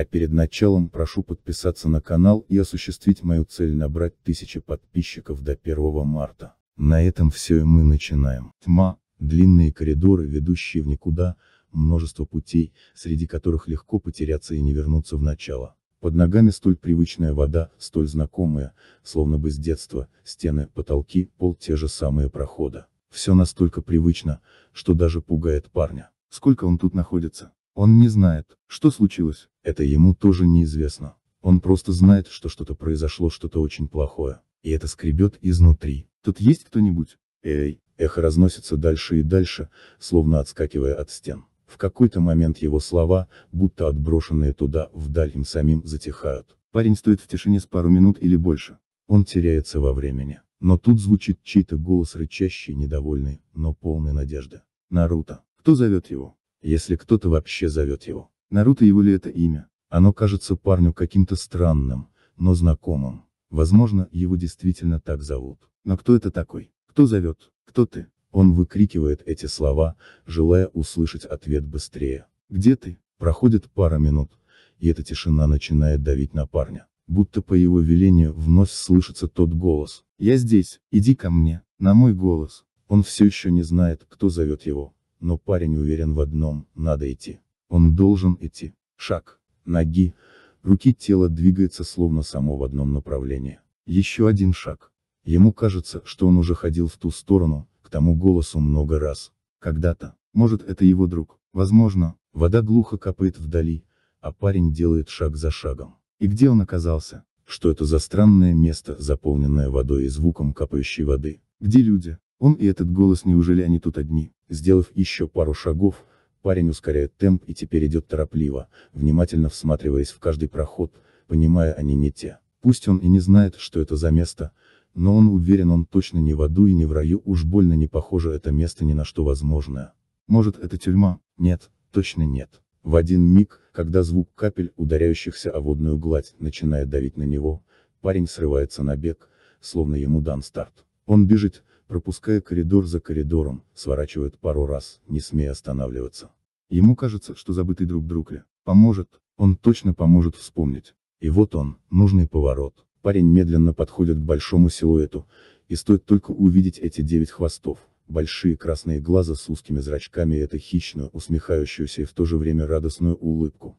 А перед началом прошу подписаться на канал и осуществить мою цель набрать тысячи подписчиков до 1 марта. На этом все и мы начинаем. Тьма, длинные коридоры, ведущие в никуда, множество путей, среди которых легко потеряться и не вернуться в начало. Под ногами столь привычная вода, столь знакомая, словно бы с детства, стены, потолки, пол те же самые прохода. Все настолько привычно, что даже пугает парня. Сколько он тут находится? Он не знает, что случилось, это ему тоже неизвестно. Он просто знает, что что-то произошло, что-то очень плохое. И это скребет изнутри. Тут есть кто-нибудь? Эй, эхо разносится дальше и дальше, словно отскакивая от стен. В какой-то момент его слова, будто отброшенные туда, вдаль им самим, затихают. Парень стоит в тишине с пару минут или больше. Он теряется во времени. Но тут звучит чей-то голос рычащий, недовольный, но полный надежды. Наруто. Кто зовет его? Если кто-то вообще зовет его. Наруто его ли это имя? Оно кажется парню каким-то странным, но знакомым. Возможно, его действительно так зовут. Но кто это такой? Кто зовет? Кто ты? Он выкрикивает эти слова, желая услышать ответ быстрее. Где ты? Проходит пара минут, и эта тишина начинает давить на парня. Будто по его велению вновь слышится тот голос. Я здесь, иди ко мне, на мой голос. Он все еще не знает, кто зовет его, но парень уверен в одном, надо идти. Он должен идти. Шаг. Ноги. Руки тело двигается словно само в одном направлении. Еще один шаг. Ему кажется, что он уже ходил в ту сторону, к тому голосу много раз. Когда-то. Может это его друг. Возможно, вода глухо копает вдали, а парень делает шаг за шагом. И где он оказался? Что это за странное место, заполненное водой и звуком капающей воды? Где люди? Он и этот голос неужели они тут одни? Сделав еще пару шагов, Парень ускоряет темп и теперь идет торопливо, внимательно всматриваясь в каждый проход, понимая они не те. Пусть он и не знает, что это за место, но он уверен он точно не в аду и не в раю, уж больно не похоже это место ни на что возможное. Может это тюрьма? Нет, точно нет. В один миг, когда звук капель, ударяющихся о водную гладь, начинает давить на него, парень срывается на бег, словно ему дан старт. Он бежит, пропуская коридор за коридором, сворачивает пару раз, не смея останавливаться. Ему кажется, что забытый друг Друкля поможет, он точно поможет вспомнить. И вот он, нужный поворот. Парень медленно подходит к большому силуэту, и стоит только увидеть эти девять хвостов, большие красные глаза с узкими зрачками и эту хищную, усмехающуюся и в то же время радостную улыбку.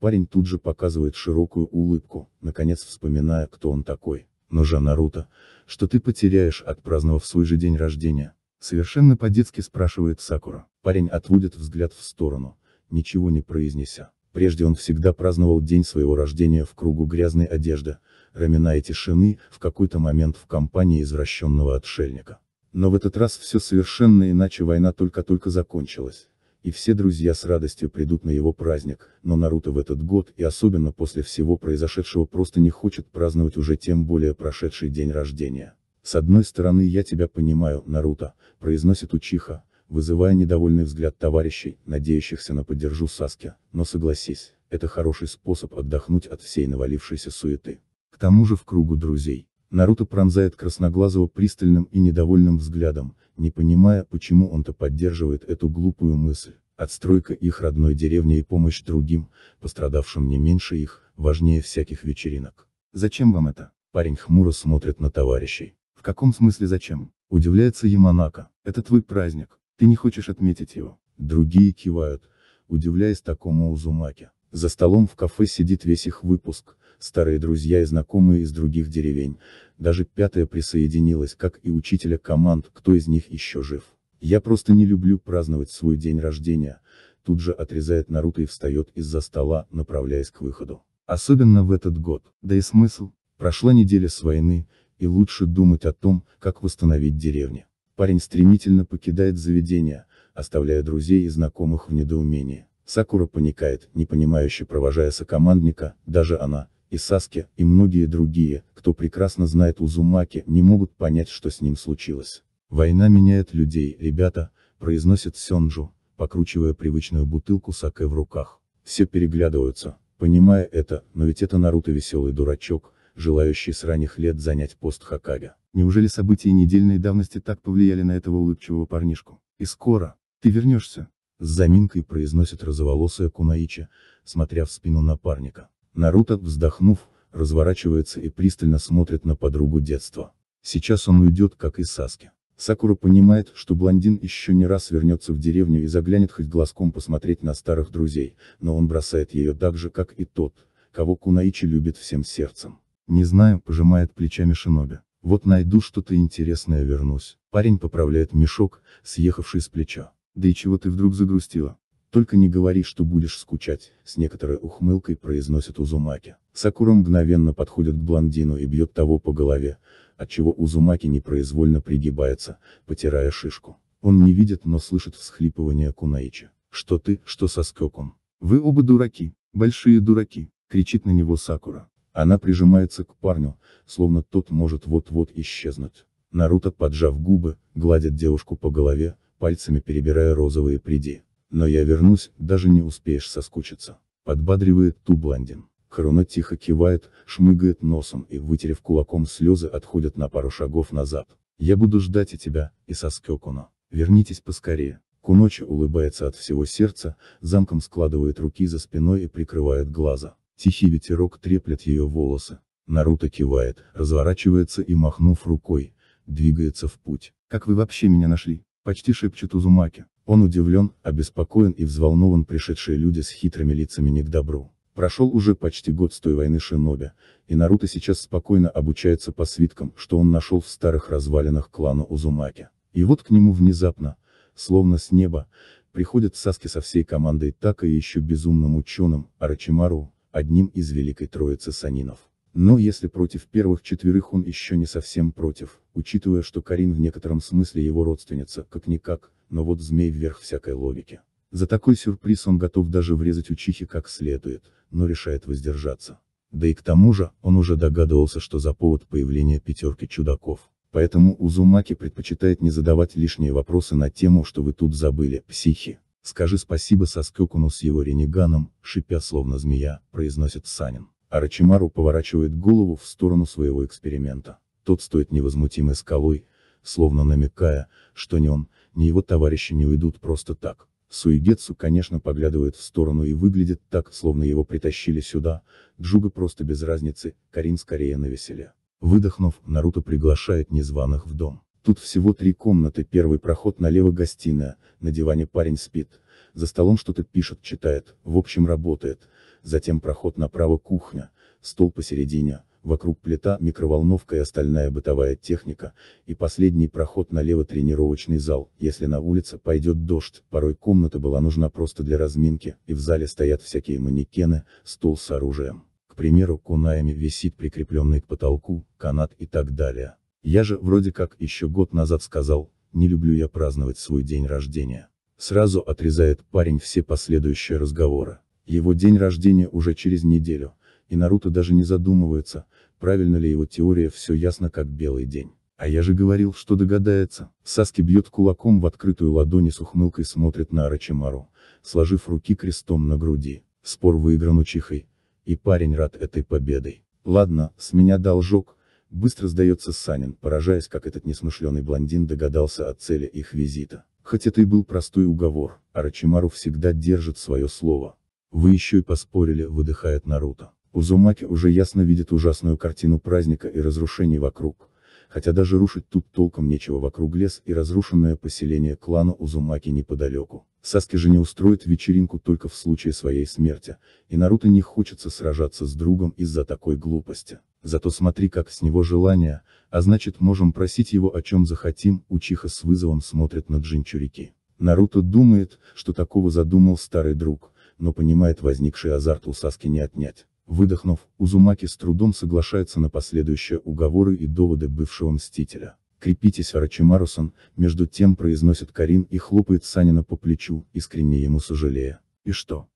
Парень тут же показывает широкую улыбку, наконец вспоминая, кто он такой ножа Наруто, что ты потеряешь, отпраздновав свой же день рождения? Совершенно по-детски спрашивает Сакура. Парень отводит взгляд в сторону, ничего не произнеся. Прежде он всегда праздновал день своего рождения в кругу грязной одежды, рамена и тишины, в какой-то момент в компании извращенного отшельника. Но в этот раз все совершенно иначе война только-только закончилась и все друзья с радостью придут на его праздник, но Наруто в этот год и особенно после всего произошедшего просто не хочет праздновать уже тем более прошедший день рождения. «С одной стороны я тебя понимаю, Наруто», — произносит Учиха, вызывая недовольный взгляд товарищей, надеющихся на поддержу Саски, но согласись, это хороший способ отдохнуть от всей навалившейся суеты. К тому же в кругу друзей, Наруто пронзает Красноглазого пристальным и недовольным взглядом, не понимая, почему он-то поддерживает эту глупую мысль. Отстройка их родной деревни и помощь другим, пострадавшим не меньше их, важнее всяких вечеринок. Зачем вам это? Парень хмуро смотрит на товарищей. В каком смысле зачем? Удивляется Яманака. Это твой праздник. Ты не хочешь отметить его. Другие кивают, удивляясь такому Узумаке. За столом в кафе сидит весь их выпуск, старые друзья и знакомые из других деревень, даже пятая присоединилась, как и учителя команд, кто из них еще жив. Я просто не люблю праздновать свой день рождения, тут же отрезает Наруто и встает из-за стола, направляясь к выходу. Особенно в этот год, да и смысл, прошла неделя с войны, и лучше думать о том, как восстановить деревню. Парень стремительно покидает заведение, оставляя друзей и знакомых в недоумении. Сакура паникает, непонимающе провожая сокомандника, даже она, и Саске, и многие другие, кто прекрасно знает Узумаки, не могут понять, что с ним случилось. «Война меняет людей, ребята», — произносит Сёнджу, покручивая привычную бутылку саке в руках. Все переглядываются, понимая это, но ведь это Наруто веселый дурачок, желающий с ранних лет занять пост Хакага. Неужели события недельной давности так повлияли на этого улыбчивого парнишку? И скоро, ты вернешься, с заминкой произносит розоволосая Кунаича, смотря в спину напарника. Наруто, вздохнув, разворачивается и пристально смотрит на подругу детства. Сейчас он уйдет, как и Саски. Сакура понимает, что блондин еще не раз вернется в деревню и заглянет хоть глазком посмотреть на старых друзей, но он бросает ее так же, как и тот, кого Кунаичи любит всем сердцем. «Не знаю», — пожимает плечами Шиноби. «Вот найду что-то интересное, вернусь». Парень поправляет мешок, съехавший с плеча. «Да и чего ты вдруг загрустила?» Только не говори, что будешь скучать, с некоторой ухмылкой произносит Узумаки. Сакура мгновенно подходит к блондину и бьет того по голове, отчего Узумаки непроизвольно пригибается, потирая шишку. Он не видит, но слышит всхлипывание Кунаичи. Что ты, что Саскёкун? Вы оба дураки, большие дураки, кричит на него Сакура. Она прижимается к парню, словно тот может вот-вот исчезнуть. Наруто, поджав губы, гладит девушку по голове, пальцами перебирая розовые приди. Но я вернусь, даже не успеешь соскучиться. Подбадривает ту блондин. Хрона тихо кивает, шмыгает носом и, вытерев кулаком слезы, отходит на пару шагов назад. Я буду ждать и тебя, и Саскёкуно. Вернитесь поскорее. Куночи улыбается от всего сердца, замком складывает руки за спиной и прикрывает глаза. Тихий ветерок треплет ее волосы. Наруто кивает, разворачивается и, махнув рукой, двигается в путь. «Как вы вообще меня нашли?» – почти шепчет Узумаки. Он удивлен, обеспокоен и взволнован пришедшие люди с хитрыми лицами не к добру. Прошел уже почти год с той войны Шиноби, и Наруто сейчас спокойно обучается по свиткам, что он нашел в старых развалинах клана Узумаки. И вот к нему внезапно, словно с неба, приходит Саски со всей командой Така и еще безумным ученым, Арачимару, одним из Великой Троицы Санинов. Но если против первых четверых он еще не совсем против, учитывая, что Карин в некотором смысле его родственница, как-никак, но вот змей вверх всякой логики. За такой сюрприз он готов даже врезать учихи как следует, но решает воздержаться. Да и к тому же, он уже догадывался, что за повод появления пятерки чудаков. Поэтому Узумаки предпочитает не задавать лишние вопросы на тему, что вы тут забыли, психи. Скажи спасибо Саскёкуну с его ренеганом, шипя словно змея, произносит Санин. А Рачимару поворачивает голову в сторону своего эксперимента. Тот стоит невозмутимой скалой, словно намекая, что не он, ни его товарищи не уйдут просто так. Суидетсу, конечно, поглядывает в сторону и выглядит так, словно его притащили сюда, Джуга просто без разницы, Карин скорее на веселе. Выдохнув, Наруто приглашает незваных в дом. Тут всего три комнаты, первый проход налево гостиная, на диване парень спит, за столом что-то пишет, читает, в общем работает, затем проход направо кухня, стол посередине, вокруг плита, микроволновка и остальная бытовая техника, и последний проход налево тренировочный зал, если на улице пойдет дождь, порой комната была нужна просто для разминки, и в зале стоят всякие манекены, стол с оружием. К примеру, кунаями висит прикрепленный к потолку, канат и так далее. Я же, вроде как, еще год назад сказал, не люблю я праздновать свой день рождения. Сразу отрезает парень все последующие разговоры. Его день рождения уже через неделю, и Наруто даже не задумывается, правильно ли его теория все ясно как белый день. А я же говорил, что догадается. Саски бьет кулаком в открытую ладонь и с ухмылкой смотрит на Арачимару, сложив руки крестом на груди. Спор выигран учихой. И парень рад этой победой. Ладно, с меня должок. Быстро сдается Санин, поражаясь, как этот несмышленый блондин догадался о цели их визита. Хоть это и был простой уговор, Арачимару всегда держит свое слово. Вы еще и поспорили, выдыхает Наруто. Узумаки уже ясно видит ужасную картину праздника и разрушений вокруг, хотя даже рушить тут толком нечего вокруг лес и разрушенное поселение клана Узумаки неподалеку. Саски же не устроит вечеринку только в случае своей смерти, и Наруто не хочется сражаться с другом из-за такой глупости. Зато смотри как с него желание, а значит можем просить его о чем захотим, Учиха с вызовом смотрит на Джинчурики. Наруто думает, что такого задумал старый друг, но понимает возникший азарт у Саски не отнять. Выдохнув, Узумаки с трудом соглашается на последующие уговоры и доводы бывшего Мстителя. «Крепитесь, Арачимарусон», между тем произносит Карин и хлопает Санина по плечу, искренне ему сожалея. «И что?»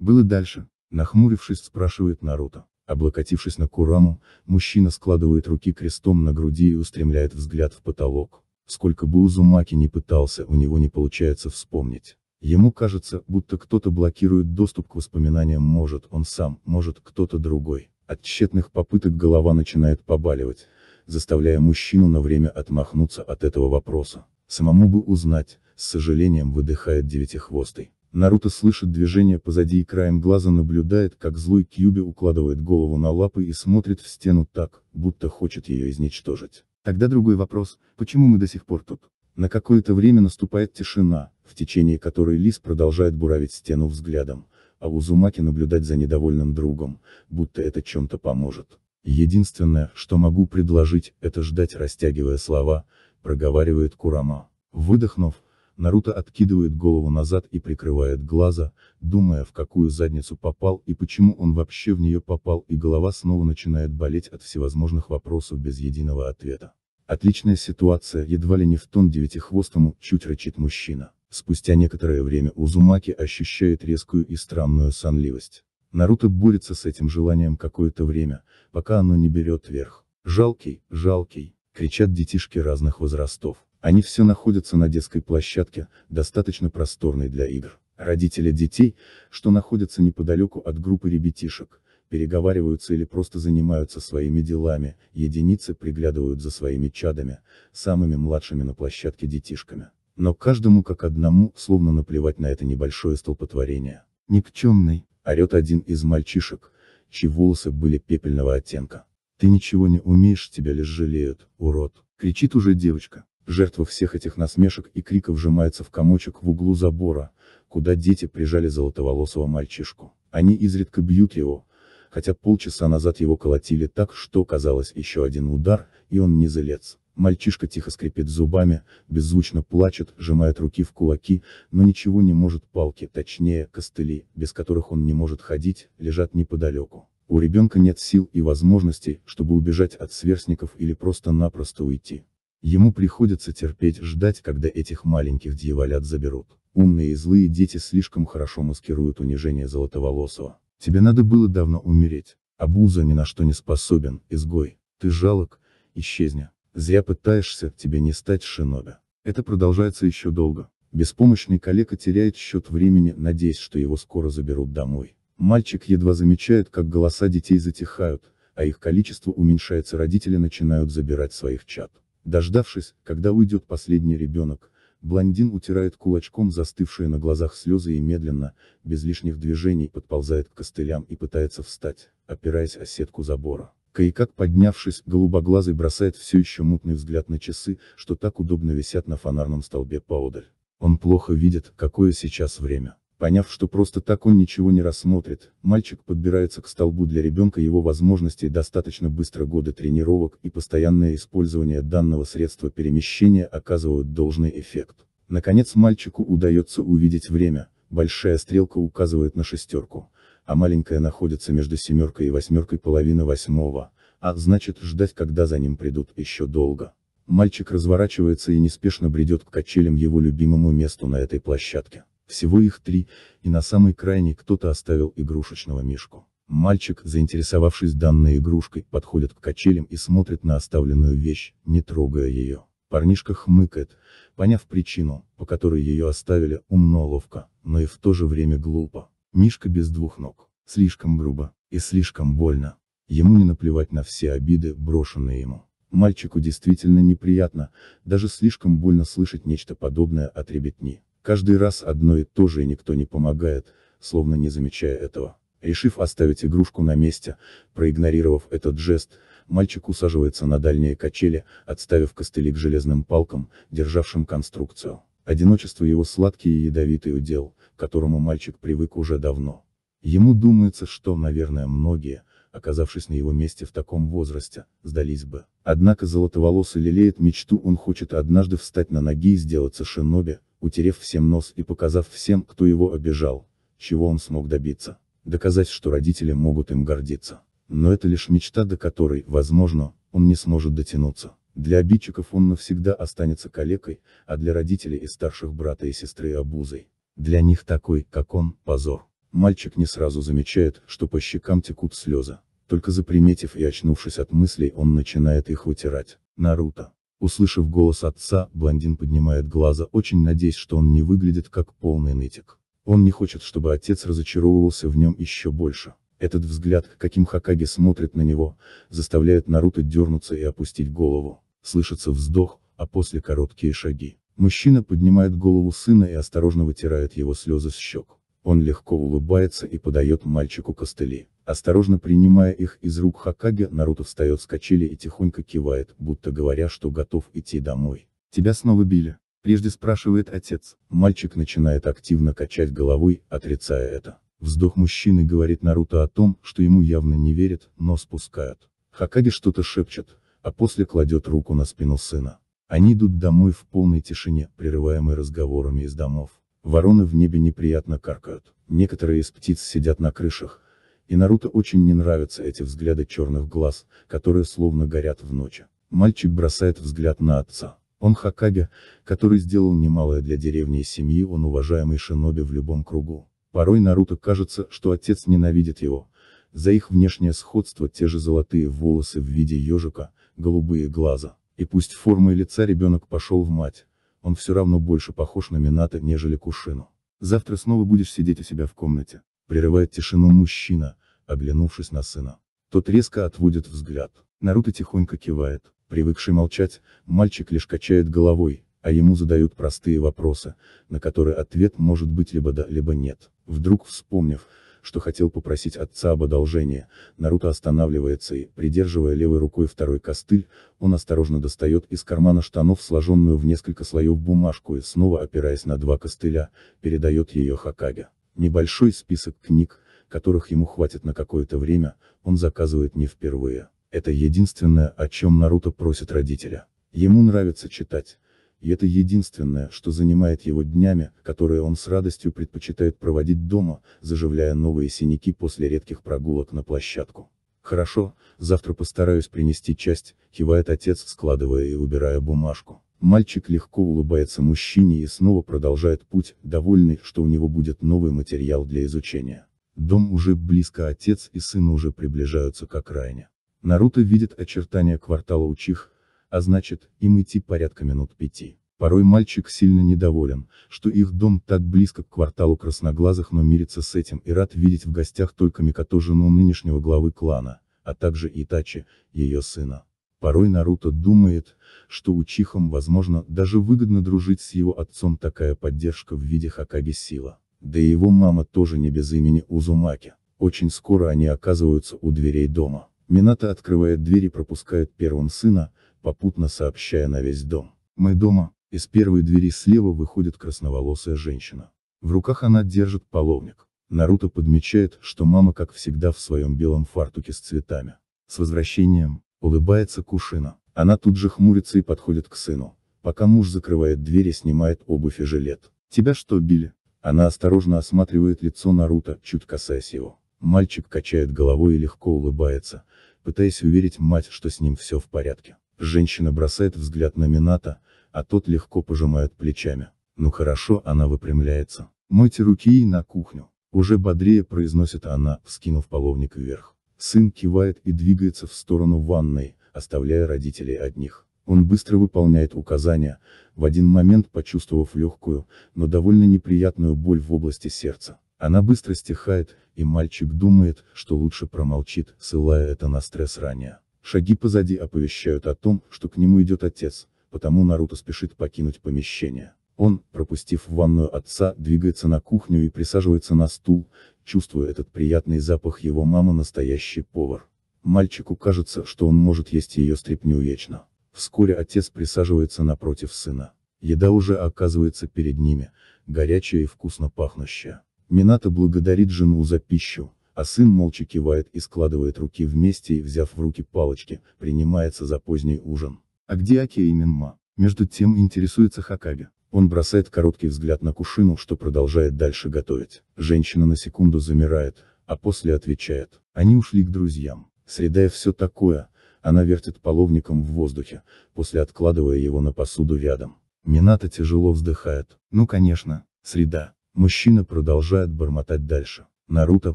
«Было дальше», нахмурившись спрашивает Наруто. Облокотившись на Кураму, мужчина складывает руки крестом на груди и устремляет взгляд в потолок. Сколько бы Узумаки ни пытался, у него не получается вспомнить. Ему кажется, будто кто-то блокирует доступ к воспоминаниям может он сам, может кто-то другой. От тщетных попыток голова начинает побаливать, заставляя мужчину на время отмахнуться от этого вопроса. Самому бы узнать, с сожалением выдыхает девятихвостый. Наруто слышит движение позади и краем глаза наблюдает, как злой Кьюби укладывает голову на лапы и смотрит в стену так, будто хочет ее изничтожить. Тогда другой вопрос, почему мы до сих пор тут? На какое-то время наступает тишина, в течение которой Лис продолжает буравить стену взглядом, а Узумаки наблюдать за недовольным другом, будто это чем-то поможет. Единственное, что могу предложить, это ждать растягивая слова, проговаривает Курама. Выдохнув, Наруто откидывает голову назад и прикрывает глаза, думая в какую задницу попал и почему он вообще в нее попал и голова снова начинает болеть от всевозможных вопросов без единого ответа. Отличная ситуация, едва ли не в тон девятихвостому, чуть рычит мужчина. Спустя некоторое время Узумаки ощущает резкую и странную сонливость. Наруто борется с этим желанием какое-то время, пока оно не берет верх. «Жалкий, жалкий!» — кричат детишки разных возрастов. Они все находятся на детской площадке, достаточно просторной для игр. Родители детей, что находятся неподалеку от группы ребятишек, переговариваются или просто занимаются своими делами, единицы приглядывают за своими чадами, самыми младшими на площадке детишками. Но каждому как одному, словно наплевать на это небольшое столпотворение. «Никчемный!» — орет один из мальчишек, чьи волосы были пепельного оттенка. «Ты ничего не умеешь, тебя лишь жалеют, урод!» — кричит уже девочка. Жертва всех этих насмешек и криков сжимается в комочек в углу забора, куда дети прижали золотоволосого мальчишку. Они изредка бьют его, хотя полчаса назад его колотили так, что казалось еще один удар, и он не залез. Мальчишка тихо скрипит зубами, беззвучно плачет, сжимает руки в кулаки, но ничего не может палки, точнее, костыли, без которых он не может ходить, лежат неподалеку. У ребенка нет сил и возможностей, чтобы убежать от сверстников или просто-напросто уйти. Ему приходится терпеть, ждать, когда этих маленьких дьяволят заберут. Умные и злые дети слишком хорошо маскируют унижение Золотоволосого. Тебе надо было давно умереть. Абуза ни на что не способен, изгой. Ты жалок, исчезни. Зря пытаешься, тебе не стать шиноби. Это продолжается еще долго. Беспомощный коллега теряет счет времени, надеясь, что его скоро заберут домой. Мальчик едва замечает, как голоса детей затихают, а их количество уменьшается родители начинают забирать своих чад. Дождавшись, когда уйдет последний ребенок, Блондин утирает кулачком застывшие на глазах слезы и медленно, без лишних движений подползает к костылям и пытается встать, опираясь о сетку забора. кое поднявшись, голубоглазый бросает все еще мутный взгляд на часы, что так удобно висят на фонарном столбе поодаль. Он плохо видит, какое сейчас время. Поняв, что просто так он ничего не рассмотрит, мальчик подбирается к столбу для ребенка его возможностей достаточно быстро годы тренировок и постоянное использование данного средства перемещения оказывают должный эффект. Наконец мальчику удается увидеть время, большая стрелка указывает на шестерку, а маленькая находится между семеркой и восьмеркой половины восьмого, а значит ждать когда за ним придут еще долго. Мальчик разворачивается и неспешно бредет к качелям его любимому месту на этой площадке. Всего их три, и на самый крайний кто-то оставил игрушечного мишку. Мальчик, заинтересовавшись данной игрушкой, подходит к качелям и смотрит на оставленную вещь, не трогая ее. Парнишка хмыкает, поняв причину, по которой ее оставили, умно ловко, но и в то же время глупо. Мишка без двух ног. Слишком грубо. И слишком больно. Ему не наплевать на все обиды, брошенные ему. Мальчику действительно неприятно, даже слишком больно слышать нечто подобное от ребятни. Каждый раз одно и то же и никто не помогает, словно не замечая этого. Решив оставить игрушку на месте, проигнорировав этот жест, мальчик усаживается на дальние качели, отставив костыли к железным палкам, державшим конструкцию. Одиночество его сладкий и ядовитый удел, к которому мальчик привык уже давно. Ему думается, что, наверное, многие, оказавшись на его месте в таком возрасте, сдались бы. Однако золотоволосый лелеет мечту, он хочет однажды встать на ноги и сделаться шиноби, утерев всем нос и показав всем, кто его обижал, чего он смог добиться. Доказать, что родители могут им гордиться. Но это лишь мечта, до которой, возможно, он не сможет дотянуться. Для обидчиков он навсегда останется калекой, а для родителей и старших брата и сестры обузой. Для них такой, как он, позор. Мальчик не сразу замечает, что по щекам текут слезы. Только заприметив и очнувшись от мыслей, он начинает их вытирать. Наруто. Услышав голос отца, блондин поднимает глаза, очень надеясь, что он не выглядит как полный нытик. Он не хочет, чтобы отец разочаровывался в нем еще больше. Этот взгляд, каким Хакаги смотрит на него, заставляет Наруто дернуться и опустить голову. Слышится вздох, а после короткие шаги. Мужчина поднимает голову сына и осторожно вытирает его слезы с щек. Он легко улыбается и подает мальчику костыли. Осторожно принимая их из рук Хакаги. Наруто встает с качели и тихонько кивает, будто говоря, что готов идти домой. «Тебя снова били?» – прежде спрашивает отец. Мальчик начинает активно качать головой, отрицая это. Вздох мужчины говорит Наруто о том, что ему явно не верят, но спускают. Хакаги что-то шепчет, а после кладет руку на спину сына. Они идут домой в полной тишине, прерываемой разговорами из домов. Вороны в небе неприятно каркают, некоторые из птиц сидят на крышах, и Наруто очень не нравятся эти взгляды черных глаз, которые словно горят в ночи. Мальчик бросает взгляд на отца. Он Хакаге, который сделал немалое для деревни и семьи, он уважаемый шиноби в любом кругу. Порой Наруто кажется, что отец ненавидит его. За их внешнее сходство те же золотые волосы в виде ежика, голубые глаза. И пусть формой лица ребенок пошел в мать, он все равно больше похож на Мината, нежели Кушину. Завтра снова будешь сидеть у себя в комнате, прерывает тишину мужчина, оглянувшись на сына. Тот резко отводит взгляд. Наруто тихонько кивает. Привыкший молчать, мальчик лишь качает головой, а ему задают простые вопросы, на которые ответ может быть либо да, либо нет. Вдруг вспомнив, что хотел попросить отца об одолжении, Наруто останавливается и, придерживая левой рукой второй костыль, он осторожно достает из кармана штанов сложенную в несколько слоев бумажку и снова опираясь на два костыля, передает ее Хакаге. Небольшой список книг, которых ему хватит на какое-то время, он заказывает не впервые. Это единственное, о чем Наруто просит родителя. Ему нравится читать, и это единственное, что занимает его днями, которые он с радостью предпочитает проводить дома, заживляя новые синяки после редких прогулок на площадку. «Хорошо, завтра постараюсь принести часть», — кивает отец, складывая и убирая бумажку. Мальчик легко улыбается мужчине и снова продолжает путь, довольный, что у него будет новый материал для изучения. Дом уже близко, отец и сын уже приближаются к окраине. Наруто видит очертания квартала Учих, а значит, им идти порядка минут пяти. Порой мальчик сильно недоволен, что их дом так близко к кварталу красноглазых, но мирится с этим и рад видеть в гостях только Микато жену нынешнего главы клана, а также Итачи, ее сына. Порой Наруто думает, что Учихам, возможно, даже выгодно дружить с его отцом такая поддержка в виде Хакаги Сила. Да и его мама тоже не без имени Узумаки. Очень скоро они оказываются у дверей дома. Мината открывает дверь и пропускает первым сына, попутно сообщая на весь дом. «Мы дома, из первой двери слева выходит красноволосая женщина. В руках она держит половник. Наруто подмечает, что мама как всегда в своем белом фартуке с цветами. С возвращением, улыбается Кушина. Она тут же хмурится и подходит к сыну. Пока муж закрывает дверь и снимает обувь и жилет. «Тебя что, били?» Она осторожно осматривает лицо Наруто, чуть касаясь его. Мальчик качает головой и легко улыбается, пытаясь уверить мать, что с ним все в порядке. Женщина бросает взгляд на Мината, а тот легко пожимает плечами. Ну хорошо, она выпрямляется. Мойте руки и на кухню. Уже бодрее произносит она, вскинув половник вверх. Сын кивает и двигается в сторону ванной, оставляя родителей одних. Он быстро выполняет указания, в один момент почувствовав легкую, но довольно неприятную боль в области сердца. Она быстро стихает, и мальчик думает, что лучше промолчит, ссылая это на стресс ранее. Шаги позади оповещают о том, что к нему идет отец потому Наруто спешит покинуть помещение. Он, пропустив в ванную отца, двигается на кухню и присаживается на стул, чувствуя этот приятный запах его мама настоящий повар. Мальчику кажется, что он может есть ее стряпню вечно. Вскоре отец присаживается напротив сына. Еда уже оказывается перед ними, горячая и вкусно пахнущая. Минато благодарит жену за пищу, а сын молча кивает и складывает руки вместе и, взяв в руки палочки, принимается за поздний ужин. А где Акеимен Ма? Между тем интересуется Хакаби. Он бросает короткий взгляд на кушину, что продолжает дальше готовить. Женщина на секунду замирает, а после отвечает. Они ушли к друзьям. Среда и все такое, она вертит половником в воздухе, после откладывая его на посуду рядом. Мината тяжело вздыхает. Ну конечно, среда. Мужчина продолжает бормотать дальше. Наруто,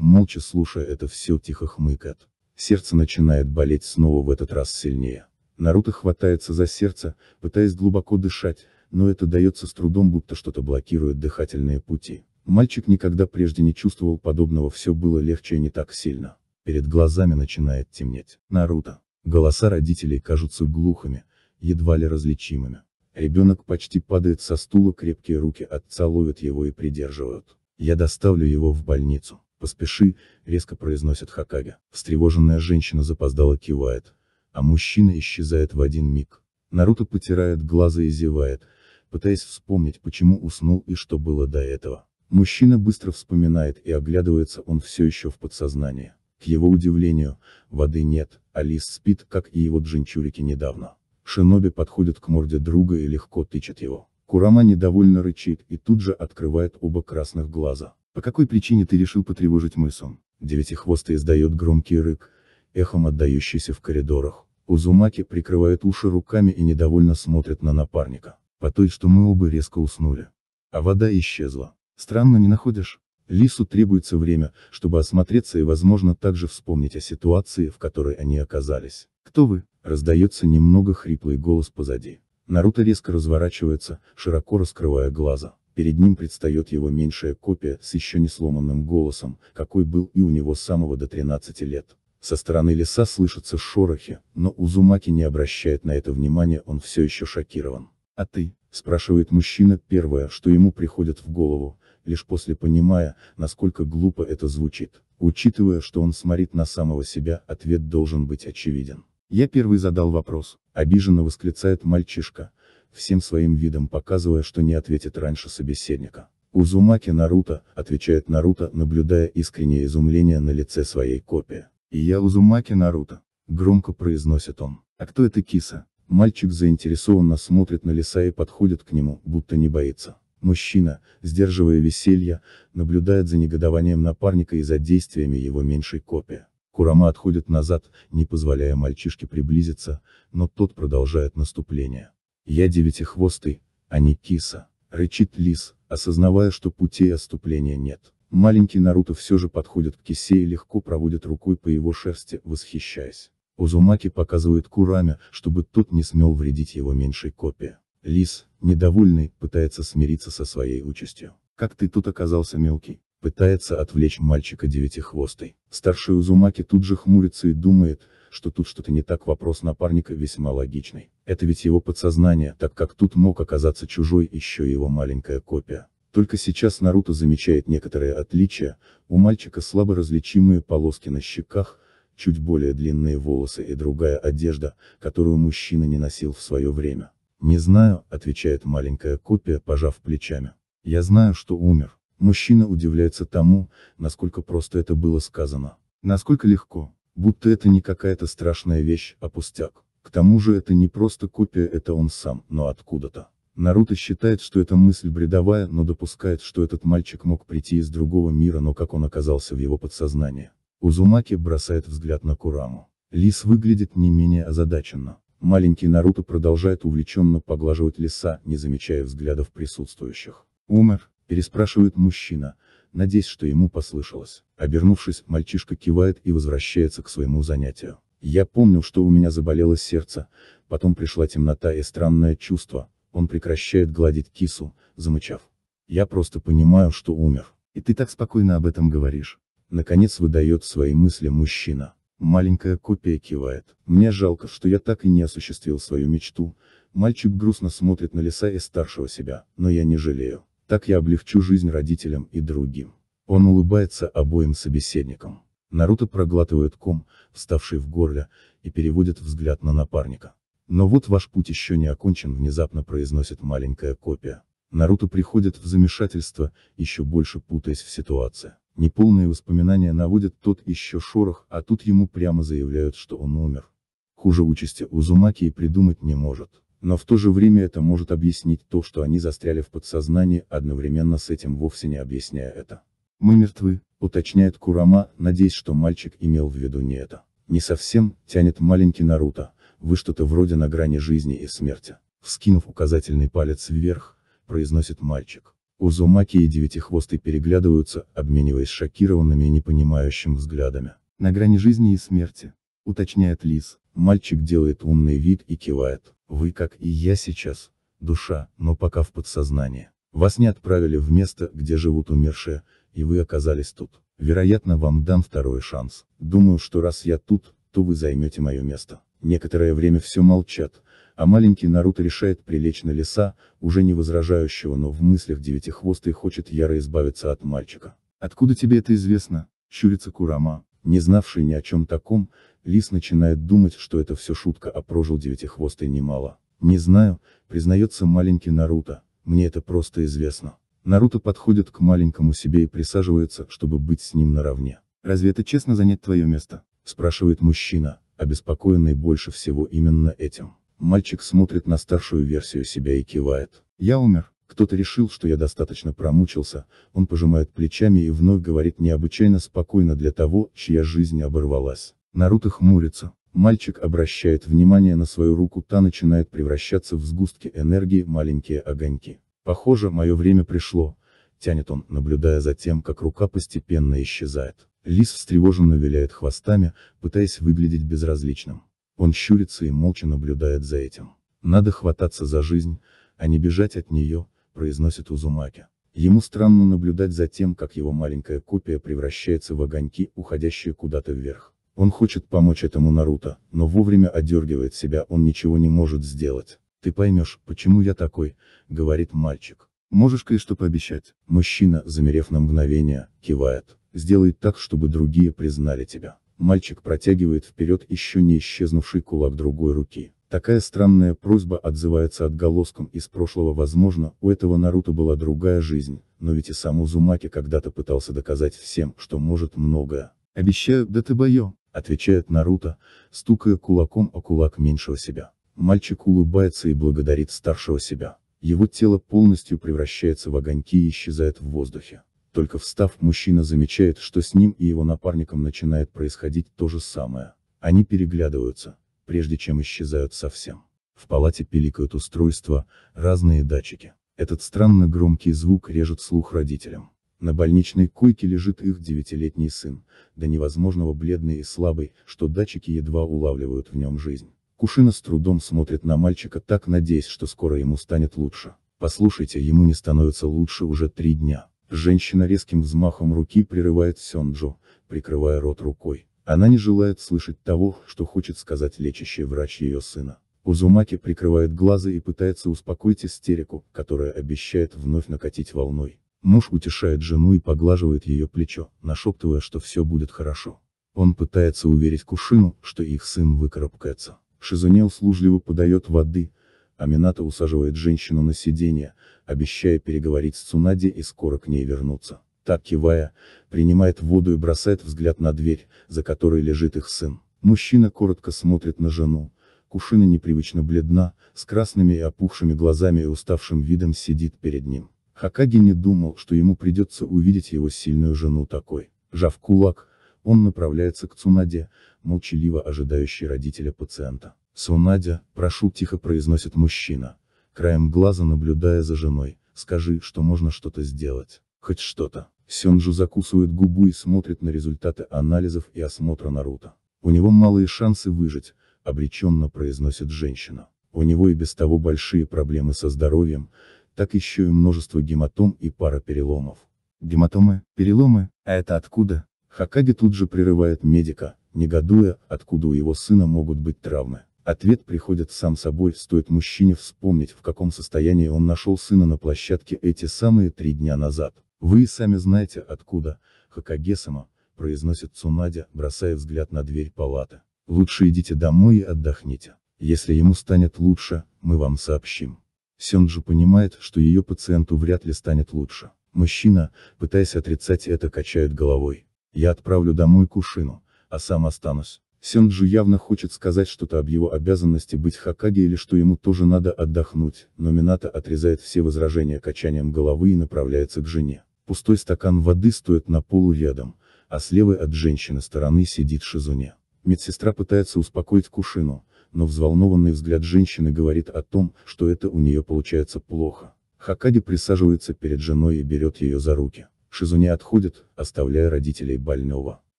молча слушая это все, тихо хмыкает. Сердце начинает болеть снова в этот раз сильнее. Наруто хватается за сердце, пытаясь глубоко дышать, но это дается с трудом, будто что-то блокирует дыхательные пути. Мальчик никогда прежде не чувствовал подобного, все было легче и не так сильно. Перед глазами начинает темнеть. Наруто. Голоса родителей кажутся глухими, едва ли различимыми. Ребенок почти падает со стула, крепкие руки отца ловят его и придерживают. «Я доставлю его в больницу. Поспеши», — резко произносит Хакага. Встревоженная женщина запоздала кивает а мужчина исчезает в один миг. Наруто потирает глаза и зевает, пытаясь вспомнить, почему уснул и что было до этого. Мужчина быстро вспоминает и оглядывается он все еще в подсознании. К его удивлению, воды нет, Алис спит, как и его джинчурики недавно. Шиноби подходит к морде друга и легко тычет его. Курама недовольно рычит и тут же открывает оба красных глаза. «По какой причине ты решил потревожить мой сон?» Девятихвостый издает громкий рык, эхом отдающийся в коридорах. Узумаки прикрывает уши руками и недовольно смотрит на напарника. По той, что мы оба резко уснули. А вода исчезла. Странно не находишь? Лису требуется время, чтобы осмотреться и возможно также вспомнить о ситуации, в которой они оказались. «Кто вы?» – раздается немного хриплый голос позади. Наруто резко разворачивается, широко раскрывая глаза. Перед ним предстает его меньшая копия с еще не сломанным голосом, какой был и у него самого до 13 лет. Со стороны леса слышатся шорохи, но Узумаки не обращает на это внимания, он все еще шокирован. «А ты?» – спрашивает мужчина первое, что ему приходит в голову, лишь после понимая, насколько глупо это звучит. Учитывая, что он смотрит на самого себя, ответ должен быть очевиден. «Я первый задал вопрос», – обиженно восклицает мальчишка, всем своим видом показывая, что не ответит раньше собеседника. «Узумаки Наруто», – отвечает Наруто, наблюдая искреннее изумление на лице своей копии. И «Я Узумаки Наруто», — громко произносит он. «А кто это киса?» Мальчик заинтересованно смотрит на лиса и подходит к нему, будто не боится. Мужчина, сдерживая веселье, наблюдает за негодованием напарника и за действиями его меньшей копии. Курама отходит назад, не позволяя мальчишке приблизиться, но тот продолжает наступление. «Я девятихвостый, а не киса», — рычит лис, осознавая, что путей отступления нет. Маленький Наруто все же подходит к Кисе и легко проводит рукой по его шерсти, восхищаясь. Узумаки показывает Кураме, чтобы тот не смел вредить его меньшей копии. Лис, недовольный, пытается смириться со своей участью. Как ты тут оказался мелкий? Пытается отвлечь мальчика девятихвостой. Старший Узумаки тут же хмурится и думает, что тут что-то не так вопрос напарника весьма логичный. Это ведь его подсознание, так как тут мог оказаться чужой еще его маленькая копия. Только сейчас Наруто замечает некоторые отличия, у мальчика слабо различимые полоски на щеках, чуть более длинные волосы и другая одежда, которую мужчина не носил в свое время. «Не знаю», — отвечает маленькая копия, пожав плечами. «Я знаю, что умер». Мужчина удивляется тому, насколько просто это было сказано. Насколько легко. Будто это не какая-то страшная вещь, а пустяк. К тому же это не просто копия, это он сам, но откуда-то. Наруто считает, что эта мысль бредовая, но допускает, что этот мальчик мог прийти из другого мира, но как он оказался в его подсознании. Узумаки бросает взгляд на Кураму. Лис выглядит не менее озадаченно. Маленький Наруто продолжает увлеченно поглаживать леса, не замечая взглядов присутствующих. «Умер?» – переспрашивает мужчина, надеясь, что ему послышалось. Обернувшись, мальчишка кивает и возвращается к своему занятию. «Я помню, что у меня заболело сердце, потом пришла темнота и странное чувство, он прекращает гладить кису, замычав. Я просто понимаю, что умер. И ты так спокойно об этом говоришь. Наконец выдает свои мысли мужчина. Маленькая копия кивает. Мне жалко, что я так и не осуществил свою мечту. Мальчик грустно смотрит на леса и старшего себя, но я не жалею. Так я облегчу жизнь родителям и другим. Он улыбается обоим собеседникам. Наруто проглатывает ком, вставший в горле, и переводит взгляд на напарника. Но вот ваш путь еще не окончен, внезапно произносит маленькая копия. Наруто приходит в замешательство, еще больше путаясь в ситуации. Неполные воспоминания наводят тот еще шорох, а тут ему прямо заявляют, что он умер. Хуже участи Узумаки и придумать не может. Но в то же время это может объяснить то, что они застряли в подсознании, одновременно с этим вовсе не объясняя это. «Мы мертвы», — уточняет Курама, надеясь, что мальчик имел в виду не это. Не совсем, тянет маленький Наруто, вы что-то вроде на грани жизни и смерти. Вскинув указательный палец вверх, произносит мальчик. Узумаки и девятихвосты переглядываются, обмениваясь шокированными и непонимающим взглядами. На грани жизни и смерти. Уточняет Лис. Мальчик делает умный вид и кивает. Вы, как и я сейчас, душа, но пока в подсознании. Вас не отправили в место, где живут умершие, и вы оказались тут. Вероятно, вам дан второй шанс. Думаю, что раз я тут, то вы займете мое место. Некоторое время все молчат, а маленький Наруто решает прилечь на леса, уже не возражающего, но в мыслях девятихвостый хочет яро избавиться от мальчика. «Откуда тебе это известно?» – щурится Курама, не знавший ни о чем таком, лис начинает думать, что это все шутка, а прожил девятихвостый немало. «Не знаю», – признается маленький Наруто, – «мне это просто известно». Наруто подходит к маленькому себе и присаживается, чтобы быть с ним наравне. «Разве это честно занять твое место?» – спрашивает мужчина обеспокоенный больше всего именно этим. Мальчик смотрит на старшую версию себя и кивает. «Я умер». Кто-то решил, что я достаточно промучился, он пожимает плечами и вновь говорит необычайно спокойно для того, чья жизнь оборвалась. Наруто хмурится. Мальчик обращает внимание на свою руку, та начинает превращаться в сгустки энергии, маленькие огоньки. Похоже, мое время пришло, тянет он, наблюдая за тем, как рука постепенно исчезает. Лис встревоженно виляет хвостами, пытаясь выглядеть безразличным. Он щурится и молча наблюдает за этим. «Надо хвататься за жизнь, а не бежать от нее», — произносит Узумаки. Ему странно наблюдать за тем, как его маленькая копия превращается в огоньки, уходящие куда-то вверх. Он хочет помочь этому Наруто, но вовремя одергивает себя, он ничего не может сделать. «Ты поймешь, почему я такой», — говорит мальчик. «Можешь кое-что пообещать?» Мужчина, замерев на мгновение, кивает сделай так, чтобы другие признали тебя. Мальчик протягивает вперед еще не исчезнувший кулак другой руки. Такая странная просьба отзывается отголоском из прошлого возможно, у этого Наруто была другая жизнь, но ведь и сам Узумаки когда-то пытался доказать всем, что может многое. «Обещаю, да ты боё», — отвечает Наруто, стукая кулаком о кулак меньшего себя. Мальчик улыбается и благодарит старшего себя. Его тело полностью превращается в огоньки и исчезает в воздухе. Только встав, мужчина замечает, что с ним и его напарником начинает происходить то же самое. Они переглядываются, прежде чем исчезают совсем. В палате пиликают устройства, разные датчики. Этот странно громкий звук режет слух родителям. На больничной койке лежит их девятилетний сын, до невозможного бледный и слабый, что датчики едва улавливают в нем жизнь. Кушина с трудом смотрит на мальчика так, надеясь, что скоро ему станет лучше. Послушайте, ему не становится лучше уже три дня. Женщина резким взмахом руки прерывает Сёнджо, прикрывая рот рукой. Она не желает слышать того, что хочет сказать лечащий врач ее сына. Узумаки прикрывает глаза и пытается успокоить истерику, которая обещает вновь накатить волной. Муж утешает жену и поглаживает ее плечо, нашептывая, что все будет хорошо. Он пытается уверить Кушину, что их сын выкарабкается. Шизуне услужливо подает воды, Амината усаживает женщину на сиденье, обещая переговорить с Цунади и скоро к ней вернуться. Так кивая, принимает воду и бросает взгляд на дверь, за которой лежит их сын. Мужчина коротко смотрит на жену, Кушина непривычно бледна, с красными и опухшими глазами и уставшим видом сидит перед ним. Хакаги не думал, что ему придется увидеть его сильную жену такой. Жав кулак, он направляется к Цунаде, молчаливо ожидающий родителя пациента. Сунадя, прошу», — тихо произносит мужчина, краем глаза наблюдая за женой, «скажи, что можно что-то сделать, хоть что-то». Сёнджу закусывает губу и смотрит на результаты анализов и осмотра Наруто. «У него малые шансы выжить», — обреченно произносит женщина. «У него и без того большие проблемы со здоровьем, так еще и множество гематом и пара переломов». «Гематомы, переломы, а это откуда?» Хакаги тут же прерывает медика, негодуя, откуда у его сына могут быть травмы. Ответ приходит сам собой, стоит мужчине вспомнить, в каком состоянии он нашел сына на площадке эти самые три дня назад. Вы и сами знаете, откуда, Хакагесама, произносит Цунадя, бросая взгляд на дверь палаты. Лучше идите домой и отдохните. Если ему станет лучше, мы вам сообщим. Сёнджи понимает, что ее пациенту вряд ли станет лучше. Мужчина, пытаясь отрицать это, качает головой. Я отправлю домой Кушину, а сам останусь. Сенджу явно хочет сказать что-то об его обязанности быть Хакаги или что ему тоже надо отдохнуть, но Минато отрезает все возражения качанием головы и направляется к жене. Пустой стакан воды стоит на полу рядом, а с левой от женщины стороны сидит Шизуне. Медсестра пытается успокоить Кушину, но взволнованный взгляд женщины говорит о том, что это у нее получается плохо. Хакаги присаживается перед женой и берет ее за руки. Шизуне отходит, оставляя родителей больного.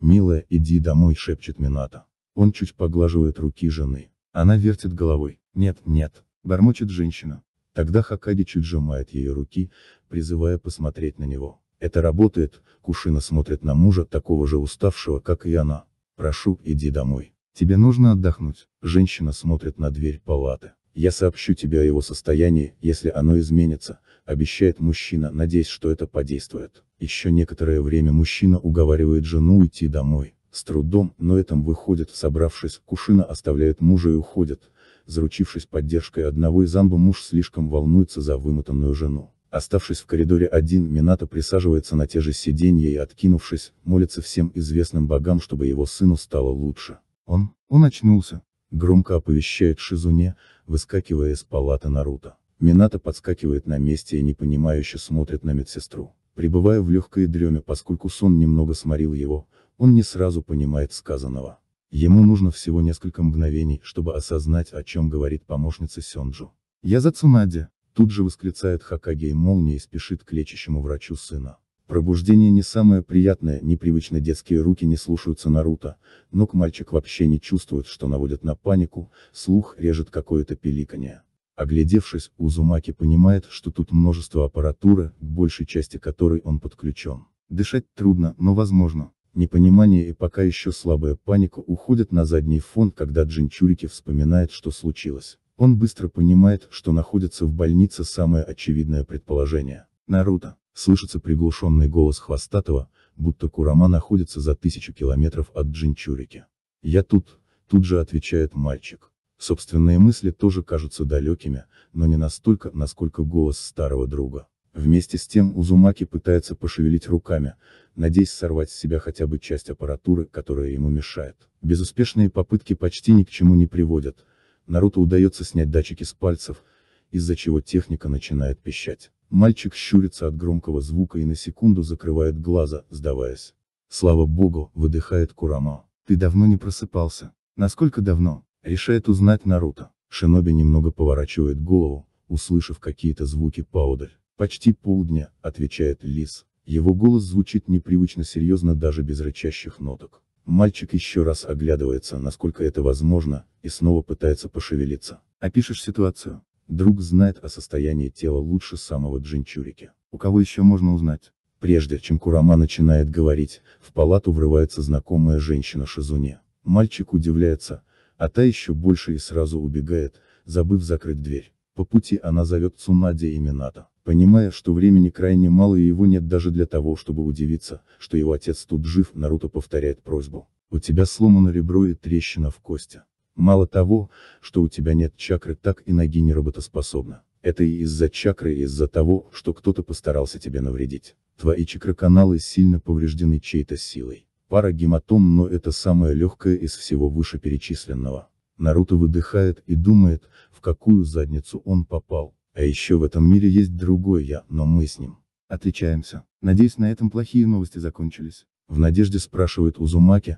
«Милая, иди домой», — шепчет Минато. Он чуть поглаживает руки жены. Она вертит головой. «Нет, нет», — бормочет женщина. Тогда Хакаги чуть сжимает ее руки, призывая посмотреть на него. Это работает, Кушина смотрит на мужа, такого же уставшего, как и она. «Прошу, иди домой. Тебе нужно отдохнуть». Женщина смотрит на дверь палаты. «Я сообщу тебе о его состоянии, если оно изменится», обещает мужчина, надеясь, что это подействует. Еще некоторое время мужчина уговаривает жену уйти домой. С трудом, но этом выходит, собравшись, Кушина оставляет мужа и уходит. Заручившись поддержкой одного из амбу, муж слишком волнуется за вымотанную жену. Оставшись в коридоре один, Минато присаживается на те же сиденья и, откинувшись, молится всем известным богам, чтобы его сыну стало лучше. Он, он очнулся, громко оповещает Шизуне, выскакивая из палаты Наруто. Минато подскакивает на месте и непонимающе смотрит на медсестру пребывая в легкой дреме, поскольку сон немного сморил его, он не сразу понимает сказанного. Ему нужно всего несколько мгновений, чтобы осознать, о чем говорит помощница Сёнджу. «Я за Цунади!» Тут же восклицает Хакаге и спешит к лечащему врачу сына. Пробуждение не самое приятное, непривычно детские руки не слушаются Наруто, но к мальчик вообще не чувствует, что наводят на панику, слух режет какое-то пеликанье. Оглядевшись, Узумаки понимает, что тут множество аппаратуры, к большей части которой он подключен. Дышать трудно, но возможно. Непонимание и пока еще слабая паника уходят на задний фон, когда Джинчурики вспоминает, что случилось. Он быстро понимает, что находится в больнице самое очевидное предположение. Наруто. Слышится приглушенный голос Хвостатого, будто Курама находится за тысячу километров от Джинчурики. «Я тут», тут же отвечает мальчик. Собственные мысли тоже кажутся далекими, но не настолько, насколько голос старого друга. Вместе с тем Узумаки пытается пошевелить руками, надеясь сорвать с себя хотя бы часть аппаратуры, которая ему мешает. Безуспешные попытки почти ни к чему не приводят. Наруто удается снять датчики с пальцев, из-за чего техника начинает пищать. Мальчик щурится от громкого звука и на секунду закрывает глаза, сдаваясь. «Слава богу», — выдыхает Курано. «Ты давно не просыпался. Насколько давно?» решает узнать Наруто. Шиноби немного поворачивает голову, услышав какие-то звуки поодаль. «Почти полдня», — отвечает Лис. Его голос звучит непривычно серьезно даже без рычащих ноток. Мальчик еще раз оглядывается, насколько это возможно, и снова пытается пошевелиться. «Опишешь ситуацию?» Друг знает о состоянии тела лучше самого Джинчурики. У кого еще можно узнать? Прежде чем Курама начинает говорить, в палату врывается знакомая женщина Шизуне. Мальчик удивляется, а та еще больше и сразу убегает, забыв закрыть дверь. По пути она зовет Цунади и Минато, понимая, что времени крайне мало и его нет даже для того, чтобы удивиться, что его отец тут жив, Наруто повторяет просьбу. У тебя сломано ребро и трещина в кости. Мало того, что у тебя нет чакры, так и ноги не работоспособны. Это и из-за чакры, и из-за того, что кто-то постарался тебе навредить. Твои чакроканалы сильно повреждены чьей-то силой. Пара гематом, но это самое легкое из всего вышеперечисленного. Наруто выдыхает и думает, в какую задницу он попал. А еще в этом мире есть другой я, но мы с ним. Отличаемся. Надеюсь, на этом плохие новости закончились. В надежде спрашивает Узумаки,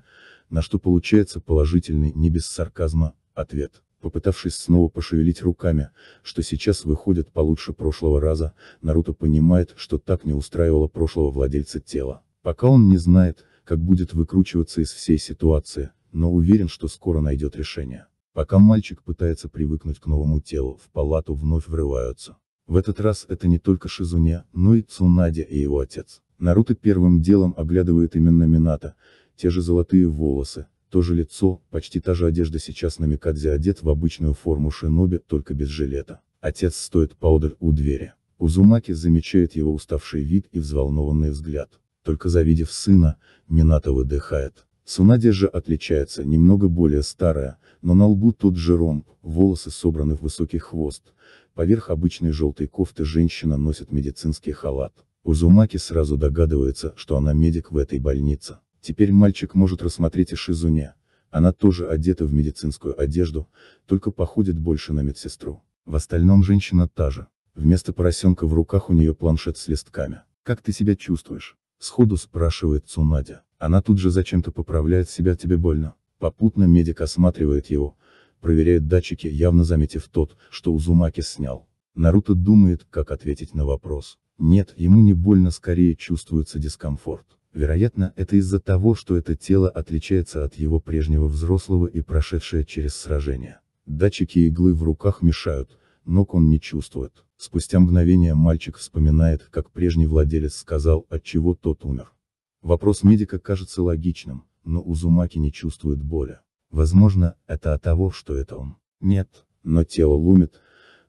на что получается положительный, не без сарказма, ответ. Попытавшись снова пошевелить руками, что сейчас выходит получше прошлого раза, Наруто понимает, что так не устраивало прошлого владельца тела. Пока он не знает, как будет выкручиваться из всей ситуации, но уверен, что скоро найдет решение. Пока мальчик пытается привыкнуть к новому телу, в палату вновь врываются. В этот раз это не только Шизуня, но и Цунади и его отец. Наруто первым делом оглядывает именно Мината, те же золотые волосы, то же лицо, почти та же одежда сейчас на Микадзе одет в обычную форму шиноби, только без жилета. Отец стоит поодаль у двери. Узумаки замечает его уставший вид и взволнованный взгляд только завидев сына, Минато выдыхает. Сунади же отличается, немного более старая, но на лбу тот же ромб, волосы собраны в высокий хвост. Поверх обычной желтой кофты женщина носит медицинский халат. Узумаки сразу догадывается, что она медик в этой больнице. Теперь мальчик может рассмотреть и Шизуне. Она тоже одета в медицинскую одежду, только походит больше на медсестру. В остальном женщина та же. Вместо поросенка в руках у нее планшет с листками. «Как ты себя чувствуешь?» Сходу спрашивает Цунадя. Она тут же зачем-то поправляет себя «тебе больно». Попутно медик осматривает его, проверяет датчики, явно заметив тот, что Узумаки снял. Наруто думает, как ответить на вопрос. Нет, ему не больно, скорее чувствуется дискомфорт. Вероятно, это из-за того, что это тело отличается от его прежнего взрослого и прошедшее через сражение. Датчики иглы в руках мешают, ног он не чувствует. Спустя мгновение мальчик вспоминает, как прежний владелец сказал, от чего тот умер. Вопрос медика кажется логичным, но Узумаки не чувствует боли. Возможно, это от того, что это он. Нет, но тело ломит,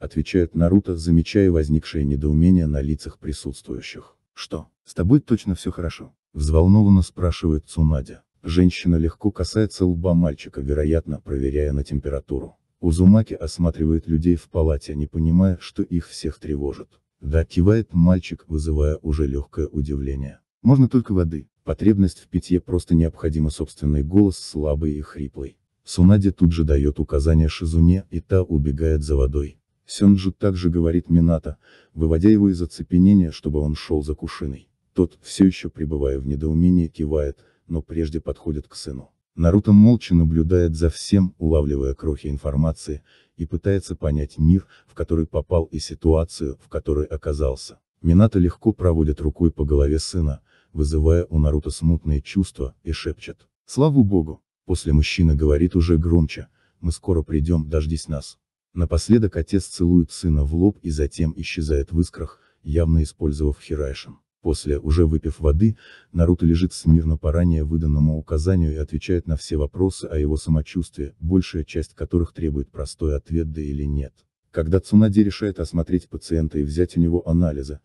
отвечает Наруто, замечая возникшее недоумение на лицах присутствующих. Что, с тобой точно все хорошо? Взволнованно спрашивает Цунадя. Женщина легко касается лба мальчика, вероятно, проверяя на температуру. Узумаки осматривает людей в палате, не понимая, что их всех тревожит. Да, кивает мальчик, вызывая уже легкое удивление. Можно только воды. Потребность в питье просто необходима собственный голос слабый и хриплый. Сунади тут же дает указание Шизуне, и та убегает за водой. Сёнджу также говорит Мината, выводя его из оцепенения, чтобы он шел за кушиной. Тот, все еще пребывая в недоумении, кивает, но прежде подходит к сыну. Наруто молча наблюдает за всем, улавливая крохи информации, и пытается понять мир, в который попал и ситуацию, в которой оказался. Минато легко проводит рукой по голове сына, вызывая у Наруто смутные чувства, и шепчет. «Слава богу!» После мужчина говорит уже громче, «Мы скоро придем, дождись нас». Напоследок отец целует сына в лоб и затем исчезает в искрах, явно использовав Хирайшин. После, уже выпив воды, Наруто лежит смирно по ранее выданному указанию и отвечает на все вопросы о его самочувствии, большая часть которых требует простой ответ «да» или «нет». Когда Цунади решает осмотреть пациента и взять у него анализы,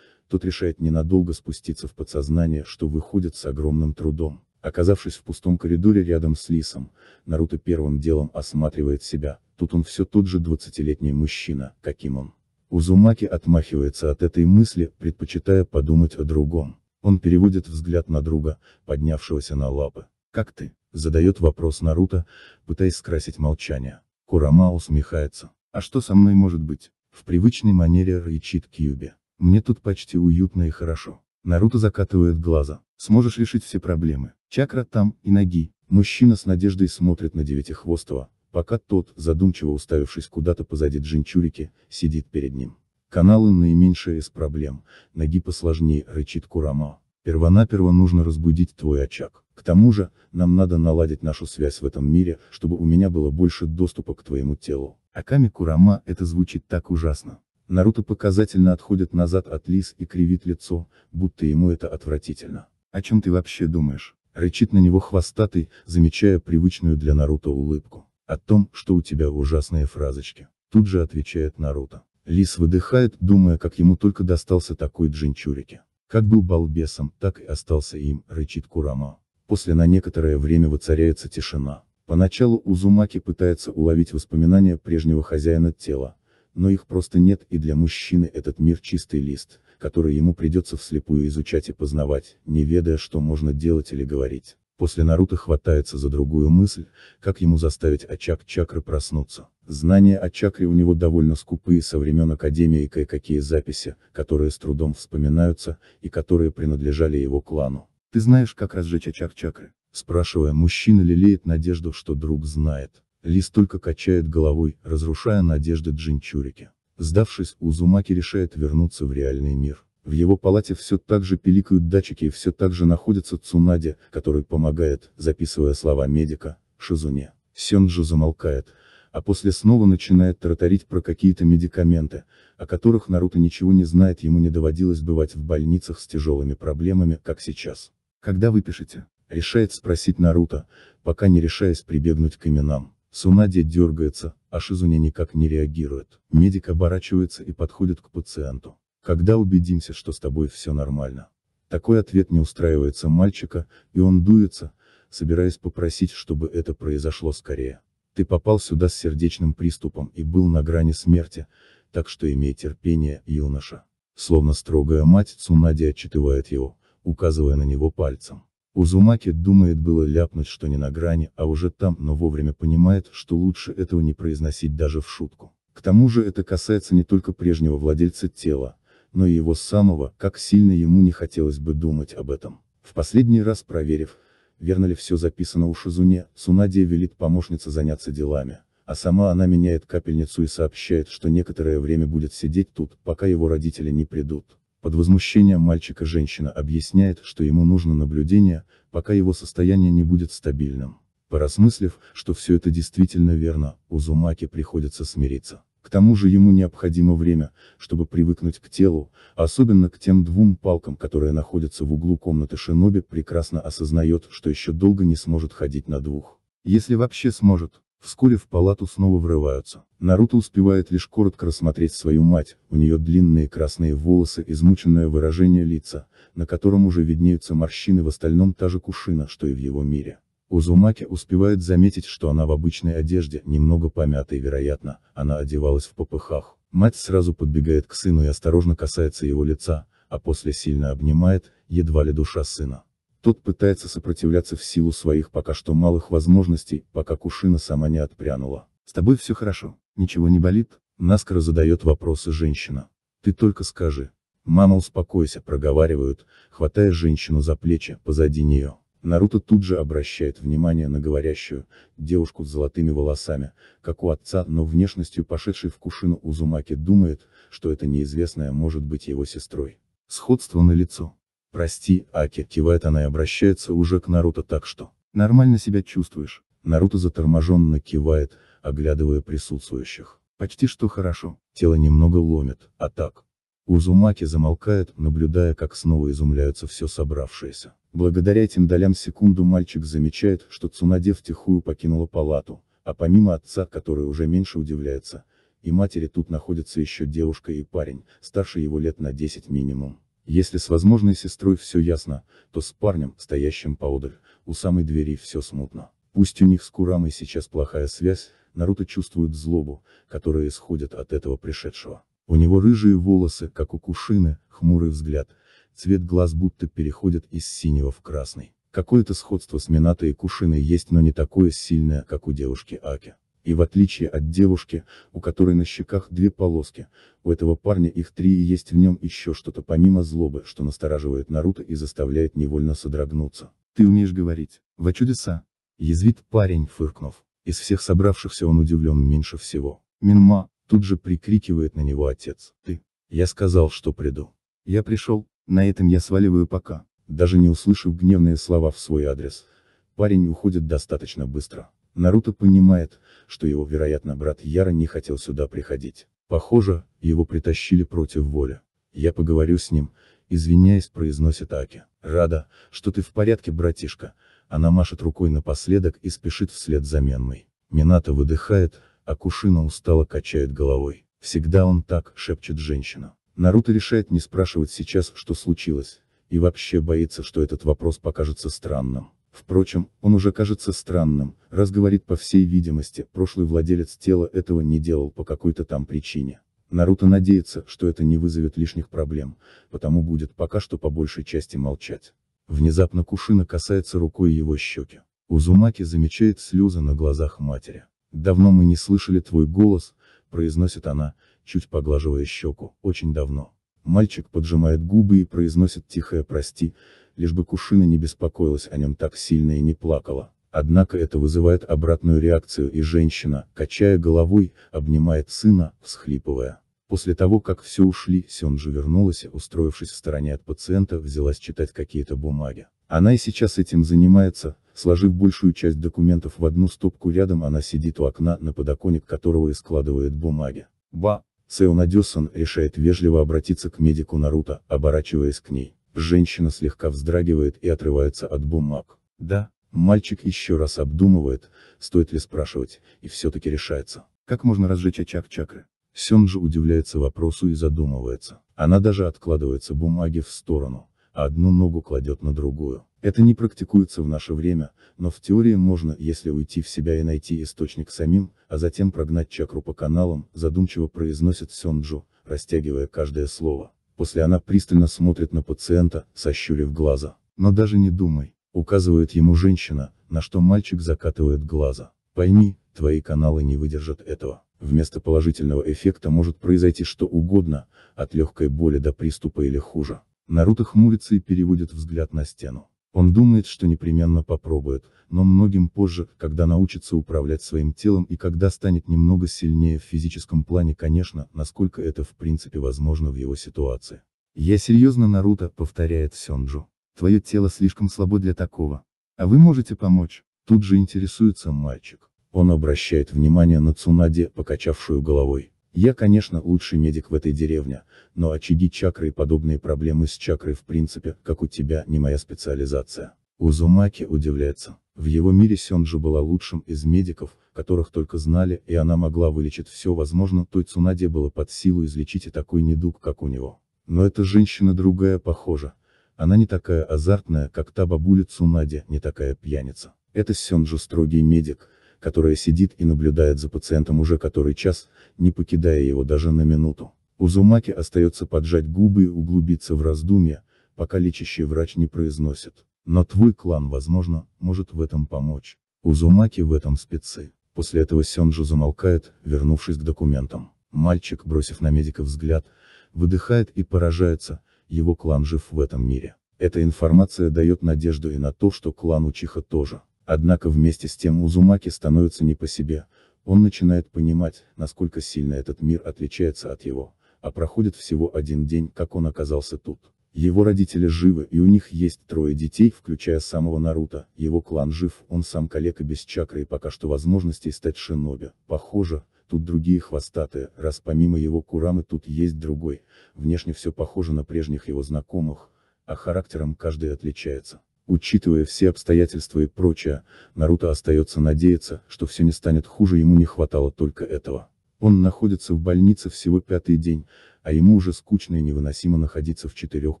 тот решает ненадолго спуститься в подсознание, что выходит с огромным трудом. Оказавшись в пустом коридоре рядом с Лисом, Наруто первым делом осматривает себя, тут он все тот же 20-летний мужчина, каким он Узумаки отмахивается от этой мысли, предпочитая подумать о другом. Он переводит взгляд на друга, поднявшегося на лапы. «Как ты?» – задает вопрос Наруто, пытаясь скрасить молчание. Курама усмехается. «А что со мной может быть?» В привычной манере рычит Кьюби. «Мне тут почти уютно и хорошо». Наруто закатывает глаза. «Сможешь решить все проблемы. Чакра там, и ноги». Мужчина с надеждой смотрит на Девятихвостого, пока тот, задумчиво уставившись куда-то позади джинчурики, сидит перед ним. Каналы наименьшая из проблем, ноги посложнее, рычит Курамо. Первонаперво нужно разбудить твой очаг. К тому же, нам надо наладить нашу связь в этом мире, чтобы у меня было больше доступа к твоему телу. Аками Курама это звучит так ужасно. Наруто показательно отходит назад от лис и кривит лицо, будто ему это отвратительно. О чем ты вообще думаешь? Рычит на него хвостатый, замечая привычную для Наруто улыбку о том, что у тебя ужасные фразочки. Тут же отвечает Наруто. Лис выдыхает, думая, как ему только достался такой джинчурики. Как был балбесом, так и остался им, рычит Курама. После на некоторое время воцаряется тишина. Поначалу Узумаки пытается уловить воспоминания прежнего хозяина тела, но их просто нет и для мужчины этот мир чистый лист, который ему придется вслепую изучать и познавать, не ведая, что можно делать или говорить. После Наруто хватается за другую мысль, как ему заставить очаг чакры проснуться. Знания о чакре у него довольно скупые со времен Академии кое-какие записи, которые с трудом вспоминаются, и которые принадлежали его клану. «Ты знаешь, как разжечь очаг чакры?» Спрашивая, мужчина лелеет надежду, что друг знает. Лис только качает головой, разрушая надежды Джинчурики. Сдавшись, Узумаки решает вернуться в реальный мир. В его палате все так же пиликают датчики и все так же находится Цунади, который помогает, записывая слова медика, Шизуне. Сёнджи замолкает, а после снова начинает тараторить про какие-то медикаменты, о которых Наруто ничего не знает ему не доводилось бывать в больницах с тяжелыми проблемами, как сейчас. «Когда выпишете?» — решает спросить Наруто, пока не решаясь прибегнуть к именам. Сунади дергается, а Шизуне никак не реагирует. Медик оборачивается и подходит к пациенту. Когда убедимся, что с тобой все нормально. Такой ответ не устраивается мальчика, и он дуется, собираясь попросить, чтобы это произошло скорее. Ты попал сюда с сердечным приступом и был на грани смерти, так что имей терпение, юноша. Словно строгая мать Цунади отчитывает его, указывая на него пальцем. Узумаки думает было ляпнуть, что не на грани, а уже там, но вовремя понимает, что лучше этого не произносить даже в шутку. К тому же это касается не только прежнего владельца тела, но и его самого, как сильно ему не хотелось бы думать об этом. В последний раз проверив, верно ли все записано у Шизуне, Сунадия велит помощнице заняться делами, а сама она меняет капельницу и сообщает, что некоторое время будет сидеть тут, пока его родители не придут. Под возмущением мальчика женщина объясняет, что ему нужно наблюдение, пока его состояние не будет стабильным. Поразмыслив, что все это действительно верно, Узумаки приходится смириться. К тому же ему необходимо время, чтобы привыкнуть к телу, особенно к тем двум палкам, которые находятся в углу комнаты Шиноби прекрасно осознает, что еще долго не сможет ходить на двух. Если вообще сможет. Вскоре в палату снова врываются. Наруто успевает лишь коротко рассмотреть свою мать, у нее длинные красные волосы, измученное выражение лица, на котором уже виднеются морщины в остальном та же кушина, что и в его мире. Узумаки успевает заметить, что она в обычной одежде, немного помятой вероятно, она одевалась в попыхах. Мать сразу подбегает к сыну и осторожно касается его лица, а после сильно обнимает, едва ли душа сына. Тот пытается сопротивляться в силу своих пока что малых возможностей, пока Кушина сама не отпрянула. «С тобой все хорошо, ничего не болит?» Наскоро задает вопросы женщина. «Ты только скажи». «Мама, успокойся», проговаривают, хватая женщину за плечи, позади нее. Наруто тут же обращает внимание на говорящую, девушку с золотыми волосами, как у отца, но внешностью пошедшей в кушину Узумаки думает, что эта неизвестная может быть его сестрой. Сходство на лицо. «Прости, Аки», кивает она и обращается уже к Наруто так что. «Нормально себя чувствуешь?» Наруто заторможенно кивает, оглядывая присутствующих. «Почти что хорошо, тело немного ломит, а так». Узумаки замолкает, наблюдая, как снова изумляются все собравшиеся. Благодаря этим долям секунду мальчик замечает, что Цунаде втихую покинула палату, а помимо отца, который уже меньше удивляется, и матери тут находятся еще девушка и парень, старше его лет на 10 минимум. Если с возможной сестрой все ясно, то с парнем, стоящим поодаль, у самой двери все смутно. Пусть у них с Курамой сейчас плохая связь, Наруто чувствует злобу, которая исходит от этого пришедшего. У него рыжие волосы, как у Кушины, хмурый взгляд, цвет глаз будто переходит из синего в красный. Какое-то сходство с Минатой и Кушиной есть, но не такое сильное, как у девушки Аки. И в отличие от девушки, у которой на щеках две полоски, у этого парня их три и есть в нем еще что-то помимо злобы, что настораживает Наруто и заставляет невольно содрогнуться. «Ты умеешь говорить, во чудеса!» Язвит парень, фыркнув. Из всех собравшихся он удивлен меньше всего. «Минма!» Тут же прикрикивает на него отец. «Ты!» «Я сказал, что приду!» «Я пришел!» На этом я сваливаю пока, даже не услышав гневные слова в свой адрес. Парень уходит достаточно быстро. Наруто понимает, что его, вероятно, брат Яра не хотел сюда приходить. Похоже, его притащили против воли. Я поговорю с ним, извиняясь, произносит Аки. Рада, что ты в порядке, братишка. Она машет рукой напоследок и спешит вслед за Менной. Минато выдыхает, а Кушина устало качает головой. Всегда он так, шепчет женщина. Наруто решает не спрашивать сейчас, что случилось, и вообще боится, что этот вопрос покажется странным. Впрочем, он уже кажется странным, раз говорит по всей видимости, прошлый владелец тела этого не делал по какой-то там причине. Наруто надеется, что это не вызовет лишних проблем, потому будет пока что по большей части молчать. Внезапно Кушина касается рукой его щеки. Узумаки замечает слезы на глазах матери. «Давно мы не слышали твой голос», — произносит она, чуть поглаживая щеку, очень давно. Мальчик поджимает губы и произносит тихое «прости», лишь бы Кушина не беспокоилась о нем так сильно и не плакала. Однако это вызывает обратную реакцию и женщина, качая головой, обнимает сына, всхлипывая. После того, как все ушли, Сёнджи вернулась, устроившись в стороне от пациента, взялась читать какие-то бумаги. Она и сейчас этим занимается, сложив большую часть документов в одну стопку рядом она сидит у окна, на подоконник которого и складывает бумаги. Ба, Сеон Адюсон решает вежливо обратиться к медику Наруто, оборачиваясь к ней. Женщина слегка вздрагивает и отрывается от бумаг. Да, мальчик еще раз обдумывает, стоит ли спрашивать, и все-таки решается. Как можно разжечь очаг чакры? Сёнджи удивляется вопросу и задумывается. Она даже откладывается бумаги в сторону, а одну ногу кладет на другую. Это не практикуется в наше время, но в теории можно, если уйти в себя и найти источник самим, а затем прогнать чакру по каналам, задумчиво произносит Сёнджу, растягивая каждое слово. После она пристально смотрит на пациента, сощурив глаза. Но даже не думай, указывает ему женщина, на что мальчик закатывает глаза. Пойми, твои каналы не выдержат этого. Вместо положительного эффекта может произойти что угодно, от легкой боли до приступа или хуже. Наруто хмурится и переводит взгляд на стену. Он думает, что непременно попробует, но многим позже, когда научится управлять своим телом и когда станет немного сильнее в физическом плане, конечно, насколько это в принципе возможно в его ситуации. «Я серьезно, Наруто», — повторяет Сёнджу. «Твое тело слишком слабо для такого. А вы можете помочь?» Тут же интересуется мальчик. Он обращает внимание на Цунаде, покачавшую головой. Я, конечно, лучший медик в этой деревне, но очаги чакры и подобные проблемы с чакрой в принципе, как у тебя, не моя специализация. Узумаки удивляется. В его мире Сёнджи была лучшим из медиков, которых только знали, и она могла вылечить все возможно, той Цунаде было под силу излечить и такой недуг, как у него. Но эта женщина другая похожа. Она не такая азартная, как та бабуля Цунаде, не такая пьяница. Это Сёнджи строгий медик, которая сидит и наблюдает за пациентом уже который час, не покидая его даже на минуту. Узумаки остается поджать губы и углубиться в раздумья, пока лечащий врач не произносит. Но твой клан, возможно, может в этом помочь. Узумаки в этом спецы. После этого Сёнджу замолкает, вернувшись к документам. Мальчик, бросив на медика взгляд, выдыхает и поражается, его клан жив в этом мире. Эта информация дает надежду и на то, что клан Учиха тоже. Однако вместе с тем Узумаки становится не по себе, он начинает понимать, насколько сильно этот мир отличается от его, а проходит всего один день, как он оказался тут. Его родители живы и у них есть трое детей, включая самого Наруто, его клан жив, он сам калека без чакры и пока что возможностей стать шиноби, похоже, тут другие хвостатые, раз помимо его Курамы тут есть другой, внешне все похоже на прежних его знакомых, а характером каждый отличается. Учитывая все обстоятельства и прочее, Наруто остается надеяться, что все не станет хуже ему не хватало только этого. Он находится в больнице всего пятый день, а ему уже скучно и невыносимо находиться в четырех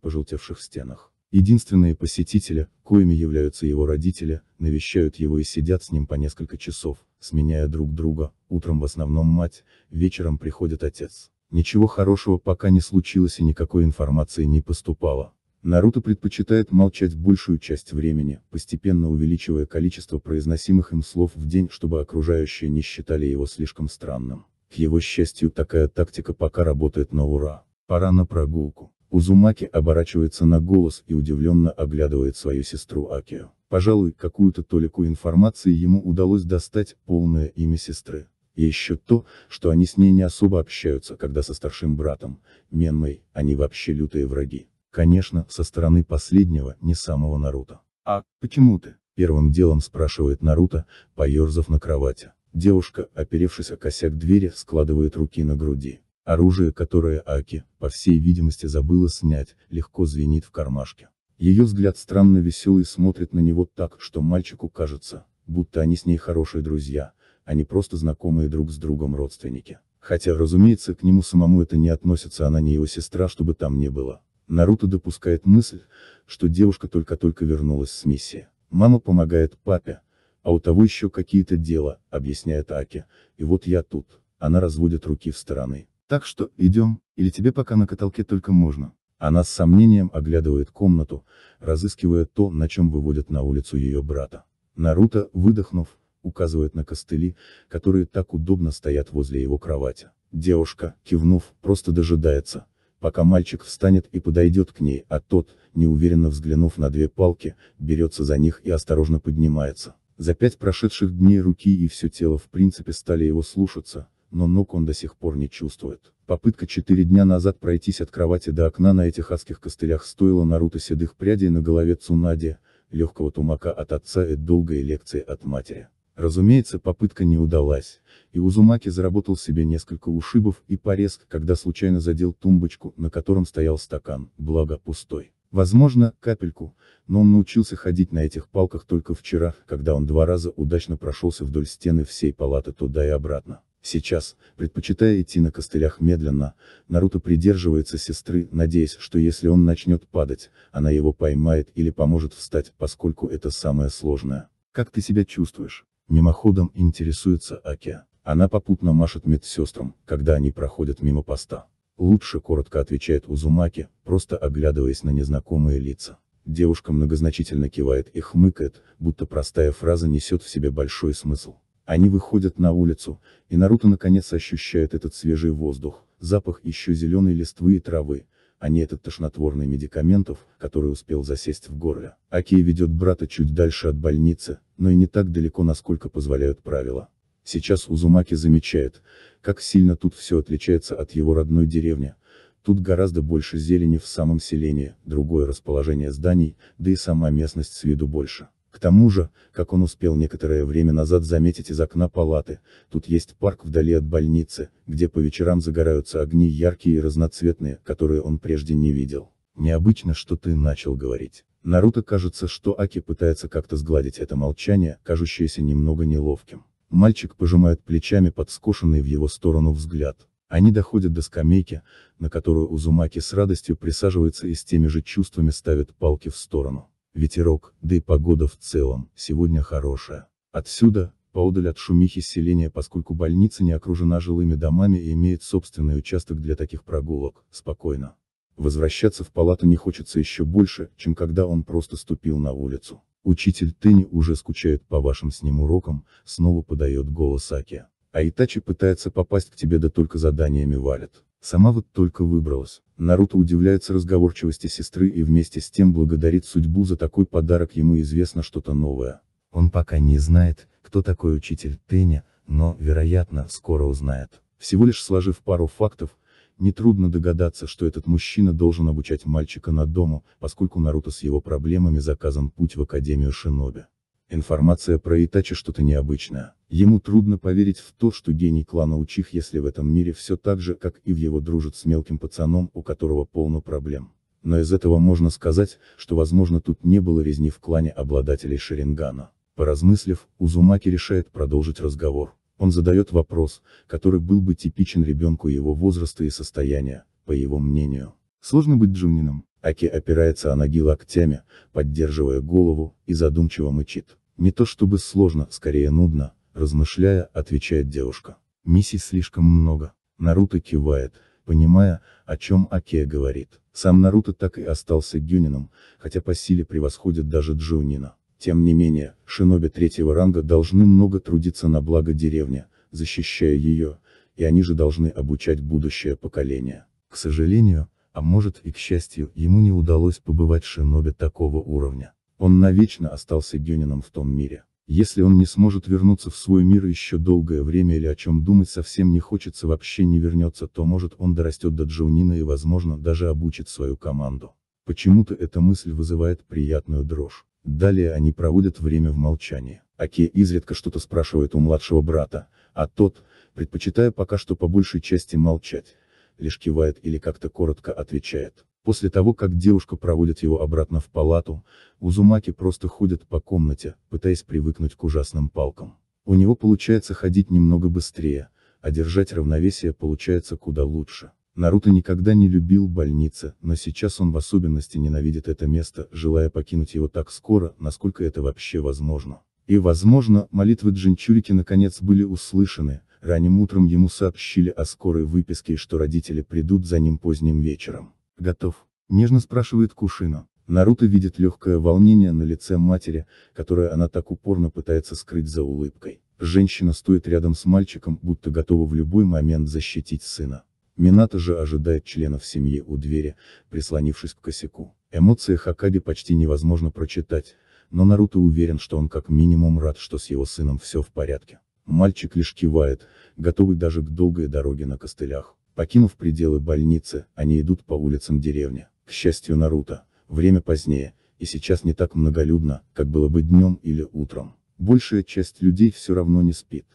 пожелтевших стенах. Единственные посетители, коими являются его родители, навещают его и сидят с ним по несколько часов, сменяя друг друга, утром в основном мать, вечером приходит отец. Ничего хорошего пока не случилось и никакой информации не поступало. Наруто предпочитает молчать большую часть времени, постепенно увеличивая количество произносимых им слов в день, чтобы окружающие не считали его слишком странным. К его счастью, такая тактика пока работает на ура. Пора на прогулку. Узумаки оборачивается на голос и удивленно оглядывает свою сестру Акио. Пожалуй, какую-то толику информации ему удалось достать, полное имя сестры. И еще то, что они с ней не особо общаются, когда со старшим братом, Менмой, они вообще лютые враги. Конечно, со стороны последнего, не самого Наруто. «А, почему ты?» — первым делом спрашивает Наруто, поерзав на кровати. Девушка, оперевшись о косяк двери, складывает руки на груди. Оружие, которое Аки, по всей видимости забыла снять, легко звенит в кармашке. Ее взгляд странно веселый смотрит на него так, что мальчику кажется, будто они с ней хорошие друзья, а не просто знакомые друг с другом родственники. Хотя, разумеется, к нему самому это не относится, она не его сестра, чтобы там не было. Наруто допускает мысль, что девушка только-только вернулась с миссии. Мама помогает папе, а у того еще какие-то дела, объясняет Аки, и вот я тут. Она разводит руки в стороны. Так что, идем, или тебе пока на каталке только можно. Она с сомнением оглядывает комнату, разыскивая то, на чем выводят на улицу ее брата. Наруто, выдохнув, указывает на костыли, которые так удобно стоят возле его кровати. Девушка, кивнув, просто дожидается, пока мальчик встанет и подойдет к ней, а тот, неуверенно взглянув на две палки, берется за них и осторожно поднимается. За пять прошедших дней руки и все тело в принципе стали его слушаться, но ног он до сих пор не чувствует. Попытка четыре дня назад пройтись от кровати до окна на этих адских костылях стоила Наруто седых прядей на голове Цунади, легкого тумака от отца и долгой лекции от матери. Разумеется, попытка не удалась, и Узумаки заработал себе несколько ушибов и порез, когда случайно задел тумбочку, на котором стоял стакан, благо пустой. Возможно, капельку, но он научился ходить на этих палках только вчера, когда он два раза удачно прошелся вдоль стены всей палаты туда и обратно. Сейчас, предпочитая идти на костылях медленно, Наруто придерживается сестры, надеясь, что если он начнет падать, она его поймает или поможет встать, поскольку это самое сложное. Как ты себя чувствуешь? Мимоходом интересуется Аки. Она попутно машет медсестрам, когда они проходят мимо поста. Лучше коротко отвечает Узумаки, просто оглядываясь на незнакомые лица. Девушка многозначительно кивает и хмыкает, будто простая фраза несет в себе большой смысл. Они выходят на улицу, и Наруто наконец ощущает этот свежий воздух, запах еще зеленой листвы и травы, а не этот тошнотворный медикаментов, который успел засесть в горле. Акей ведет брата чуть дальше от больницы, но и не так далеко, насколько позволяют правила. Сейчас Узумаки замечает, как сильно тут все отличается от его родной деревни, Тут гораздо больше зелени в самом селении, другое расположение зданий, да и сама местность с виду больше. К тому же, как он успел некоторое время назад заметить из окна палаты, тут есть парк вдали от больницы, где по вечерам загораются огни яркие и разноцветные, которые он прежде не видел. Необычно, что ты начал говорить. Наруто кажется, что Аки пытается как-то сгладить это молчание, кажущееся немного неловким. Мальчик пожимает плечами под скошенный в его сторону взгляд. Они доходят до скамейки, на которую Узумаки с радостью присаживается и с теми же чувствами ставит палки в сторону ветерок, да и погода в целом, сегодня хорошая. Отсюда, поодаль от шумихи селения, поскольку больница не окружена жилыми домами и имеет собственный участок для таких прогулок, спокойно. Возвращаться в палату не хочется еще больше, чем когда он просто ступил на улицу. Учитель Тенни уже скучает по вашим с ним урокам, снова подает голос Аки. А Итачи пытается попасть к тебе да только заданиями валит. Сама вот только выбралась. Наруто удивляется разговорчивости сестры и вместе с тем благодарит судьбу за такой подарок ему известно что-то новое. Он пока не знает, кто такой учитель Теня, но, вероятно, скоро узнает. Всего лишь сложив пару фактов, нетрудно догадаться, что этот мужчина должен обучать мальчика на дому, поскольку Наруто с его проблемами заказан путь в Академию Шиноби. Информация про Итачи что-то необычное. Ему трудно поверить в то, что гений клана Учих, если в этом мире все так же, как и в его дружит с мелким пацаном, у которого полно проблем. Но из этого можно сказать, что возможно тут не было резни в клане обладателей Шерингана. Поразмыслив, Узумаки решает продолжить разговор. Он задает вопрос, который был бы типичен ребенку его возраста и состояния, по его мнению. Сложно быть джунином. Аки опирается о ноги локтями, поддерживая голову, и задумчиво мычит. Не то чтобы сложно, скорее нудно, размышляя, отвечает девушка. Миссий слишком много. Наруто кивает, понимая, о чем Акея говорит. Сам Наруто так и остался Гюнином, хотя по силе превосходит даже Джунина. Тем не менее, шиноби третьего ранга должны много трудиться на благо деревни, защищая ее, и они же должны обучать будущее поколение. К сожалению, а может и к счастью, ему не удалось побывать шиноби такого уровня. Он навечно остался Гюнином в том мире. Если он не сможет вернуться в свой мир еще долгое время или о чем думать совсем не хочется вообще не вернется, то может он дорастет до Джоунина и возможно даже обучит свою команду. Почему-то эта мысль вызывает приятную дрожь. Далее они проводят время в молчании. Аке изредка что-то спрашивает у младшего брата, а тот, предпочитая пока что по большей части молчать, лишь кивает или как-то коротко отвечает. После того, как девушка проводит его обратно в палату, Узумаки просто ходит по комнате, пытаясь привыкнуть к ужасным палкам. У него получается ходить немного быстрее, а держать равновесие получается куда лучше. Наруто никогда не любил больницы, но сейчас он в особенности ненавидит это место, желая покинуть его так скоро, насколько это вообще возможно. И возможно, молитвы Джинчурики наконец были услышаны, ранним утром ему сообщили о скорой выписке и что родители придут за ним поздним вечером. Готов. Нежно спрашивает Кушино. Наруто видит легкое волнение на лице матери, которое она так упорно пытается скрыть за улыбкой. Женщина стоит рядом с мальчиком, будто готова в любой момент защитить сына. Минато же ожидает членов семьи у двери, прислонившись к косяку. Эмоции Хакаги почти невозможно прочитать, но Наруто уверен, что он как минимум рад, что с его сыном все в порядке. Мальчик лишь кивает, готовый даже к долгой дороге на костылях. Покинув пределы больницы, они идут по улицам деревни. К счастью Наруто, время позднее, и сейчас не так многолюдно, как было бы днем или утром. Большая часть людей все равно не спит.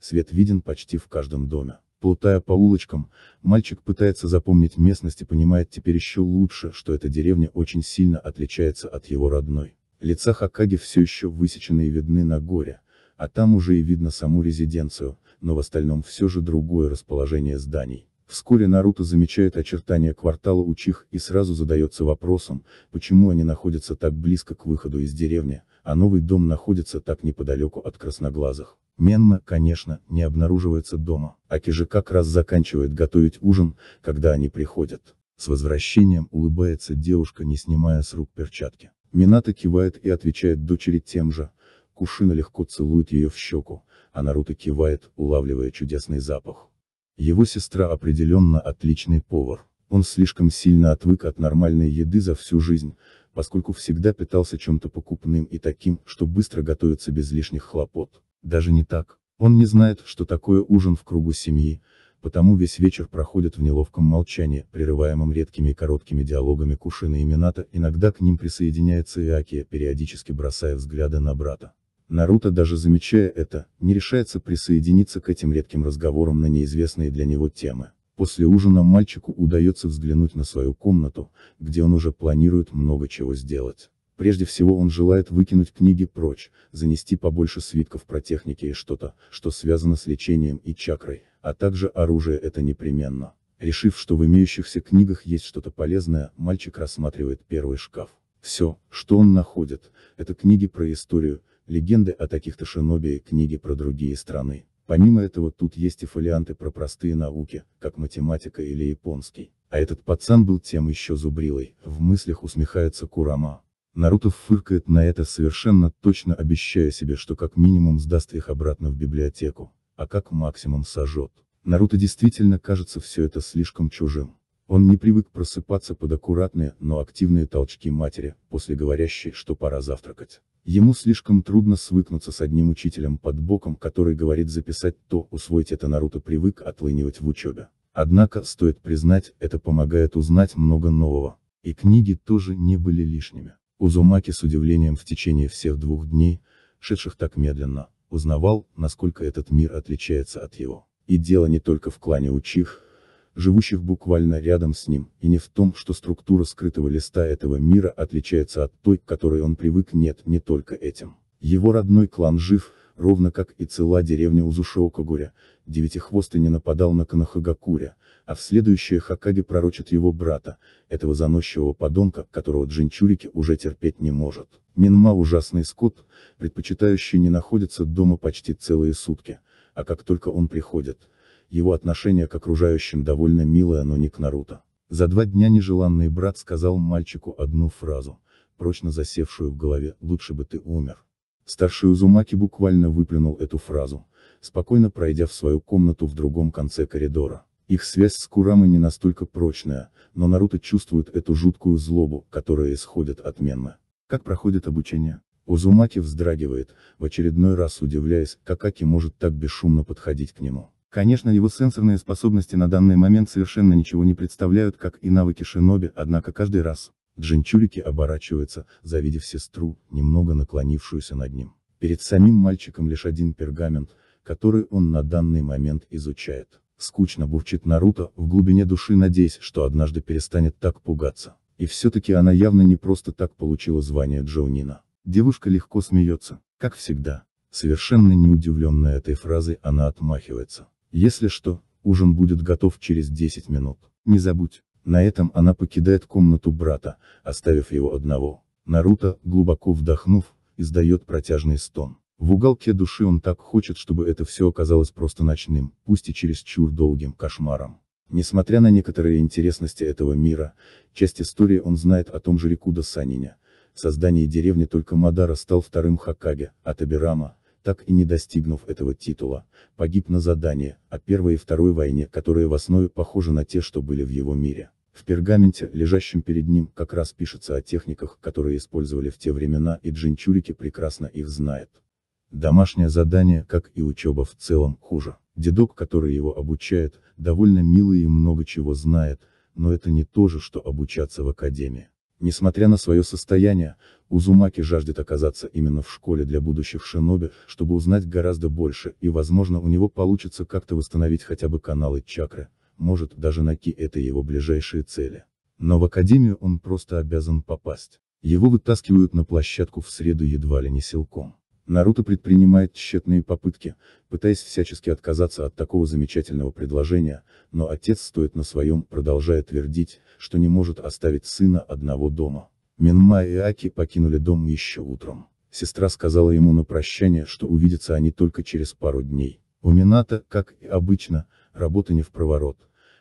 Свет виден почти в каждом доме. Плутая по улочкам, мальчик пытается запомнить местность и понимает теперь еще лучше, что эта деревня очень сильно отличается от его родной. Лица Хакаги все еще высечены и видны на горе, а там уже и видно саму резиденцию, но в остальном все же другое расположение зданий. Вскоре Наруто замечает очертания квартала Учих и сразу задается вопросом, почему они находятся так близко к выходу из деревни, а новый дом находится так неподалеку от красноглазых. Менна, конечно, не обнаруживается дома, а Кижи как раз заканчивает готовить ужин, когда они приходят. С возвращением улыбается девушка, не снимая с рук перчатки. Мината кивает и отвечает дочери тем же, Кушина легко целует ее в щеку, а Наруто кивает, улавливая чудесный запах. Его сестра определенно отличный повар. Он слишком сильно отвык от нормальной еды за всю жизнь, поскольку всегда питался чем-то покупным и таким, что быстро готовится без лишних хлопот. Даже не так. Он не знает, что такое ужин в кругу семьи, потому весь вечер проходит в неловком молчании, прерываемом редкими и короткими диалогами Кушина и Мината, иногда к ним присоединяется Иакия, периодически бросая взгляды на брата. Наруто, даже замечая это, не решается присоединиться к этим редким разговорам на неизвестные для него темы. После ужина мальчику удается взглянуть на свою комнату, где он уже планирует много чего сделать. Прежде всего он желает выкинуть книги прочь, занести побольше свитков про техники и что-то, что связано с лечением и чакрой, а также оружие это непременно. Решив, что в имеющихся книгах есть что-то полезное, мальчик рассматривает первый шкаф. Все, что он находит, это книги про историю, легенды о таких-то шиноби и книги про другие страны. Помимо этого тут есть и фолианты про простые науки, как математика или японский. А этот пацан был тем еще зубрилой, в мыслях усмехается Курама. Наруто фыркает на это совершенно точно обещая себе, что как минимум сдаст их обратно в библиотеку, а как максимум сожжет. Наруто действительно кажется все это слишком чужим. Он не привык просыпаться под аккуратные, но активные толчки матери, после говорящей, что пора завтракать. Ему слишком трудно свыкнуться с одним учителем под боком, который говорит записать то, усвоить это Наруто привык отлынивать в учебе. Однако, стоит признать, это помогает узнать много нового. И книги тоже не были лишними. Узумаки с удивлением в течение всех двух дней, шедших так медленно, узнавал, насколько этот мир отличается от его. И дело не только в клане Учих, живущих буквально рядом с ним, и не в том, что структура скрытого листа этого мира отличается от той, к которой он привык, нет, не только этим. Его родной клан жив, ровно как и цела деревня Узушиокагуря, Девятихвостый не нападал на Канахагакуря, а в следующее Хакаги пророчит его брата, этого заносчивого подонка, которого Джинчурики уже терпеть не может. Минма ужасный скот, предпочитающий не находится дома почти целые сутки, а как только он приходит, его отношение к окружающим довольно милое, но не к Наруто. За два дня нежеланный брат сказал мальчику одну фразу, прочно засевшую в голове, лучше бы ты умер. Старший Узумаки буквально выплюнул эту фразу, спокойно пройдя в свою комнату в другом конце коридора. Их связь с Курамой не настолько прочная, но Наруто чувствует эту жуткую злобу, которая исходит отменно. Как проходит обучение? Узумаки вздрагивает, в очередной раз удивляясь, как Аки может так бесшумно подходить к нему. Конечно, его сенсорные способности на данный момент совершенно ничего не представляют, как и навыки шиноби, однако каждый раз, Джинчурики оборачивается, завидев сестру, немного наклонившуюся над ним. Перед самим мальчиком лишь один пергамент, который он на данный момент изучает. Скучно бурчит Наруто, в глубине души надеясь, что однажды перестанет так пугаться. И все-таки она явно не просто так получила звание Джоунина. Девушка легко смеется, как всегда. Совершенно не удивленная этой фразой она отмахивается. Если что, ужин будет готов через 10 минут. Не забудь. На этом она покидает комнату брата, оставив его одного. Наруто, глубоко вдохнув, издает протяжный стон. В уголке души он так хочет, чтобы это все оказалось просто ночным, пусть и чересчур долгим кошмаром. Несмотря на некоторые интересности этого мира, часть истории он знает о том же Рикуда Санине. создании деревни только Мадара стал вторым Хакаге, а Табирама, так и не достигнув этого титула, погиб на задании, о Первой и Второй войне, которые в основе похожи на те, что были в его мире. В пергаменте, лежащем перед ним, как раз пишется о техниках, которые использовали в те времена, и Джинчурики прекрасно их знает. Домашнее задание, как и учеба в целом, хуже. Дедок, который его обучает, довольно милый и много чего знает, но это не то же, что обучаться в академии. Несмотря на свое состояние, Узумаки жаждет оказаться именно в школе для будущих шиноби, чтобы узнать гораздо больше, и возможно у него получится как-то восстановить хотя бы каналы чакры, может даже Наки это его ближайшие цели. Но в академию он просто обязан попасть. Его вытаскивают на площадку в среду едва ли не силком. Наруто предпринимает тщетные попытки, пытаясь всячески отказаться от такого замечательного предложения, но отец стоит на своем, продолжая твердить, что не может оставить сына одного дома. Минма и Аки покинули дом еще утром. Сестра сказала ему на прощание, что увидятся они только через пару дней. У Мината, как и обычно, работа не в проворот,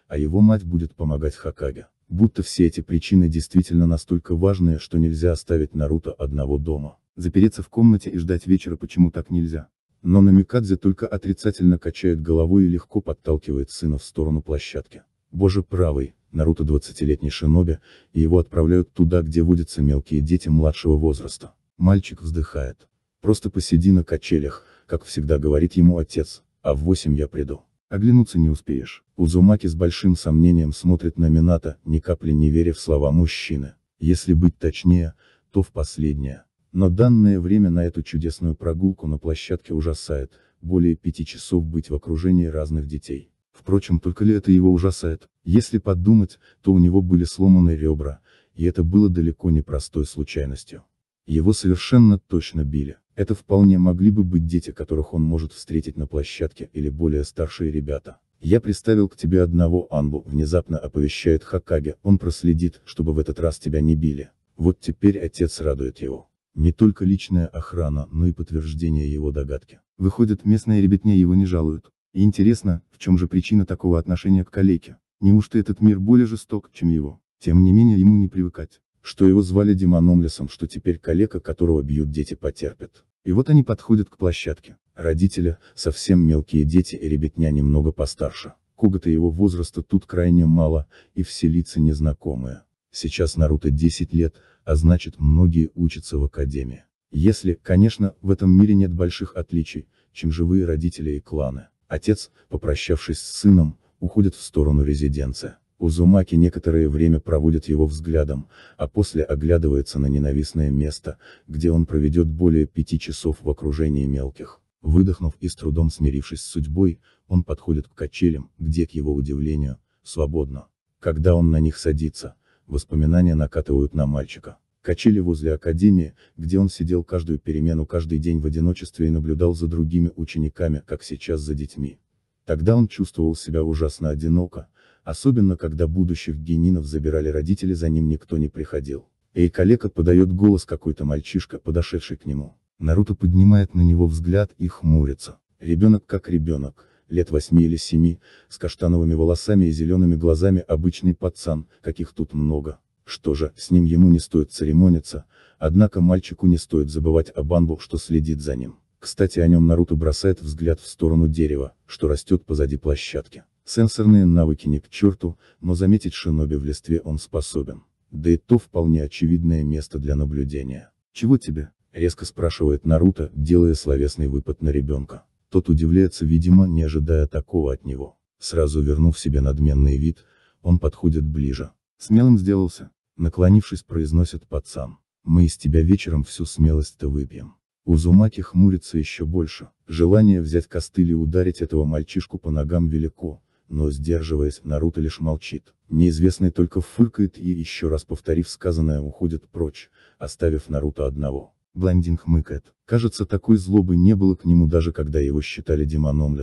а его мать будет помогать Хакаге. Будто все эти причины действительно настолько важные, что нельзя оставить Наруто одного дома. Запереться в комнате и ждать вечера почему так нельзя. Но Намикадзе только отрицательно качает головой и легко подталкивает сына в сторону площадки. Боже правый, Наруто 20-летний шиноби, и его отправляют туда, где водятся мелкие дети младшего возраста. Мальчик вздыхает. Просто посиди на качелях, как всегда говорит ему отец, а в восемь я приду. Оглянуться не успеешь. Узумаки с большим сомнением смотрит на Мината, ни капли не веря в слова мужчины. Если быть точнее, то в последнее. Но данное время на эту чудесную прогулку на площадке ужасает, более пяти часов быть в окружении разных детей. Впрочем, только ли это его ужасает? Если подумать, то у него были сломаны ребра, и это было далеко не простой случайностью. Его совершенно точно били. Это вполне могли бы быть дети, которых он может встретить на площадке, или более старшие ребята. Я приставил к тебе одного Анбу, внезапно оповещает Хакаге, он проследит, чтобы в этот раз тебя не били. Вот теперь отец радует его. Не только личная охрана, но и подтверждение его догадки. Выходит, местные ребятня его не жалуют. И интересно, в чем же причина такого отношения к калеке? Неужто этот мир более жесток, чем его? Тем не менее ему не привыкать, что его звали Демономлесом, что теперь калека, которого бьют дети, потерпит. И вот они подходят к площадке. Родители, совсем мелкие дети и ребятня немного постарше. Куга-то его возраста тут крайне мало, и все лица незнакомые. Сейчас Наруто 10 лет, а значит многие учатся в академии. Если, конечно, в этом мире нет больших отличий, чем живые родители и кланы. Отец, попрощавшись с сыном, уходит в сторону резиденции. Узумаки некоторое время проводит его взглядом, а после оглядывается на ненавистное место, где он проведет более пяти часов в окружении мелких. Выдохнув и с трудом смирившись с судьбой, он подходит к качелям, где, к его удивлению, свободно. Когда он на них садится, воспоминания накатывают на мальчика. Качели возле академии, где он сидел каждую перемену каждый день в одиночестве и наблюдал за другими учениками, как сейчас за детьми. Тогда он чувствовал себя ужасно одиноко, особенно когда будущих генинов забирали родители за ним никто не приходил. Эй, коллега подает голос какой-то мальчишка, подошедший к нему. Наруто поднимает на него взгляд и хмурится. Ребенок как ребенок, лет восьми или семи, с каштановыми волосами и зелеными глазами обычный пацан, каких тут много. Что же, с ним ему не стоит церемониться, однако мальчику не стоит забывать о Банбу, что следит за ним. Кстати о нем Наруто бросает взгляд в сторону дерева, что растет позади площадки. Сенсорные навыки не к черту, но заметить шиноби в листве он способен. Да и то вполне очевидное место для наблюдения. «Чего тебе?» — резко спрашивает Наруто, делая словесный выпад на ребенка. Тот удивляется, видимо, не ожидая такого от него. Сразу вернув себе надменный вид, он подходит ближе. Смелым сделался. Наклонившись, произносит пацан. Мы из тебя вечером всю смелость-то выпьем. Узумаки хмурится еще больше. Желание взять костыль и ударить этого мальчишку по ногам велико, но сдерживаясь, Наруто лишь молчит. Неизвестный только фыркает и, еще раз повторив сказанное, уходит прочь, оставив Наруто одного. Блондин хмыкает. Кажется, такой злобы не было к нему даже когда его считали демоном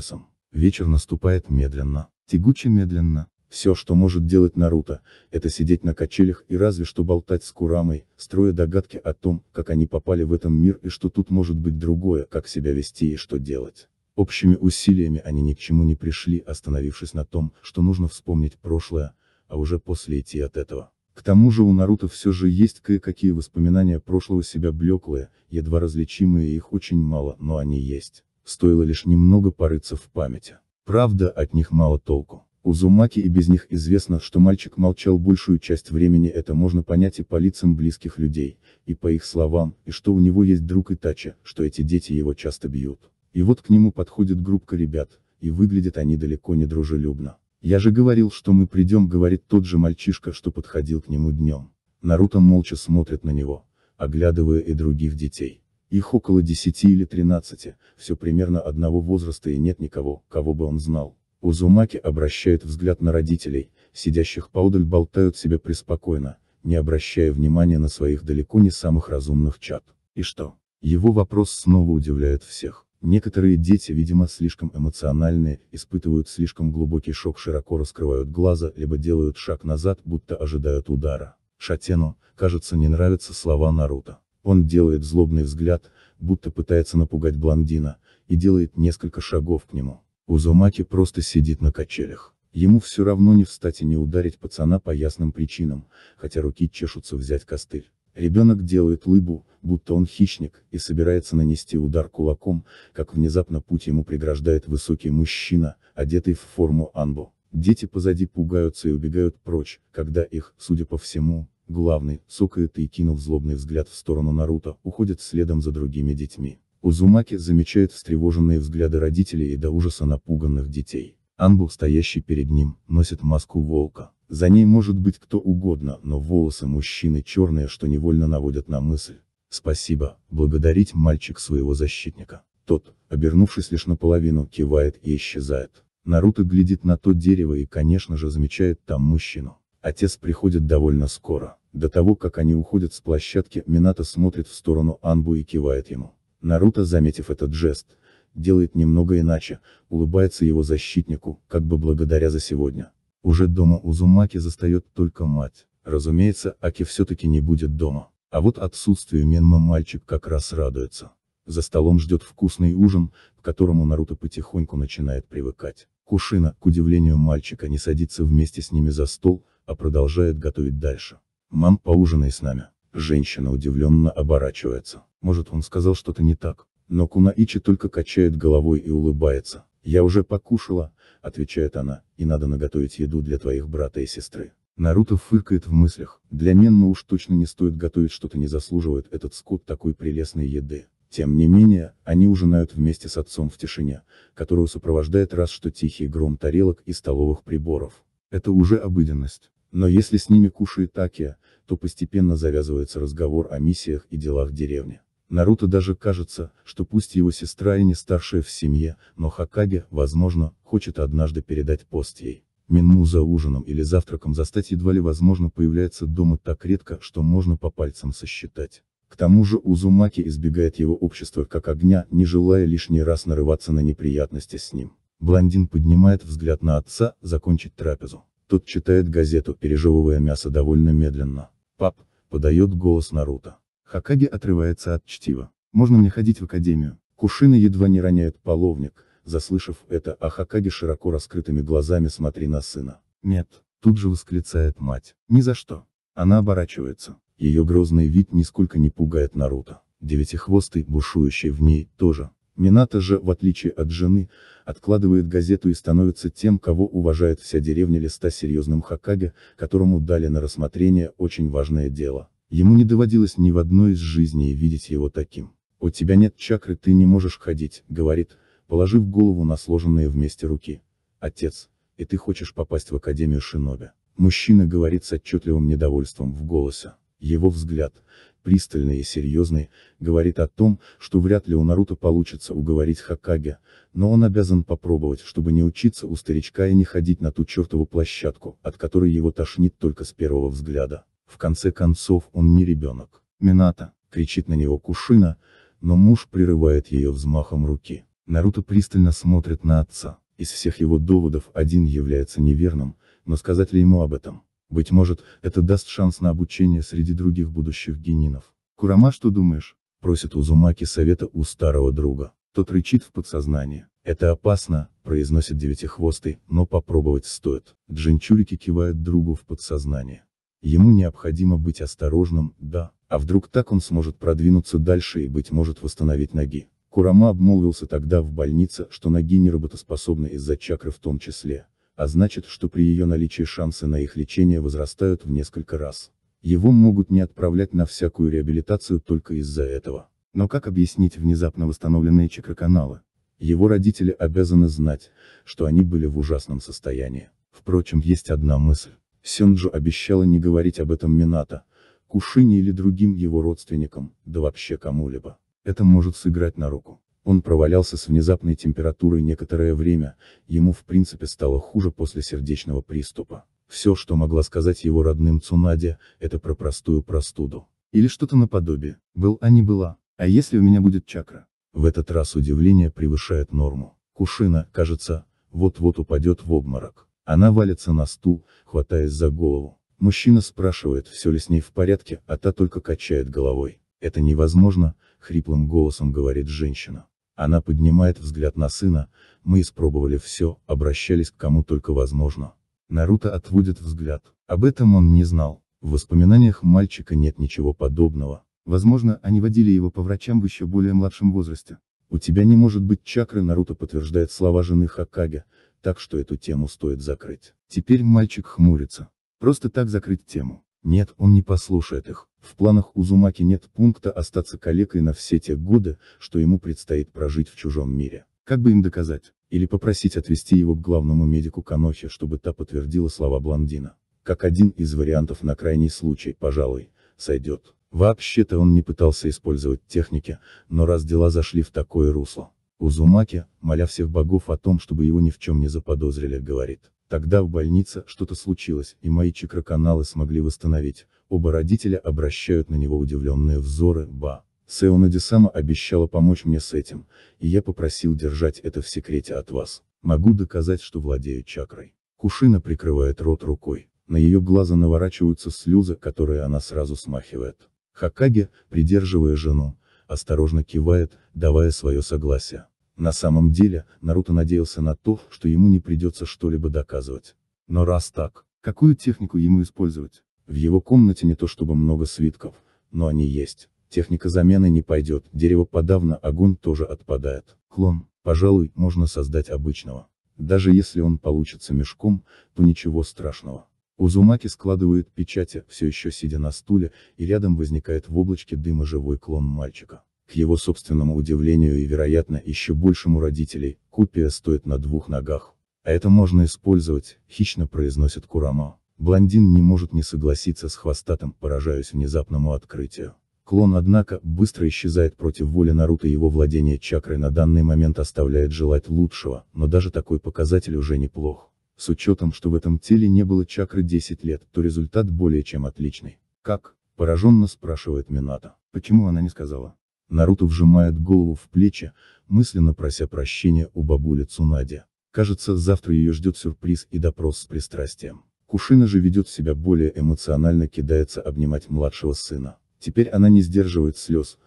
Вечер наступает медленно. Тягуче медленно. Все, что может делать Наруто, это сидеть на качелях и разве что болтать с Курамой, строя догадки о том, как они попали в этот мир и что тут может быть другое, как себя вести и что делать. Общими усилиями они ни к чему не пришли, остановившись на том, что нужно вспомнить прошлое, а уже после идти от этого. К тому же у Наруто все же есть кое-какие воспоминания прошлого себя блеклые, едва различимые их очень мало, но они есть. Стоило лишь немного порыться в памяти. Правда, от них мало толку. У Зумаки и без них известно, что мальчик молчал большую часть времени, это можно понять и по лицам близких людей, и по их словам, и что у него есть друг Итачи, что эти дети его часто бьют. И вот к нему подходит группа ребят, и выглядят они далеко не дружелюбно. «Я же говорил, что мы придем», — говорит тот же мальчишка, что подходил к нему днем. Наруто молча смотрит на него, оглядывая и других детей. Их около 10 или 13, все примерно одного возраста и нет никого, кого бы он знал. Узумаки обращает взгляд на родителей, сидящих поодаль болтают себе преспокойно, не обращая внимания на своих далеко не самых разумных чат. И что? Его вопрос снова удивляет всех. Некоторые дети, видимо, слишком эмоциональные, испытывают слишком глубокий шок, широко раскрывают глаза, либо делают шаг назад, будто ожидают удара. Шатену, кажется, не нравятся слова Наруто. Он делает злобный взгляд, будто пытается напугать блондина, и делает несколько шагов к нему. Узумаки просто сидит на качелях. Ему все равно не встать и не ударить пацана по ясным причинам, хотя руки чешутся взять костыль. Ребенок делает лыбу, будто он хищник, и собирается нанести удар кулаком, как внезапно путь ему преграждает высокий мужчина, одетый в форму анбу. Дети позади пугаются и убегают прочь, когда их, судя по всему, главный, сокает и кинув злобный взгляд в сторону Наруто, уходит следом за другими детьми. Узумаки замечает встревоженные взгляды родителей и до ужаса напуганных детей. Ангел, стоящий перед ним, носит маску волка. За ней может быть кто угодно, но волосы мужчины черные, что невольно наводят на мысль. Спасибо, благодарить мальчик своего защитника. Тот, обернувшись лишь наполовину, кивает и исчезает. Наруто глядит на то дерево и, конечно же, замечает там мужчину. Отец приходит довольно скоро. До того, как они уходят с площадки, Минато смотрит в сторону Анбу и кивает ему. Наруто, заметив этот жест, делает немного иначе, улыбается его защитнику, как бы благодаря за сегодня. Уже дома Узумаки застает только мать. Разумеется, Аки все-таки не будет дома. А вот отсутствию Менма мальчик как раз радуется. За столом ждет вкусный ужин, к которому Наруто потихоньку начинает привыкать. Кушина, к удивлению мальчика, не садится вместе с ними за стол, а продолжает готовить дальше. «Мам, поужинай с нами». Женщина удивленно оборачивается. Может он сказал что-то не так? Но Кунаичи только качает головой и улыбается. «Я уже покушала», — отвечает она, — «и надо наготовить еду для твоих брата и сестры». Наруто фыркает в мыслях, для Менна уж точно не стоит готовить что-то не заслуживает этот скот такой прелестной еды. Тем не менее, они ужинают вместе с отцом в тишине, которую сопровождает раз что тихий гром тарелок и столовых приборов. Это уже обыденность. Но если с ними кушает Акия, то постепенно завязывается разговор о миссиях и делах деревни. Наруто даже кажется, что пусть его сестра и не старшая в семье, но Хакаге, возможно, хочет однажды передать пост ей. Мину за ужином или завтраком застать едва ли возможно появляется дома так редко, что можно по пальцам сосчитать. К тому же Узумаки избегает его общества как огня, не желая лишний раз нарываться на неприятности с ним. Блондин поднимает взгляд на отца, закончить трапезу. Тот читает газету, пережевывая мясо довольно медленно. «Пап», — подает голос Наруто. Хакаги отрывается от чтива. Можно мне ходить в академию? Кушина едва не роняет половник, заслышав это, а Хакаги широко раскрытыми глазами смотри на сына. Нет, тут же восклицает мать. Ни за что. Она оборачивается. Ее грозный вид нисколько не пугает Наруто. Девятихвостый, бушующий в ней, тоже. Мината же, в отличие от жены, откладывает газету и становится тем, кого уважает вся деревня Листа серьезным Хакаге, которому дали на рассмотрение очень важное дело. Ему не доводилось ни в одной из жизней видеть его таким. «У тебя нет чакры, ты не можешь ходить», — говорит, положив голову на сложенные вместе руки. «Отец, и ты хочешь попасть в Академию Шиноби?» Мужчина говорит с отчетливым недовольством в голосе. Его взгляд, пристальный и серьезный, говорит о том, что вряд ли у Наруто получится уговорить Хакаге, но он обязан попробовать, чтобы не учиться у старичка и не ходить на ту чертову площадку, от которой его тошнит только с первого взгляда. В конце концов, он не ребенок. Мината, кричит на него Кушина, но муж прерывает ее взмахом руки. Наруто пристально смотрит на отца. Из всех его доводов один является неверным, но сказать ли ему об этом? Быть может, это даст шанс на обучение среди других будущих генинов. «Курама, что думаешь?» – просит Узумаки совета у старого друга. Тот рычит в подсознание. «Это опасно», – произносит девятихвостый, – «но попробовать стоит». Джинчурики кивают другу в подсознание. Ему необходимо быть осторожным, да, а вдруг так он сможет продвинуться дальше и, быть может, восстановить ноги. Курама обмолвился тогда в больнице, что ноги неработоспособны из-за чакры в том числе, а значит, что при ее наличии шансы на их лечение возрастают в несколько раз. Его могут не отправлять на всякую реабилитацию только из-за этого. Но как объяснить внезапно восстановленные чакроканалы? Его родители обязаны знать, что они были в ужасном состоянии. Впрочем, есть одна мысль Сенджу обещала не говорить об этом Минато, Кушине или другим его родственникам, да вообще кому-либо. Это может сыграть на руку. Он провалялся с внезапной температурой некоторое время, ему в принципе стало хуже после сердечного приступа. Все, что могла сказать его родным Цунаде, это про простую простуду. Или что-то наподобие, был а не была, а если у меня будет чакра? В этот раз удивление превышает норму. Кушина, кажется, вот-вот упадет в обморок. Она валится на стул, хватаясь за голову. Мужчина спрашивает, все ли с ней в порядке, а та только качает головой. Это невозможно, хриплым голосом говорит женщина. Она поднимает взгляд на сына, мы испробовали все, обращались к кому только возможно. Наруто отводит взгляд. Об этом он не знал. В воспоминаниях мальчика нет ничего подобного. Возможно, они водили его по врачам в еще более младшем возрасте. «У тебя не может быть чакры», Наруто подтверждает слова жены Хакаге, так что эту тему стоит закрыть. Теперь мальчик хмурится. Просто так закрыть тему. Нет, он не послушает их. В планах Узумаки нет пункта остаться калекой на все те годы, что ему предстоит прожить в чужом мире. Как бы им доказать? Или попросить отвезти его к главному медику Канохи, чтобы та подтвердила слова блондина. Как один из вариантов на крайний случай, пожалуй, сойдет. Вообще-то он не пытался использовать техники, но раз дела зашли в такое русло, Узумаки, моля всех богов о том, чтобы его ни в чем не заподозрили, говорит. Тогда в больнице что-то случилось, и мои чакроканалы смогли восстановить. Оба родителя обращают на него удивленные взоры, ба. Сеона Десама обещала помочь мне с этим, и я попросил держать это в секрете от вас. Могу доказать, что владею чакрой. Кушина прикрывает рот рукой. На ее глаза наворачиваются слезы, которые она сразу смахивает. Хакаге, придерживая жену, осторожно кивает, давая свое согласие. На самом деле, Наруто надеялся на то, что ему не придется что-либо доказывать. Но раз так, какую технику ему использовать? В его комнате не то чтобы много свитков, но они есть. Техника замены не пойдет, дерево подавно, огонь тоже отпадает. Клон, пожалуй, можно создать обычного. Даже если он получится мешком, то ничего страшного. Узумаки складывает печати, все еще сидя на стуле, и рядом возникает в облачке дыма живой клон мальчика. К его собственному удивлению и, вероятно, еще большему родителей, копия стоит на двух ногах. А это можно использовать, хищно произносит Курамо. Блондин не может не согласиться с хвостатым, поражаясь внезапному открытию. Клон, однако, быстро исчезает против воли Наруто его владение чакрой на данный момент оставляет желать лучшего, но даже такой показатель уже неплох. С учетом, что в этом теле не было чакры 10 лет, то результат более чем отличный. Как? Пораженно спрашивает Минато. Почему она не сказала? Наруто вжимает голову в плечи, мысленно прося прощения у бабули Цунади. Кажется, завтра ее ждет сюрприз и допрос с пристрастием. Кушина же ведет себя более эмоционально, кидается обнимать младшего сына. Теперь она не сдерживает слез,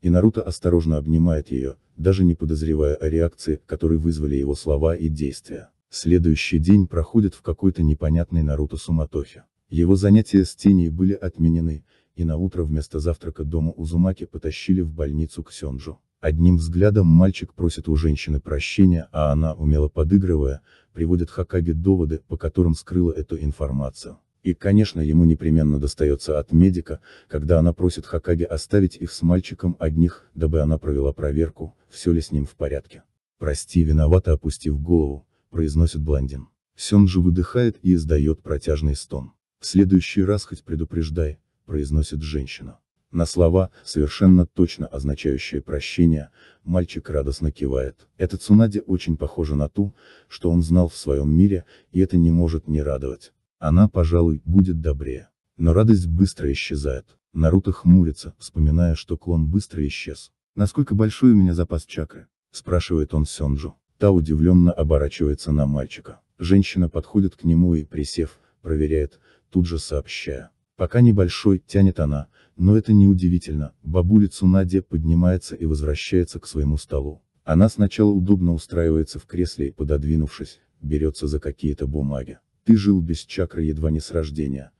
и Наруто осторожно обнимает ее, даже не подозревая о реакции, которые вызвали его слова и действия. Следующий день проходит в какой-то непонятной Наруто суматохе. Его занятия с теней были отменены, и на утро вместо завтрака дома Узумаки потащили в больницу к Сёнджу. Одним взглядом мальчик просит у женщины прощения, а она, умело подыгрывая, приводит Хакаге доводы, по которым скрыла эту информацию. И, конечно, ему непременно достается от медика, когда она просит Хакаге оставить их с мальчиком одних, дабы она провела проверку, все ли с ним в порядке. «Прости, виновата», опустив голову, произносит блондин. Сёнджи выдыхает и издает протяжный стон. В следующий раз хоть предупреждай, произносит женщина. На слова, совершенно точно означающие прощение, мальчик радостно кивает. Эта Цунади очень похожа на ту, что он знал в своем мире, и это не может не радовать. Она, пожалуй, будет добрее. Но радость быстро исчезает. Наруто хмурится, вспоминая, что клон быстро исчез. «Насколько большой у меня запас чакры?» – спрашивает он Сёнджу. Та удивленно оборачивается на мальчика. Женщина подходит к нему и, присев, проверяет, тут же сообщая. Пока небольшой, тянет она, но это не удивительно. бабулицу Надя поднимается и возвращается к своему столу. Она сначала удобно устраивается в кресле и, пододвинувшись, берется за какие-то бумаги. Ты жил без чакры едва не с рождения.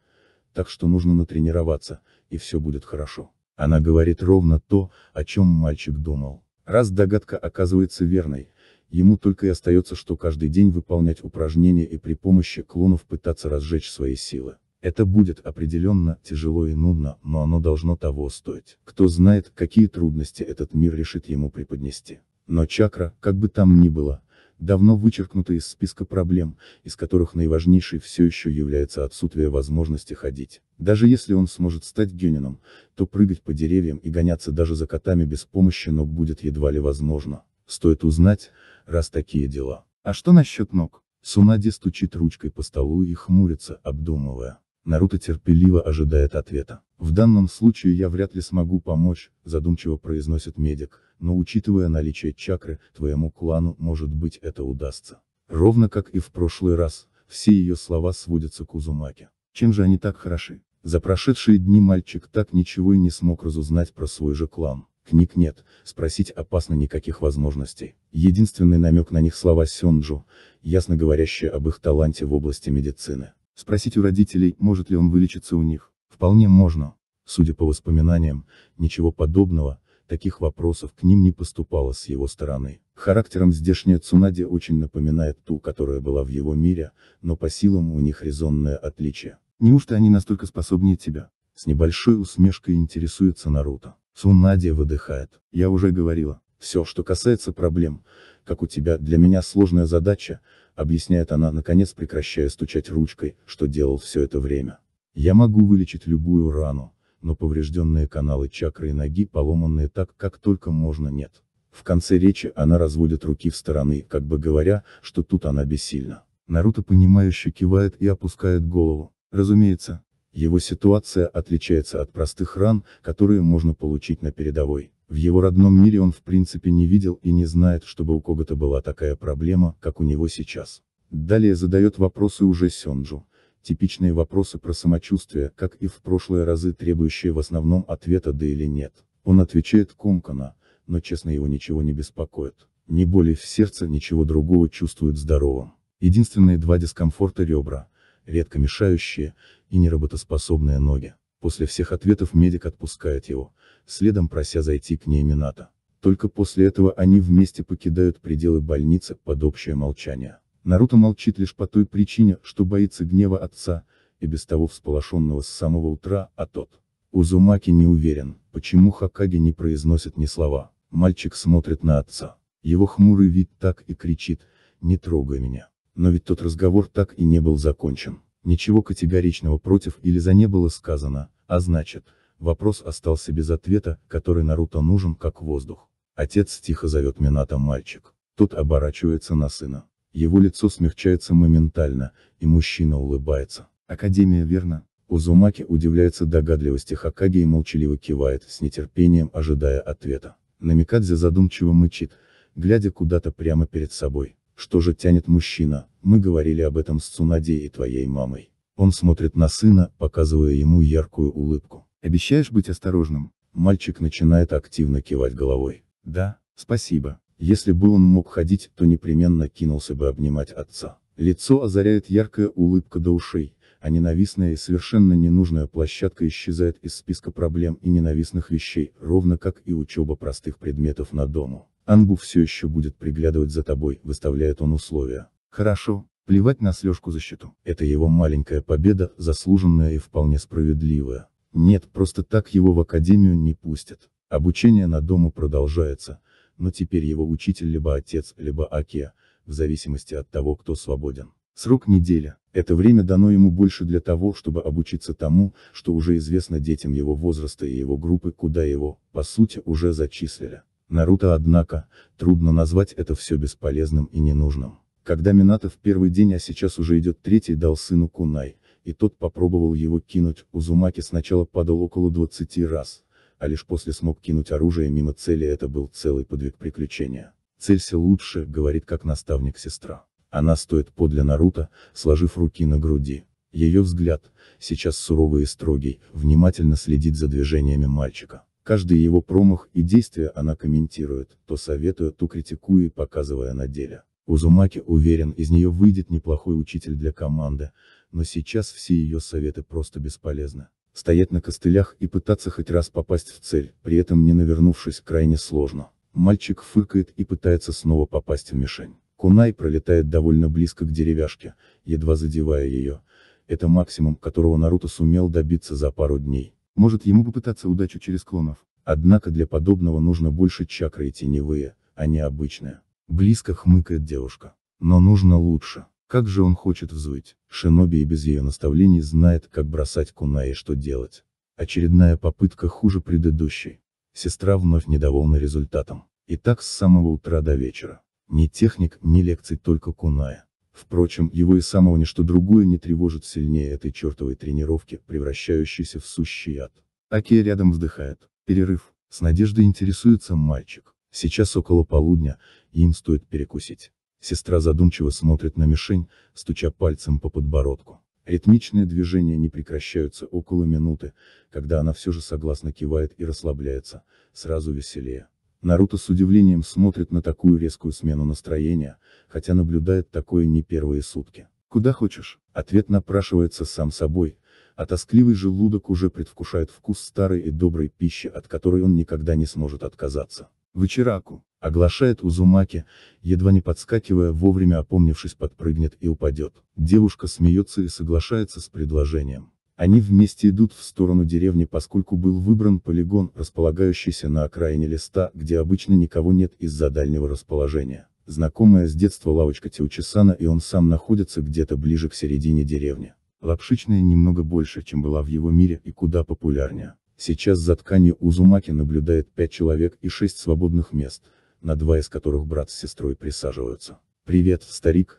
Так что нужно натренироваться, и все будет хорошо. Она говорит ровно то, о чем мальчик думал. Раз догадка оказывается верной, ему только и остается, что каждый день выполнять упражнения и при помощи клонов пытаться разжечь свои силы. Это будет определенно тяжело и нудно, но оно должно того стоить. Кто знает, какие трудности этот мир решит ему преподнести. Но чакра, как бы там ни было, давно вычеркнута из списка проблем, из которых наиважнейшей все еще является отсутствие возможности ходить. Даже если он сможет стать генином, то прыгать по деревьям и гоняться даже за котами без помощи ног будет едва ли возможно. Стоит узнать, раз такие дела. А что насчет ног? Сунади стучит ручкой по столу и хмурится, обдумывая. Наруто терпеливо ожидает ответа. «В данном случае я вряд ли смогу помочь», – задумчиво произносит медик, «но учитывая наличие чакры, твоему клану, может быть, это удастся». Ровно как и в прошлый раз, все ее слова сводятся к Узумаке. Чем же они так хороши? За прошедшие дни мальчик так ничего и не смог разузнать про свой же клан. Книг нет, спросить опасно никаких возможностей. Единственный намек на них слова Сёнджу, ясно говорящие об их таланте в области медицины. Спросить у родителей, может ли он вылечиться у них. Вполне можно. Судя по воспоминаниям, ничего подобного, таких вопросов к ним не поступало с его стороны. Характером здешняя Цунади очень напоминает ту, которая была в его мире, но по силам у них резонное отличие. Неужто они настолько способнее тебя? С небольшой усмешкой интересуется Наруто. Цунади выдыхает. Я уже говорила. Все, что касается проблем, как у тебя, для меня сложная задача, объясняет она, наконец прекращая стучать ручкой, что делал все это время. Я могу вылечить любую рану, но поврежденные каналы чакры и ноги поломанные так, как только можно нет. В конце речи она разводит руки в стороны, как бы говоря, что тут она бессильна. Наруто понимающе кивает и опускает голову. Разумеется, его ситуация отличается от простых ран, которые можно получить на передовой. В его родном мире он в принципе не видел и не знает, чтобы у кого-то была такая проблема, как у него сейчас. Далее задает вопросы уже Сёнджу. Типичные вопросы про самочувствие, как и в прошлые разы требующие в основном ответа «да» или «нет». Он отвечает Комкана, но честно его ничего не беспокоит. Ни боли в сердце, ничего другого чувствует здоровым. Единственные два дискомфорта ребра, редко мешающие, и неработоспособные ноги. После всех ответов медик отпускает его, следом прося зайти к ней Мината. Только после этого они вместе покидают пределы больницы под общее молчание. Наруто молчит лишь по той причине, что боится гнева отца, и без того всполошенного с самого утра, а тот. Узумаки не уверен, почему Хакаги не произносит ни слова. Мальчик смотрит на отца. Его хмурый вид так и кричит, не трогай меня. Но ведь тот разговор так и не был закончен ничего категоричного против или за не было сказано, а значит, вопрос остался без ответа, который Наруто нужен как воздух. Отец тихо зовет Минато мальчик. Тот оборачивается на сына. Его лицо смягчается моментально, и мужчина улыбается. Академия верно? Узумаки удивляется догадливости Хакаги и молчаливо кивает, с нетерпением ожидая ответа. Намикадзе задумчиво мычит, глядя куда-то прямо перед собой. Что же тянет мужчина? Мы говорили об этом с Цунади и твоей мамой. Он смотрит на сына, показывая ему яркую улыбку. Обещаешь быть осторожным? Мальчик начинает активно кивать головой. Да, спасибо. Если бы он мог ходить, то непременно кинулся бы обнимать отца. Лицо озаряет яркая улыбка до ушей, а ненавистная и совершенно ненужная площадка исчезает из списка проблем и ненавистных вещей, ровно как и учеба простых предметов на дому. Анбу все еще будет приглядывать за тобой, выставляет он условия. Хорошо, плевать на слежку за счету. Это его маленькая победа, заслуженная и вполне справедливая. Нет, просто так его в академию не пустят. Обучение на дому продолжается, но теперь его учитель либо отец, либо Аке, в зависимости от того, кто свободен. Срок неделя. Это время дано ему больше для того, чтобы обучиться тому, что уже известно детям его возраста и его группы, куда его, по сути, уже зачислили. Наруто однако, трудно назвать это все бесполезным и ненужным. Когда Минато в первый день, а сейчас уже идет третий, дал сыну Кунай, и тот попробовал его кинуть, Узумаки сначала падал около 20 раз, а лишь после смог кинуть оружие мимо цели это был целый подвиг приключения. «Целься лучше», — говорит как наставник сестра. Она стоит подле Наруто, сложив руки на груди. Ее взгляд, сейчас суровый и строгий, внимательно следит за движениями мальчика. Каждый его промах и действие она комментирует, то советуя, то критикуя и показывая на деле. Узумаки уверен, из нее выйдет неплохой учитель для команды, но сейчас все ее советы просто бесполезны. Стоять на костылях и пытаться хоть раз попасть в цель, при этом не навернувшись, крайне сложно. Мальчик фыркает и пытается снова попасть в мишень. Кунай пролетает довольно близко к деревяшке, едва задевая ее. Это максимум, которого Наруто сумел добиться за пару дней. Может ему попытаться удачу через клонов. Однако для подобного нужно больше чакры и теневые, а не обычные. Близко хмыкает девушка. Но нужно лучше. Как же он хочет взвыть. Шиноби и без ее наставлений знает, как бросать куна и что делать. Очередная попытка хуже предыдущей. Сестра вновь недовольна результатом. И так с самого утра до вечера. Ни техник, ни лекций, только куная. Впрочем, его и самого ничто другое не тревожит сильнее этой чертовой тренировки, превращающейся в сущий ад. Акия рядом вздыхает. Перерыв. С надеждой интересуется мальчик. Сейчас около полудня, им стоит перекусить. Сестра задумчиво смотрит на мишень, стуча пальцем по подбородку. Ритмичные движения не прекращаются около минуты, когда она все же согласно кивает и расслабляется, сразу веселее. Наруто с удивлением смотрит на такую резкую смену настроения, хотя наблюдает такое не первые сутки. Куда хочешь? Ответ напрашивается сам собой, а тоскливый желудок уже предвкушает вкус старой и доброй пищи, от которой он никогда не сможет отказаться. Вычераку, оглашает Узумаки, едва не подскакивая, вовремя опомнившись подпрыгнет и упадет. Девушка смеется и соглашается с предложением. Они вместе идут в сторону деревни поскольку был выбран полигон, располагающийся на окраине леста, где обычно никого нет из-за дальнего расположения. Знакомая с детства лавочка Теучесана и он сам находится где-то ближе к середине деревни. Лапшичная немного больше, чем была в его мире и куда популярнее. Сейчас за тканью Узумаки наблюдает 5 человек и 6 свободных мест, на два из которых брат с сестрой присаживаются. «Привет, старик!»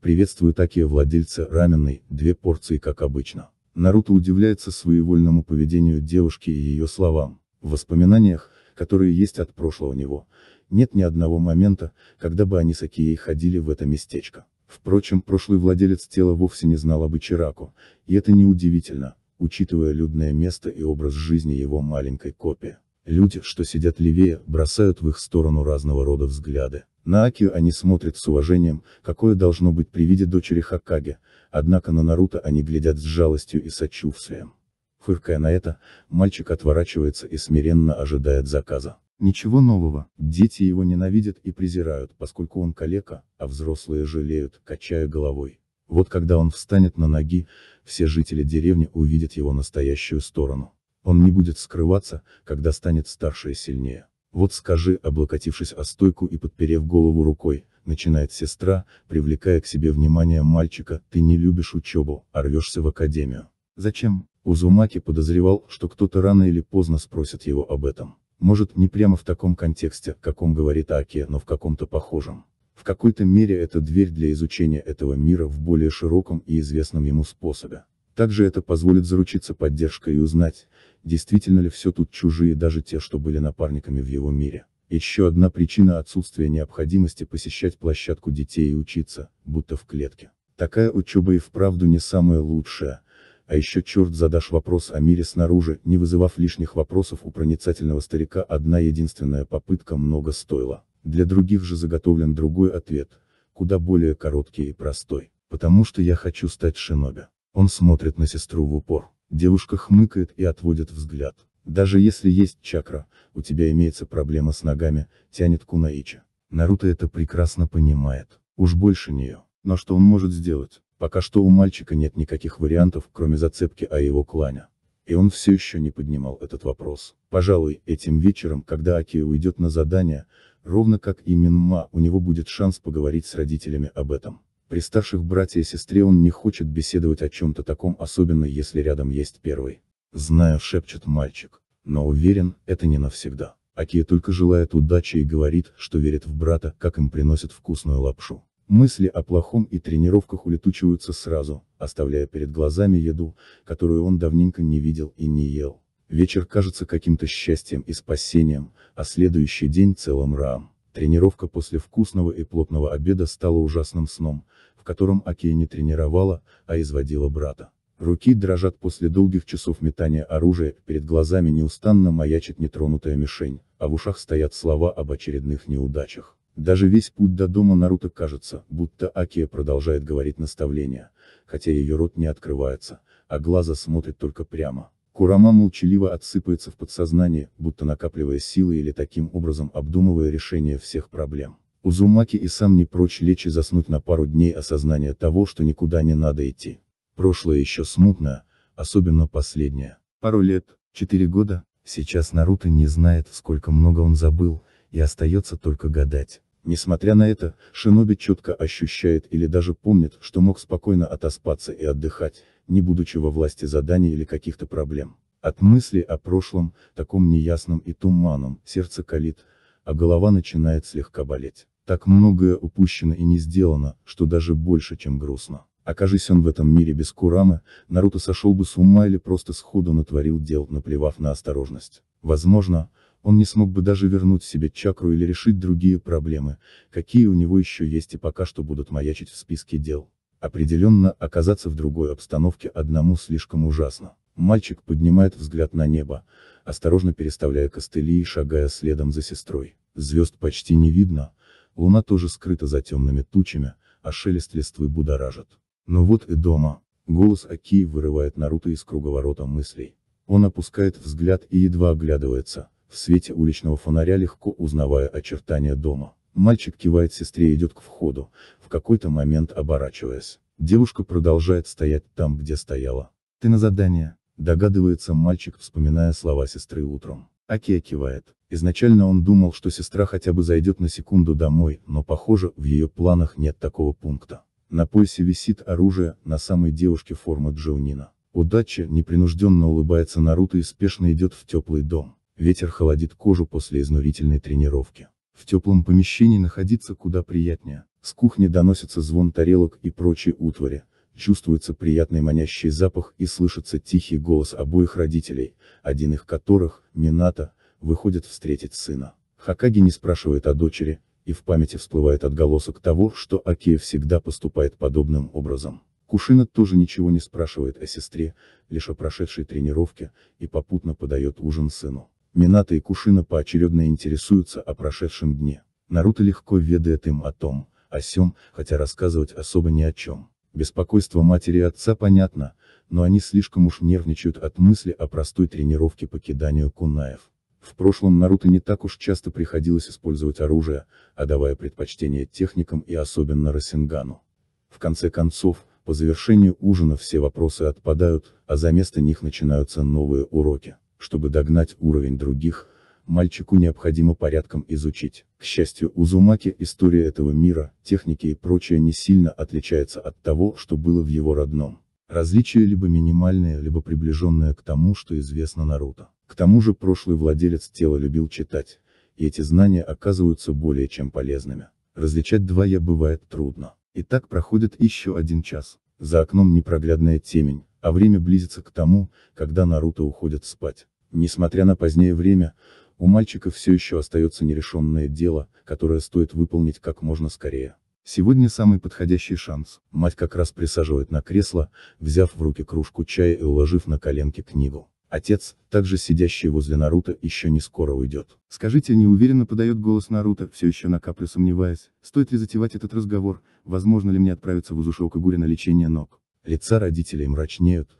Приветствую такие владельцы раменной, две порции как обычно. Наруто удивляется своевольному поведению девушки и ее словам. В воспоминаниях, которые есть от прошлого него, нет ни одного момента, когда бы они с Акией ходили в это местечко. Впрочем, прошлый владелец тела вовсе не знал об Ичираку, и это неудивительно, учитывая людное место и образ жизни его маленькой копии. Люди, что сидят левее, бросают в их сторону разного рода взгляды. На Акию они смотрят с уважением, какое должно быть при виде дочери Хакаге, Однако на Наруто они глядят с жалостью и сочувствием. Фыркая на это, мальчик отворачивается и смиренно ожидает заказа. Ничего нового, дети его ненавидят и презирают, поскольку он калека, а взрослые жалеют, качая головой. Вот когда он встанет на ноги, все жители деревни увидят его настоящую сторону. Он не будет скрываться, когда станет старше и сильнее. Вот скажи, облокотившись о стойку и подперев голову рукой, начинает сестра, привлекая к себе внимание мальчика, ты не любишь учебу, а рвешься в академию. Зачем? Узумаки подозревал, что кто-то рано или поздно спросит его об этом. Может, не прямо в таком контексте, каком говорит Аки, но в каком-то похожем. В какой-то мере это дверь для изучения этого мира в более широком и известном ему способе. Также это позволит заручиться поддержкой и узнать, действительно ли все тут чужие даже те, что были напарниками в его мире. Еще одна причина отсутствия необходимости посещать площадку детей и учиться, будто в клетке. Такая учеба и вправду не самая лучшая, а еще черт задашь вопрос о мире снаружи, не вызывав лишних вопросов у проницательного старика одна единственная попытка много стоила. Для других же заготовлен другой ответ, куда более короткий и простой. Потому что я хочу стать шиноби. Он смотрит на сестру в упор. Девушка хмыкает и отводит взгляд. Даже если есть чакра, у тебя имеется проблема с ногами, тянет кунаича. Наруто это прекрасно понимает. Уж больше нее. Но что он может сделать? Пока что у мальчика нет никаких вариантов, кроме зацепки о его клане. И он все еще не поднимал этот вопрос. Пожалуй, этим вечером, когда Аки уйдет на задание, ровно как и Минма, у него будет шанс поговорить с родителями об этом. При старших братья и сестре он не хочет беседовать о чем-то таком, особенно если рядом есть первый. Знаю, шепчет мальчик, но уверен, это не навсегда. Акия только желает удачи и говорит, что верит в брата, как им приносят вкусную лапшу. Мысли о плохом и тренировках улетучиваются сразу, оставляя перед глазами еду, которую он давненько не видел и не ел. Вечер кажется каким-то счастьем и спасением, а следующий день целым раем. Тренировка после вкусного и плотного обеда стала ужасным сном, в котором Акия не тренировала, а изводила брата. Руки дрожат после долгих часов метания оружия, перед глазами неустанно маячит нетронутая мишень, а в ушах стоят слова об очередных неудачах. Даже весь путь до дома Наруто кажется, будто Акия продолжает говорить наставления, хотя ее рот не открывается, а глаза смотрят только прямо. Курама молчаливо отсыпается в подсознание, будто накапливая силы или таким образом обдумывая решение всех проблем. Узумаки и сам не прочь лечь и заснуть на пару дней осознания того, что никуда не надо идти. Прошлое еще смутно, особенно последнее. Пару лет, четыре года, сейчас Наруто не знает, сколько много он забыл, и остается только гадать. Несмотря на это, Шиноби четко ощущает или даже помнит, что мог спокойно отоспаться и отдыхать, не будучи во власти заданий или каких-то проблем. От мысли о прошлом, таком неясном и туманном, сердце калит, а голова начинает слегка болеть. Так многое упущено и не сделано, что даже больше, чем грустно. Окажись он в этом мире без Курана, Наруто сошел бы с ума или просто сходу натворил дел, наплевав на осторожность. Возможно, он не смог бы даже вернуть себе чакру или решить другие проблемы, какие у него еще есть и пока что будут маячить в списке дел. Определенно, оказаться в другой обстановке одному слишком ужасно. Мальчик поднимает взгляд на небо, осторожно переставляя костыли и шагая следом за сестрой. Звезд почти не видно, луна тоже скрыта за темными тучами, а шелест листвы будоражит. Но вот и дома. Голос Аки вырывает Наруто из круговорота мыслей. Он опускает взгляд и едва оглядывается, в свете уличного фонаря легко узнавая очертания дома. Мальчик кивает сестре и идет к входу, в какой-то момент оборачиваясь. Девушка продолжает стоять там, где стояла. «Ты на задание», — догадывается мальчик, вспоминая слова сестры утром. Аки кивает. Изначально он думал, что сестра хотя бы зайдет на секунду домой, но похоже, в ее планах нет такого пункта. На поясе висит оружие, на самой девушке форма Джоунина. Удача непринужденно улыбается Наруто и спешно идет в теплый дом. Ветер холодит кожу после изнурительной тренировки. В теплом помещении находиться куда приятнее. С кухни доносится звон тарелок и прочей утвари, чувствуется приятный манящий запах и слышится тихий голос обоих родителей, один их которых, Мината, выходит встретить сына. Хакаги не спрашивает о дочери, и в памяти всплывает отголосок того, что Акея всегда поступает подобным образом. Кушина тоже ничего не спрашивает о сестре, лишь о прошедшей тренировке, и попутно подает ужин сыну. Мината и Кушина поочередно интересуются о прошедшем дне. Наруто легко ведает им о том, о сём, хотя рассказывать особо ни о чем. Беспокойство матери и отца понятно, но они слишком уж нервничают от мысли о простой тренировке по киданию кунаев. В прошлом Наруто не так уж часто приходилось использовать оружие, отдавая а предпочтение техникам и особенно Расингану. В конце концов, по завершению ужина все вопросы отпадают, а за место них начинаются новые уроки. Чтобы догнать уровень других, мальчику необходимо порядком изучить. К счастью, у Зумаки история этого мира, техники и прочее не сильно отличается от того, что было в его родном. Различия либо минимальные, либо приближенные к тому, что известно Наруто. К тому же прошлый владелец тела любил читать, и эти знания оказываются более чем полезными. Различать два «я» бывает трудно. И так проходит еще один час. За окном непроглядная темень, а время близится к тому, когда Наруто уходит спать. Несмотря на позднее время, у мальчика все еще остается нерешенное дело, которое стоит выполнить как можно скорее. Сегодня самый подходящий шанс. Мать как раз присаживает на кресло, взяв в руки кружку чая и уложив на коленки книгу. Отец, также сидящий возле Наруто, еще не скоро уйдет. Скажите, неуверенно подает голос Наруто, все еще на каплю сомневаясь, стоит ли затевать этот разговор, возможно ли мне отправиться в Узушок на лечение ног. Лица родителей мрачнеют,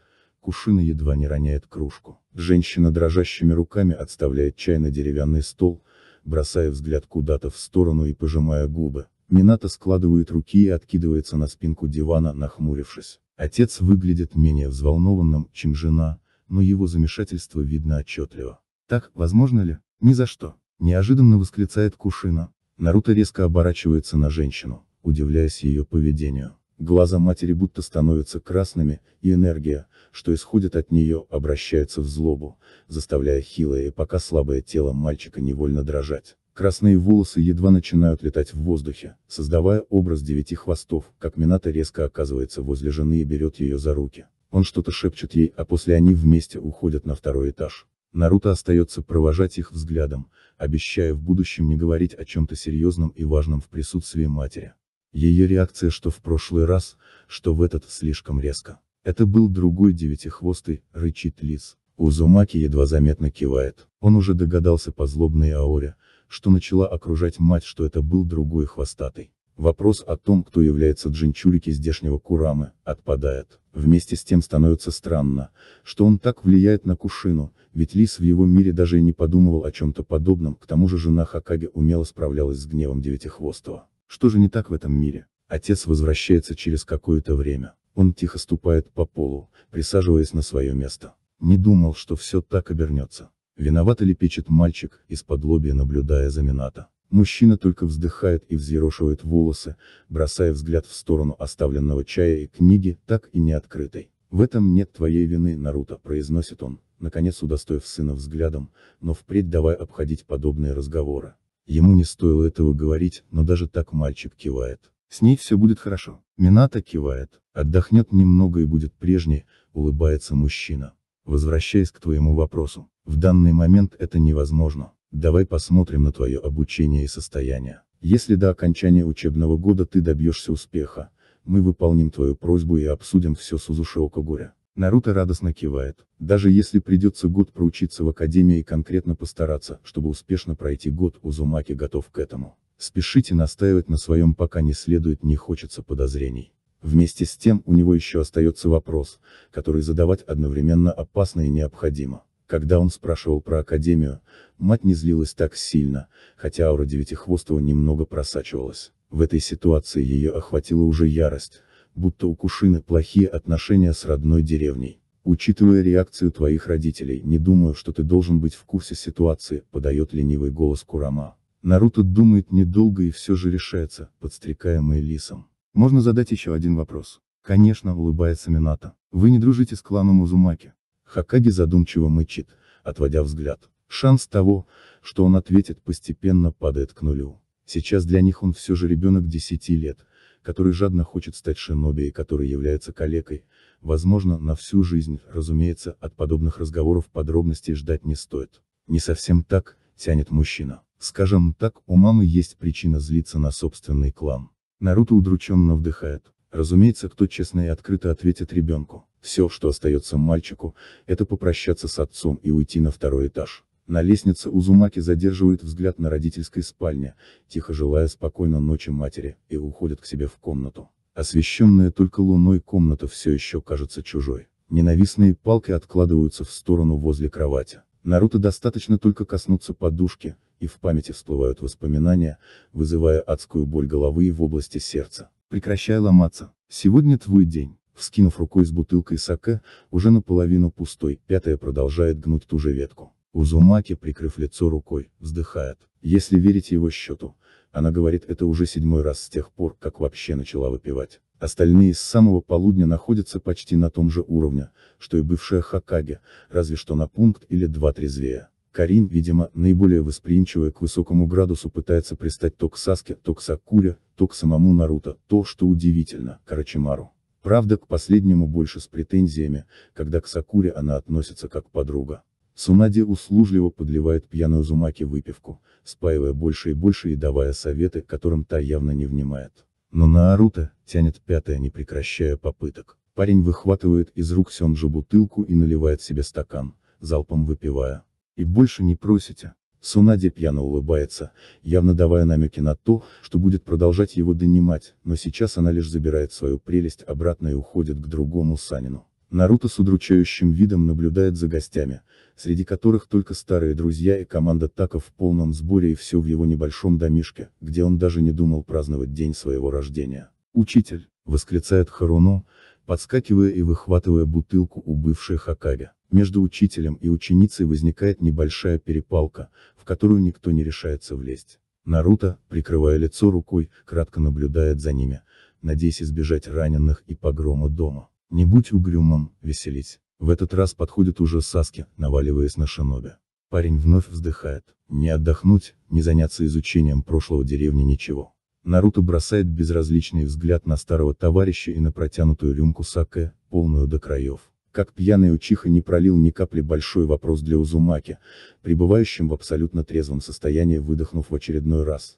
Кушина едва не роняет кружку. Женщина дрожащими руками отставляет чай на деревянный стол, бросая взгляд куда-то в сторону и пожимая губы. Минато складывает руки и откидывается на спинку дивана, нахмурившись. Отец выглядит менее взволнованным, чем жена, но его замешательство видно отчетливо. «Так, возможно ли?» «Ни за что!» – неожиданно восклицает Кушина. Наруто резко оборачивается на женщину, удивляясь ее поведению. Глаза матери будто становятся красными, и энергия, что исходит от нее, обращается в злобу, заставляя хилое и пока слабое тело мальчика невольно дрожать. Красные волосы едва начинают летать в воздухе, создавая образ девяти хвостов, как Мината резко оказывается возле жены и берет ее за руки. Он что-то шепчет ей, а после они вместе уходят на второй этаж. Наруто остается провожать их взглядом, обещая в будущем не говорить о чем-то серьезном и важном в присутствии матери. Ее реакция что в прошлый раз, что в этот, слишком резко. Это был другой девятихвостый, рычит лис. Узумаки едва заметно кивает. Он уже догадался по злобной аоре, что начала окружать мать, что это был другой хвостатый. Вопрос о том, кто является джинчурики здешнего Курамы, отпадает. Вместе с тем становится странно, что он так влияет на Кушину, ведь Лис в его мире даже и не подумывал о чем-то подобном, к тому же жена Хакаги умело справлялась с гневом Девятихвостого. Что же не так в этом мире? Отец возвращается через какое-то время. Он тихо ступает по полу, присаживаясь на свое место. Не думал, что все так обернется. Виноват ли печет мальчик, из-под лобья наблюдая за Минато. Мужчина только вздыхает и взъерошивает волосы, бросая взгляд в сторону оставленного чая и книги, так и не открытой. «В этом нет твоей вины, Наруто», — произносит он, наконец удостоив сына взглядом, но впредь давай обходить подобные разговоры. Ему не стоило этого говорить, но даже так мальчик кивает. С ней все будет хорошо. Мината кивает, отдохнет немного и будет прежней, улыбается мужчина. Возвращаясь к твоему вопросу, в данный момент это невозможно. Давай посмотрим на твое обучение и состояние. Если до окончания учебного года ты добьешься успеха, мы выполним твою просьбу и обсудим все с Узуши Окагуря. Наруто радостно кивает. Даже если придется год проучиться в академии и конкретно постараться, чтобы успешно пройти год, Узумаки готов к этому. Спешите настаивать на своем пока не следует, не хочется подозрений. Вместе с тем, у него еще остается вопрос, который задавать одновременно опасно и необходимо. Когда он спрашивал про Академию, мать не злилась так сильно, хотя аура Девятихвостого немного просачивалась. В этой ситуации ее охватила уже ярость, будто у Кушины плохие отношения с родной деревней. Учитывая реакцию твоих родителей, не думаю, что ты должен быть в курсе ситуации, подает ленивый голос Курама. Наруто думает недолго и все же решается, подстрекаемый лисом. Можно задать еще один вопрос? Конечно, улыбается Минато. Вы не дружите с кланом Узумаки. Хакаги задумчиво мычит, отводя взгляд. Шанс того, что он ответит, постепенно падает к нулю. Сейчас для них он все же ребенок 10 лет, который жадно хочет стать шиноби и который является калекой, возможно, на всю жизнь, разумеется, от подобных разговоров подробностей ждать не стоит. Не совсем так, тянет мужчина. Скажем так, у мамы есть причина злиться на собственный клан. Наруто удрученно вдыхает. Разумеется, кто честно и открыто ответит ребенку, все, что остается мальчику, это попрощаться с отцом и уйти на второй этаж. На лестнице Узумаки задерживает взгляд на родительской спальне, тихо желая спокойно ночи матери, и уходит к себе в комнату. Освещенная только луной комната все еще кажется чужой. Ненавистные палки откладываются в сторону возле кровати. Наруто достаточно только коснуться подушки, и в памяти всплывают воспоминания, вызывая адскую боль головы и в области сердца прекращай ломаться, сегодня твой день. Вскинув рукой с бутылкой сока, уже наполовину пустой, пятая продолжает гнуть ту же ветку. Узумаки, прикрыв лицо рукой, вздыхает. Если верить его счету, она говорит это уже седьмой раз с тех пор, как вообще начала выпивать. Остальные с самого полудня находятся почти на том же уровне, что и бывшая Хакаги, разве что на пункт или два трезвее. Карин, видимо, наиболее восприимчивая к высокому градусу пытается пристать то к Саске, то к Сакуре, то к самому Наруто, то, что удивительно, Карачимару. Правда, к последнему больше с претензиями, когда к Сакуре она относится как подруга. Сунади услужливо подливает пьяную Зумаки выпивку, спаивая больше и больше и давая советы, которым та явно не внимает. Но Наруто тянет пятое не прекращая попыток. Парень выхватывает из рук Сёнджи бутылку и наливает себе стакан, залпом выпивая. И больше не просите. Сунади пьяно улыбается, явно давая намеки на то, что будет продолжать его донимать, но сейчас она лишь забирает свою прелесть обратно и уходит к другому Санину. Наруто с удручающим видом наблюдает за гостями, среди которых только старые друзья и команда Така в полном сборе и все в его небольшом домишке, где он даже не думал праздновать день своего рождения. «Учитель!» — восклицает Харуно, подскакивая и выхватывая бутылку у бывшей Хакаги. Между учителем и ученицей возникает небольшая перепалка, в которую никто не решается влезть. Наруто, прикрывая лицо рукой, кратко наблюдает за ними, надеясь избежать раненых и погрома дома. Не будь угрюмым, веселись. В этот раз подходит уже Саски, наваливаясь на шиноби. Парень вновь вздыхает. Не отдохнуть, не заняться изучением прошлого деревни ничего. Наруто бросает безразличный взгляд на старого товарища и на протянутую рюмку саке, полную до краев. Как пьяный Учиха не пролил ни капли большой вопрос для Узумаки, пребывающим в абсолютно трезвом состоянии выдохнув в очередной раз.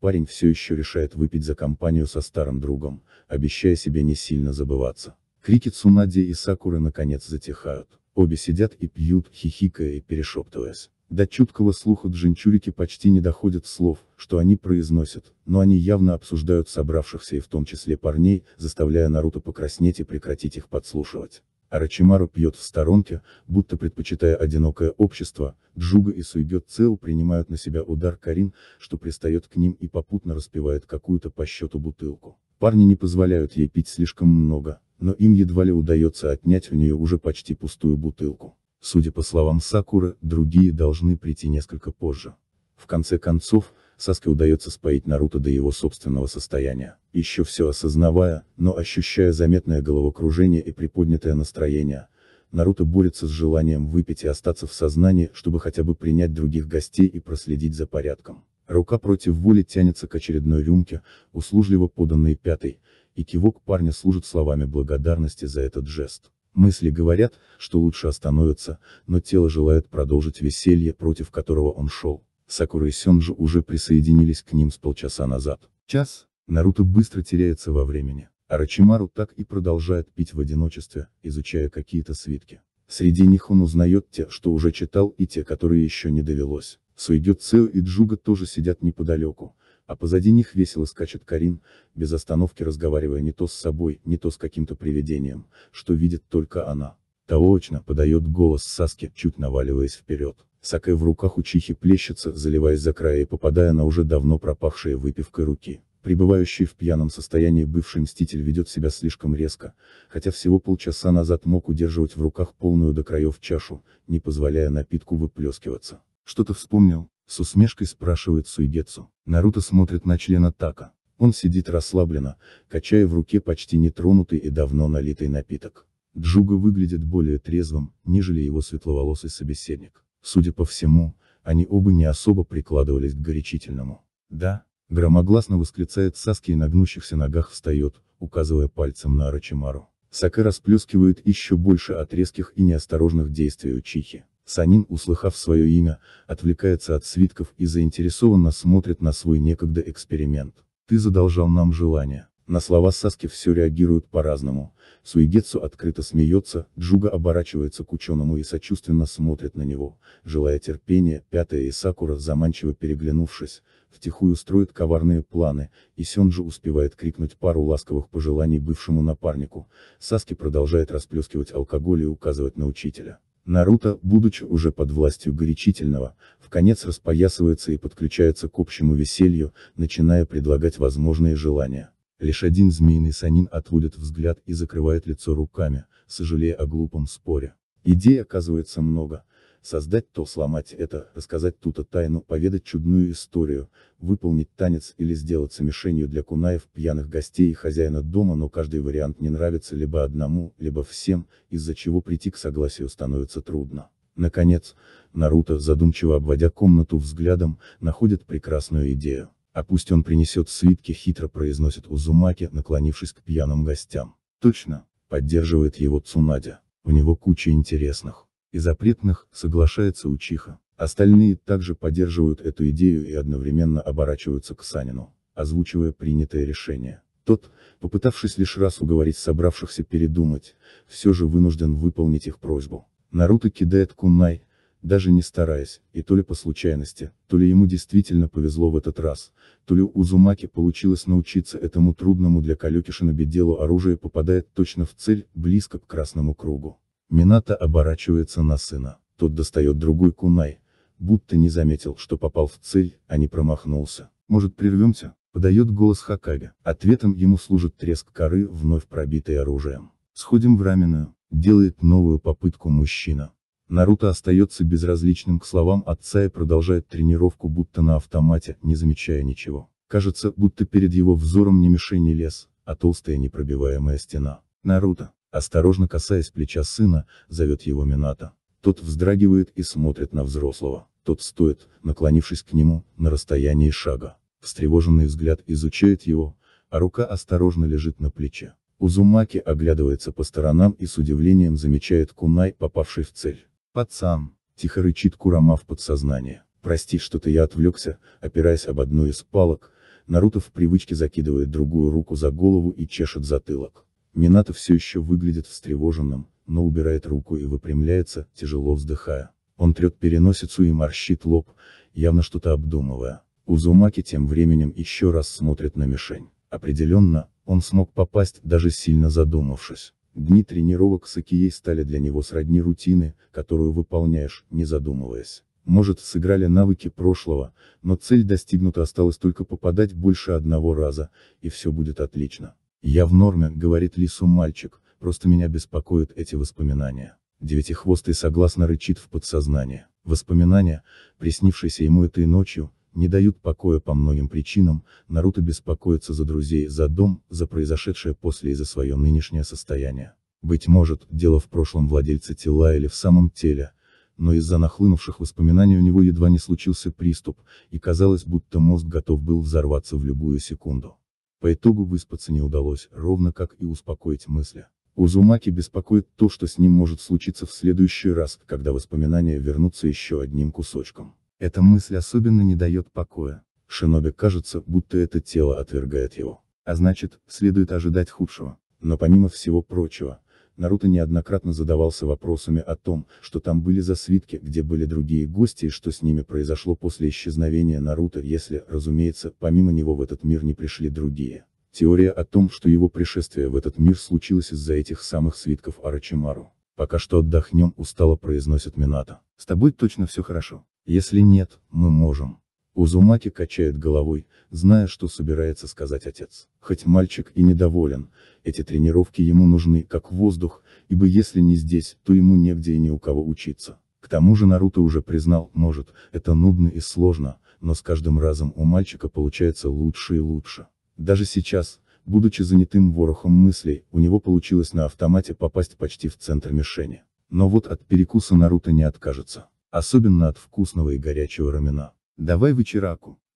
Парень все еще решает выпить за компанию со старым другом, обещая себе не сильно забываться. Крики Цунади и Сакуры наконец затихают. Обе сидят и пьют, хихикая и перешептываясь. До чуткого слуха джинчурики почти не доходят слов, что они произносят, но они явно обсуждают собравшихся и в том числе парней, заставляя Наруто покраснеть и прекратить их подслушивать. Арачимару пьет в сторонке, будто предпочитая одинокое общество, Джуга и Суйгё Цел принимают на себя удар Карин, что пристает к ним и попутно распивает какую-то по счету бутылку. Парни не позволяют ей пить слишком много, но им едва ли удается отнять у нее уже почти пустую бутылку. Судя по словам Сакуры, другие должны прийти несколько позже. В конце концов, Саске удается споить Наруто до его собственного состояния, еще все осознавая, но ощущая заметное головокружение и приподнятое настроение, Наруто борется с желанием выпить и остаться в сознании, чтобы хотя бы принять других гостей и проследить за порядком. Рука против воли тянется к очередной рюмке, услужливо поданной пятой, и кивок парня служит словами благодарности за этот жест. Мысли говорят, что лучше остановиться, но тело желает продолжить веселье, против которого он шел. Сакура и Сёнджи уже присоединились к ним с полчаса назад. Час. Наруто быстро теряется во времени. а Рачимару так и продолжает пить в одиночестве, изучая какие-то свитки. Среди них он узнает те, что уже читал, и те, которые еще не довелось. Суйдет Цео и Джуга тоже сидят неподалеку, а позади них весело скачет Карин, без остановки разговаривая не то с собой, не то с каким-то привидением, что видит только она. Таочно подает голос Саске, чуть наваливаясь вперед. Саке в руках у Чихи плещется, заливаясь за края и попадая на уже давно пропавшие выпивкой руки. Прибывающий в пьяном состоянии бывший мститель ведет себя слишком резко, хотя всего полчаса назад мог удерживать в руках полную до краев чашу, не позволяя напитку выплескиваться. «Что-то вспомнил?» С усмешкой спрашивает Суидецу. Наруто смотрит на члена Така. Он сидит расслабленно, качая в руке почти нетронутый и давно налитый напиток. Джуга выглядит более трезвым, нежели его светловолосый собеседник. Судя по всему, они оба не особо прикладывались к горячительному. «Да», — громогласно восклицает Саски и на гнущихся ногах встает, указывая пальцем на Арачимару. Сака расплескивает еще больше отрезких и неосторожных действий Учихи. Санин, услыхав свое имя, отвлекается от свитков и заинтересованно смотрит на свой некогда эксперимент. «Ты задолжал нам желание». На слова Саски все реагируют по-разному. Суигетсу открыто смеется, Джуга оборачивается к ученому и сочувственно смотрит на него, желая терпения, пятая и Сакура, заманчиво переглянувшись, втихую строит коварные планы, и Сёнджи успевает крикнуть пару ласковых пожеланий бывшему напарнику, Саски продолжает расплескивать алкоголь и указывать на учителя. Наруто, будучи уже под властью горячительного, в конец распоясывается и подключается к общему веселью, начиная предлагать возможные желания. Лишь один змеиный санин отводит взгляд и закрывает лицо руками, сожалея о глупом споре. Идей оказывается много, создать то, сломать это, рассказать ту-то тайну, поведать чудную историю, выполнить танец или сделаться мишенью для кунаев, пьяных гостей и хозяина дома, но каждый вариант не нравится либо одному, либо всем, из-за чего прийти к согласию становится трудно. Наконец, Наруто, задумчиво обводя комнату взглядом, находит прекрасную идею. А пусть он принесет свитки, хитро произносит Узумаки, наклонившись к пьяным гостям. Точно, поддерживает его Цунадя. У него куча интересных и запретных, соглашается Учиха. Остальные также поддерживают эту идею и одновременно оборачиваются к Санину, озвучивая принятое решение. Тот, попытавшись лишь раз уговорить собравшихся передумать, все же вынужден выполнить их просьбу. Наруто кидает кунай, даже не стараясь, и то ли по случайности, то ли ему действительно повезло в этот раз, то ли у Зумаки получилось научиться этому трудному для Калюкишина беделу оружие попадает точно в цель, близко к красному кругу. Минато оборачивается на сына, тот достает другой кунай, будто не заметил, что попал в цель, а не промахнулся. «Может прервемся?» – подает голос Хакага. Ответом ему служит треск коры, вновь пробитой оружием. «Сходим в раменную», – делает новую попытку мужчина. Наруто остается безразличным к словам отца и продолжает тренировку будто на автомате, не замечая ничего. Кажется, будто перед его взором не мишени лес, а толстая непробиваемая стена. Наруто, осторожно касаясь плеча сына, зовет его Мината. Тот вздрагивает и смотрит на взрослого. Тот стоит, наклонившись к нему, на расстоянии шага. Встревоженный взгляд изучает его, а рука осторожно лежит на плече. Узумаки оглядывается по сторонам и с удивлением замечает Кунай, попавший в цель. «Пацан!» – тихо рычит Курама в подсознание. «Прости, что-то я отвлекся», опираясь об одну из палок, Наруто в привычке закидывает другую руку за голову и чешет затылок. Минато все еще выглядит встревоженным, но убирает руку и выпрямляется, тяжело вздыхая. Он трет переносицу и морщит лоб, явно что-то обдумывая. Узумаки тем временем еще раз смотрит на мишень. Определенно, он смог попасть, даже сильно задумавшись. Дни тренировок с Акией стали для него сродни рутины, которую выполняешь, не задумываясь. Может, сыграли навыки прошлого, но цель достигнута осталось только попадать больше одного раза, и все будет отлично. Я в норме, говорит лису мальчик, просто меня беспокоят эти воспоминания. Девятихвостый согласно рычит в подсознание. Воспоминания, приснившиеся ему этой ночью, не дают покоя по многим причинам, Наруто беспокоится за друзей, за дом, за произошедшее после и за свое нынешнее состояние. Быть может, дело в прошлом владельца тела или в самом теле, но из-за нахлынувших воспоминаний у него едва не случился приступ, и казалось, будто мозг готов был взорваться в любую секунду. По итогу выспаться не удалось, ровно как и успокоить мысли. Узумаки беспокоит то, что с ним может случиться в следующий раз, когда воспоминания вернутся еще одним кусочком. Эта мысль особенно не дает покоя. Шиноби кажется, будто это тело отвергает его. А значит, следует ожидать худшего. Но помимо всего прочего, Наруто неоднократно задавался вопросами о том, что там были за свитки, где были другие гости и что с ними произошло после исчезновения Наруто, если, разумеется, помимо него в этот мир не пришли другие. Теория о том, что его пришествие в этот мир случилось из-за этих самых свитков Арачимару. «Пока что отдохнем», — устало произносит Минато. «С тобой точно все хорошо. Если нет, мы можем». Узумаки качает головой, зная, что собирается сказать отец. Хоть мальчик и недоволен, эти тренировки ему нужны, как воздух, ибо если не здесь, то ему негде и ни у кого учиться. К тому же Наруто уже признал, может, это нудно и сложно, но с каждым разом у мальчика получается лучше и лучше. Даже сейчас, будучи занятым ворохом мыслей, у него получилось на автомате попасть почти в центр мишени. Но вот от перекуса Наруто не откажется. Особенно от вкусного и горячего рамена. «Давай в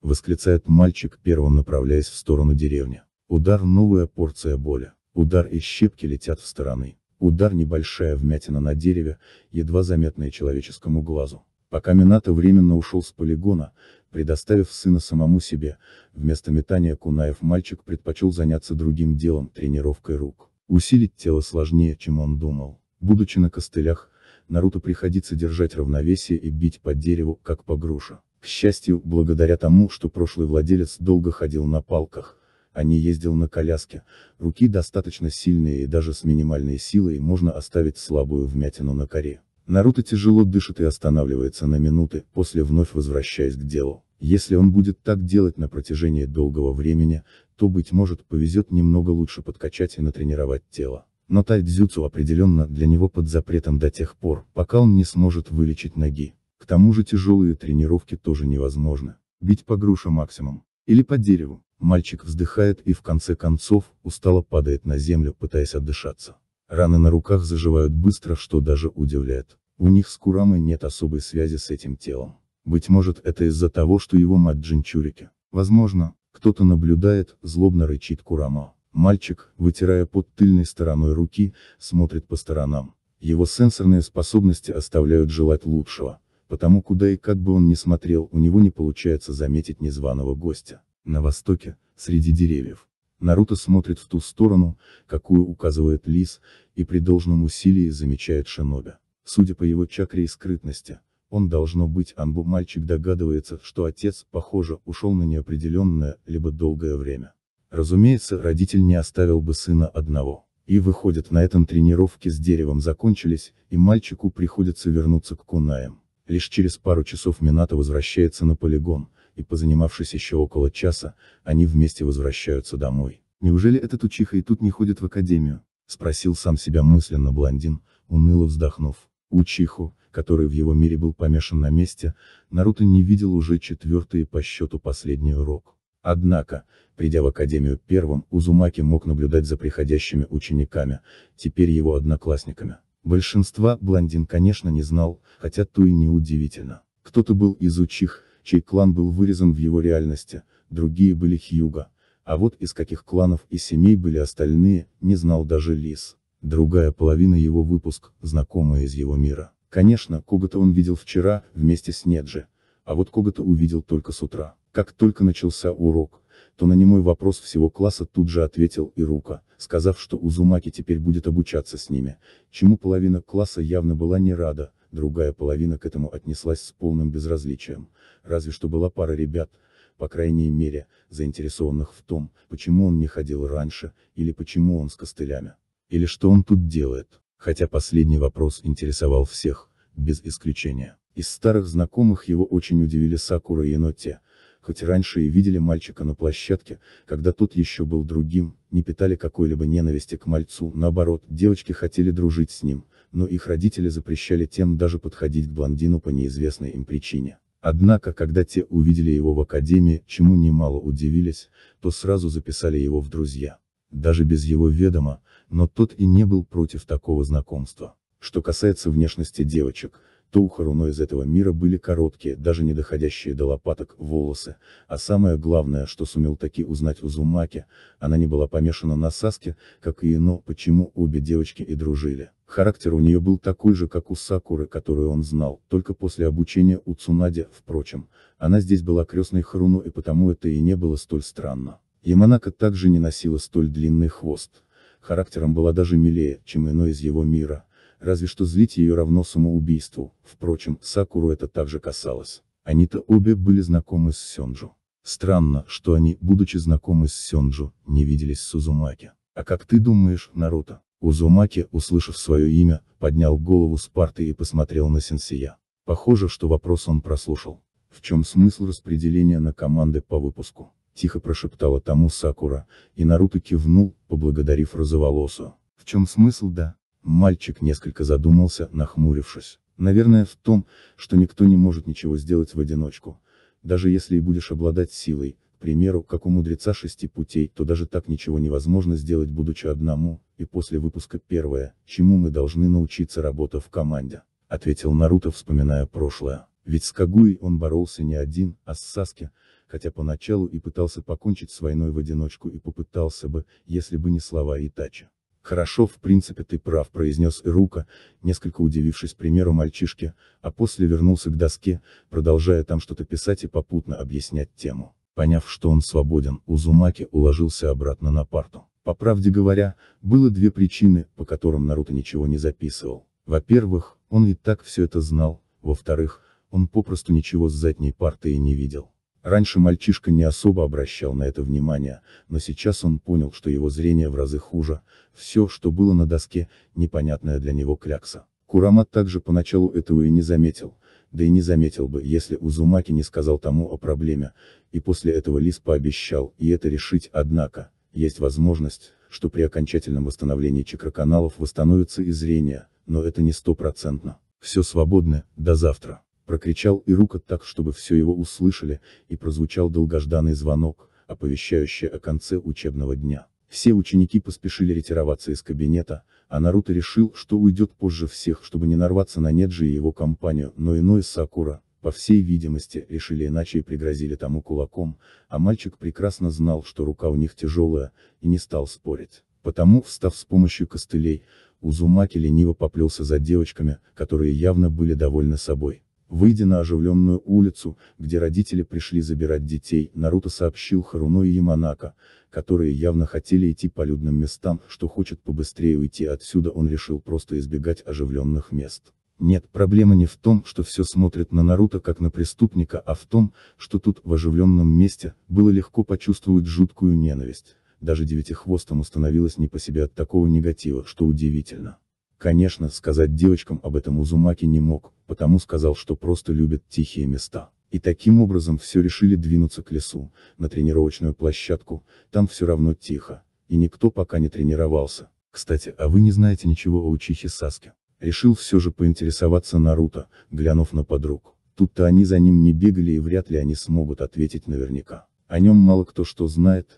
восклицает мальчик, первым направляясь в сторону деревни. Удар новая порция боли. Удар и щепки летят в стороны. Удар небольшая вмятина на дереве, едва заметная человеческому глазу. Пока Минато временно ушел с полигона, предоставив сына самому себе, вместо метания Кунаев мальчик предпочел заняться другим делом, тренировкой рук. Усилить тело сложнее, чем он думал. Будучи на костылях, Наруто приходится держать равновесие и бить по дереву, как по груше. К счастью, благодаря тому, что прошлый владелец долго ходил на палках, а не ездил на коляске, руки достаточно сильные и даже с минимальной силой можно оставить слабую вмятину на коре. Наруто тяжело дышит и останавливается на минуты, после вновь возвращаясь к делу. Если он будет так делать на протяжении долгого времени, то, быть может, повезет немного лучше подкачать и натренировать тело. Но тайдзюцу определенно для него под запретом до тех пор, пока он не сможет вылечить ноги тому же тяжелые тренировки тоже невозможно. Бить по груша максимум. Или по дереву. Мальчик вздыхает и в конце концов, устало падает на землю, пытаясь отдышаться. Раны на руках заживают быстро, что даже удивляет. У них с Курамой нет особой связи с этим телом. Быть может это из-за того, что его мать Джинчурики. Возможно, кто-то наблюдает, злобно рычит Курама. Мальчик, вытирая под тыльной стороной руки, смотрит по сторонам. Его сенсорные способности оставляют желать лучшего потому куда и как бы он ни смотрел, у него не получается заметить незваного гостя. На востоке, среди деревьев. Наруто смотрит в ту сторону, какую указывает лис, и при должном усилии замечает шиноби. Судя по его чакре и скрытности, он должно быть анбу мальчик догадывается, что отец, похоже, ушел на неопределенное, либо долгое время. Разумеется, родитель не оставил бы сына одного. И выходит, на этом тренировки с деревом закончились, и мальчику приходится вернуться к кунаям. Лишь через пару часов Минато возвращается на полигон, и позанимавшись еще около часа, они вместе возвращаются домой. «Неужели этот учиха и тут не ходит в академию?» – спросил сам себя мысленно блондин, уныло вздохнув. Учиху, который в его мире был помешан на месте, Наруто не видел уже четвертый по счету последний урок. Однако, придя в академию первым, Узумаки мог наблюдать за приходящими учениками, теперь его одноклассниками. Большинства блондин конечно не знал, хотя то и не удивительно. Кто-то был из учих, чей клан был вырезан в его реальности, другие были Хьюга, а вот из каких кланов и семей были остальные, не знал даже Лис. Другая половина его выпуск, знакомая из его мира. Конечно, Когота он видел вчера, вместе с Неджи, а вот Когота увидел только с утра. Как только начался урок, то на немой вопрос всего класса тут же ответил Ирука, сказав, что Узумаки теперь будет обучаться с ними, чему половина класса явно была не рада, другая половина к этому отнеслась с полным безразличием, разве что была пара ребят, по крайней мере, заинтересованных в том, почему он не ходил раньше, или почему он с костылями, или что он тут делает, хотя последний вопрос интересовал всех, без исключения. Из старых знакомых его очень удивили Сакура и Ноте хоть раньше и видели мальчика на площадке, когда тот еще был другим, не питали какой-либо ненависти к мальцу, наоборот, девочки хотели дружить с ним, но их родители запрещали тем даже подходить к блондину по неизвестной им причине. Однако, когда те увидели его в академии, чему немало удивились, то сразу записали его в друзья. Даже без его ведома, но тот и не был против такого знакомства. Что касается внешности девочек, то у Харуно из этого мира были короткие, даже не доходящие до лопаток, волосы, а самое главное, что сумел таки узнать Узумаки, она не была помешана на Саске, как и Ино, ну, почему обе девочки и дружили. Характер у нее был такой же, как у Сакуры, которую он знал, только после обучения у Цунади, впрочем, она здесь была крестной Харуно и потому это и не было столь странно. Яманака также не носила столь длинный хвост. Характером была даже милее, чем иной из его мира разве что злить ее равно самоубийству, впрочем, Сакуру это также касалось. Они-то обе были знакомы с Сёнджу. Странно, что они, будучи знакомы с Сёнджу, не виделись с Узумаки. А как ты думаешь, Наруто? Узумаки, услышав свое имя, поднял голову с парты и посмотрел на Сенсия. Похоже, что вопрос он прослушал. В чем смысл распределения на команды по выпуску? Тихо прошептала тому Сакура, и Наруто кивнул, поблагодарив Розоволосую. В чем смысл да? Мальчик несколько задумался, нахмурившись. Наверное, в том, что никто не может ничего сделать в одиночку. Даже если и будешь обладать силой, к примеру, как у мудреца шести путей, то даже так ничего невозможно сделать будучи одному, и после выпуска первое, чему мы должны научиться работа в команде, ответил Наруто вспоминая прошлое. Ведь с Кагуей он боролся не один, а с Саске, хотя поначалу и пытался покончить с войной в одиночку и попытался бы, если бы не слова Итачи. «Хорошо, в принципе ты прав», — произнес Ирука, несколько удивившись примеру мальчишки, а после вернулся к доске, продолжая там что-то писать и попутно объяснять тему. Поняв, что он свободен, Узумаки уложился обратно на парту. По правде говоря, было две причины, по которым Наруто ничего не записывал. Во-первых, он и так все это знал, во-вторых, он попросту ничего с задней парты и не видел. Раньше мальчишка не особо обращал на это внимание, но сейчас он понял, что его зрение в разы хуже, все, что было на доске, непонятная для него клякса. Курамат также поначалу этого и не заметил, да и не заметил бы, если Узумаки не сказал тому о проблеме, и после этого Лис пообещал и это решить, однако, есть возможность, что при окончательном восстановлении чакроканалов восстановится и зрение, но это не стопроцентно. Все свободно, до завтра прокричал Ирука так, чтобы все его услышали, и прозвучал долгожданный звонок, оповещающий о конце учебного дня. Все ученики поспешили ретироваться из кабинета, а Наруто решил, что уйдет позже всех, чтобы не нарваться на Неджи и его компанию, но иной Сакура, по всей видимости, решили иначе и пригрозили тому кулаком, а мальчик прекрасно знал, что рука у них тяжелая, и не стал спорить. Потому, встав с помощью костылей, Узумаки лениво поплелся за девочками, которые явно были довольны собой. Выйдя на оживленную улицу, где родители пришли забирать детей, Наруто сообщил Харуно и Яманака, которые явно хотели идти по людным местам, что хочет побыстрее уйти отсюда он решил просто избегать оживленных мест. Нет, проблема не в том, что все смотрят на Наруто как на преступника, а в том, что тут, в оживленном месте, было легко почувствовать жуткую ненависть. Даже девятихвостому становилось не по себе от такого негатива, что удивительно. Конечно, сказать девочкам об этом Узумаки не мог, потому сказал, что просто любят тихие места. И таким образом все решили двинуться к лесу, на тренировочную площадку, там все равно тихо, и никто пока не тренировался. Кстати, а вы не знаете ничего о учихе Саске? Решил все же поинтересоваться Наруто, глянув на подруг. Тут-то они за ним не бегали и вряд ли они смогут ответить наверняка. О нем мало кто что знает,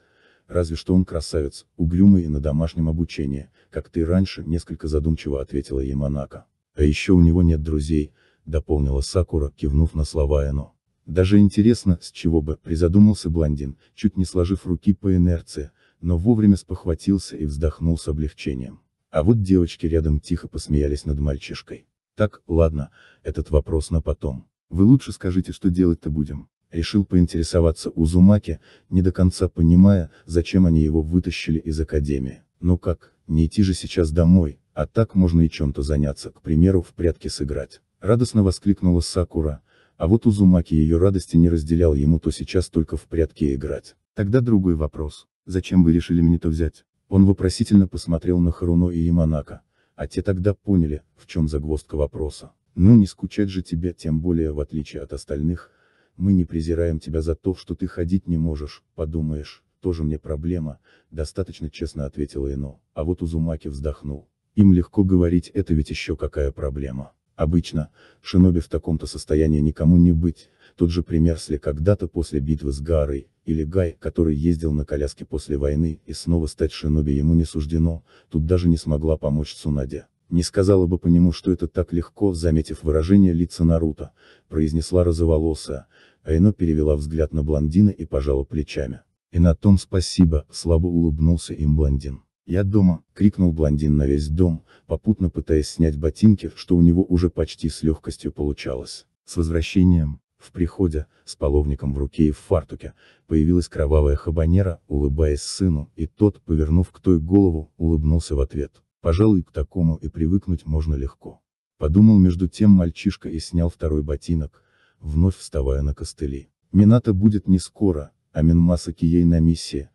разве что он красавец, угрюмый и на домашнем обучении, как ты раньше, несколько задумчиво ответила ей Монако. А еще у него нет друзей, дополнила Сакура, кивнув на слова Эно. Даже интересно, с чего бы, призадумался блондин, чуть не сложив руки по инерции, но вовремя спохватился и вздохнул с облегчением. А вот девочки рядом тихо посмеялись над мальчишкой. Так, ладно, этот вопрос на потом. Вы лучше скажите, что делать-то будем решил поинтересоваться у Узумаки, не до конца понимая, зачем они его вытащили из академии. Ну как, не идти же сейчас домой, а так можно и чем-то заняться, к примеру, в прятки сыграть. Радостно воскликнула Сакура, а вот Узумаки ее радости не разделял ему то сейчас только в прятки играть. Тогда другой вопрос, зачем вы решили мне-то взять? Он вопросительно посмотрел на Харуно и Яманака, а те тогда поняли, в чем загвоздка вопроса. Ну не скучать же тебе, тем более в отличие от остальных, мы не презираем тебя за то, что ты ходить не можешь, подумаешь, тоже мне проблема, достаточно честно ответила Эно, а вот Узумаки вздохнул. Им легко говорить, это ведь еще какая проблема. Обычно, шиноби в таком-то состоянии никому не быть, тот же пример сли когда-то после битвы с Гарой, или Гай, который ездил на коляске после войны, и снова стать шиноби ему не суждено, тут даже не смогла помочь Цунаде не сказала бы по нему, что это так легко, заметив выражение лица Наруто, произнесла розоволосая, Айно перевела взгляд на блондина и пожала плечами. «И на том спасибо», — слабо улыбнулся им блондин. «Я дома!» — крикнул блондин на весь дом, попутно пытаясь снять ботинки, что у него уже почти с легкостью получалось. С возвращением, в приходе, с половником в руке и в фартуке, появилась кровавая хабанера, улыбаясь сыну, и тот, повернув к той голову, улыбнулся в ответ. Пожалуй, к такому и привыкнуть можно легко. Подумал между тем мальчишка и снял второй ботинок, вновь вставая на костыли. Мината будет не скоро, а Минмаса Кией на миссии,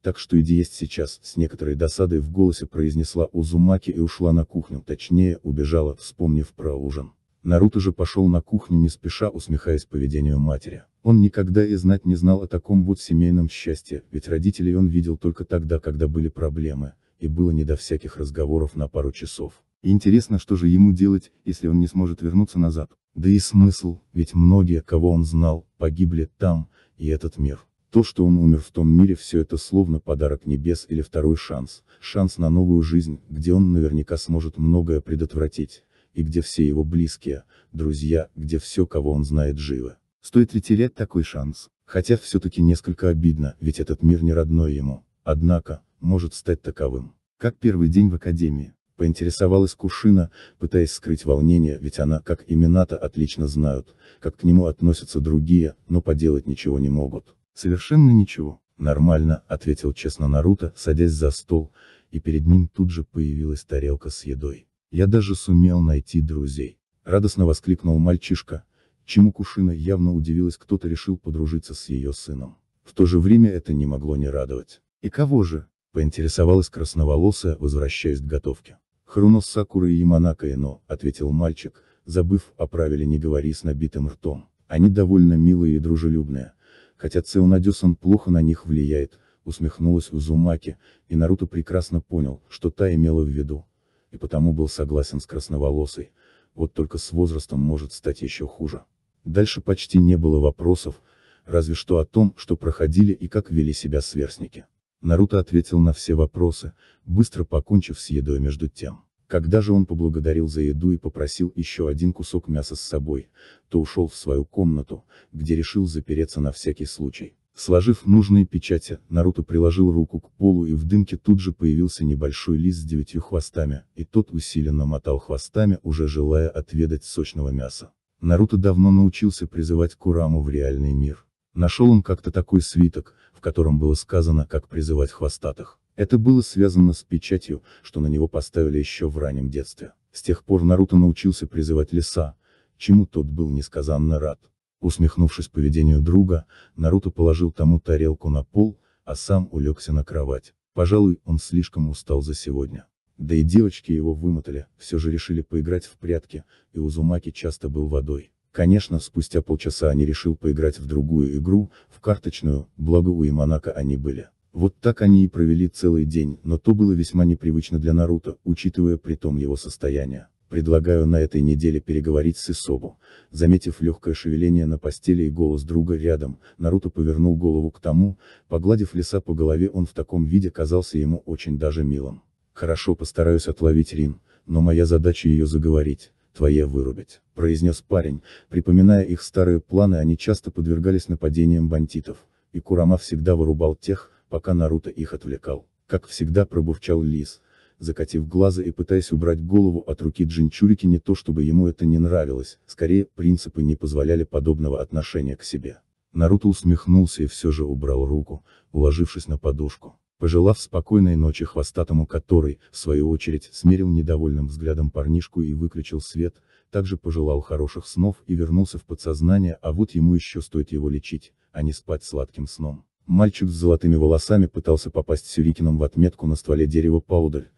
так что иди есть сейчас, с некоторой досадой в голосе произнесла Узумаки и ушла на кухню, точнее, убежала, вспомнив про ужин. Наруто же пошел на кухню не спеша, усмехаясь поведению матери. Он никогда и знать не знал о таком вот семейном счастье, ведь родителей он видел только тогда, когда были проблемы, и было не до всяких разговоров на пару часов. Интересно, что же ему делать, если он не сможет вернуться назад? Да и смысл, ведь многие, кого он знал, погибли там, и этот мир. То, что он умер в том мире, все это словно подарок небес или второй шанс, шанс на новую жизнь, где он наверняка сможет многое предотвратить, и где все его близкие, друзья, где все, кого он знает, живы. Стоит ли терять такой шанс? Хотя все-таки несколько обидно, ведь этот мир не родной ему. Однако, может стать таковым. Как первый день в академии? Поинтересовалась Кушина, пытаясь скрыть волнение, ведь она, как и то отлично знают, как к нему относятся другие, но поделать ничего не могут. Совершенно ничего. Нормально, ответил честно Наруто, садясь за стол, и перед ним тут же появилась тарелка с едой. Я даже сумел найти друзей. Радостно воскликнул мальчишка, чему Кушина явно удивилась, кто-то решил подружиться с ее сыном. В то же время это не могло не радовать. И кого же? Поинтересовалась красноволосая, возвращаясь к готовке. Хронос Сакура и Яманака Эно, ответил мальчик, забыв о правиле «не говори с набитым ртом». Они довольно милые и дружелюбные, хотя Цеон плохо на них влияет, усмехнулась Узумаки, и Наруто прекрасно понял, что та имела в виду, и потому был согласен с красноволосой, вот только с возрастом может стать еще хуже. Дальше почти не было вопросов, разве что о том, что проходили и как вели себя сверстники. Наруто ответил на все вопросы, быстро покончив с едой между тем. Когда же он поблагодарил за еду и попросил еще один кусок мяса с собой, то ушел в свою комнату, где решил запереться на всякий случай. Сложив нужные печати, Наруто приложил руку к полу и в дымке тут же появился небольшой лист с девятью хвостами, и тот усиленно мотал хвостами, уже желая отведать сочного мяса. Наруто давно научился призывать Кураму в реальный мир. Нашел он как-то такой свиток, котором было сказано, как призывать хвостатых. Это было связано с печатью, что на него поставили еще в раннем детстве. С тех пор Наруто научился призывать леса, чему тот был несказанно рад. Усмехнувшись поведению друга, Наруто положил тому тарелку на пол, а сам улегся на кровать. Пожалуй, он слишком устал за сегодня. Да и девочки его вымотали, все же решили поиграть в прятки, и Узумаки часто был водой. Конечно, спустя полчаса они решил поиграть в другую игру, в карточную, благо у Иманака они были. Вот так они и провели целый день, но то было весьма непривычно для Наруто, учитывая при том его состояние. Предлагаю на этой неделе переговорить с Исобу. Заметив легкое шевеление на постели и голос друга рядом, Наруто повернул голову к тому, погладив леса по голове он в таком виде казался ему очень даже милым. Хорошо постараюсь отловить Рин, но моя задача ее заговорить твоя вырубить», — произнес парень, припоминая их старые планы они часто подвергались нападениям бандитов, и Курама всегда вырубал тех, пока Наруто их отвлекал. Как всегда пробурчал Лис, закатив глаза и пытаясь убрать голову от руки Джинчурики не то чтобы ему это не нравилось, скорее, принципы не позволяли подобного отношения к себе. Наруто усмехнулся и все же убрал руку, уложившись на подушку пожелав спокойной ночи хвостатому который, в свою очередь, смерил недовольным взглядом парнишку и выключил свет, также пожелал хороших снов и вернулся в подсознание, а вот ему еще стоит его лечить, а не спать сладким сном. Мальчик с золотыми волосами пытался попасть сюрикином в отметку на стволе дерева Паудаль,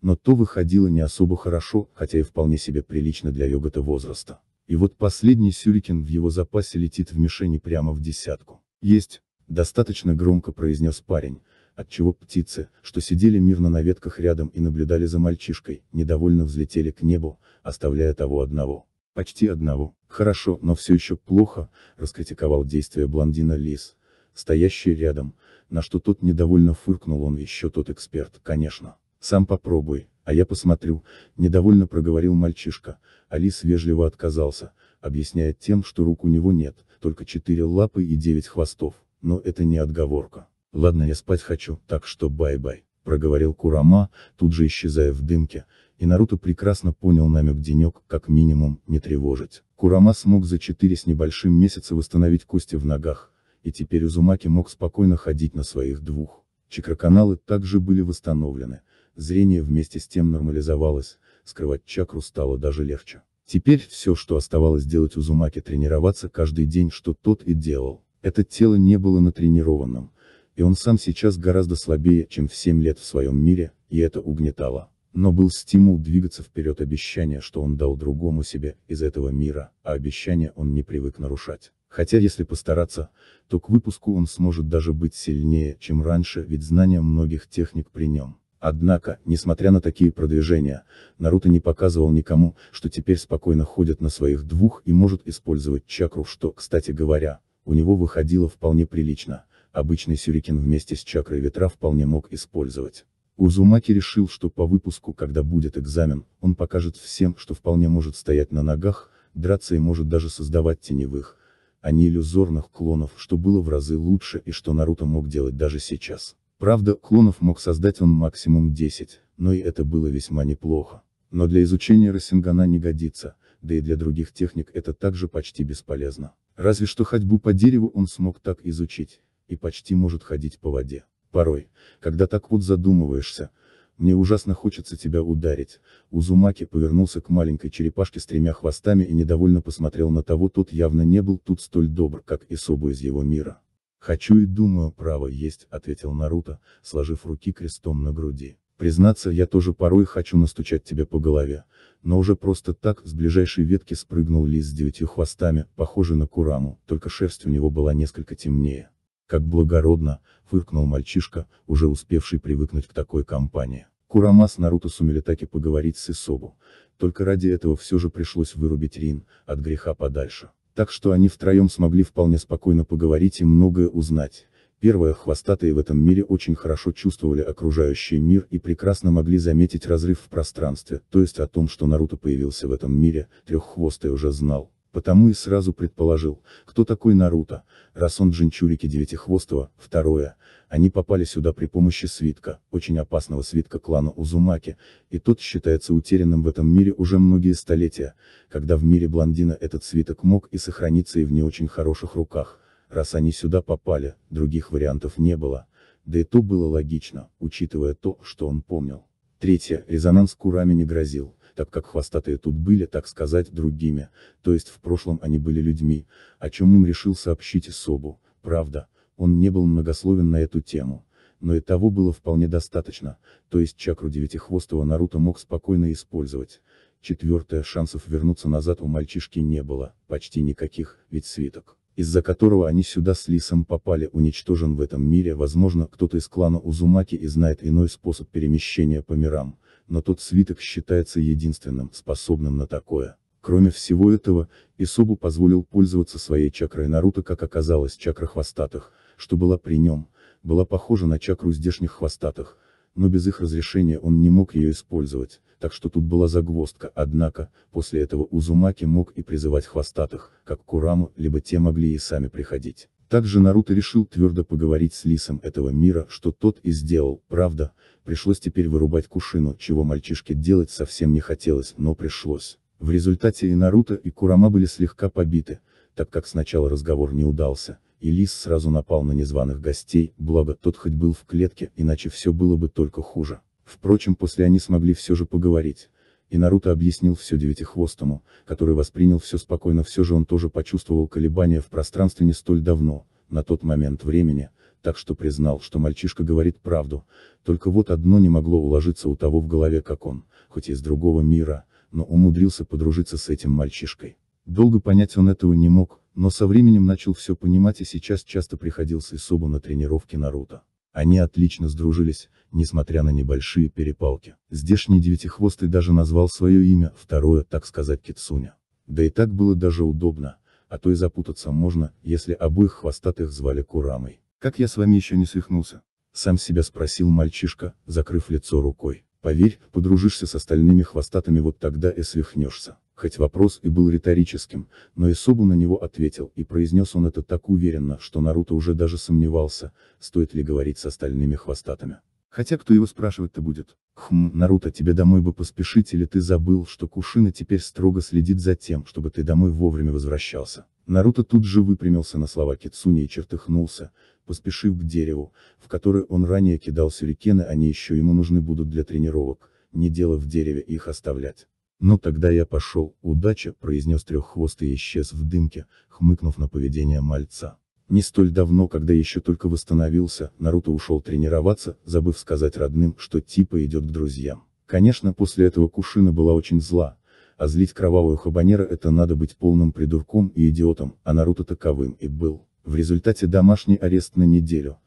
но то выходило не особо хорошо, хотя и вполне себе прилично для йогота возраста. И вот последний сюрикин в его запасе летит в мишени прямо в десятку. «Есть!» – достаточно громко произнес парень, отчего птицы, что сидели мирно на ветках рядом и наблюдали за мальчишкой, недовольно взлетели к небу, оставляя того одного. Почти одного. Хорошо, но все еще плохо, раскритиковал действия блондина Лис, стоящий рядом, на что тот недовольно фыркнул он еще тот эксперт, конечно. Сам попробуй, а я посмотрю, недовольно проговорил мальчишка, Алис вежливо отказался, объясняя тем, что рук у него нет, только четыре лапы и девять хвостов, но это не отговорка. «Ладно, я спать хочу, так что бай-бай», — проговорил Курама, тут же исчезая в дымке, и Наруто прекрасно понял намек денек, как минимум, не тревожить. Курама смог за четыре с небольшим месяца восстановить кости в ногах, и теперь Узумаки мог спокойно ходить на своих двух. Чакроканалы также были восстановлены, зрение вместе с тем нормализовалось, скрывать чакру стало даже легче. Теперь все, что оставалось делать Узумаки тренироваться каждый день, что тот и делал. Это тело не было натренированным, и он сам сейчас гораздо слабее, чем в 7 лет в своем мире, и это угнетало. Но был стимул двигаться вперед обещание, что он дал другому себе, из этого мира, а обещание он не привык нарушать. Хотя если постараться, то к выпуску он сможет даже быть сильнее, чем раньше, ведь знания многих техник при нем. Однако, несмотря на такие продвижения, Наруто не показывал никому, что теперь спокойно ходит на своих двух и может использовать чакру, что, кстати говоря, у него выходило вполне прилично, обычный сюрикен вместе с чакрой ветра вполне мог использовать. Узумаки решил, что по выпуску, когда будет экзамен, он покажет всем, что вполне может стоять на ногах, драться и может даже создавать теневых, а не иллюзорных клонов, что было в разы лучше и что Наруто мог делать даже сейчас. Правда, клонов мог создать он максимум 10, но и это было весьма неплохо. Но для изучения Рассингана не годится, да и для других техник это также почти бесполезно. Разве что ходьбу по дереву он смог так изучить, и почти может ходить по воде. Порой, когда так вот задумываешься, мне ужасно хочется тебя ударить. Узумаки повернулся к маленькой черепашке с тремя хвостами и недовольно посмотрел на того, тот явно не был тут столь добр, как и Исобу из его мира. «Хочу и думаю, право есть», — ответил Наруто, сложив руки крестом на груди. «Признаться, я тоже порой хочу настучать тебе по голове, но уже просто так, с ближайшей ветки спрыгнул лис с девятью хвостами, похожий на Кураму, только шерсть у него была несколько темнее. Как благородно, фыркнул мальчишка, уже успевший привыкнуть к такой компании. Курама с Наруто сумели так и поговорить с Исобу, только ради этого все же пришлось вырубить Рин, от греха подальше. Так что они втроем смогли вполне спокойно поговорить и многое узнать. Первое, хвостатые в этом мире очень хорошо чувствовали окружающий мир и прекрасно могли заметить разрыв в пространстве, то есть о том, что Наруто появился в этом мире, треххвостый уже знал. Потому и сразу предположил, кто такой Наруто, раз он жемчурики Девятихвостого. Второе, они попали сюда при помощи свитка, очень опасного свитка клана Узумаки, и тот считается утерянным в этом мире уже многие столетия, когда в мире блондина этот свиток мог и сохраниться и в не очень хороших руках. Раз они сюда попали, других вариантов не было. Да и то было логично, учитывая то, что он помнил. Третье, резонанс Курами не грозил, так как хвостатые тут были, так сказать, другими, то есть в прошлом они были людьми, о чем им решил сообщить Исобу, правда, он не был многословен на эту тему, но и того было вполне достаточно, то есть чакру девятихвостого Наруто мог спокойно использовать. Четвертое, шансов вернуться назад у мальчишки не было, почти никаких, ведь свиток, из-за которого они сюда с Лисом попали, уничтожен в этом мире, возможно, кто-то из клана Узумаки и знает иной способ перемещения по мирам, но тот свиток считается единственным, способным на такое. Кроме всего этого, Исобу позволил пользоваться своей чакрой Наруто как оказалось чакра хвостатых, что была при нем, была похожа на чакру здешних хвостатых, но без их разрешения он не мог ее использовать, так что тут была загвоздка, однако, после этого Узумаки мог и призывать хвостатых, как Кураму, либо те могли и сами приходить. Также Наруто решил твердо поговорить с лисом этого мира, что тот и сделал, правда, пришлось теперь вырубать кушину, чего мальчишке делать совсем не хотелось, но пришлось. В результате и Наруто, и Курама были слегка побиты, так как сначала разговор не удался, и лис сразу напал на незваных гостей, благо тот хоть был в клетке, иначе все было бы только хуже. Впрочем после они смогли все же поговорить и Наруто объяснил все девятихвостому, который воспринял все спокойно все же он тоже почувствовал колебания в пространстве не столь давно, на тот момент времени, так что признал, что мальчишка говорит правду, только вот одно не могло уложиться у того в голове как он, хоть из другого мира, но умудрился подружиться с этим мальчишкой. Долго понять он этого не мог, но со временем начал все понимать и сейчас часто приходился с Исобу на тренировки Наруто. Они отлично сдружились, несмотря на небольшие перепалки. Здешний девятихвостый даже назвал свое имя, второе, так сказать, китсуня. Да и так было даже удобно, а то и запутаться можно, если обоих хвостатых звали Курамой. «Как я с вами еще не свихнулся?» Сам себя спросил мальчишка, закрыв лицо рукой. «Поверь, подружишься с остальными хвостатыми вот тогда и свихнешься». Хоть вопрос и был риторическим, но Исобу на него ответил, и произнес он это так уверенно, что Наруто уже даже сомневался, стоит ли говорить с остальными хвостатами. Хотя кто его спрашивать-то будет? Хм, Наруто, тебе домой бы поспешить или ты забыл, что Кушина теперь строго следит за тем, чтобы ты домой вовремя возвращался? Наруто тут же выпрямился на слова Кицуни и чертыхнулся, поспешив к дереву, в которое он ранее кидал сюрикены, они еще ему нужны будут для тренировок, не дело в дереве их оставлять. Ну тогда я пошел, удача, произнес треххвостый и исчез в дымке, хмыкнув на поведение мальца. Не столь давно, когда еще только восстановился, Наруто ушел тренироваться, забыв сказать родным, что типа идет к друзьям. Конечно, после этого Кушина была очень зла, а злить кровавую хабанера это надо быть полным придурком и идиотом, а Наруто таковым и был. В результате домашний арест на неделю.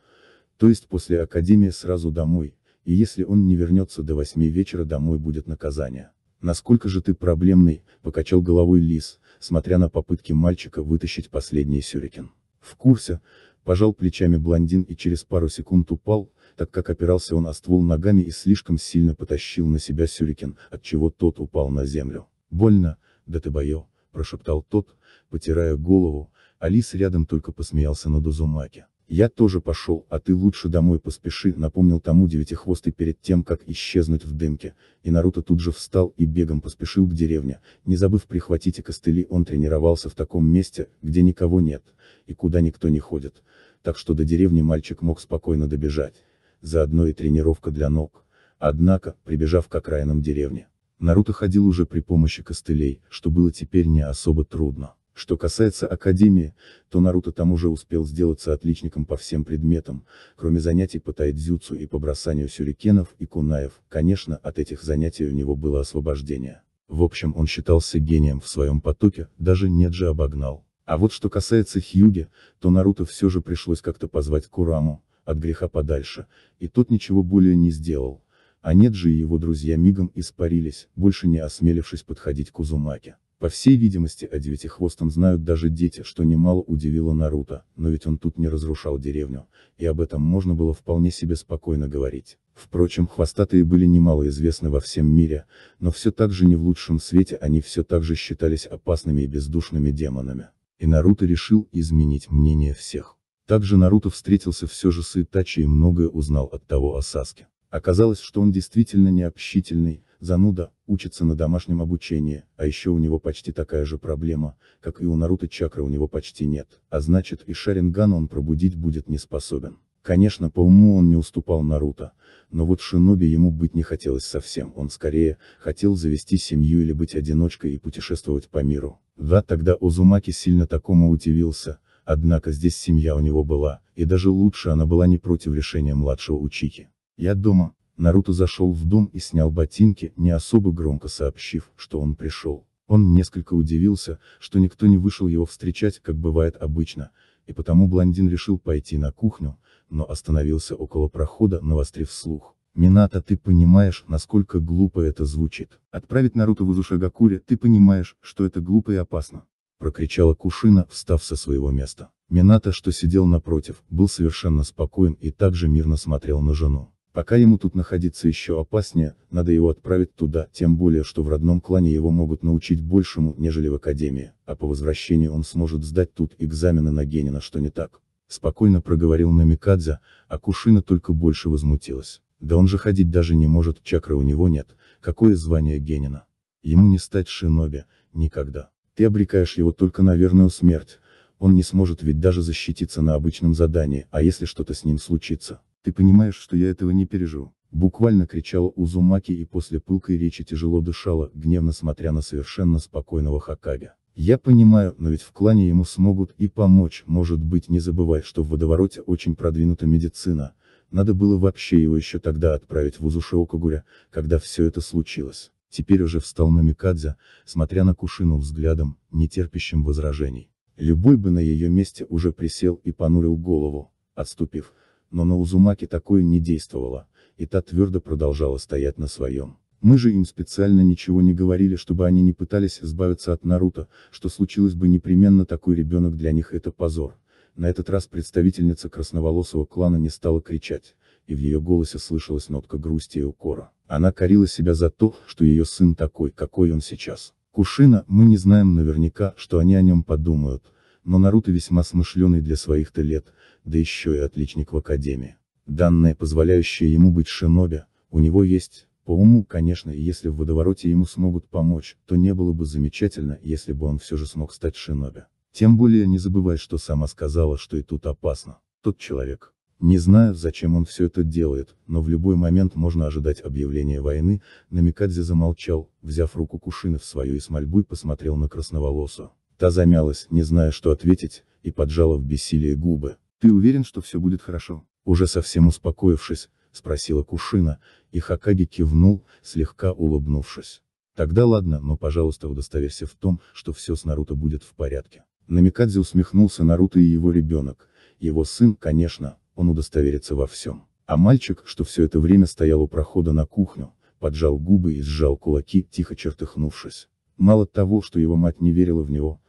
То есть после академии сразу домой, и если он не вернется до восьми вечера домой будет наказание. «Насколько же ты проблемный», — покачал головой Лис, смотря на попытки мальчика вытащить последний сюрикен. «В курсе», — пожал плечами блондин и через пару секунд упал, так как опирался он о ствол ногами и слишком сильно потащил на себя сюрикен, отчего тот упал на землю. «Больно, да ты боё», — прошептал тот, потирая голову, а Лис рядом только посмеялся над Узумаки. «Я тоже пошел, а ты лучше домой поспеши», напомнил тому девятихвостый перед тем, как исчезнуть в дымке, и Наруто тут же встал и бегом поспешил к деревне, не забыв прихватить и костыли, он тренировался в таком месте, где никого нет, и куда никто не ходит, так что до деревни мальчик мог спокойно добежать, заодно и тренировка для ног. Однако, прибежав к окраинам деревни, Наруто ходил уже при помощи костылей, что было теперь не особо трудно. Что касается Академии, то Наруто там уже успел сделаться отличником по всем предметам, кроме занятий по тайдзюцу и по бросанию сюрикенов и кунаев, конечно, от этих занятий у него было освобождение. В общем он считался гением в своем потоке, даже Неджи обогнал. А вот что касается Хьюги, то Наруто все же пришлось как-то позвать Кураму, от греха подальше, и тот ничего более не сделал. А Неджи и его друзья мигом испарились, больше не осмелившись подходить к Узумаке. По всей видимости о девятихвостом знают даже дети, что немало удивило Наруто, но ведь он тут не разрушал деревню, и об этом можно было вполне себе спокойно говорить. Впрочем, хвостатые были немало известны во всем мире, но все так же не в лучшем свете они все так же считались опасными и бездушными демонами. И Наруто решил изменить мнение всех. Также Наруто встретился все же с Итачи и многое узнал от того о Саске. Оказалось, что он действительно необщительный, зануда, учится на домашнем обучении, а еще у него почти такая же проблема, как и у Наруто чакры у него почти нет, а значит и Шаринган он пробудить будет не способен. Конечно, по уму он не уступал Наруто, но вот Шиноби ему быть не хотелось совсем, он скорее, хотел завести семью или быть одиночкой и путешествовать по миру. Да, тогда Узумаки сильно такому удивился, однако здесь семья у него была, и даже лучше она была не против решения младшего Учики. «Я дома», Наруто зашел в дом и снял ботинки, не особо громко сообщив, что он пришел. Он несколько удивился, что никто не вышел его встречать, как бывает обычно, и потому блондин решил пойти на кухню, но остановился около прохода, навострив слух. Минато, ты понимаешь, насколько глупо это звучит. Отправить Наруто в Изушагакуре, ты понимаешь, что это глупо и опасно. Прокричала Кушина, встав со своего места. Минато, что сидел напротив, был совершенно спокоен и также мирно смотрел на жену. Пока ему тут находиться еще опаснее, надо его отправить туда, тем более, что в родном клане его могут научить большему, нежели в академии, а по возвращении он сможет сдать тут экзамены на Генина, что не так. Спокойно проговорил Намикадзе, а Кушина только больше возмутилась. Да он же ходить даже не может, чакры у него нет, какое звание Генина? Ему не стать шиноби, никогда. Ты обрекаешь его только на верную смерть, он не сможет ведь даже защититься на обычном задании, а если что-то с ним случится, ты понимаешь, что я этого не переживу. Буквально кричала Узумаки и после пылкой речи тяжело дышала, гневно смотря на совершенно спокойного Хакаге. Я понимаю, но ведь в клане ему смогут и помочь, может быть не забывай, что в водовороте очень продвинута медицина, надо было вообще его еще тогда отправить в Узуши Окугуря, когда все это случилось. Теперь уже встал на Микадзе, смотря на Кушину взглядом, не терпящим возражений. Любой бы на ее месте уже присел и понурил голову, отступив, но на Узумаке такое не действовало, и та твердо продолжала стоять на своем. Мы же им специально ничего не говорили, чтобы они не пытались избавиться от Наруто, что случилось бы непременно такой ребенок для них это позор. На этот раз представительница красноволосого клана не стала кричать, и в ее голосе слышалась нотка грусти и укора. Она корила себя за то, что ее сын такой, какой он сейчас. Кушина, мы не знаем наверняка, что они о нем подумают, но Наруто весьма смышленый для своих-то лет, да еще и отличник в академии. Данное, позволяющее ему быть шиноби, у него есть, по уму, конечно, и если в водовороте ему смогут помочь, то не было бы замечательно, если бы он все же смог стать шиноби. Тем более не забывай, что сама сказала, что и тут опасно. Тот человек. Не знаю, зачем он все это делает, но в любой момент можно ожидать объявления войны, Намикадзе замолчал, взяв руку Кушины в свою и с мольбой посмотрел на красноволосую. Та замялась, не зная, что ответить, и поджала в бессилии губы. «Ты уверен, что все будет хорошо?» Уже совсем успокоившись, спросила Кушина, и Хакаги кивнул, слегка улыбнувшись. «Тогда ладно, но пожалуйста удостоверься в том, что все с Наруто будет в порядке». Намикадзе усмехнулся Наруто и его ребенок, его сын, конечно, он удостоверится во всем. А мальчик, что все это время стоял у прохода на кухню, поджал губы и сжал кулаки, тихо чертыхнувшись. Мало того, что его мать не верила в него,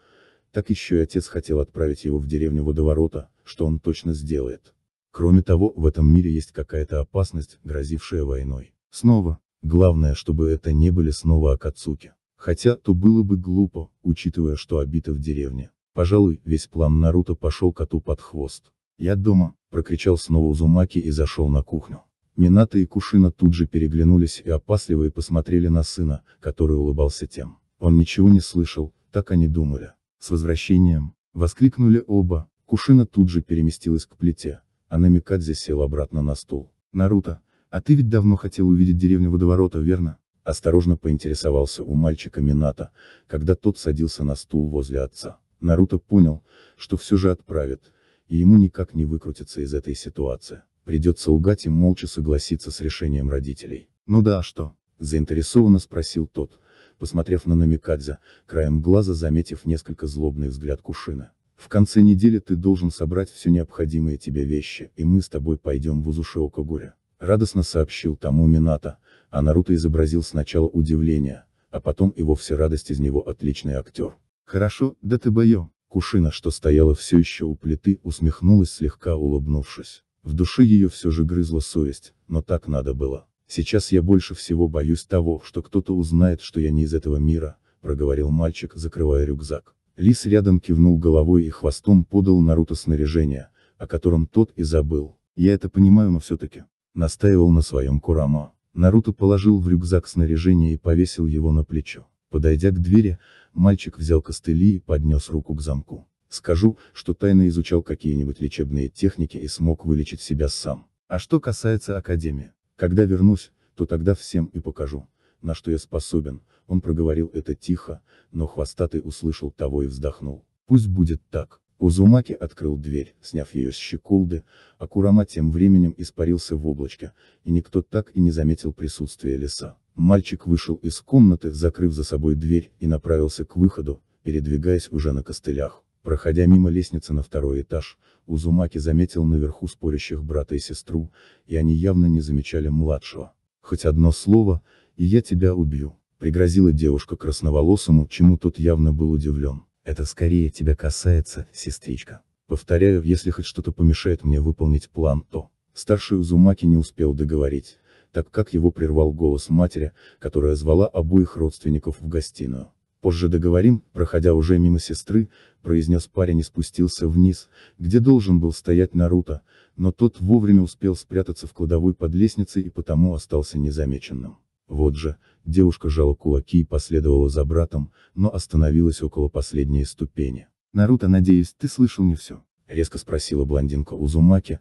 так еще и отец хотел отправить его в деревню водоворота, что он точно сделает. Кроме того, в этом мире есть какая-то опасность, грозившая войной. Снова. Главное, чтобы это не были снова Акацуки. Хотя, то было бы глупо, учитывая, что обито в деревне. Пожалуй, весь план Наруто пошел коту под хвост. «Я дома!» – прокричал снова Узумаки и зашел на кухню. Мината и Кушина тут же переглянулись и опасливо и посмотрели на сына, который улыбался тем. Он ничего не слышал, так они думали. «С возвращением!» — воскликнули оба, Кушина тут же переместилась к плите, а Намикадзе сел обратно на стул. «Наруто, а ты ведь давно хотел увидеть деревню водоворота, верно?» Осторожно поинтересовался у мальчика Мината, когда тот садился на стул возле отца. Наруто понял, что все же отправит, и ему никак не выкрутиться из этой ситуации. Придется лгать и молча согласиться с решением родителей. «Ну да, а что?» – заинтересованно спросил тот, посмотрев на Намикадзе, краем глаза заметив несколько злобный взгляд Кушина. В конце недели ты должен собрать все необходимые тебе вещи, и мы с тобой пойдем в Узушиока горя. Радостно сообщил тому Мината, а Наруто изобразил сначала удивление, а потом и вовсе радость из него отличный актер. Хорошо, да ты боем. Кушина, что стояла все еще у плиты, усмехнулась слегка улыбнувшись. В душе ее все же грызла совесть, но так надо было. Сейчас я больше всего боюсь того, что кто-то узнает, что я не из этого мира, проговорил мальчик, закрывая рюкзак. Лис рядом кивнул головой и хвостом подал Наруто снаряжение, о котором тот и забыл. Я это понимаю, но все-таки. Настаивал на своем Курама. Наруто положил в рюкзак снаряжение и повесил его на плечо. Подойдя к двери, мальчик взял костыли и поднес руку к замку. Скажу, что тайно изучал какие-нибудь лечебные техники и смог вылечить себя сам. А что касается Академии, когда вернусь, то тогда всем и покажу, на что я способен, он проговорил это тихо, но хвостатый услышал того и вздохнул. Пусть будет так. Узумаки открыл дверь, сняв ее с щеколды, а Курама тем временем испарился в облачке, и никто так и не заметил присутствия леса. Мальчик вышел из комнаты, закрыв за собой дверь, и направился к выходу, передвигаясь уже на костылях. Проходя мимо лестницы на второй этаж, Узумаки заметил наверху спорящих брата и сестру, и они явно не замечали младшего. «Хоть одно слово, и я тебя убью», — пригрозила девушка красноволосому, чему тот явно был удивлен. «Это скорее тебя касается, сестричка. Повторяю, если хоть что-то помешает мне выполнить план, то...» Старший Узумаки не успел договорить, так как его прервал голос матери, которая звала обоих родственников в гостиную позже договорим, проходя уже мимо сестры, произнес парень и спустился вниз, где должен был стоять Наруто, но тот вовремя успел спрятаться в кладовой под лестницей и потому остался незамеченным. Вот же, девушка жала кулаки и последовала за братом, но остановилась около последней ступени. «Наруто, надеюсь, ты слышал не все?» — резко спросила блондинка Узумаки,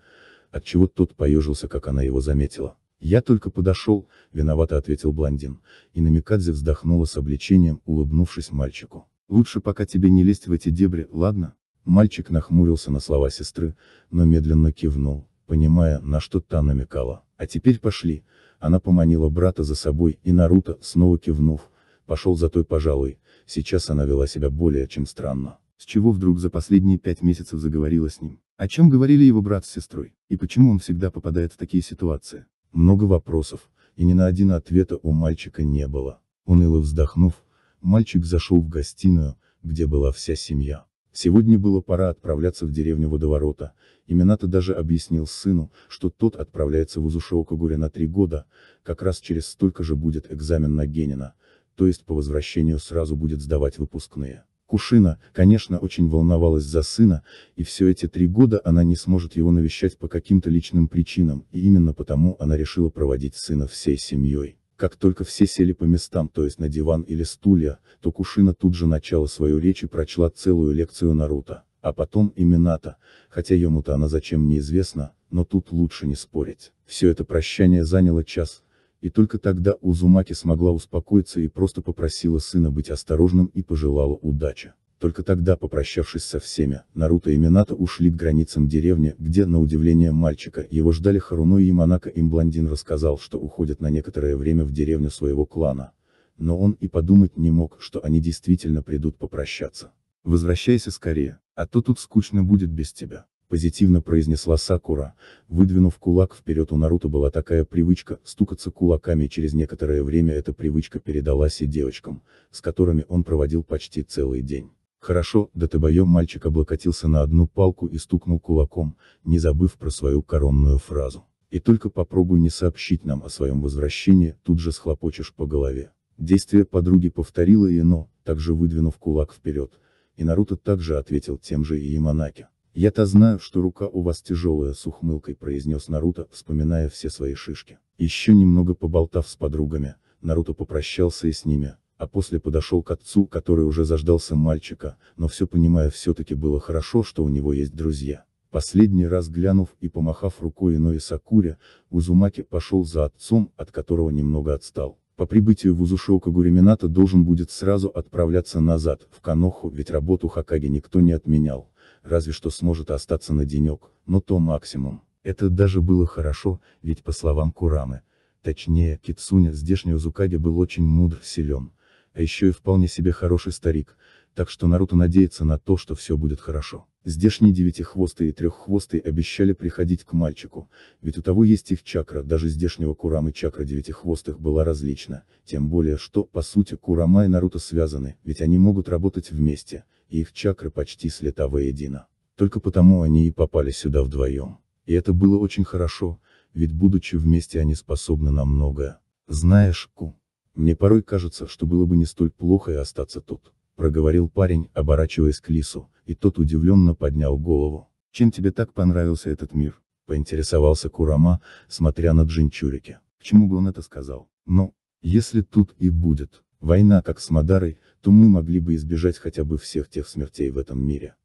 отчего тот поежился, как она его заметила. «Я только подошел», — виновато ответил блондин, и Намикадзе вздохнула с облегчением, улыбнувшись мальчику. «Лучше пока тебе не лезть в эти дебри, ладно?» Мальчик нахмурился на слова сестры, но медленно кивнул, понимая, на что та намекала. «А теперь пошли», — она поманила брата за собой, и Наруто, снова кивнув, пошел за той пожалуй, сейчас она вела себя более чем странно. С чего вдруг за последние пять месяцев заговорила с ним? О чем говорили его брат с сестрой? И почему он всегда попадает в такие ситуации? Много вопросов, и ни на один ответа у мальчика не было. Уныло вздохнув, мальчик зашел в гостиную, где была вся семья. Сегодня было пора отправляться в деревню Водоворота, и Минато даже объяснил сыну, что тот отправляется в Узушиока на три года, как раз через столько же будет экзамен на Генина, то есть по возвращению сразу будет сдавать выпускные. Кушина, конечно, очень волновалась за сына, и все эти три года она не сможет его навещать по каким-то личным причинам, и именно потому она решила проводить сына всей семьей. Как только все сели по местам, то есть на диван или стулья, то Кушина тут же начала свою речь и прочла целую лекцию Наруто, а потом и Мината, хотя ему-то она зачем неизвестна, но тут лучше не спорить. Все это прощание заняло час, и только тогда Узумаки смогла успокоиться и просто попросила сына быть осторожным и пожелала удачи. Только тогда, попрощавшись со всеми, Наруто и Минато ушли к границам деревни, где, на удивление мальчика, его ждали Харуно и Яманака. Им блондин рассказал, что уходят на некоторое время в деревню своего клана. Но он и подумать не мог, что они действительно придут попрощаться. Возвращайся скорее, а то тут скучно будет без тебя позитивно произнесла Сакура, выдвинув кулак вперед у Наруто была такая привычка стукаться кулаками и через некоторое время эта привычка передалась и девочкам, с которыми он проводил почти целый день. Хорошо, до Табайо мальчик облокотился на одну палку и стукнул кулаком, не забыв про свою коронную фразу. И только попробуй не сообщить нам о своем возвращении, тут же схлопочешь по голове. Действие подруги повторила Ино, также выдвинув кулак вперед, и Наруто также ответил тем же и Яманаке. «Я-то знаю, что рука у вас тяжелая», — с ухмылкой произнес Наруто, вспоминая все свои шишки. Еще немного поболтав с подругами, Наруто попрощался и с ними, а после подошел к отцу, который уже заждался мальчика, но все понимая все-таки было хорошо, что у него есть друзья. Последний раз глянув и помахав рукой Иной Сакуре, Узумаки пошел за отцом, от которого немного отстал. По прибытию в Узушиока Гуримината должен будет сразу отправляться назад, в Каноху, ведь работу Хакаги никто не отменял, разве что сможет остаться на денек, но то максимум. Это даже было хорошо, ведь по словам Курамы, точнее, Китсуня здешний Узукаги был очень мудр, силен, а еще и вполне себе хороший старик, так что Наруто надеется на то, что все будет хорошо. Здешние девятихвостые и треххвостые обещали приходить к мальчику, ведь у того есть их чакра, даже здешнего Курамы чакра девятихвостых была различна, тем более что, по сути, Курама и Наруто связаны, ведь они могут работать вместе, их чакры почти слета воедино. Только потому они и попали сюда вдвоем. И это было очень хорошо, ведь будучи вместе они способны на многое. Знаешь, Ку, мне порой кажется, что было бы не столь плохо и остаться тут. Проговорил парень, оборачиваясь к лису, и тот удивленно поднял голову. Чем тебе так понравился этот мир? Поинтересовался Курама, смотря на Джинчурики. К чему бы он это сказал? Ну, если тут и будет война как с Мадарой, то мы могли бы избежать хотя бы всех тех смертей в этом мире.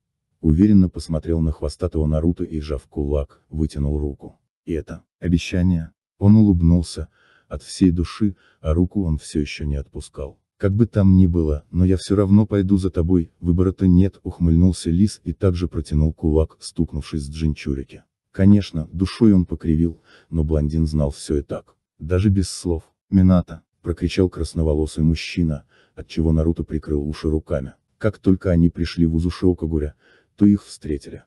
Уверенно посмотрел на хвостатого Наруто и, сжав кулак, вытянул руку. И это, обещание. Он улыбнулся, от всей души, а руку он все еще не отпускал. Как бы там ни было, но я все равно пойду за тобой, выбора-то нет, ухмыльнулся лис и также протянул кулак, стукнувшись с джинчурики. Конечно, душой он покривил, но блондин знал все и так. Даже без слов. Мината, прокричал красноволосый мужчина, отчего Наруто прикрыл уши руками. Как только они пришли в Узуши то их встретили.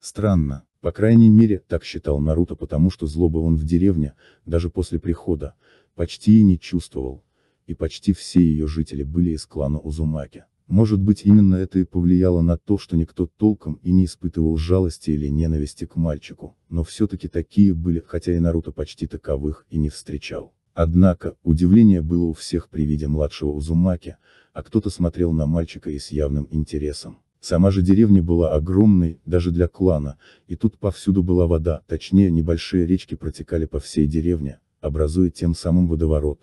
Странно, по крайней мере, так считал Наруто потому что злобы он в деревне, даже после прихода, почти и не чувствовал. И почти все ее жители были из клана Узумаки. Может быть именно это и повлияло на то, что никто толком и не испытывал жалости или ненависти к мальчику, но все-таки такие были, хотя и Наруто почти таковых и не встречал. Однако, удивление было у всех при виде младшего Узумаки, а кто-то смотрел на мальчика и с явным интересом. Сама же деревня была огромной, даже для клана, и тут повсюду была вода, точнее небольшие речки протекали по всей деревне, образуя тем самым водоворот,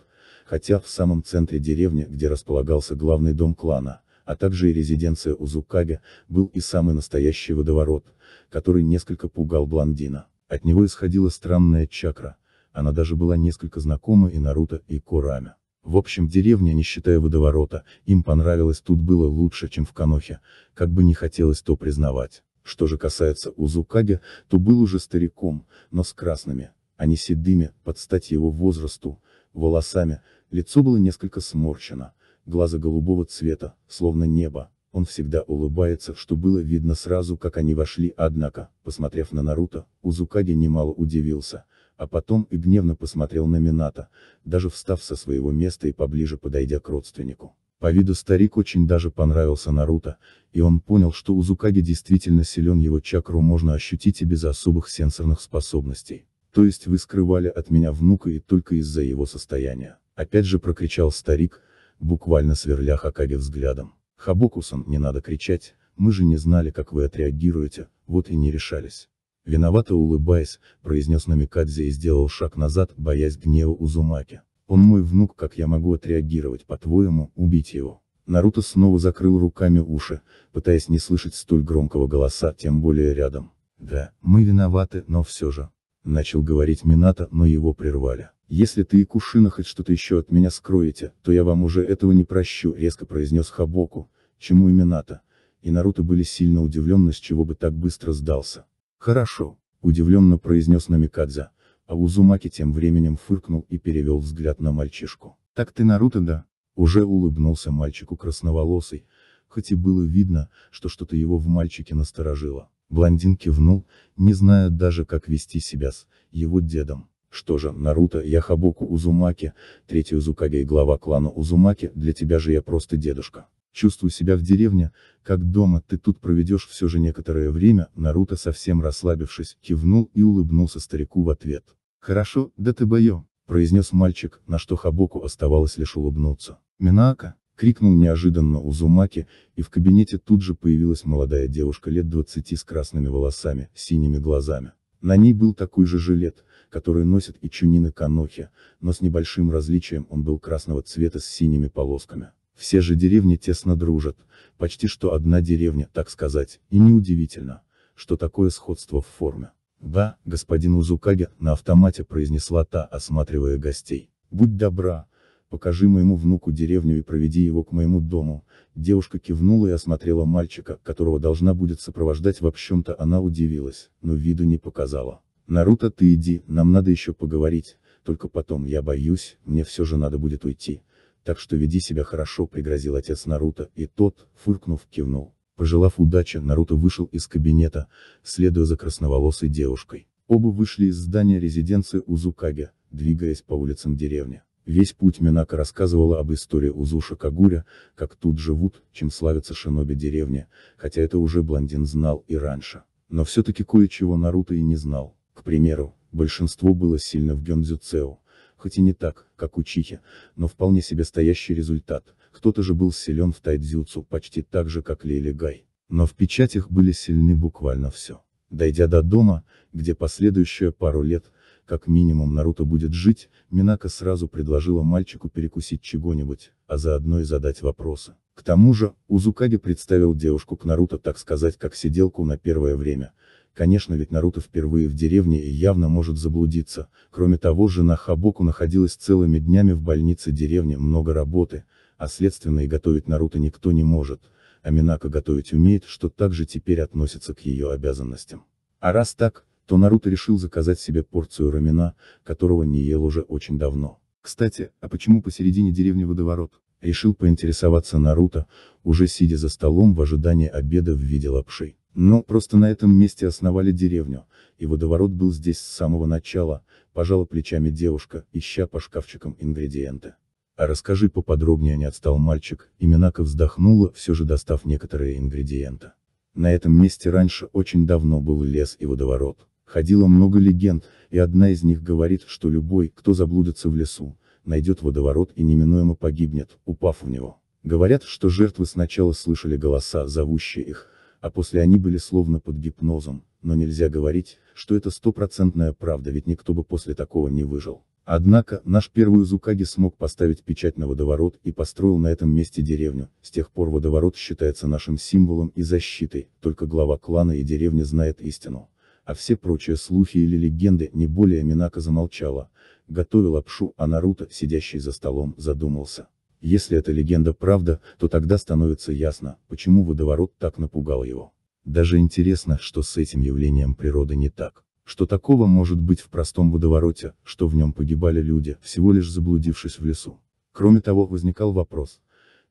хотя в самом центре деревни, где располагался главный дом клана, а также и резиденция Узукаги, был и самый настоящий водоворот, который несколько пугал блондина. От него исходила странная чакра, она даже была несколько знакома и Наруто, и Курами. В общем, деревня, не считая водоворота, им понравилось тут было лучше, чем в Канохе, как бы не хотелось то признавать. Что же касается Узукаги, то был уже стариком, но с красными, а не седыми, под стать его возрасту, волосами, лицо было несколько сморщено, глаза голубого цвета, словно небо. Он всегда улыбается, что было видно сразу, как они вошли, однако, посмотрев на Наруто, Узукаги немало удивился, а потом и гневно посмотрел на Мината, даже встав со своего места и поближе подойдя к родственнику. По виду старик очень даже понравился Наруто, и он понял, что Узукаги действительно силен его чакру можно ощутить и без особых сенсорных способностей. То есть вы скрывали от меня внука и только из-за его состояния. Опять же прокричал старик, буквально сверля Хакаги взглядом. Хабокусан, не надо кричать, мы же не знали, как вы отреагируете, вот и не решались. Виновато улыбаясь, произнес Намикадзе и сделал шаг назад, боясь гнева Узумаки. Он мой внук, как я могу отреагировать, по-твоему, убить его? Наруто снова закрыл руками уши, пытаясь не слышать столь громкого голоса, тем более рядом. Да, мы виноваты, но все же. Начал говорить Минато, но его прервали. Если ты и Кушина хоть что-то еще от меня скроете, то я вам уже этого не прощу, резко произнес Хабоку, чему и Минато, и Наруто были сильно удивлены, с чего бы так быстро сдался. «Хорошо», — удивленно произнес Намикадзе, а Узумаки тем временем фыркнул и перевел взгляд на мальчишку. «Так ты Наруто, да?» Уже улыбнулся мальчику красноволосый, хоть и было видно, что что-то его в мальчике насторожило. Блондин кивнул, не зная даже как вести себя с его дедом. Что же, Наруто, я Хабоку Узумаки, третий Узукаге и глава клана Узумаки, для тебя же я просто дедушка. Чувствуй себя в деревне, как дома, ты тут проведешь все же некоторое время, Наруто совсем расслабившись, кивнул и улыбнулся старику в ответ. Хорошо, да ты боё, произнес мальчик, на что Хабоку оставалось лишь улыбнуться. Минака, крикнул неожиданно Узумаки, и в кабинете тут же появилась молодая девушка лет двадцати с красными волосами, синими глазами. На ней был такой же жилет, который носят и чунины канохи, но с небольшим различием он был красного цвета с синими полосками. Все же деревни тесно дружат, почти что одна деревня, так сказать, и неудивительно, что такое сходство в форме. «Да, господин Узукаге», — на автомате произнесла та, осматривая гостей. «Будь добра, покажи моему внуку деревню и проведи его к моему дому». Девушка кивнула и осмотрела мальчика, которого должна будет сопровождать в общем-то она удивилась, но виду не показала. «Наруто, ты иди, нам надо еще поговорить, только потом я боюсь, мне все же надо будет уйти» так что веди себя хорошо, пригрозил отец Наруто, и тот, фыркнув, кивнул. Пожелав удачи, Наруто вышел из кабинета, следуя за красноволосой девушкой. Оба вышли из здания резиденции Узукаге, двигаясь по улицам деревни. Весь путь Минака рассказывала об истории Узуша Кагуря, как тут живут, чем славятся шиноби деревни, хотя это уже блондин знал и раньше. Но все-таки кое-чего Наруто и не знал. К примеру, большинство было сильно в Гёнзюцео хоть и не так, как у Чихи, но вполне себе стоящий результат, кто-то же был силен в тайдзюцу почти так же, как Лейли Гай. Но в печатях были сильны буквально все. Дойдя до дома, где последующие пару лет, как минимум Наруто будет жить, Минака сразу предложила мальчику перекусить чего-нибудь, а заодно и задать вопросы. К тому же, Узукаги представил девушку к Наруто так сказать как сиделку на первое время, Конечно ведь Наруто впервые в деревне и явно может заблудиться, кроме того жена Хабоку находилась целыми днями в больнице деревни, много работы, а и готовить Наруто никто не может, а Минака готовить умеет, что также теперь относится к ее обязанностям. А раз так, то Наруто решил заказать себе порцию рамена, которого не ел уже очень давно. Кстати, а почему посередине деревни водоворот? Решил поинтересоваться Наруто, уже сидя за столом в ожидании обеда в виде лапши. Но просто на этом месте основали деревню, и водоворот был здесь с самого начала, пожала плечами девушка, ища по шкафчикам ингредиенты. А расскажи поподробнее не отстал мальчик, Именака вздохнула, все же достав некоторые ингредиенты. На этом месте раньше очень давно был лес и водоворот. Ходило много легенд, и одна из них говорит, что любой, кто заблудится в лесу, найдет водоворот и неминуемо погибнет, упав в него. Говорят, что жертвы сначала слышали голоса, зовущие их, а после они были словно под гипнозом, но нельзя говорить, что это стопроцентная правда, ведь никто бы после такого не выжил. Однако, наш первый Узукаги смог поставить печать на водоворот и построил на этом месте деревню, с тех пор водоворот считается нашим символом и защитой, только глава клана и деревни знает истину. А все прочие слухи или легенды, не более Минака замолчала, готовила лапшу, а Наруто, сидящий за столом, задумался. Если эта легенда правда, то тогда становится ясно, почему водоворот так напугал его. Даже интересно, что с этим явлением природы не так. Что такого может быть в простом водовороте, что в нем погибали люди, всего лишь заблудившись в лесу. Кроме того, возникал вопрос,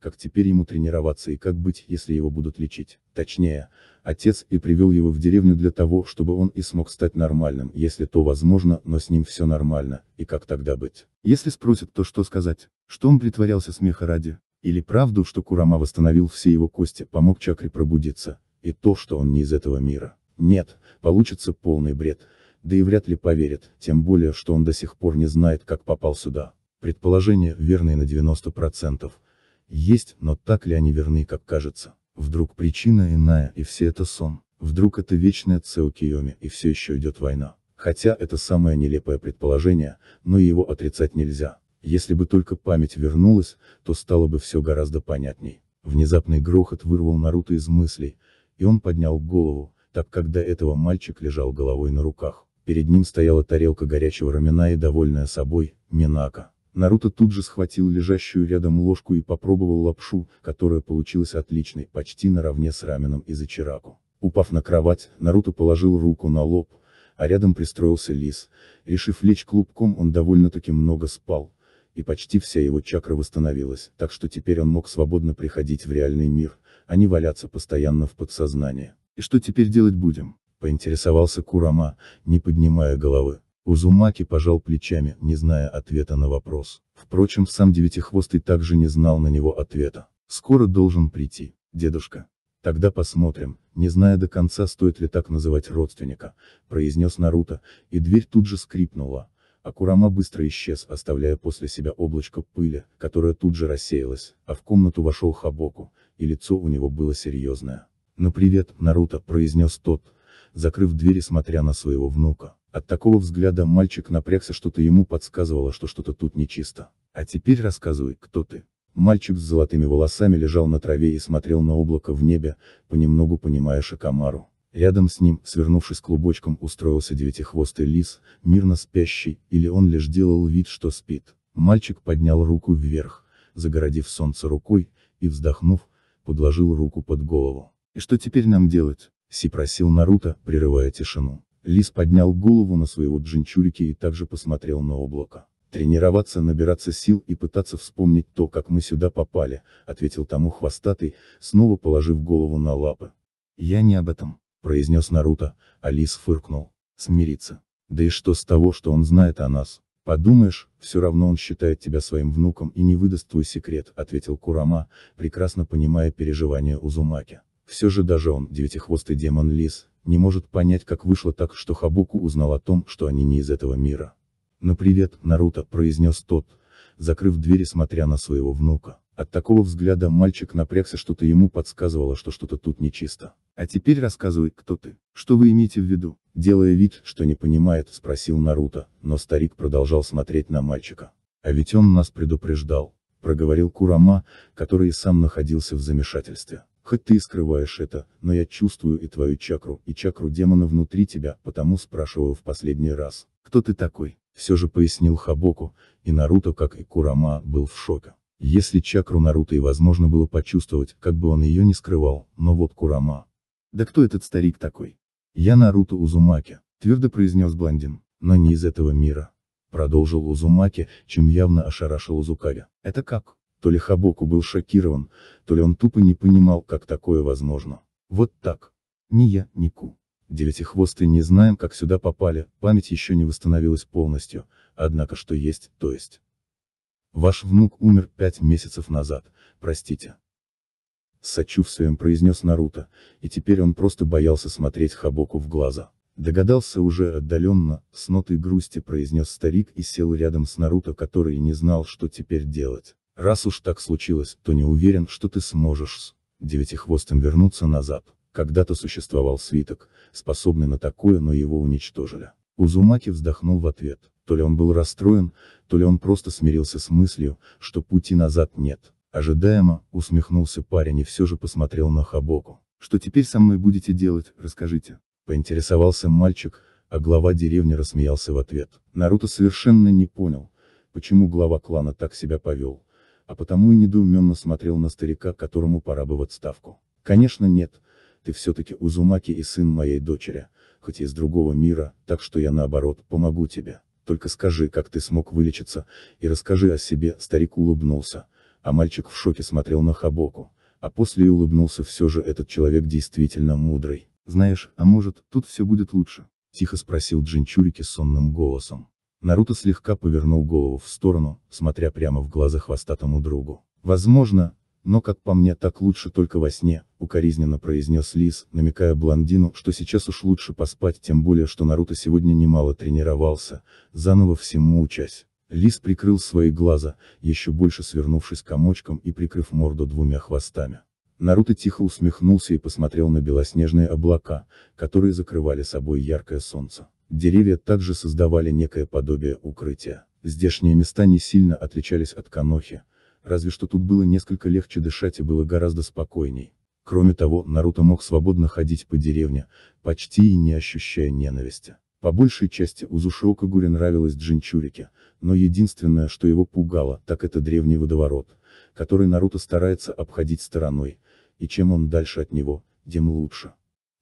как теперь ему тренироваться и как быть, если его будут лечить. Точнее, отец и привел его в деревню для того, чтобы он и смог стать нормальным, если то возможно, но с ним все нормально, и как тогда быть? Если спросят, то что сказать? Что он притворялся смеха ради? Или правду, что Курама восстановил все его кости, помог Чакре пробудиться, и то, что он не из этого мира? Нет, получится полный бред, да и вряд ли поверят, тем более, что он до сих пор не знает, как попал сюда. Предположение, верное на 90%, есть, но так ли они верны, как кажется? Вдруг причина иная, и все это сон. Вдруг это вечная Цеокиоми, и все еще идет война. Хотя это самое нелепое предположение, но его отрицать нельзя. Если бы только память вернулась, то стало бы все гораздо понятней. Внезапный грохот вырвал Наруто из мыслей, и он поднял голову, так как до этого мальчик лежал головой на руках. Перед ним стояла тарелка горячего рамена и довольная собой, Минака. Наруто тут же схватил лежащую рядом ложку и попробовал лапшу, которая получилась отличной, почти наравне с раменом из Ичираку. Упав на кровать, Наруто положил руку на лоб, а рядом пристроился лис, решив лечь клубком он довольно-таки много спал, и почти вся его чакра восстановилась, так что теперь он мог свободно приходить в реальный мир, а не валяться постоянно в подсознании. «И что теперь делать будем?» – поинтересовался Курама, не поднимая головы. Узумаки пожал плечами, не зная ответа на вопрос. Впрочем, сам Девятихвостый также не знал на него ответа. Скоро должен прийти, дедушка. Тогда посмотрим, не зная до конца, стоит ли так называть родственника, произнес Наруто, и дверь тут же скрипнула, а Курама быстро исчез, оставляя после себя облачко пыли, которое тут же рассеялось, а в комнату вошел Хабоку, и лицо у него было серьезное. «Ну привет, Наруто», — произнес тот, закрыв дверь и смотря на своего внука. От такого взгляда мальчик напрягся, что-то ему подсказывало, что что-то тут нечисто. А теперь рассказывай, кто ты. Мальчик с золотыми волосами лежал на траве и смотрел на облако в небе, понемногу понимая Шакамару. Рядом с ним, свернувшись клубочком, устроился девятихвостый лис, мирно спящий, или он лишь делал вид, что спит. Мальчик поднял руку вверх, загородив солнце рукой, и, вздохнув, подложил руку под голову. «И что теперь нам делать?» — Си просил Наруто, прерывая тишину. Лис поднял голову на своего джинчурики и также посмотрел на облако. «Тренироваться, набираться сил и пытаться вспомнить то, как мы сюда попали», — ответил тому хвостатый, снова положив голову на лапы. «Я не об этом», — произнес Наруто, а Лис фыркнул. «Смириться. Да и что с того, что он знает о нас? Подумаешь, все равно он считает тебя своим внуком и не выдаст твой секрет», — ответил Курама, прекрасно понимая переживания Узумаки. Все же даже он, девятихвостый демон-лис, не может понять, как вышло так, что Хабуку узнал о том, что они не из этого мира. «Ну привет, Наруто», — произнес тот, закрыв двери, смотря на своего внука. От такого взгляда мальчик напрягся, что-то ему подсказывало, что что-то тут нечисто. «А теперь рассказывай, кто ты? Что вы имеете в виду?» Делая вид, что не понимает, спросил Наруто, но старик продолжал смотреть на мальчика. «А ведь он нас предупреждал», — проговорил Курама, который и сам находился в замешательстве. Хоть ты и скрываешь это, но я чувствую и твою чакру, и чакру демона внутри тебя, потому спрашиваю в последний раз, кто ты такой? Все же пояснил Хабоку, и Наруто, как и Курама, был в шоке. Если чакру Наруто и возможно было почувствовать, как бы он ее не скрывал, но вот Курама. Да кто этот старик такой? Я Наруто Узумаки, твердо произнес блондин, но не из этого мира. Продолжил Узумаки, чем явно ошарашил Узукаги. Это как? То ли Хабоку был шокирован, то ли он тупо не понимал, как такое возможно. Вот так. Ни я, ни Ку. Девятихвостые не знаем, как сюда попали, память еще не восстановилась полностью, однако что есть, то есть. Ваш внук умер пять месяцев назад, простите. С сочувствием произнес Наруто, и теперь он просто боялся смотреть Хабоку в глаза. Догадался уже отдаленно, с нотой грусти произнес старик и сел рядом с Наруто, который не знал, что теперь делать. Раз уж так случилось, то не уверен, что ты сможешь с девятихвостом вернуться назад. Когда-то существовал свиток, способный на такое, но его уничтожили. Узумаки вздохнул в ответ. То ли он был расстроен, то ли он просто смирился с мыслью, что пути назад нет. Ожидаемо, усмехнулся парень и все же посмотрел на Хабоку. «Что теперь со мной будете делать, расскажите?» Поинтересовался мальчик, а глава деревни рассмеялся в ответ. Наруто совершенно не понял, почему глава клана так себя повел а потому и недоуменно смотрел на старика, которому пора бы в отставку. Конечно нет, ты все-таки Узумаки и сын моей дочери, хоть и из другого мира, так что я наоборот, помогу тебе. Только скажи, как ты смог вылечиться, и расскажи о себе, старик улыбнулся, а мальчик в шоке смотрел на Хабоку, а после и улыбнулся все же этот человек действительно мудрый. Знаешь, а может, тут все будет лучше? Тихо спросил Джинчурики сонным голосом. Наруто слегка повернул голову в сторону, смотря прямо в глаза хвостатому другу. «Возможно, но как по мне так лучше только во сне», — укоризненно произнес Лис, намекая блондину, что сейчас уж лучше поспать, тем более, что Наруто сегодня немало тренировался, заново всему учась. Лис прикрыл свои глаза, еще больше свернувшись комочком и прикрыв морду двумя хвостами. Наруто тихо усмехнулся и посмотрел на белоснежные облака, которые закрывали собой яркое солнце. Деревья также создавали некое подобие укрытия. Здешние места не сильно отличались от Канохи, разве что тут было несколько легче дышать и было гораздо спокойней. Кроме того, Наруто мог свободно ходить по деревне, почти и не ощущая ненависти. По большей части Узушиока Гури нравилось джинчурики, но единственное, что его пугало, так это древний водоворот, который Наруто старается обходить стороной, и чем он дальше от него, тем лучше.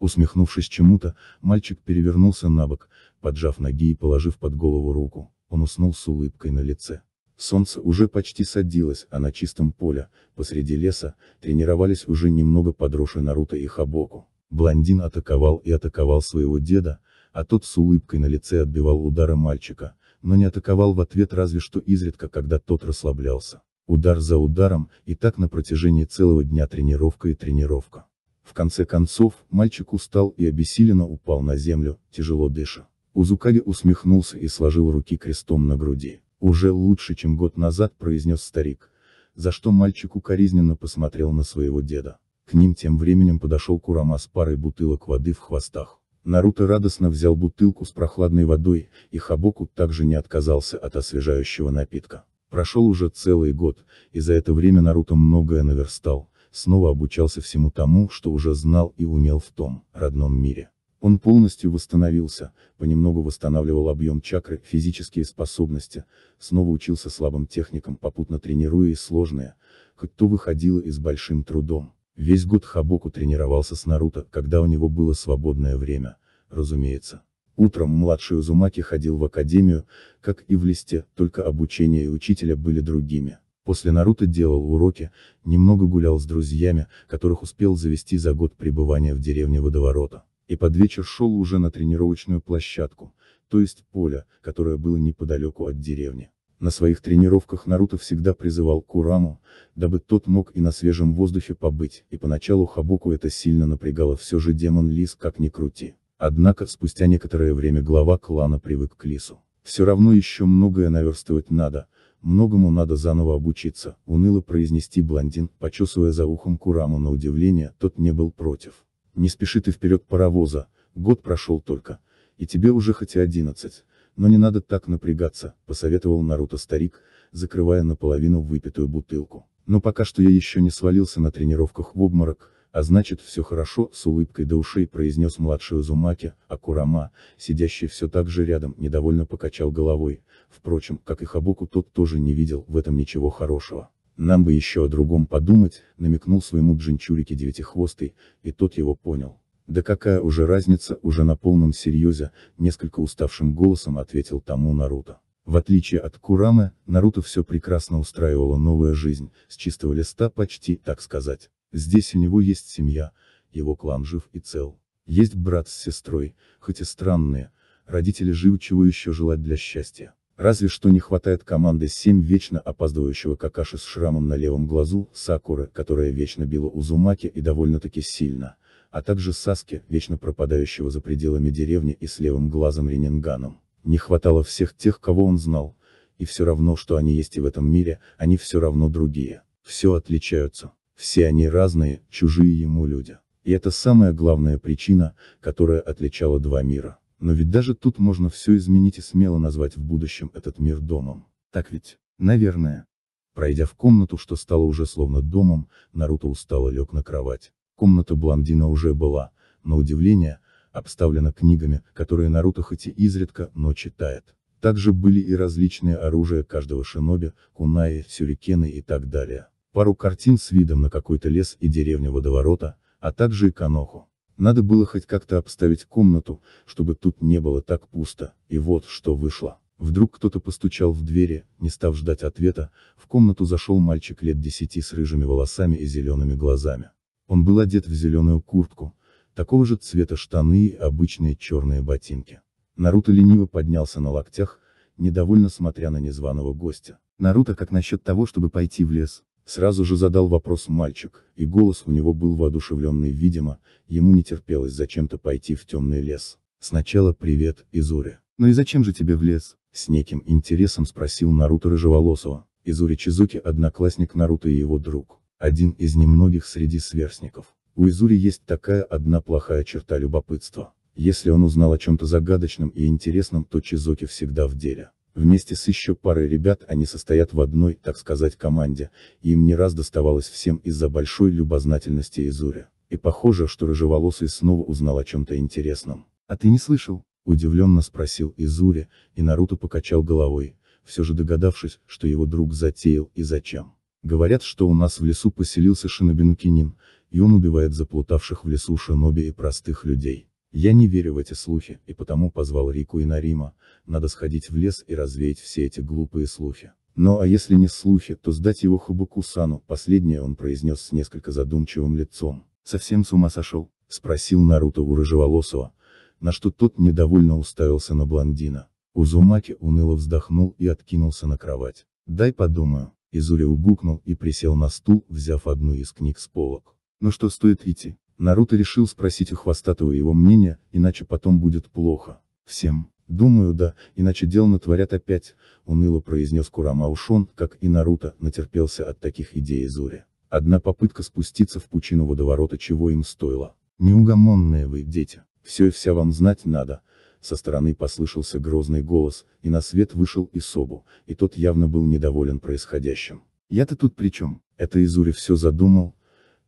Усмехнувшись чему-то, мальчик перевернулся на бок, поджав ноги и положив под голову руку, он уснул с улыбкой на лице. Солнце уже почти садилось, а на чистом поле, посреди леса, тренировались уже немного подросшие Наруто и Хабоку. Блондин атаковал и атаковал своего деда, а тот с улыбкой на лице отбивал удары мальчика, но не атаковал в ответ разве что изредка, когда тот расслаблялся. Удар за ударом, и так на протяжении целого дня тренировка и тренировка. В конце концов, мальчик устал и обессиленно упал на землю, тяжело дыша. Узукаги усмехнулся и сложил руки крестом на груди. «Уже лучше, чем год назад», — произнес старик, за что мальчик укоризненно посмотрел на своего деда. К ним тем временем подошел Курама с парой бутылок воды в хвостах. Наруто радостно взял бутылку с прохладной водой, и Хабоку также не отказался от освежающего напитка. Прошел уже целый год, и за это время Наруто многое наверстал, снова обучался всему тому, что уже знал и умел в том, родном мире. Он полностью восстановился, понемногу восстанавливал объем чакры, физические способности, снова учился слабым техникам, попутно тренируя и сложное, хоть то выходило и с большим трудом. Весь год Хабоку тренировался с Наруто, когда у него было свободное время, разумеется. Утром младший Узумаки ходил в академию, как и в листе, только обучение и учителя были другими. После Наруто делал уроки, немного гулял с друзьями, которых успел завести за год пребывания в деревне Водоворота и под вечер шел уже на тренировочную площадку, то есть поле, которое было неподалеку от деревни. На своих тренировках Наруто всегда призывал к дабы тот мог и на свежем воздухе побыть, и поначалу Хабуку это сильно напрягало все же демон Лис как ни крути. Однако, спустя некоторое время глава клана привык к Лису. Все равно еще многое наверстывать надо, многому надо заново обучиться, уныло произнести блондин, почесывая за ухом Кураму на удивление, тот не был против. Не спеши ты вперед паровоза, год прошел только, и тебе уже хоть и одиннадцать, но не надо так напрягаться, посоветовал Наруто старик, закрывая наполовину выпитую бутылку. Но пока что я еще не свалился на тренировках в обморок, а значит все хорошо, с улыбкой до ушей произнес младший Узумаки, а Курама, сидящий все так же рядом, недовольно покачал головой, впрочем, как и Хабуку тот тоже не видел в этом ничего хорошего. Нам бы еще о другом подумать, намекнул своему джинчурике девятихвостый, и тот его понял. Да какая уже разница, уже на полном серьезе, несколько уставшим голосом ответил тому Наруто. В отличие от Курамы, Наруто все прекрасно устраивала новая жизнь, с чистого листа почти, так сказать. Здесь у него есть семья, его клан жив и цел. Есть брат с сестрой, хоть и странные, родители живы чего еще желать для счастья. Разве что не хватает команды 7 вечно опаздывающего Какаши с шрамом на левом глазу, Сакуры, которая вечно била Узумаки и довольно-таки сильно, а также Саски, вечно пропадающего за пределами деревни и с левым глазом Ренинганом. Не хватало всех тех, кого он знал, и все равно, что они есть и в этом мире, они все равно другие, все отличаются, все они разные, чужие ему люди. И это самая главная причина, которая отличала два мира. Но ведь даже тут можно все изменить и смело назвать в будущем этот мир домом. Так ведь? Наверное. Пройдя в комнату, что стало уже словно домом, Наруто устало лег на кровать. Комната блондина уже была, на удивление, обставлена книгами, которые Наруто хоть и изредка, но читает. Также были и различные оружия каждого шиноби, кунаи, сюрикены и так далее. Пару картин с видом на какой-то лес и деревню водоворота, а также и каноху. Надо было хоть как-то обставить комнату, чтобы тут не было так пусто, и вот что вышло. Вдруг кто-то постучал в двери, не став ждать ответа, в комнату зашел мальчик лет десяти с рыжими волосами и зелеными глазами. Он был одет в зеленую куртку, такого же цвета штаны и обычные черные ботинки. Наруто лениво поднялся на локтях, недовольно смотря на незваного гостя. Наруто как насчет того, чтобы пойти в лес? Сразу же задал вопрос мальчик, и голос у него был воодушевленный, видимо, ему не терпелось зачем-то пойти в темный лес. Сначала привет, Изури. Ну и зачем же тебе в лес? С неким интересом спросил Наруто Рыжеволосого. Изури Чизуки одноклассник Наруто и его друг. Один из немногих среди сверстников. У Изури есть такая одна плохая черта любопытства. Если он узнал о чем-то загадочном и интересном, то Чизуки всегда в деле. Вместе с еще парой ребят они состоят в одной, так сказать, команде, и им не раз доставалось всем из-за большой любознательности Изуря. И похоже, что Рыжеволосый снова узнал о чем-то интересном. «А ты не слышал?» – удивленно спросил Изуря, и Наруто покачал головой, все же догадавшись, что его друг затеял и зачем. «Говорят, что у нас в лесу поселился Шинобинукинин, и он убивает заплутавших в лесу шиноби и простых людей. Я не верю в эти слухи, и потому позвал Рику и Нарима, надо сходить в лес и развеять все эти глупые слухи. Ну а если не слухи, то сдать его Хубакусану, последнее он произнес с несколько задумчивым лицом. Совсем с ума сошел? Спросил Наруто у Рыжеволосого, на что тот недовольно уставился на блондина. Узумаки уныло вздохнул и откинулся на кровать. «Дай подумаю», Изури угукнул и присел на стул, взяв одну из книг с полок. «Ну что стоит идти?» Наруто решил спросить у Хвостатого его мнение, иначе потом будет плохо. Всем. Думаю, да, иначе дело натворят опять, уныло произнес Курама Ушон, как и Наруто, натерпелся от таких идей Зори. Одна попытка спуститься в пучину водоворота чего им стоило. Неугомонные вы, дети, все и вся вам знать надо, со стороны послышался грозный голос, и на свет вышел Исобу, и тот явно был недоволен происходящим. Я-то тут при чем? Это Изури все задумал,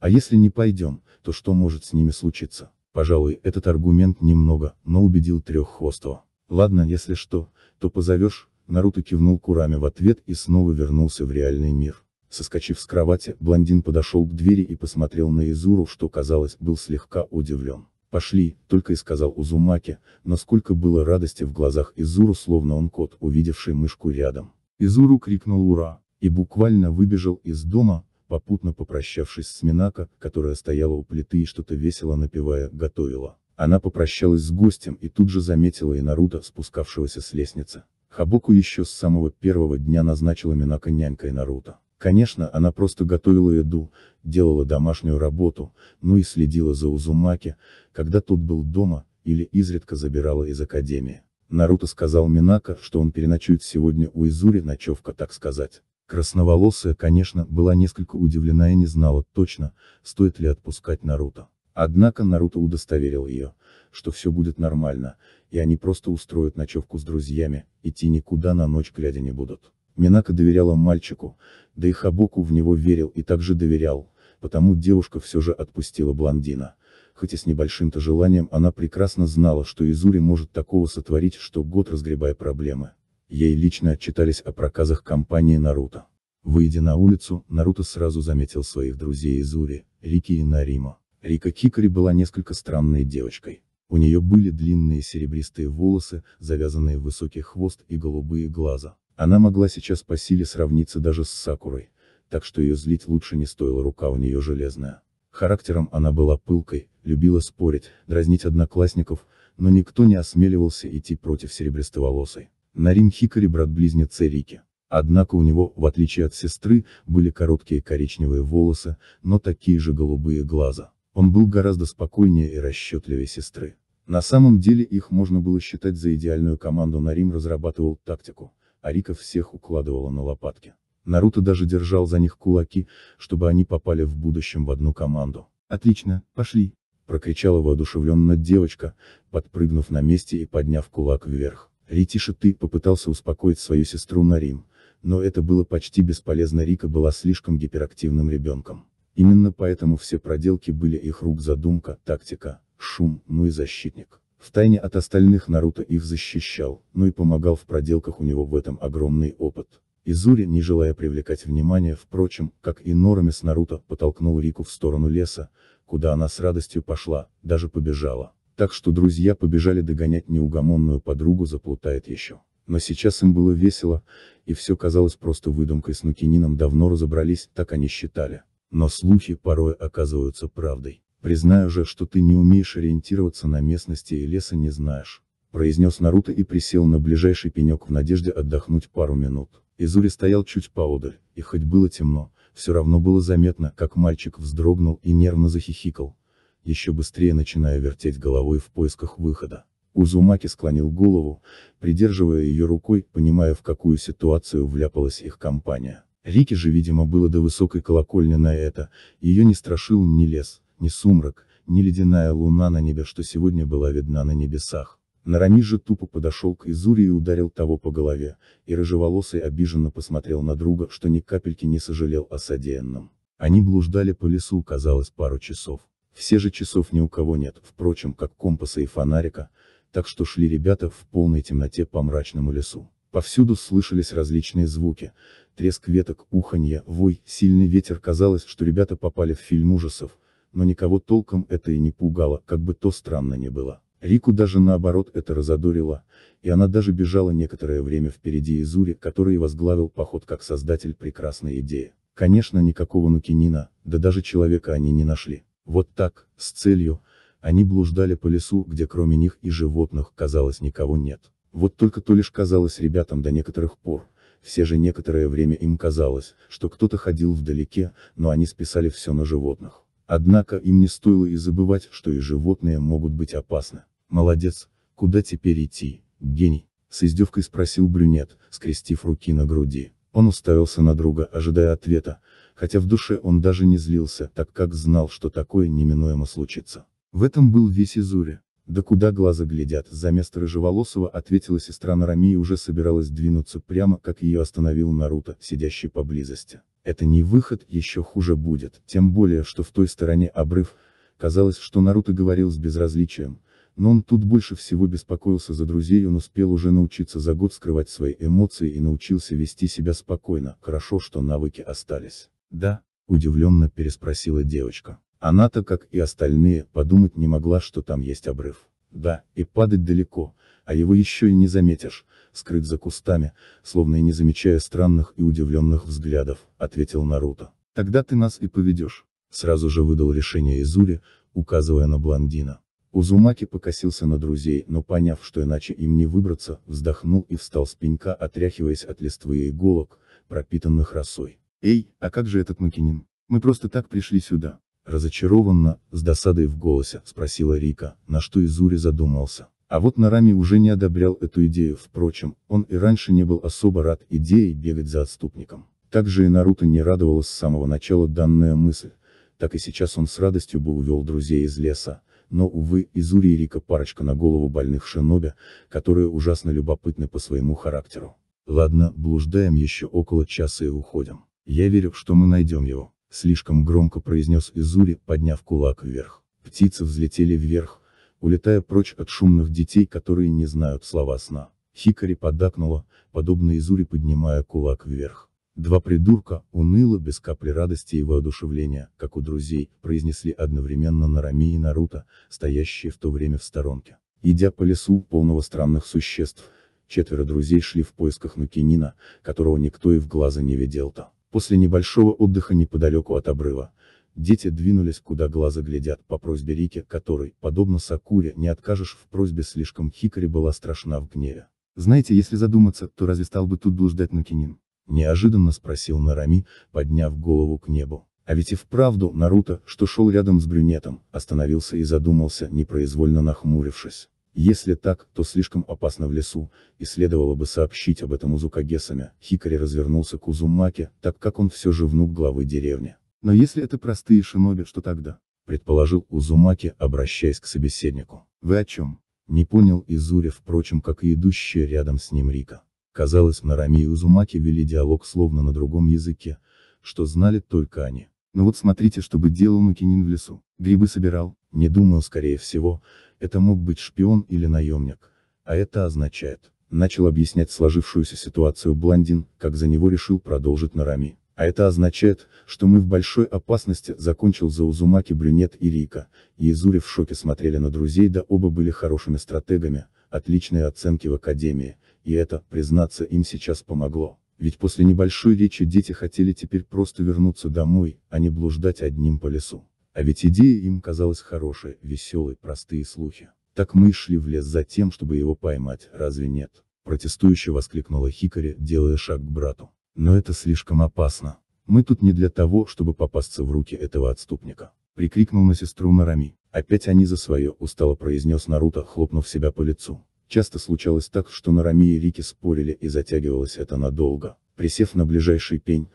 а если не пойдем, то что может с ними случиться? Пожалуй, этот аргумент немного, но убедил Треххвостого. Ладно, если что, то позовешь, Наруто кивнул Курами в ответ и снова вернулся в реальный мир. Соскочив с кровати, блондин подошел к двери и посмотрел на Изуру, что казалось, был слегка удивлен. «Пошли», — только и сказал Узумаки, насколько было радости в глазах Изуру, словно он кот, увидевший мышку рядом. Изуру крикнул «Ура!» и буквально выбежал из дома, попутно попрощавшись с Минако, которая стояла у плиты и что-то весело напевая, готовила. Она попрощалась с гостем и тут же заметила и Наруто, спускавшегося с лестницы. Хабуку еще с самого первого дня назначила Минако нянькой Наруто. Конечно, она просто готовила еду, делала домашнюю работу, ну и следила за Узумаки, когда тот был дома, или изредка забирала из академии. Наруто сказал Минако, что он переночует сегодня у Изури, ночевка так сказать. Красноволосая, конечно, была несколько удивлена и не знала точно, стоит ли отпускать Наруто. Однако Наруто удостоверил ее, что все будет нормально, и они просто устроят ночевку с друзьями, идти никуда на ночь глядя не будут. Минака доверяла мальчику, да и Хабоку в него верил и также доверял, потому девушка все же отпустила блондина. Хотя с небольшим-то желанием она прекрасно знала, что Изури может такого сотворить, что год разгребая проблемы. Ей лично отчитались о проказах компании Наруто. Выйдя на улицу, Наруто сразу заметил своих друзей Изури, Ури, Рики и Нарима. Рика Хикари была несколько странной девочкой. У нее были длинные серебристые волосы, завязанные в высокий хвост и голубые глаза. Она могла сейчас по силе сравниться даже с Сакурой, так что ее злить лучше не стоило, рука у нее железная. Характером она была пылкой, любила спорить, дразнить одноклассников, но никто не осмеливался идти против серебристоволосой. Нарин Хикари брат-близнеца Рики. Однако у него, в отличие от сестры, были короткие коричневые волосы, но такие же голубые глаза. Он был гораздо спокойнее и расчетливее сестры. На самом деле их можно было считать за идеальную команду Нарим разрабатывал тактику, а Рика всех укладывала на лопатки. Наруто даже держал за них кулаки, чтобы они попали в будущем в одну команду. «Отлично, пошли!» – прокричала воодушевленно девочка, подпрыгнув на месте и подняв кулак вверх. Ритиша ты попытался успокоить свою сестру Нарим, но это было почти бесполезно Рика была слишком гиперактивным ребенком. Именно поэтому все проделки были их рук задумка, тактика, шум, ну и защитник. Втайне от остальных Наруто их защищал, ну и помогал в проделках у него в этом огромный опыт. Изури, не желая привлекать внимания, впрочем, как и Норами с Наруто, потолкнул Рику в сторону леса, куда она с радостью пошла, даже побежала. Так что друзья побежали догонять неугомонную подругу заплутает еще. Но сейчас им было весело, и все казалось просто выдумкой с Нукинином давно разобрались, так они считали. Но слухи порой оказываются правдой. Признаю же, что ты не умеешь ориентироваться на местности и леса не знаешь. Произнес Наруто и присел на ближайший пенек в надежде отдохнуть пару минут. Изури стоял чуть поодаль, и хоть было темно, все равно было заметно, как мальчик вздрогнул и нервно захихикал, еще быстрее начиная вертеть головой в поисках выхода. Узумаки склонил голову, придерживая ее рукой, понимая в какую ситуацию вляпалась их компания. Рике же видимо было до высокой колокольни на это, ее не страшил ни лес, ни сумрак, ни ледяная луна на небе, что сегодня была видна на небесах. Нарами же тупо подошел к Изуре и ударил того по голове, и рыжеволосый обиженно посмотрел на друга, что ни капельки не сожалел о содеянном. Они блуждали по лесу, казалось, пару часов. Все же часов ни у кого нет, впрочем, как компаса и фонарика, так что шли ребята в полной темноте по мрачному лесу. Повсюду слышались различные звуки, треск веток, уханье, вой, сильный ветер казалось, что ребята попали в фильм ужасов, но никого толком это и не пугало, как бы то странно ни было. Рику даже наоборот это разодорило, и она даже бежала некоторое время впереди Изури, который возглавил поход как создатель прекрасной идеи. Конечно никакого Нукинина, да даже человека они не нашли. Вот так, с целью, они блуждали по лесу, где кроме них и животных, казалось, никого нет. Вот только то лишь казалось ребятам до некоторых пор, все же некоторое время им казалось, что кто-то ходил вдалеке, но они списали все на животных. Однако им не стоило и забывать, что и животные могут быть опасны. Молодец, куда теперь идти, гений? С издевкой спросил брюнет, скрестив руки на груди. Он уставился на друга, ожидая ответа, хотя в душе он даже не злился, так как знал, что такое неминуемо случится. В этом был весь Изури. «Да куда глаза глядят?» За место Рыжеволосого ответила сестра Нарами и уже собиралась двинуться прямо, как ее остановил Наруто, сидящий поблизости. Это не выход, еще хуже будет, тем более, что в той стороне обрыв, казалось, что Наруто говорил с безразличием, но он тут больше всего беспокоился за друзей, он успел уже научиться за год скрывать свои эмоции и научился вести себя спокойно, хорошо, что навыки остались. Да, удивленно переспросила девочка. Она-то, как и остальные, подумать не могла, что там есть обрыв. Да, и падать далеко, а его еще и не заметишь, скрыт за кустами, словно и не замечая странных и удивленных взглядов, ответил Наруто. Тогда ты нас и поведешь. Сразу же выдал решение Изури, указывая на блондина. Узумаки покосился на друзей, но поняв, что иначе им не выбраться, вздохнул и встал с пенька, отряхиваясь от листвы и иголок, пропитанных росой. «Эй, а как же этот Макинин? Мы просто так пришли сюда». Разочарованно, с досадой в голосе, спросила Рика, на что Изури задумался. А вот Нарами уже не одобрял эту идею, впрочем, он и раньше не был особо рад идее бегать за отступником. Также и Наруто не радовала с самого начала данная мысль, так и сейчас он с радостью бы увел друзей из леса, но, увы, Изури и Рика парочка на голову больных шиноби, которые ужасно любопытны по своему характеру. Ладно, блуждаем еще около часа и уходим. Я верю, что мы найдем его, слишком громко произнес Изури, подняв кулак вверх. Птицы взлетели вверх, улетая прочь от шумных детей, которые не знают слова сна. Хикари поддакнула, подобно Изури поднимая кулак вверх. Два придурка, уныло, без капли радости и воодушевления, как у друзей, произнесли одновременно Нарами и Наруто, стоящие в то время в сторонке. Идя по лесу, полного странных существ, четверо друзей шли в поисках Нукинина, которого никто и в глаза не видел-то. После небольшого отдыха неподалеку от обрыва, дети двинулись куда глаза глядят по просьбе Рики, которой, подобно Сакуре, не откажешь в просьбе слишком Хикари была страшна в гневе. Знаете, если задуматься, то разве стал бы тут блуждать Накинин? Неожиданно спросил Нарами, подняв голову к небу. А ведь и вправду, Наруто, что шел рядом с брюнетом, остановился и задумался, непроизвольно нахмурившись. Если так, то слишком опасно в лесу, и следовало бы сообщить об этом узукагесами. Кагесаме. Хикари развернулся к Узумаке, так как он все же внук главы деревни. Но если это простые шиноби, что тогда? Предположил Узумаки, обращаясь к собеседнику. Вы о чем? Не понял Изури, впрочем, как и идущая рядом с ним Рика. Казалось, Нарами и Узумаки вели диалог словно на другом языке, что знали только они. Ну вот смотрите, что бы делал Макинин в лесу. Грибы собирал? Не думаю, скорее всего, это мог быть шпион или наемник. А это означает, начал объяснять сложившуюся ситуацию блондин, как за него решил продолжить Нарами. А это означает, что мы в большой опасности, закончил за Узумаки Брюнет и Рика, и Изури в шоке смотрели на друзей, да оба были хорошими стратегами, отличные оценки в академии, и это, признаться, им сейчас помогло ведь после небольшой речи дети хотели теперь просто вернуться домой, а не блуждать одним по лесу. А ведь идея им казалась хорошая, веселой, простые слухи. Так мы шли в лес за тем, чтобы его поймать, разве нет? Протестующе воскликнула Хикари, делая шаг к брату. Но это слишком опасно. Мы тут не для того, чтобы попасться в руки этого отступника. Прикрикнул на сестру Нарами. Опять они за свое, устало произнес Наруто, хлопнув себя по лицу. Часто случалось так, что на и Рике спорили и затягивалось это надолго. Присев на ближайший пень,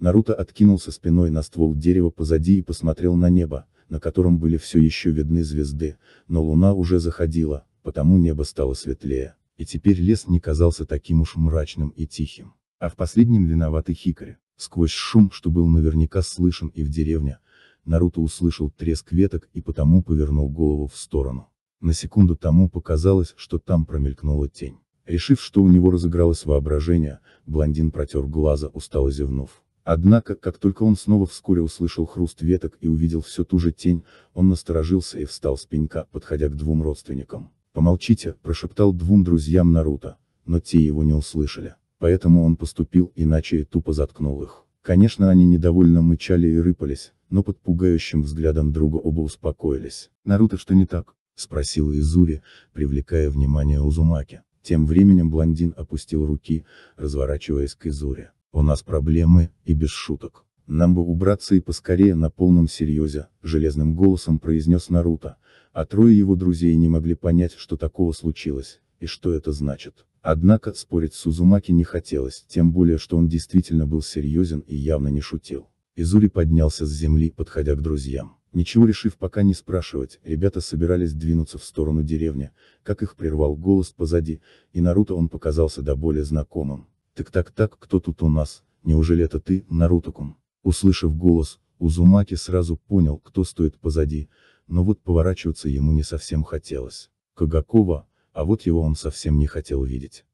Наруто откинулся спиной на ствол дерева позади и посмотрел на небо, на котором были все еще видны звезды, но луна уже заходила, потому небо стало светлее, и теперь лес не казался таким уж мрачным и тихим. А в последнем виноваты хикари. Сквозь шум, что был наверняка слышен и в деревне, Наруто услышал треск веток и потому повернул голову в сторону. На секунду тому показалось, что там промелькнула тень. Решив, что у него разыгралось воображение, блондин протер глаза, устало зевнув. Однако, как только он снова вскоре услышал хруст веток и увидел всю ту же тень, он насторожился и встал с пенька, подходя к двум родственникам. «Помолчите», – прошептал двум друзьям Наруто, но те его не услышали. Поэтому он поступил иначе и тупо заткнул их. Конечно, они недовольно мычали и рыпались, но под пугающим взглядом друга оба успокоились. «Наруто, что не так?» спросил Изури, привлекая внимание Узумаки. Тем временем блондин опустил руки, разворачиваясь к Изури. «У нас проблемы, и без шуток. Нам бы убраться и поскорее на полном серьезе», — железным голосом произнес Наруто, а трое его друзей не могли понять, что такого случилось, и что это значит. Однако, спорить с Узумаки не хотелось, тем более, что он действительно был серьезен и явно не шутил. Изури поднялся с земли, подходя к друзьям. Ничего решив пока не спрашивать, ребята собирались двинуться в сторону деревни, как их прервал голос позади, и Наруто он показался до более знакомым. «Так-так-так, кто тут у нас? Неужели это ты, Нарутокун?» Услышав голос, Узумаки сразу понял, кто стоит позади, но вот поворачиваться ему не совсем хотелось. Кагакова, а вот его он совсем не хотел видеть.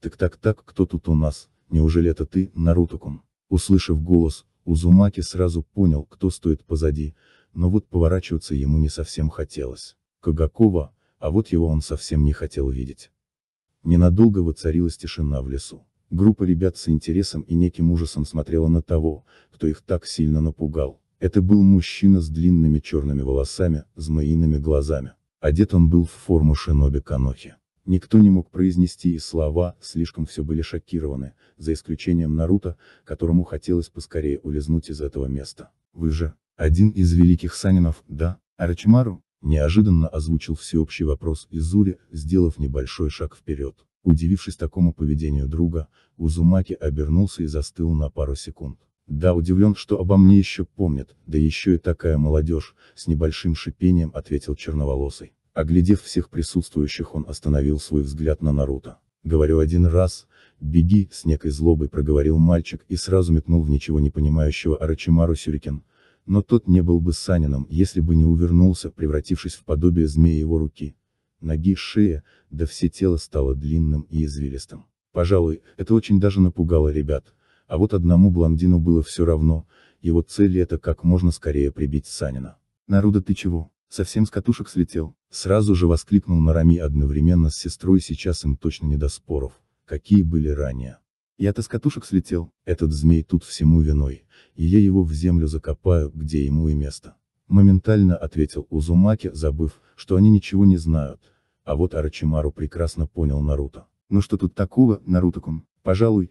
«Так-так-так, кто тут у нас? Неужели это ты, Нарутокун?» Услышав голос, Узумаки сразу понял, кто стоит позади, но вот поворачиваться ему не совсем хотелось. Кагакова, а вот его он совсем не хотел видеть. Ненадолго воцарилась тишина в лесу. Группа ребят с интересом и неким ужасом смотрела на того, кто их так сильно напугал. Это был мужчина с длинными черными волосами, змеиными глазами. Одет он был в форму шиноби Канохи. Никто не мог произнести и слова, слишком все были шокированы, за исключением Наруто, которому хотелось поскорее улизнуть из этого места. «Вы же», один из великих Санинов, да, Арачмару, неожиданно озвучил всеобщий вопрос Изури, сделав небольшой шаг вперед. Удивившись такому поведению друга, Узумаки обернулся и застыл на пару секунд. Да, удивлен, что обо мне еще помнят, да еще и такая молодежь, с небольшим шипением ответил черноволосый. Оглядев всех присутствующих он остановил свой взгляд на Наруто. Говорю один раз, беги, с некой злобой проговорил мальчик и сразу метнул в ничего не понимающего Арачимару Сюрикен, но тот не был бы Санином, если бы не увернулся, превратившись в подобие змеи его руки. Ноги, шея, да все тело стало длинным и извилистым. Пожалуй, это очень даже напугало ребят, а вот одному блондину было все равно, его цель это как можно скорее прибить Санина. «Наруда ты чего? Совсем с катушек слетел?» Сразу же воскликнул Нарами одновременно с сестрой сейчас им точно не до споров, какие были ранее. Я-то с катушек слетел. Этот змей тут всему виной, и я его в землю закопаю, где ему и место. Моментально ответил Узумаки, забыв, что они ничего не знают. А вот Арачимару прекрасно понял Наруто. Ну что тут такого, Нарутокун? Пожалуй,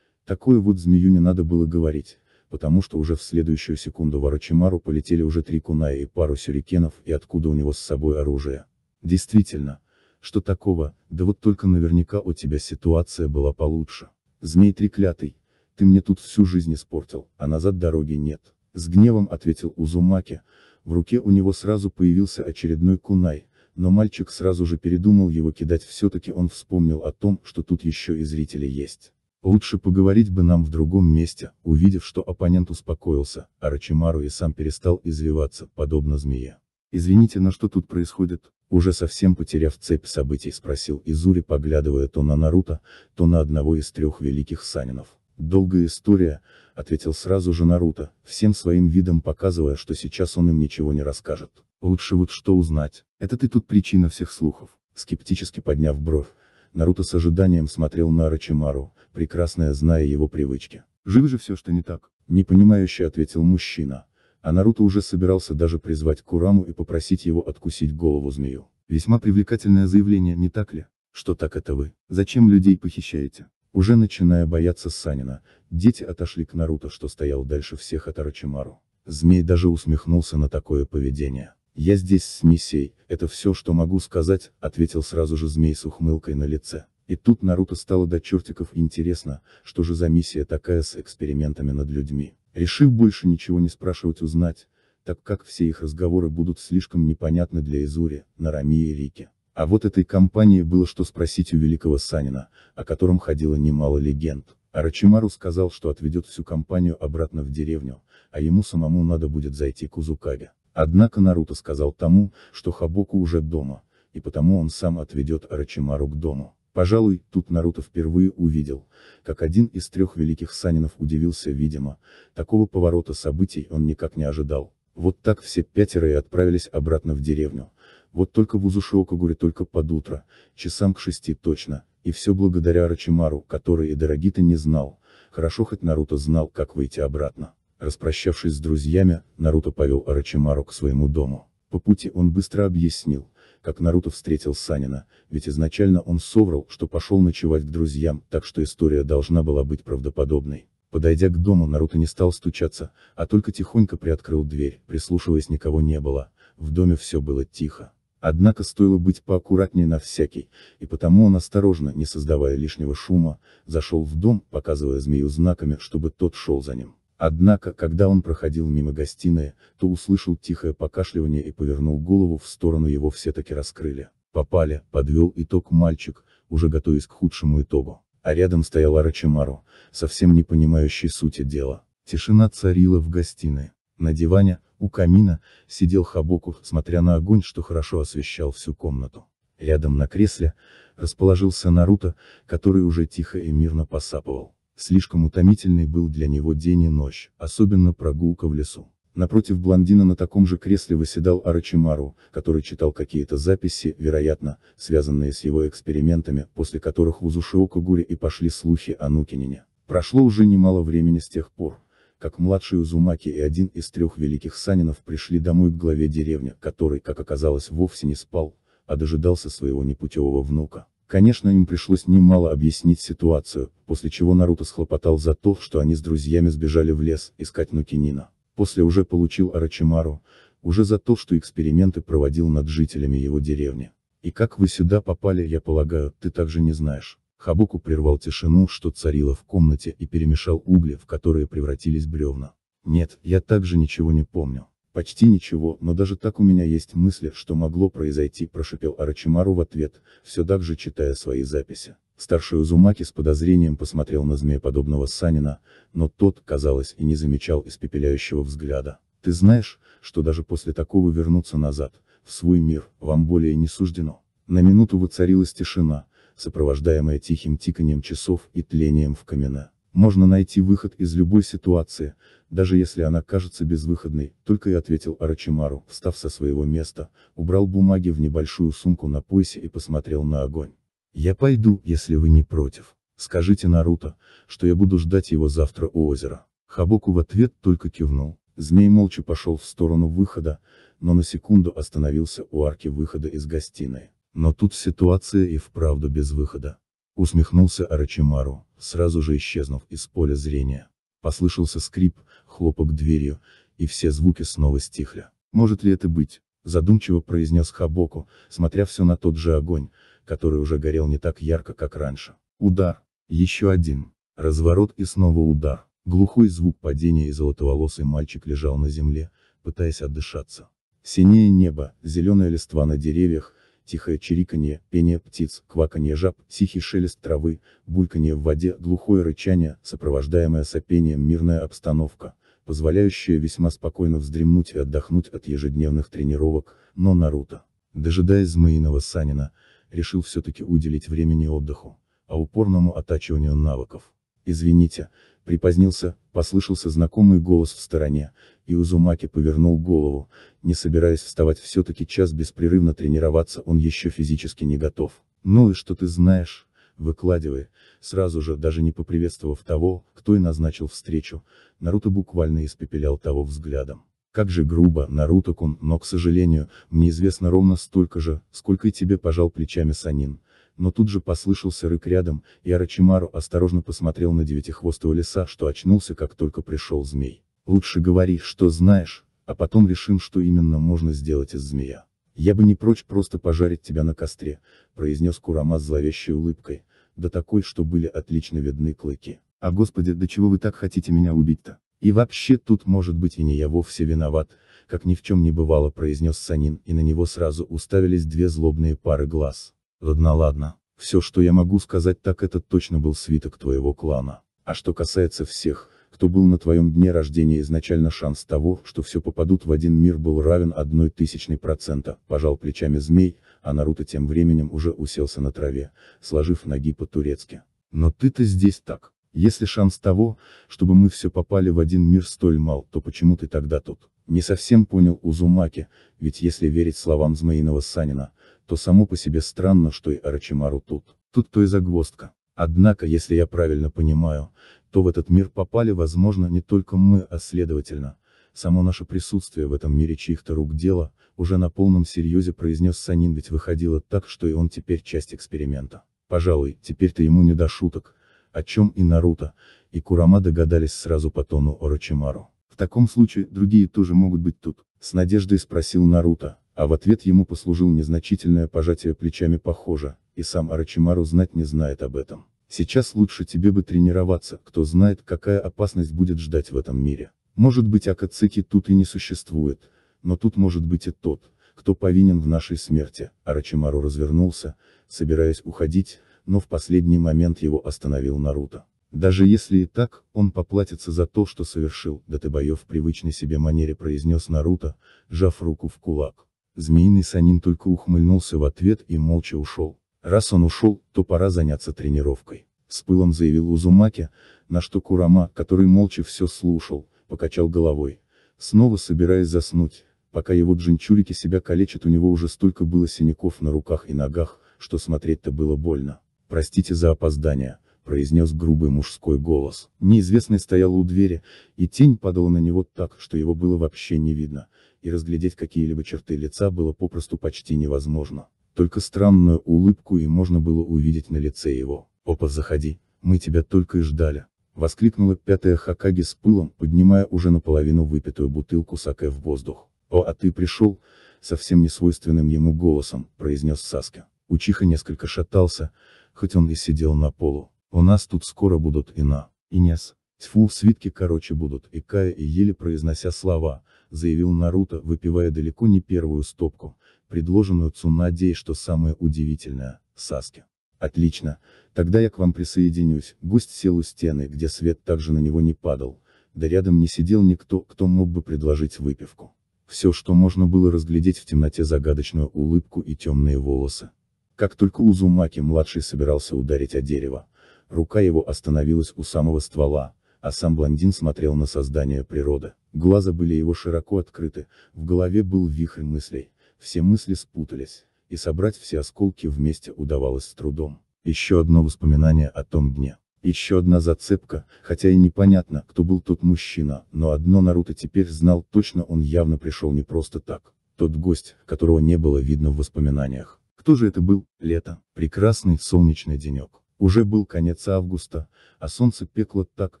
такую вот змею не надо было говорить, потому что уже в следующую секунду в Арачимару полетели уже три куная и пару сюрикенов, и откуда у него с собой оружие. Действительно, что такого, да вот только наверняка у тебя ситуация была получше. Змей треклятый, ты мне тут всю жизнь испортил, а назад дороги нет. С гневом ответил Узумаки, в руке у него сразу появился очередной кунай, но мальчик сразу же передумал его кидать все-таки он вспомнил о том, что тут еще и зрители есть. Лучше поговорить бы нам в другом месте, увидев, что оппонент успокоился, а Рачимару и сам перестал извиваться, подобно змее. Извините, но что тут происходит, уже совсем потеряв цепь событий спросил Изури поглядывая то на Наруто, то на одного из трех великих Санинов. Долгая история, ответил сразу же Наруто, всем своим видом показывая, что сейчас он им ничего не расскажет. Лучше вот что узнать, это ты тут причина всех слухов. Скептически подняв бровь, Наруто с ожиданием смотрел на Арачимару, прекрасно зная его привычки. Жив же все, что не так. Непонимающе ответил мужчина а Наруто уже собирался даже призвать Кураму и попросить его откусить голову змею. Весьма привлекательное заявление, не так ли? Что так это вы? Зачем людей похищаете? Уже начиная бояться Санина, дети отошли к Наруто, что стоял дальше всех от Арачимару. Змей даже усмехнулся на такое поведение. «Я здесь с миссией, это все, что могу сказать», — ответил сразу же змей с ухмылкой на лице. И тут Наруто стало до чертиков интересно, что же за миссия такая с экспериментами над людьми. Решив больше ничего не спрашивать узнать, так как все их разговоры будут слишком непонятны для Изури, Нарами и Рики. А вот этой компании было что спросить у великого Санина, о котором ходило немало легенд. Арачимару сказал, что отведет всю компанию обратно в деревню, а ему самому надо будет зайти к Узукаге. Однако Наруто сказал тому, что Хабоку уже дома, и потому он сам отведет Арачимару к дому. Пожалуй, тут Наруто впервые увидел, как один из трех великих Санинов удивился, видимо, такого поворота событий он никак не ожидал. Вот так все пятеро и отправились обратно в деревню. Вот только в Узушиокагуре только под утро, часам к шести точно, и все благодаря Рачимару, который и Дорогита не знал, хорошо хоть Наруто знал, как выйти обратно. Распрощавшись с друзьями, Наруто повел Арачимару к своему дому. По пути он быстро объяснил, как Наруто встретил Санина, ведь изначально он соврал, что пошел ночевать к друзьям, так что история должна была быть правдоподобной. Подойдя к дому, Наруто не стал стучаться, а только тихонько приоткрыл дверь, прислушиваясь никого не было, в доме все было тихо. Однако стоило быть поаккуратнее на всякий, и потому он осторожно, не создавая лишнего шума, зашел в дом, показывая змею знаками, чтобы тот шел за ним. Однако, когда он проходил мимо гостиной, то услышал тихое покашливание и повернул голову в сторону его все-таки раскрыли. Попали, подвел итог мальчик, уже готовясь к худшему итогу. А рядом стоял Арачимару, совсем не понимающий сути дела. Тишина царила в гостиной. На диване, у камина, сидел Хабоку, смотря на огонь, что хорошо освещал всю комнату. Рядом на кресле, расположился Наруто, который уже тихо и мирно посапывал. Слишком утомительный был для него день и ночь, особенно прогулка в лесу. Напротив блондина на таком же кресле выседал Арачимару, который читал какие-то записи, вероятно, связанные с его экспериментами, после которых у Зушиока Гури и пошли слухи о Нукинине. Прошло уже немало времени с тех пор, как младший Узумаки и один из трех великих Санинов пришли домой к главе деревни, который, как оказалось, вовсе не спал, а дожидался своего непутевого внука. Конечно им пришлось немало объяснить ситуацию, после чего Наруто схлопотал за то, что они с друзьями сбежали в лес, искать Нукинина. После уже получил Арачимару, уже за то, что эксперименты проводил над жителями его деревни. И как вы сюда попали, я полагаю, ты также не знаешь. Хабуку прервал тишину, что царило в комнате, и перемешал угли, в которые превратились бревна. Нет, я также ничего не помню. «Почти ничего, но даже так у меня есть мысли, что могло произойти», прошипел Арачимару в ответ, все так же читая свои записи. Старший Узумаки с подозрением посмотрел на змееподобного Санина, но тот, казалось, и не замечал испепеляющего взгляда. «Ты знаешь, что даже после такого вернуться назад, в свой мир, вам более не суждено». На минуту воцарилась тишина, сопровождаемая тихим тиканием часов и тлением в камина. Можно найти выход из любой ситуации, даже если она кажется безвыходной, только и ответил Арачимару, встав со своего места, убрал бумаги в небольшую сумку на поясе и посмотрел на огонь. «Я пойду, если вы не против. Скажите Наруто, что я буду ждать его завтра у озера». Хабоку в ответ только кивнул. Змей молча пошел в сторону выхода, но на секунду остановился у арки выхода из гостиной. Но тут ситуация и вправду без выхода. Усмехнулся Арачимару, сразу же исчезнув из поля зрения. Послышался скрип, хлопок дверью, и все звуки снова стихли. «Может ли это быть?» – задумчиво произнес Хабоку, смотря все на тот же огонь, который уже горел не так ярко, как раньше. Удар. Еще один. Разворот и снова удар. Глухой звук падения и золотоволосый мальчик лежал на земле, пытаясь отдышаться. Синее небо, зеленая листва на деревьях, тихое чириканье, пение птиц, кваканье жаб, тихий шелест травы, бульканье в воде, глухое рычание, сопровождаемое сопением мирная обстановка, позволяющая весьма спокойно вздремнуть и отдохнуть от ежедневных тренировок, но Наруто, дожидаясь змеиного Санина, решил все-таки уделить времени отдыху, а упорному оттачиванию навыков. «Извините, припозднился», — послышался знакомый голос в стороне, и Узумаки повернул голову, не собираясь вставать все-таки час беспрерывно тренироваться он еще физически не готов. Ну и что ты знаешь? Выкладывай, сразу же, даже не поприветствовав того, кто и назначил встречу, Наруто буквально испепелял того взглядом. Как же грубо, Наруто-кун, но, к сожалению, мне известно ровно столько же, сколько и тебе пожал плечами Санин. Но тут же послышался рык рядом, и Арачимару осторожно посмотрел на девятихвостого лиса, что очнулся как только пришел змей. Лучше говори, что знаешь, а потом решим, что именно можно сделать из змея. Я бы не прочь просто пожарить тебя на костре, произнес Курама с зловещей улыбкой, да такой, что были отлично видны клыки. А господи, до чего вы так хотите меня убить-то? И вообще тут может быть и не я вовсе виноват, как ни в чем не бывало, произнес Санин, и на него сразу уставились две злобные пары глаз. Ладно, ладно, все, что я могу сказать, так это точно был свиток твоего клана. А что касается всех, кто был на твоем дне рождения изначально шанс того, что все попадут в один мир был равен одной тысячной процента, пожал плечами змей, а Наруто тем временем уже уселся на траве, сложив ноги по-турецки. Но ты-то здесь так. Если шанс того, чтобы мы все попали в один мир столь мал, то почему ты тогда тут? Не совсем понял Узумаки, ведь если верить словам Змеиного Санина, то само по себе странно, что и Арачимару тут. Тут то и загвоздка. Однако, если я правильно понимаю, то в этот мир попали, возможно, не только мы, а следовательно, само наше присутствие в этом мире чьих-то рук дело, уже на полном серьезе произнес Санин, ведь выходило так, что и он теперь часть эксперимента. Пожалуй, теперь-то ему не до шуток, о чем и Наруто, и Курама догадались сразу по тону Орочимару. В таком случае, другие тоже могут быть тут, с надеждой спросил Наруто, а в ответ ему послужил незначительное пожатие плечами похоже, и сам Орочимару знать не знает об этом. Сейчас лучше тебе бы тренироваться, кто знает, какая опасность будет ждать в этом мире. Может быть Акацеки тут и не существует, но тут может быть и тот, кто повинен в нашей смерти. Арачимару развернулся, собираясь уходить, но в последний момент его остановил Наруто. Даже если и так, он поплатится за то, что совершил, Датыбаев в привычной себе манере произнес Наруто, сжав руку в кулак. Змеиный Санин только ухмыльнулся в ответ и молча ушел. Раз он ушел, то пора заняться тренировкой. С пылом заявил Узумаки, на что Курама, который молча все слушал, покачал головой. Снова собираясь заснуть, пока его джинчурики себя калечат у него уже столько было синяков на руках и ногах, что смотреть-то было больно. «Простите за опоздание», — произнес грубый мужской голос. Неизвестный стоял у двери, и тень падала на него так, что его было вообще не видно, и разглядеть какие-либо черты лица было попросту почти невозможно. Только странную улыбку и можно было увидеть на лице его. «Опа, заходи, мы тебя только и ждали!» Воскликнула пятая Хакаги с пылом, поднимая уже наполовину выпитую бутылку саке в воздух. «О, а ты пришел!» Совсем не свойственным ему голосом, произнес Саске. Учиха несколько шатался, хоть он и сидел на полу. «У нас тут скоро будут Ина, нес. Тьфу, свитки короче будут, и Кая и еле произнося слова, заявил Наруто, выпивая далеко не первую стопку, предложенную Цунадей, что самое удивительное, Саске. Отлично, тогда я к вам присоединюсь, гость сел у стены, где свет также на него не падал, да рядом не сидел никто, кто мог бы предложить выпивку. Все, что можно было разглядеть в темноте загадочную улыбку и темные волосы. Как только Узумаки-младший собирался ударить о дерево, рука его остановилась у самого ствола, а сам блондин смотрел на создание природы. Глаза были его широко открыты, в голове был вихрь мыслей. Все мысли спутались, и собрать все осколки вместе удавалось с трудом. Еще одно воспоминание о том дне. Еще одна зацепка, хотя и непонятно, кто был тот мужчина, но одно Наруто теперь знал точно он явно пришел не просто так. Тот гость, которого не было видно в воспоминаниях. Кто же это был? Лето. Прекрасный солнечный денек. Уже был конец августа, а солнце пекло так,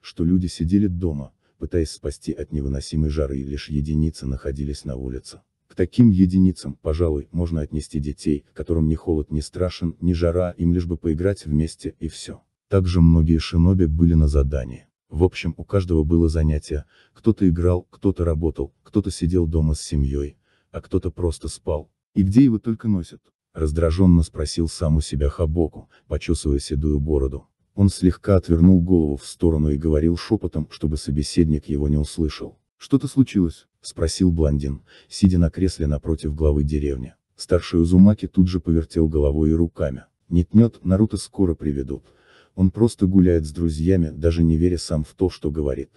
что люди сидели дома, пытаясь спасти от невыносимой жары и лишь единицы находились на улице. К таким единицам, пожалуй, можно отнести детей, которым ни холод не страшен, ни жара, им лишь бы поиграть вместе, и все. Также многие шиноби были на задании. В общем, у каждого было занятие, кто-то играл, кто-то работал, кто-то сидел дома с семьей, а кто-то просто спал. И где его только носят? Раздраженно спросил сам у себя Хабоку, почесывая седую бороду. Он слегка отвернул голову в сторону и говорил шепотом, чтобы собеседник его не услышал. Что-то случилось? Спросил блондин, сидя на кресле напротив главы деревни. Старший Узумаки тут же повертел головой и руками. Нет-нет, Наруто скоро приведут. Он просто гуляет с друзьями, даже не веря сам в то, что говорит.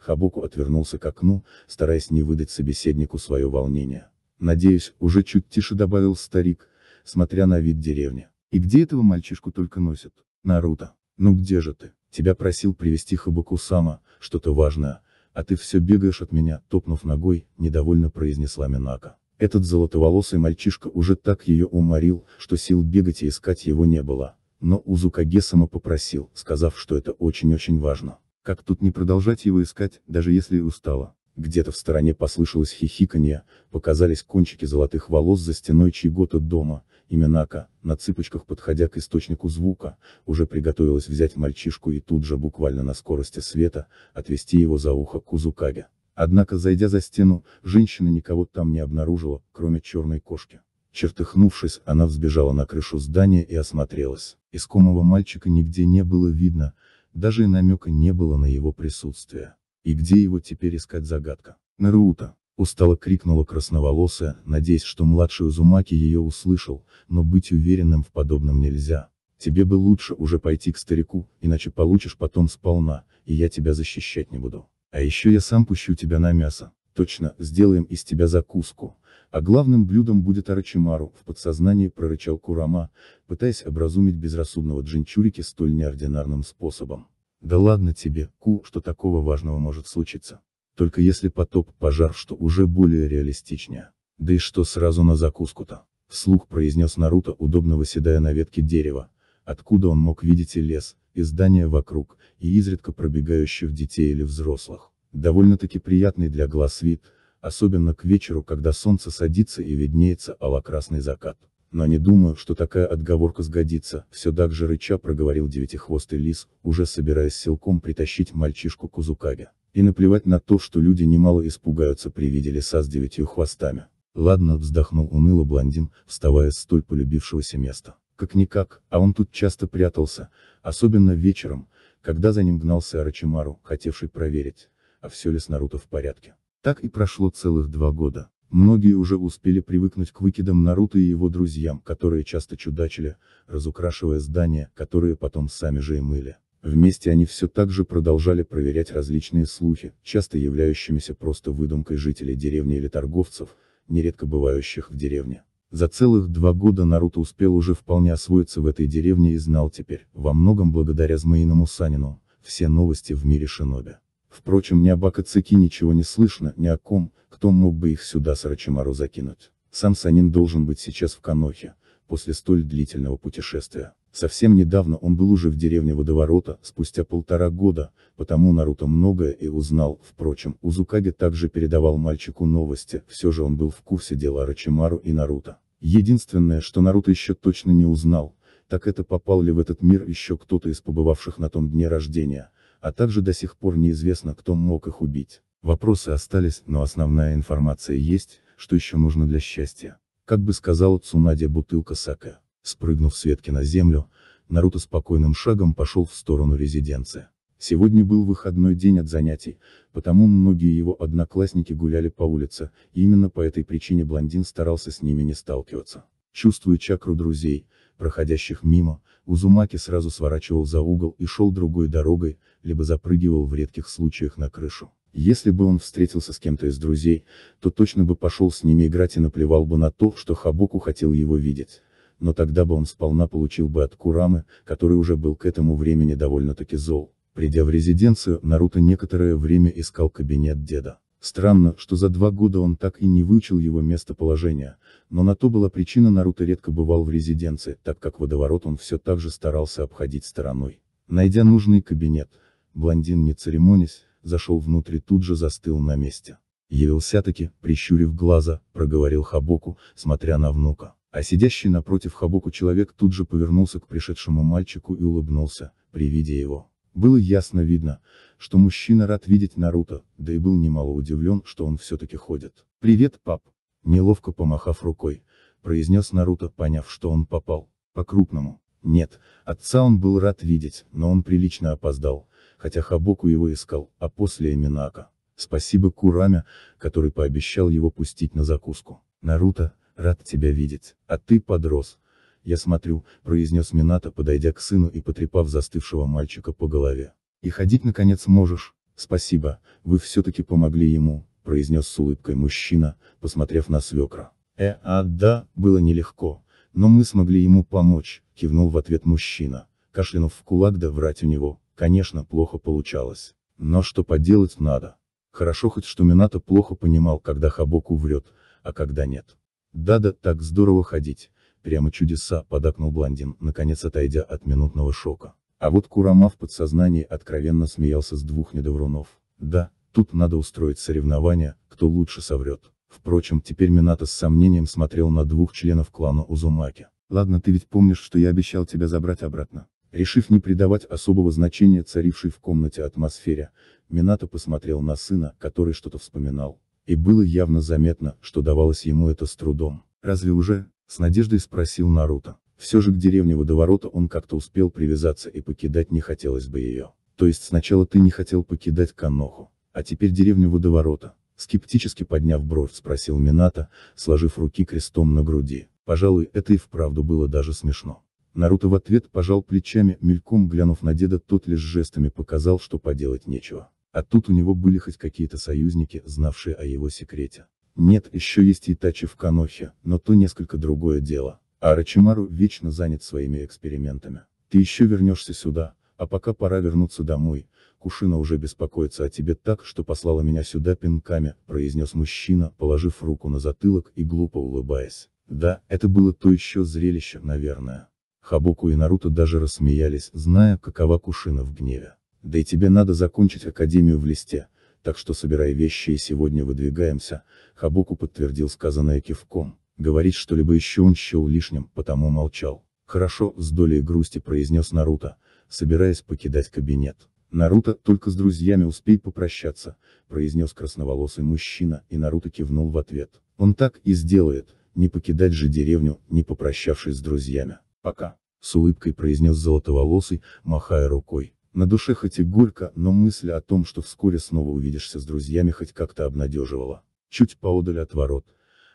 Хабоку отвернулся к окну, стараясь не выдать собеседнику свое волнение. Надеюсь, уже чуть тише добавил старик, смотря на вид деревни. И где этого мальчишку только носят? Наруто. Ну где же ты? Тебя просил привести Хабаку-сама, что-то важное, а ты все бегаешь от меня, топнув ногой, недовольно произнесла Минака. Этот золотоволосый мальчишка уже так ее уморил, что сил бегать и искать его не было. Но Узукаге сама попросил, сказав, что это очень-очень важно. Как тут не продолжать его искать, даже если и устала. Где-то в стороне послышалось хихиканье, показались кончики золотых волос за стеной чьего-то дома, Именака, на цыпочках подходя к источнику звука, уже приготовилась взять мальчишку и тут же буквально на скорости света, отвести его за ухо к Узукаге. Однако зайдя за стену, женщина никого там не обнаружила, кроме черной кошки. Чертыхнувшись, она взбежала на крышу здания и осмотрелась. Искомого мальчика нигде не было видно, даже и намека не было на его присутствие. И где его теперь искать загадка? Наруто устало крикнула красноволосая, надеясь, что младший Узумаки ее услышал, но быть уверенным в подобном нельзя. Тебе бы лучше уже пойти к старику, иначе получишь потом сполна, и я тебя защищать не буду. А еще я сам пущу тебя на мясо. Точно, сделаем из тебя закуску. А главным блюдом будет арачимару, в подсознании прорычал Курама, пытаясь образумить безрассудного джинчурики столь неординарным способом. Да ладно тебе, Ку, что такого важного может случиться? только если потоп-пожар, что уже более реалистичнее. Да и что сразу на закуску-то? Вслух произнес Наруто, удобно выседая на ветке дерева, откуда он мог видеть и лес, и здания вокруг, и изредка пробегающих детей или взрослых. Довольно-таки приятный для глаз вид, особенно к вечеру, когда солнце садится и виднеется алокрасный закат. Но не думаю, что такая отговорка сгодится, все так же рыча проговорил девятихвостый лис, уже собираясь силком притащить мальчишку к Узукаге. И наплевать на то, что люди немало испугаются при виде лиса с девятью хвостами. Ладно, вздохнул уныло блондин, вставая с столь полюбившегося места. Как-никак, а он тут часто прятался, особенно вечером, когда за ним гнался Арачимару, хотевший проверить, а все ли с Наруто в порядке. Так и прошло целых два года. Многие уже успели привыкнуть к выкидам Наруто и его друзьям, которые часто чудачили, разукрашивая здания, которые потом сами же и мыли. Вместе они все так же продолжали проверять различные слухи, часто являющимися просто выдумкой жителей деревни или торговцев, нередко бывающих в деревне. За целых два года Наруто успел уже вполне освоиться в этой деревне и знал теперь, во многом благодаря Змеиному Санину, все новости в мире шиноби. Впрочем, ни об Акацики ничего не слышно, ни о ком, кто мог бы их сюда с Рачимару закинуть. Сам Санин должен быть сейчас в Канохе, после столь длительного путешествия. Совсем недавно он был уже в деревне Водоворота, спустя полтора года, потому Наруто многое и узнал, впрочем, Узукаги также передавал мальчику новости, все же он был в курсе дела Рачимару и Наруто. Единственное, что Наруто еще точно не узнал, так это попал ли в этот мир еще кто-то из побывавших на том дне рождения, а также до сих пор неизвестно кто мог их убить. Вопросы остались, но основная информация есть, что еще нужно для счастья как бы сказала Цунадя бутылка сака. Спрыгнув с ветки на землю, Наруто спокойным шагом пошел в сторону резиденции. Сегодня был выходной день от занятий, потому многие его одноклассники гуляли по улице, и именно по этой причине блондин старался с ними не сталкиваться. Чувствуя чакру друзей, проходящих мимо, Узумаки сразу сворачивал за угол и шел другой дорогой, либо запрыгивал в редких случаях на крышу. Если бы он встретился с кем-то из друзей, то точно бы пошел с ними играть и наплевал бы на то, что Хабоку хотел его видеть. Но тогда бы он сполна получил бы от Курамы, который уже был к этому времени довольно-таки зол. Придя в резиденцию, Наруто некоторое время искал кабинет деда. Странно, что за два года он так и не выучил его местоположение, но на то была причина Наруто редко бывал в резиденции, так как водоворот он все так же старался обходить стороной. Найдя нужный кабинет, блондин не церемонясь, зашел внутрь и тут же застыл на месте. Явился-таки, прищурив глаза, проговорил Хабоку, смотря на внука. А сидящий напротив Хабоку человек тут же повернулся к пришедшему мальчику и улыбнулся, при виде его. Было ясно видно, что мужчина рад видеть Наруто, да и был немало удивлен, что он все-таки ходит. «Привет, пап!» Неловко помахав рукой, произнес Наруто, поняв, что он попал. По-крупному. Нет, отца он был рад видеть, но он прилично опоздал, хотя Хабоку его искал, а после Эминака. Спасибо Кураме, который пообещал его пустить на закуску. Наруто, рад тебя видеть, а ты подрос. Я смотрю, произнес Минато, подойдя к сыну и потрепав застывшего мальчика по голове. И ходить наконец можешь. Спасибо, вы все-таки помогли ему, произнес с улыбкой мужчина, посмотрев на свекра. Э, а да, было нелегко, но мы смогли ему помочь, кивнул в ответ мужчина, кашлянув в кулак да врать у него, Конечно, плохо получалось. Но что поделать надо. Хорошо хоть что Минато плохо понимал, когда Хабоку врет, а когда нет. Да-да, так здорово ходить, прямо чудеса, подакнул блондин, наконец отойдя от минутного шока. А вот Курама в подсознании откровенно смеялся с двух недоврунов. Да, тут надо устроить соревнование, кто лучше соврет. Впрочем, теперь Минато с сомнением смотрел на двух членов клана Узумаки. Ладно, ты ведь помнишь, что я обещал тебя забрать обратно. Решив не придавать особого значения царившей в комнате атмосфере, Минато посмотрел на сына, который что-то вспоминал. И было явно заметно, что давалось ему это с трудом. «Разве уже?» — с надеждой спросил Наруто. Все же к деревне водоворота он как-то успел привязаться и покидать не хотелось бы ее. То есть сначала ты не хотел покидать Каноху, а теперь деревню водоворота. Скептически подняв бровь спросил Минато, сложив руки крестом на груди. Пожалуй, это и вправду было даже смешно. Наруто в ответ пожал плечами, мельком глянув на деда, тот лишь жестами показал, что поделать нечего. А тут у него были хоть какие-то союзники, знавшие о его секрете. Нет, еще есть и Тачи в Канохе, но то несколько другое дело. А Рачимару вечно занят своими экспериментами. Ты еще вернешься сюда, а пока пора вернуться домой. Кушина уже беспокоится о тебе так, что послала меня сюда пинками, произнес мужчина, положив руку на затылок и глупо улыбаясь. Да, это было то еще зрелище, наверное. Хабуку и Наруто даже рассмеялись, зная, какова Кушина в гневе. Да и тебе надо закончить Академию в листе, так что собирай вещи и сегодня выдвигаемся, Хабуку подтвердил сказанное кивком. Говорить что-либо еще он счел лишним, потому молчал. Хорошо, с долей грусти произнес Наруто, собираясь покидать кабинет. Наруто, только с друзьями успей попрощаться, произнес красноволосый мужчина, и Наруто кивнул в ответ. Он так и сделает, не покидать же деревню, не попрощавшись с друзьями. Пока. С улыбкой произнес золотоволосый, махая рукой. На душе хоть и горько, но мысль о том, что вскоре снова увидишься с друзьями хоть как-то обнадеживала. Чуть поодаль от ворот,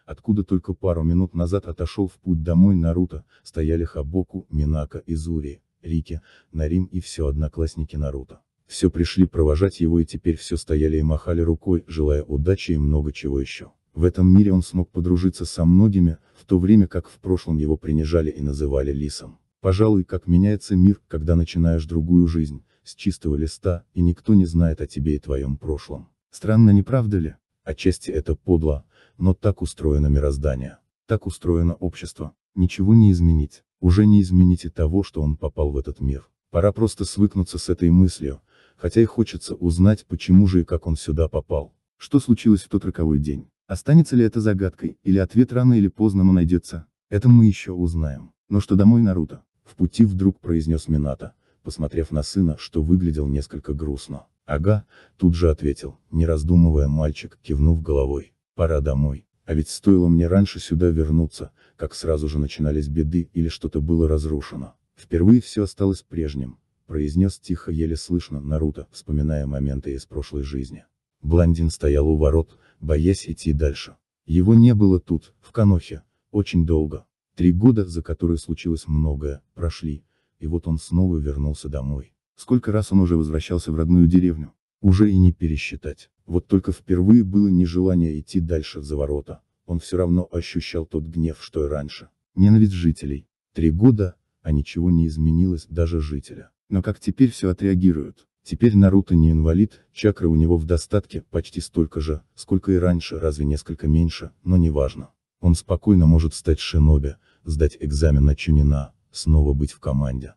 откуда только пару минут назад отошел в путь домой Наруто, стояли Хабоку, Минака Изури, Рики, Нарим и все одноклассники Наруто. Все пришли провожать его и теперь все стояли и махали рукой, желая удачи и много чего еще. В этом мире он смог подружиться со многими, в то время как в прошлом его принижали и называли лисом. Пожалуй, как меняется мир, когда начинаешь другую жизнь, с чистого листа, и никто не знает о тебе и твоем прошлом. Странно, не правда ли? Отчасти это подло, но так устроено мироздание. Так устроено общество. Ничего не изменить. Уже не измените того, что он попал в этот мир. Пора просто свыкнуться с этой мыслью, хотя и хочется узнать, почему же и как он сюда попал. Что случилось в тот роковой день? Останется ли это загадкой, или ответ рано или поздно но найдется, это мы еще узнаем. Но что домой Наруто? В пути вдруг произнес Минато, посмотрев на сына, что выглядел несколько грустно. Ага, тут же ответил, не раздумывая мальчик, кивнув головой. Пора домой. А ведь стоило мне раньше сюда вернуться, как сразу же начинались беды или что-то было разрушено. Впервые все осталось прежним, произнес тихо еле слышно Наруто, вспоминая моменты из прошлой жизни. Блондин стоял у ворот, боясь идти дальше. Его не было тут, в Канохе, очень долго. Три года, за которые случилось многое, прошли, и вот он снова вернулся домой. Сколько раз он уже возвращался в родную деревню? Уже и не пересчитать. Вот только впервые было нежелание идти дальше за ворота. Он все равно ощущал тот гнев, что и раньше. Ненависть жителей. Три года, а ничего не изменилось даже жителя. Но как теперь все отреагируют? Теперь Наруто не инвалид, чакры у него в достатке, почти столько же, сколько и раньше, разве несколько меньше, но неважно. Он спокойно может стать шиноби, сдать экзамен на Чунина, снова быть в команде.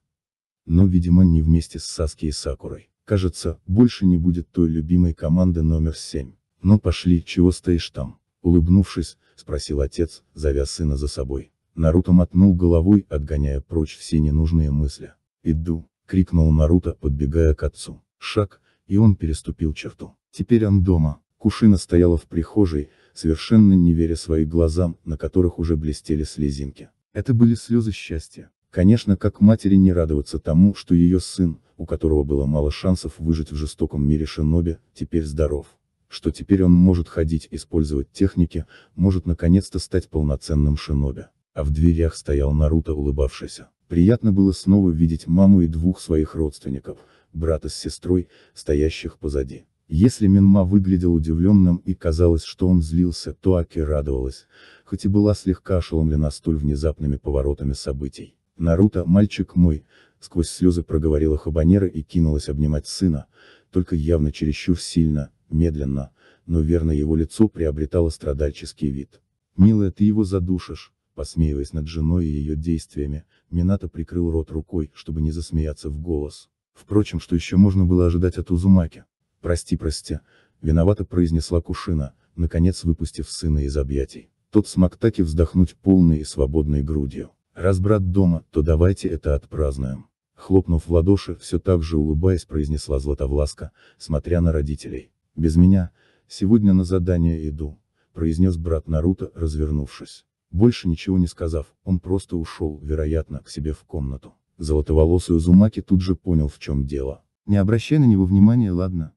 Но видимо не вместе с Саски и Сакурой. Кажется, больше не будет той любимой команды номер 7. Ну пошли, чего стоишь там? Улыбнувшись, спросил отец, зовя сына за собой. Наруто мотнул головой, отгоняя прочь все ненужные мысли. «Иду», крикнул Наруто, подбегая к отцу. Шаг, и он переступил черту. Теперь он дома. Кушина стояла в прихожей, совершенно не веря своим глазам, на которых уже блестели слезинки. Это были слезы счастья. Конечно, как матери не радоваться тому, что ее сын, у которого было мало шансов выжить в жестоком мире шиноби, теперь здоров. Что теперь он может ходить, использовать техники, может наконец-то стать полноценным шиноби. А в дверях стоял Наруто улыбавшийся. Приятно было снова видеть маму и двух своих родственников, брата с сестрой, стоящих позади. Если Минма выглядел удивленным и казалось, что он злился, то Аки радовалась, хоть и была слегка ошеломлена столь внезапными поворотами событий. «Наруто, мальчик мой», — сквозь слезы проговорила Хабанера и кинулась обнимать сына, только явно чересчур сильно, медленно, но верно его лицо приобретало страдальческий вид. «Милая, ты его задушишь», — посмеиваясь над женой и ее действиями, Минато прикрыл рот рукой, чтобы не засмеяться в голос. Впрочем, что еще можно было ожидать от Узумаки? «Прости, прости», — виновато произнесла Кушина, наконец выпустив сына из объятий. Тот смог так и вздохнуть полной и свободной грудью. «Раз брат дома, то давайте это отпразднуем». Хлопнув в ладоши, все так же улыбаясь произнесла Златовласка, смотря на родителей. «Без меня, сегодня на задание иду», — произнес брат Наруто, развернувшись. Больше ничего не сказав, он просто ушел, вероятно, к себе в комнату. Золотоволосый Узумаки тут же понял в чем дело. Не обращай на него внимания, ладно?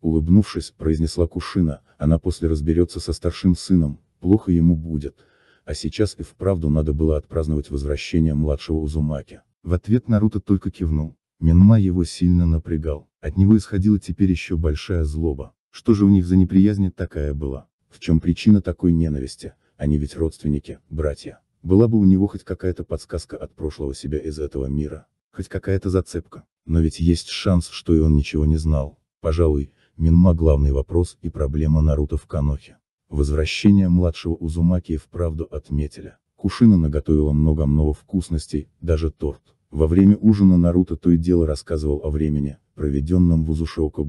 Улыбнувшись, произнесла Кушина, она после разберется со старшим сыном, плохо ему будет. А сейчас и вправду надо было отпраздновать возвращение младшего Узумаки. В ответ Наруто только кивнул. Минма его сильно напрягал. От него исходила теперь еще большая злоба. Что же у них за неприязнь такая была? В чем причина такой ненависти? они а ведь родственники, братья. Была бы у него хоть какая-то подсказка от прошлого себя из этого мира, хоть какая-то зацепка, но ведь есть шанс, что и он ничего не знал. Пожалуй, Минма главный вопрос и проблема Наруто в Канохе. Возвращение младшего Узумаки и вправду отметили. Кушина наготовила много-много вкусностей, даже торт. Во время ужина Наруто то и дело рассказывал о времени, проведенном в Узушеока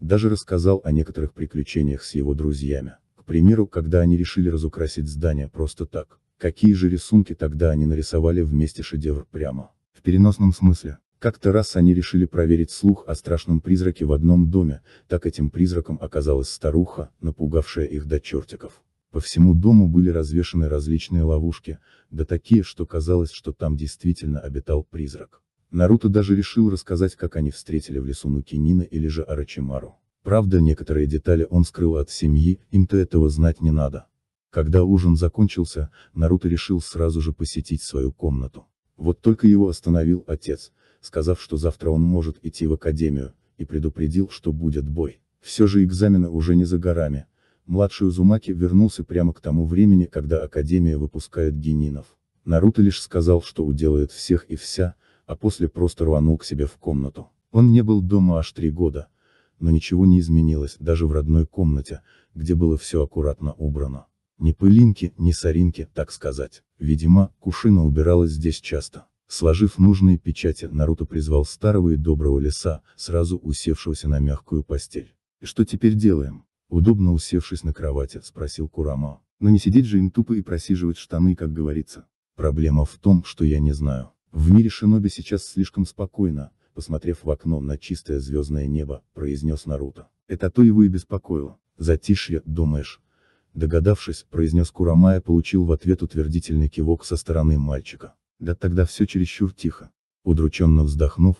Даже рассказал о некоторых приключениях с его друзьями примеру, когда они решили разукрасить здание просто так. Какие же рисунки тогда они нарисовали вместе шедевр прямо? В переносном смысле. Как-то раз они решили проверить слух о страшном призраке в одном доме, так этим призраком оказалась старуха, напугавшая их до чертиков. По всему дому были развешаны различные ловушки, да такие, что казалось, что там действительно обитал призрак. Наруто даже решил рассказать, как они встретили в лесу Нукинина или же Арачимару. Правда некоторые детали он скрыл от семьи, им-то этого знать не надо. Когда ужин закончился, Наруто решил сразу же посетить свою комнату. Вот только его остановил отец, сказав, что завтра он может идти в академию, и предупредил, что будет бой. Все же экзамены уже не за горами. Младший Узумаки вернулся прямо к тому времени, когда Академия выпускает генинов. Наруто лишь сказал, что уделает всех и вся, а после просто рванул к себе в комнату. Он не был дома аж три года, но ничего не изменилось, даже в родной комнате, где было все аккуратно убрано. Ни пылинки, ни соринки, так сказать. Видимо, Кушина убиралась здесь часто. Сложив нужные печати, Наруто призвал старого и доброго леса, сразу усевшегося на мягкую постель. «Что теперь делаем?» Удобно усевшись на кровати, спросил Курама. «Но не сидеть же им тупо и просиживать штаны, как говорится. Проблема в том, что я не знаю. В мире шиноби сейчас слишком спокойно, посмотрев в окно на чистое звездное небо, произнес Наруто. Это то его и беспокоило. Затишье, думаешь? Догадавшись, произнес Курамая получил в ответ утвердительный кивок со стороны мальчика. Да тогда все чересчур тихо. Удрученно вздохнув,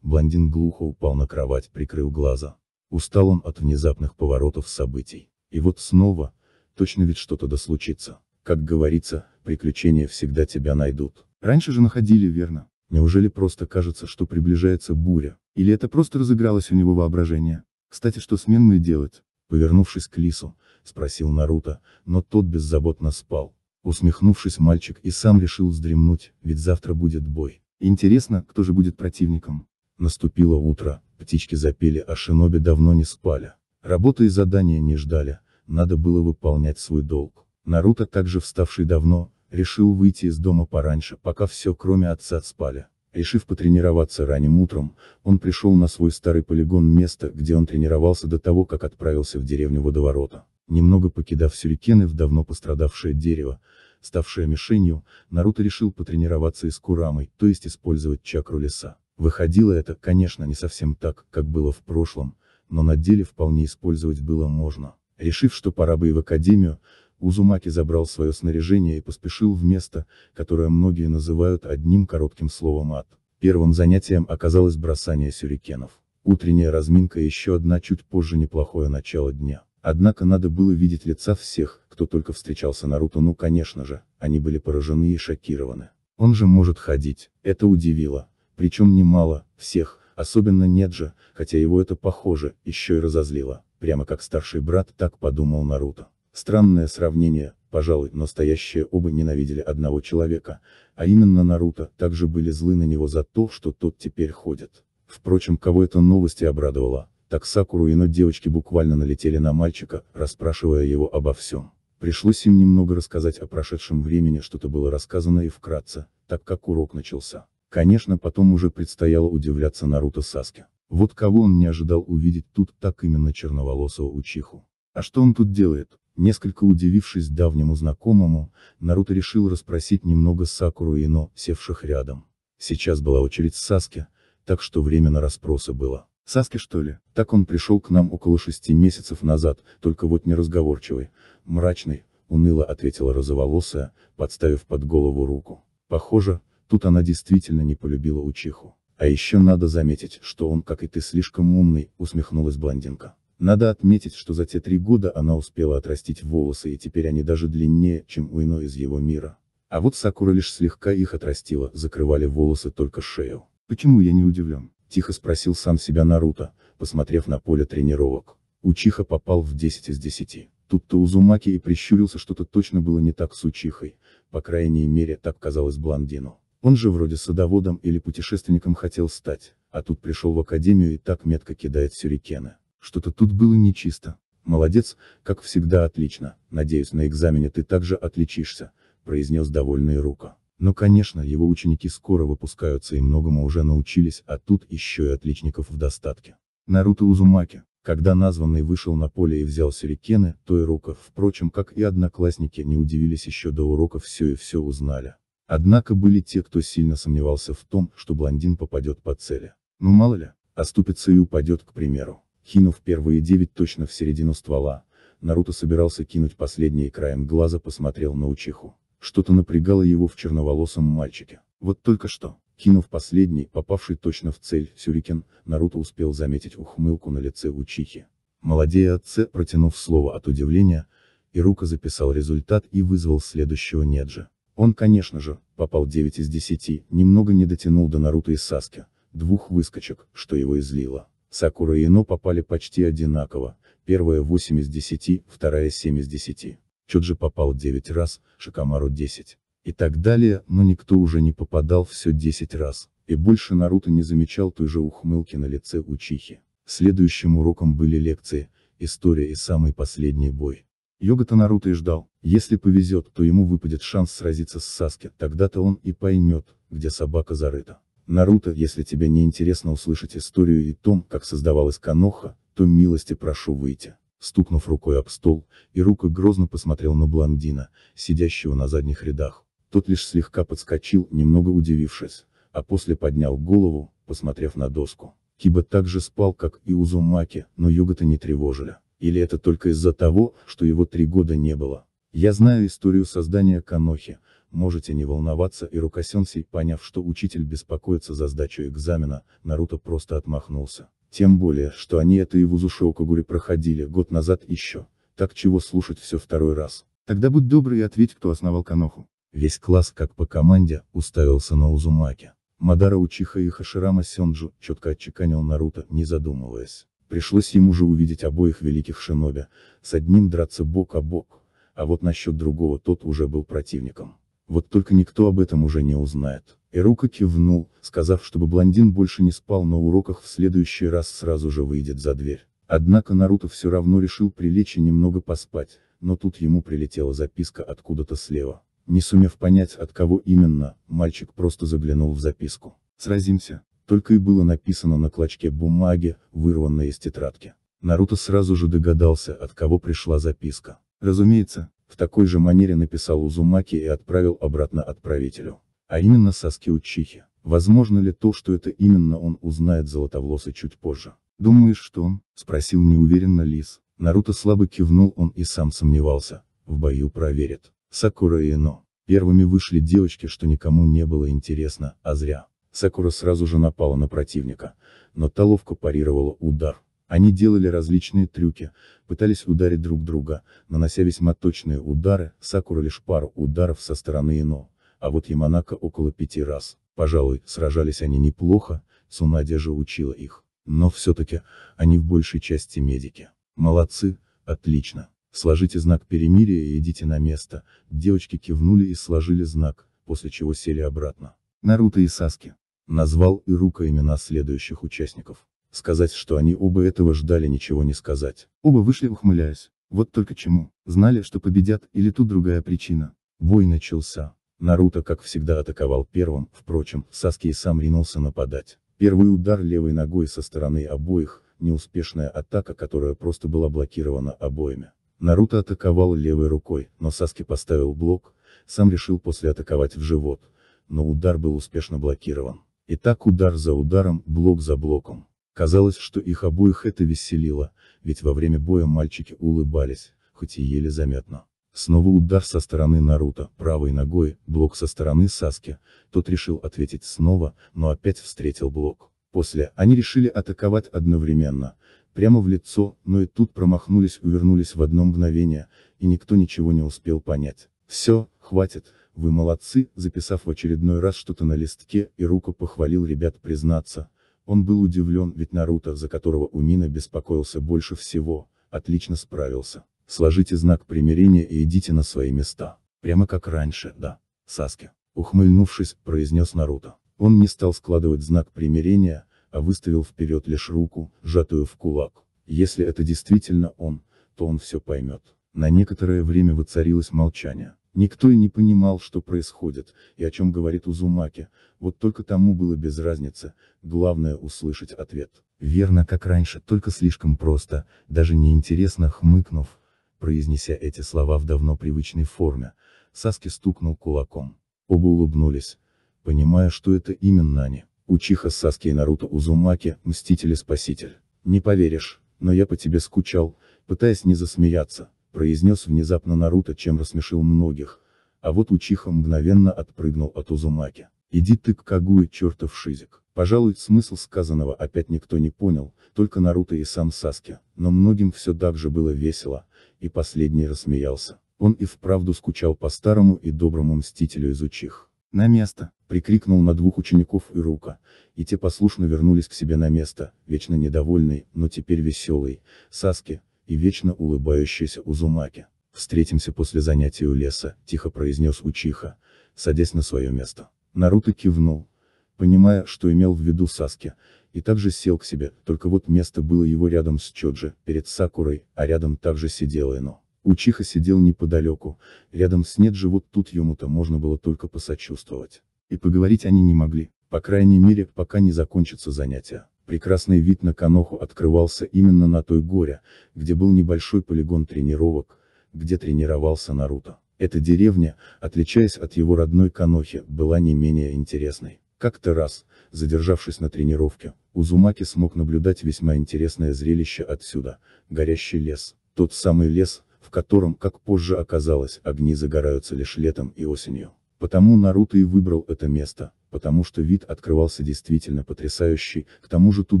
блондин глухо упал на кровать, прикрыл глаза. Устал он от внезапных поворотов событий. И вот снова, точно ведь что-то да случится. Как говорится, приключения всегда тебя найдут. Раньше же находили, верно? Неужели просто кажется, что приближается буря? Или это просто разыгралось у него воображение? Кстати, что сменные делать? Повернувшись к лису, спросил Наруто, но тот беззаботно спал. Усмехнувшись, мальчик и сам решил вздремнуть, ведь завтра будет бой. Интересно, кто же будет противником? Наступило утро, птички запели, а шиноби давно не спали. Работы и задания не ждали, надо было выполнять свой долг. Наруто также вставший давно, решил выйти из дома пораньше, пока все кроме отца спали. Решив потренироваться ранним утром, он пришел на свой старый полигон место, где он тренировался до того, как отправился в деревню водоворота. Немного покидав сюрикены в давно пострадавшее дерево, ставшее мишенью, Наруто решил потренироваться и с Курамой, то есть использовать чакру леса. Выходило это, конечно, не совсем так, как было в прошлом, но на деле вполне использовать было можно. Решив, что пора бы и в академию, Узумаки забрал свое снаряжение и поспешил в место, которое многие называют одним коротким словом ад. Первым занятием оказалось бросание сюрикенов. Утренняя разминка и еще одна чуть позже неплохое начало дня. Однако надо было видеть лица всех, кто только встречался Наруто, ну конечно же, они были поражены и шокированы. Он же может ходить, это удивило, причем немало, всех, особенно нет же, хотя его это похоже, еще и разозлило, прямо как старший брат так подумал Наруто. Странное сравнение, пожалуй, но стоящие оба ненавидели одного человека, а именно Наруто, также были злы на него за то, что тот теперь ходит. Впрочем, кого это новости и обрадовала, так Сакуру и но девочки буквально налетели на мальчика, расспрашивая его обо всем. Пришлось им немного рассказать о прошедшем времени, что-то было рассказано и вкратце, так как урок начался. Конечно, потом уже предстояло удивляться Наруто Саске. Вот кого он не ожидал увидеть тут, так именно черноволосого Учиху. А что он тут делает? Несколько удивившись давнему знакомому, Наруто решил расспросить немного Сакуру и Но, севших рядом. Сейчас была очередь Саске, так что время на расспросы было. Саске что ли? Так он пришел к нам около шести месяцев назад, только вот неразговорчивый, мрачный, уныло ответила розоволосая, подставив под голову руку. Похоже, тут она действительно не полюбила учиху. А еще надо заметить, что он, как и ты, слишком умный, усмехнулась блондинка. Надо отметить, что за те три года она успела отрастить волосы и теперь они даже длиннее, чем у иной из его мира. А вот Сакура лишь слегка их отрастила, закрывали волосы только шею. «Почему я не удивлен?» – тихо спросил сам себя Наруто, посмотрев на поле тренировок. Учиха попал в 10 из 10. Тут-то Узумаки и прищурился, что-то точно было не так с Учихой, по крайней мере, так казалось блондину. Он же вроде садоводом или путешественником хотел стать, а тут пришел в академию и так метко кидает сюрикены. Что-то тут было нечисто. Молодец, как всегда отлично, надеюсь на экзамене ты также отличишься, произнес довольный Рука. Но конечно, его ученики скоро выпускаются и многому уже научились, а тут еще и отличников в достатке. Наруто Узумаки. Когда названный вышел на поле и взял сюрикены, то и Рука, впрочем, как и одноклассники, не удивились еще до урока все и все узнали. Однако были те, кто сильно сомневался в том, что блондин попадет по цели. Ну мало ли, оступится и упадет, к примеру кинув первые девять точно в середину ствола, Наруто собирался кинуть последний и краем глаза посмотрел на Учиху. Что-то напрягало его в черноволосом мальчике. Вот только что, кинув последний, попавший точно в цель, Сюрикен, Наруто успел заметить ухмылку на лице Учихи. Молодея отце, протянув слово от удивления, Ирука записал результат и вызвал следующего Неджи. Он, конечно же, попал 9 из 10, немного не дотянул до Наруто и Саски, двух выскочек, что его излило. Сакура и Ино попали почти одинаково, первая 8 из 10, вторая 7 из 10. Чуджи попал 9 раз, Шикамару 10. И так далее, но никто уже не попадал все 10 раз, и больше Наруто не замечал той же ухмылки на лице Учихи. Следующим уроком были лекции, история и самый последний бой. Йогата Наруто и ждал, если повезет, то ему выпадет шанс сразиться с Саске, тогда-то он и поймет, где собака зарыта. Наруто, если тебе не интересно услышать историю и том, как создавалась Каноха, то милости прошу выйти. Стукнув рукой об стол, Ирука грозно посмотрел на блондина, сидящего на задних рядах. Тот лишь слегка подскочил, немного удивившись, а после поднял голову, посмотрев на доску. Киба также спал, как и Узумаки, но Югата не тревожили. Или это только из-за того, что его три года не было? Я знаю историю создания Канохи, можете не волноваться и Рукосенсей, поняв, что учитель беспокоится за сдачу экзамена, Наруто просто отмахнулся. Тем более, что они это и в Узуше Кагури проходили год назад еще, так чего слушать все второй раз. Тогда будь добрый и ответь, кто основал Каноху. Весь класс, как по команде, уставился на Узумаки. Мадара Учиха и Хаширама Сёнджу, четко отчеканил Наруто, не задумываясь. Пришлось ему же увидеть обоих великих шиноби, с одним драться бок о бок, а вот насчет другого тот уже был противником. Вот только никто об этом уже не узнает. Эрука кивнул, сказав, чтобы блондин больше не спал на уроках в следующий раз сразу же выйдет за дверь. Однако Наруто все равно решил прилечь и немного поспать, но тут ему прилетела записка откуда-то слева. Не сумев понять, от кого именно, мальчик просто заглянул в записку. «Сразимся», только и было написано на клочке бумаги, вырванной из тетрадки. Наруто сразу же догадался, от кого пришла записка. Разумеется, в такой же манере написал Узумаки и отправил обратно отправителю. А именно соски Учихи. Возможно ли то, что это именно он узнает Золотовлоса чуть позже? «Думаешь, что он?» – спросил неуверенно Лис. Наруто слабо кивнул, он и сам сомневался. В бою проверит. Сакура и Ино. Первыми вышли девочки, что никому не было интересно, а зря. Сакура сразу же напала на противника, но та ловко парировала удар. Они делали различные трюки, пытались ударить друг друга, нанося весьма точные удары, Сакура лишь пару ударов со стороны Ино, а вот Яманака около пяти раз. Пожалуй, сражались они неплохо, Цунадя же учила их. Но все-таки, они в большей части медики. Молодцы, отлично. Сложите знак перемирия и идите на место. Девочки кивнули и сложили знак, после чего сели обратно. Наруто и Саски. Назвал Ирука имена следующих участников. Сказать, что они оба этого ждали, ничего не сказать. Оба вышли ухмыляясь. Вот только чему. Знали, что победят, или тут другая причина. Бой начался. Наруто, как всегда, атаковал первым, впрочем, Саски и сам ринулся нападать. Первый удар левой ногой со стороны обоих, неуспешная атака, которая просто была блокирована обоими. Наруто атаковал левой рукой, но Саски поставил блок, сам решил после атаковать в живот, но удар был успешно блокирован. И так удар за ударом, блок за блоком. Казалось, что их обоих это веселило, ведь во время боя мальчики улыбались, хоть и еле заметно. Снова удар со стороны Наруто, правой ногой, блок со стороны Саски, тот решил ответить снова, но опять встретил блок. После, они решили атаковать одновременно, прямо в лицо, но и тут промахнулись, увернулись в одно мгновение, и никто ничего не успел понять. Все, хватит, вы молодцы, записав в очередной раз что-то на листке, и руку похвалил ребят признаться, он был удивлен, ведь Наруто, за которого Умина беспокоился больше всего, отлично справился. Сложите знак примирения и идите на свои места. Прямо как раньше, да. Саске. Ухмыльнувшись, произнес Наруто. Он не стал складывать знак примирения, а выставил вперед лишь руку, сжатую в кулак. Если это действительно он, то он все поймет. На некоторое время воцарилось молчание. Никто и не понимал, что происходит, и о чем говорит Узумаки, вот только тому было без разницы, главное услышать ответ. Верно, как раньше, только слишком просто, даже неинтересно хмыкнув, произнеся эти слова в давно привычной форме, Саски стукнул кулаком. Оба улыбнулись, понимая, что это именно они. Учиха Саски и Наруто Узумаки, Мститель и Спаситель. Не поверишь, но я по тебе скучал, пытаясь не засмеяться, произнес внезапно Наруто, чем рассмешил многих, а вот Учиха мгновенно отпрыгнул от Узумаки. «Иди ты к Кагуе, чертов шизик!» Пожалуй, смысл сказанного опять никто не понял, только Наруто и сам Саски, но многим все так же было весело, и последний рассмеялся. Он и вправду скучал по старому и доброму мстителю из Учих. «На место!» — прикрикнул на двух учеников и рука, и те послушно вернулись к себе на место, вечно недовольный, но теперь веселый, Саски, и вечно улыбающаяся Узумаки. «Встретимся после занятия у леса», — тихо произнес Учиха, садясь на свое место. Наруто кивнул, понимая, что имел в виду Саски, и также сел к себе, только вот место было его рядом с Чоджи, перед Сакурой, а рядом также сидела Эно. Учиха сидел неподалеку, рядом с Неджи вот тут ему-то можно было только посочувствовать. И поговорить они не могли, по крайней мере, пока не закончатся занятия. Прекрасный вид на Каноху открывался именно на той горе, где был небольшой полигон тренировок, где тренировался Наруто. Эта деревня, отличаясь от его родной Канохи, была не менее интересной. Как-то раз, задержавшись на тренировке, Узумаки смог наблюдать весьма интересное зрелище отсюда, горящий лес, тот самый лес, в котором, как позже оказалось, огни загораются лишь летом и осенью. Потому Наруто и выбрал это место, потому что вид открывался действительно потрясающий, к тому же тут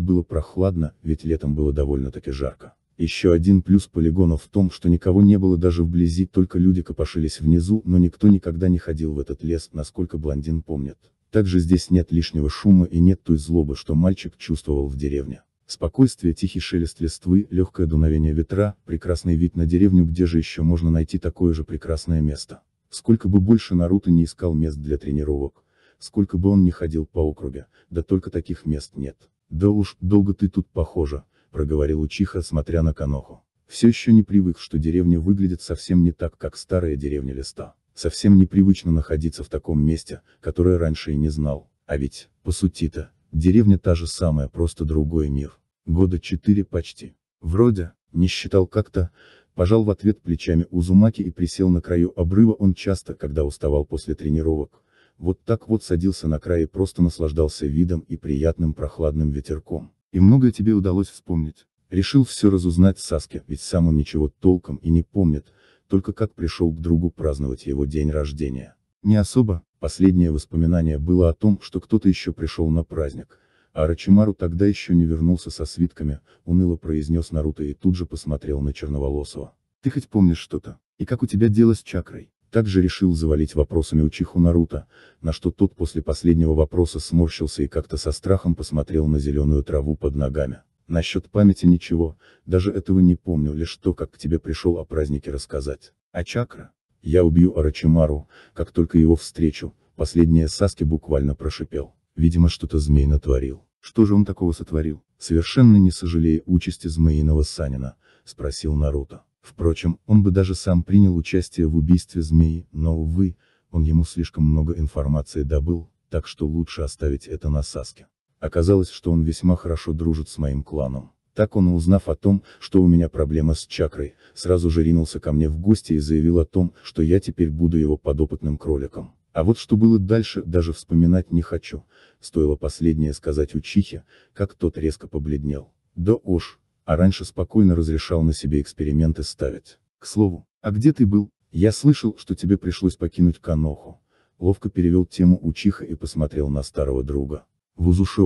было прохладно, ведь летом было довольно-таки жарко. Еще один плюс полигона в том, что никого не было даже вблизи, только люди копошились внизу, но никто никогда не ходил в этот лес, насколько блондин помнит. Также здесь нет лишнего шума и нет той злобы, что мальчик чувствовал в деревне. Спокойствие, тихий шелест листвы, легкое дуновение ветра, прекрасный вид на деревню, где же еще можно найти такое же прекрасное место. Сколько бы больше Наруто не искал мест для тренировок, сколько бы он ни ходил по округе, да только таких мест нет. Да уж, долго ты тут похожа, проговорил Учиха, смотря на Каноху. Все еще не привык, что деревня выглядит совсем не так, как старая деревня Листа. Совсем непривычно находиться в таком месте, которое раньше и не знал. А ведь, по сути-то, деревня та же самая, просто другой мир. Года четыре почти. Вроде, не считал как-то, Пожал в ответ плечами Узумаки и присел на краю обрыва он часто, когда уставал после тренировок, вот так вот садился на край и просто наслаждался видом и приятным прохладным ветерком. И многое тебе удалось вспомнить. Решил все разузнать Саске, ведь сам он ничего толком и не помнит, только как пришел к другу праздновать его день рождения. Не особо, последнее воспоминание было о том, что кто-то еще пришел на праздник. А Рачимару тогда еще не вернулся со свитками, уныло произнес Наруто и тут же посмотрел на Черноволосого. Ты хоть помнишь что-то? И как у тебя дело с чакрой? Также решил завалить вопросами Учиху Наруто, на что тот после последнего вопроса сморщился и как-то со страхом посмотрел на зеленую траву под ногами. Насчет памяти ничего, даже этого не помню, лишь то, как к тебе пришел о празднике рассказать. А чакра? Я убью Арачимару, как только его встречу, последнее Саски буквально прошипел. Видимо, что-то змей натворил. Что же он такого сотворил? Совершенно не сожалея участи змеиного Санина, спросил Наруто. Впрочем, он бы даже сам принял участие в убийстве змеи, но, увы, он ему слишком много информации добыл, так что лучше оставить это на Саске. Оказалось, что он весьма хорошо дружит с моим кланом. Так он, узнав о том, что у меня проблема с чакрой, сразу же ринулся ко мне в гости и заявил о том, что я теперь буду его подопытным кроликом. А вот что было дальше, даже вспоминать не хочу, стоило последнее сказать учихе, как тот резко побледнел. Да уж, а раньше спокойно разрешал на себе эксперименты ставить. К слову, а где ты был? Я слышал, что тебе пришлось покинуть Каноху. Ловко перевел тему учиха и посмотрел на старого друга. В Узуше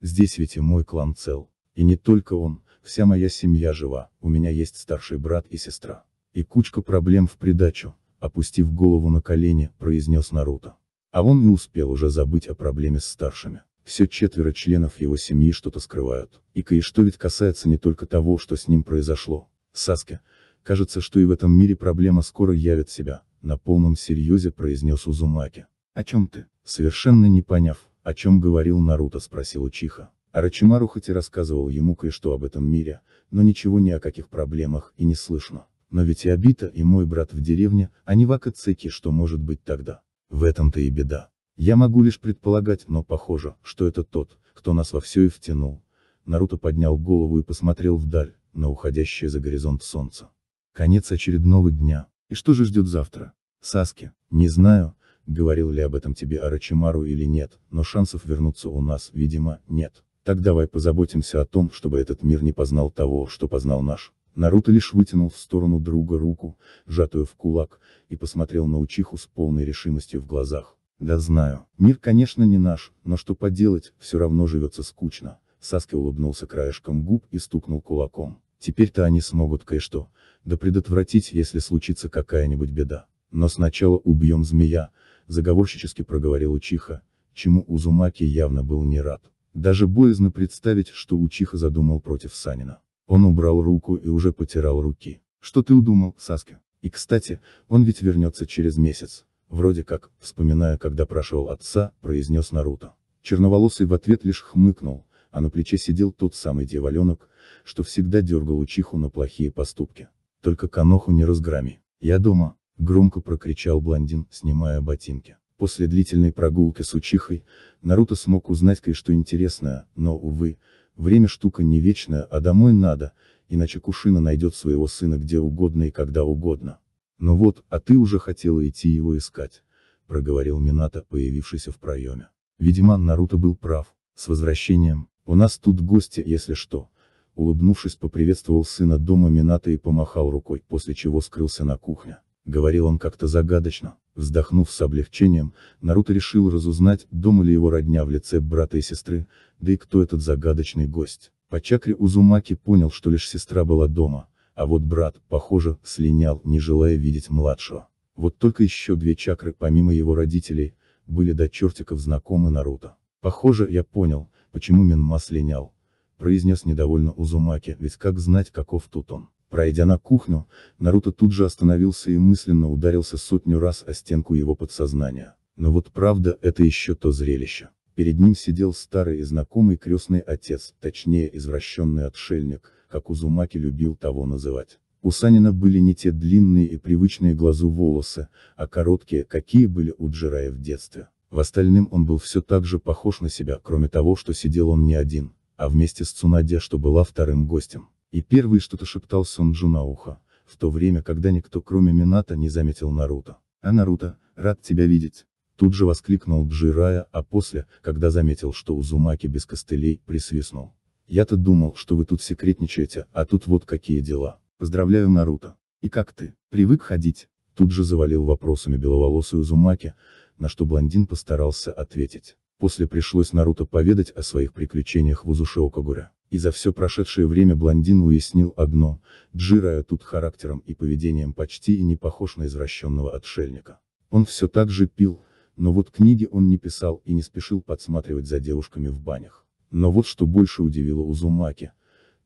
здесь ведь и мой клан цел. И не только он, вся моя семья жива, у меня есть старший брат и сестра. И кучка проблем в придачу, опустив голову на колени, произнес Наруто. А он не успел уже забыть о проблеме с старшими. Все четверо членов его семьи что-то скрывают. И кое-что ведь касается не только того, что с ним произошло. Саске, кажется, что и в этом мире проблема скоро явит себя, на полном серьезе произнес Узумаки. О чем ты? Совершенно не поняв, о чем говорил Наруто спросил Учиха. Арачимару хоть и рассказывал ему кое-что об этом мире, но ничего ни о каких проблемах и не слышно но ведь и Абита, и мой брат в деревне, а не в Акацеке, что может быть тогда? В этом-то и беда. Я могу лишь предполагать, но похоже, что это тот, кто нас во все и втянул. Наруто поднял голову и посмотрел вдаль, на уходящее за горизонт солнце. Конец очередного дня. И что же ждет завтра? Саски, не знаю, говорил ли об этом тебе Арачимару или нет, но шансов вернуться у нас, видимо, нет. Так давай позаботимся о том, чтобы этот мир не познал того, что познал наш. Наруто лишь вытянул в сторону друга руку, сжатую в кулак, и посмотрел на Учиху с полной решимостью в глазах. «Да знаю, мир, конечно, не наш, но что поделать, все равно живется скучно», Саски улыбнулся краешком губ и стукнул кулаком. «Теперь-то они смогут кое-что, да предотвратить, если случится какая-нибудь беда. Но сначала убьем змея», заговорщически проговорил Учиха, чему Узумаки явно был не рад. Даже боязно представить, что Учиха задумал против Санина. Он убрал руку и уже потирал руки. Что ты удумал, Саске? И кстати, он ведь вернется через месяц. Вроде как, вспоминая, когда прошел отца, произнес Наруто. Черноволосый в ответ лишь хмыкнул, а на плече сидел тот самый дьяволенок, что всегда дергал учиху на плохие поступки. Только каноху не разгроми. Я дома, громко прокричал блондин, снимая ботинки. После длительной прогулки с учихой, Наруто смог узнать кое-что интересное, но, увы, Время штука не вечная, а домой надо, иначе Кушина найдет своего сына где угодно и когда угодно. Ну вот, а ты уже хотела идти его искать, проговорил Минато, появившийся в проеме. Видимо, Наруто был прав. С возвращением, у нас тут гости, если что. Улыбнувшись, поприветствовал сына дома Минато и помахал рукой, после чего скрылся на кухне. Говорил он как-то загадочно. Вздохнув с облегчением, Наруто решил разузнать, дома ли его родня в лице брата и сестры, да и кто этот загадочный гость. По чакре Узумаки понял, что лишь сестра была дома, а вот брат, похоже, слинял, не желая видеть младшего. Вот только еще две чакры, помимо его родителей, были до чертиков знакомы Наруто. «Похоже, я понял, почему Минма слинял», — произнес недовольно Узумаки, ведь как знать, каков тут он. Пройдя на кухню, Наруто тут же остановился и мысленно ударился сотню раз о стенку его подсознания. Но вот правда, это еще то зрелище. Перед ним сидел старый и знакомый крестный отец, точнее извращенный отшельник, как Узумаки любил того называть. У Санина были не те длинные и привычные глазу волосы, а короткие, какие были у Джирая в детстве. В остальном он был все так же похож на себя, кроме того, что сидел он не один, а вместе с Цунаде, что была вторым гостем. И первый что-то шептал Сонджу на ухо, в то время, когда никто кроме Мината не заметил Наруто. «А Наруто, рад тебя видеть!» Тут же воскликнул Джирая, а после, когда заметил, что Узумаки без костылей, присвистнул. «Я-то думал, что вы тут секретничаете, а тут вот какие дела. Поздравляю, Наруто. И как ты, привык ходить?» Тут же завалил вопросами беловолосую Узумаки, на что блондин постарался ответить. После пришлось Наруто поведать о своих приключениях в Узуше Окагуре. И за все прошедшее время блондин уяснил одно, Джирая тут характером и поведением почти и не похож на извращенного отшельника. Он все так же пил, но вот книги он не писал и не спешил подсматривать за девушками в банях. Но вот что больше удивило Узумаки,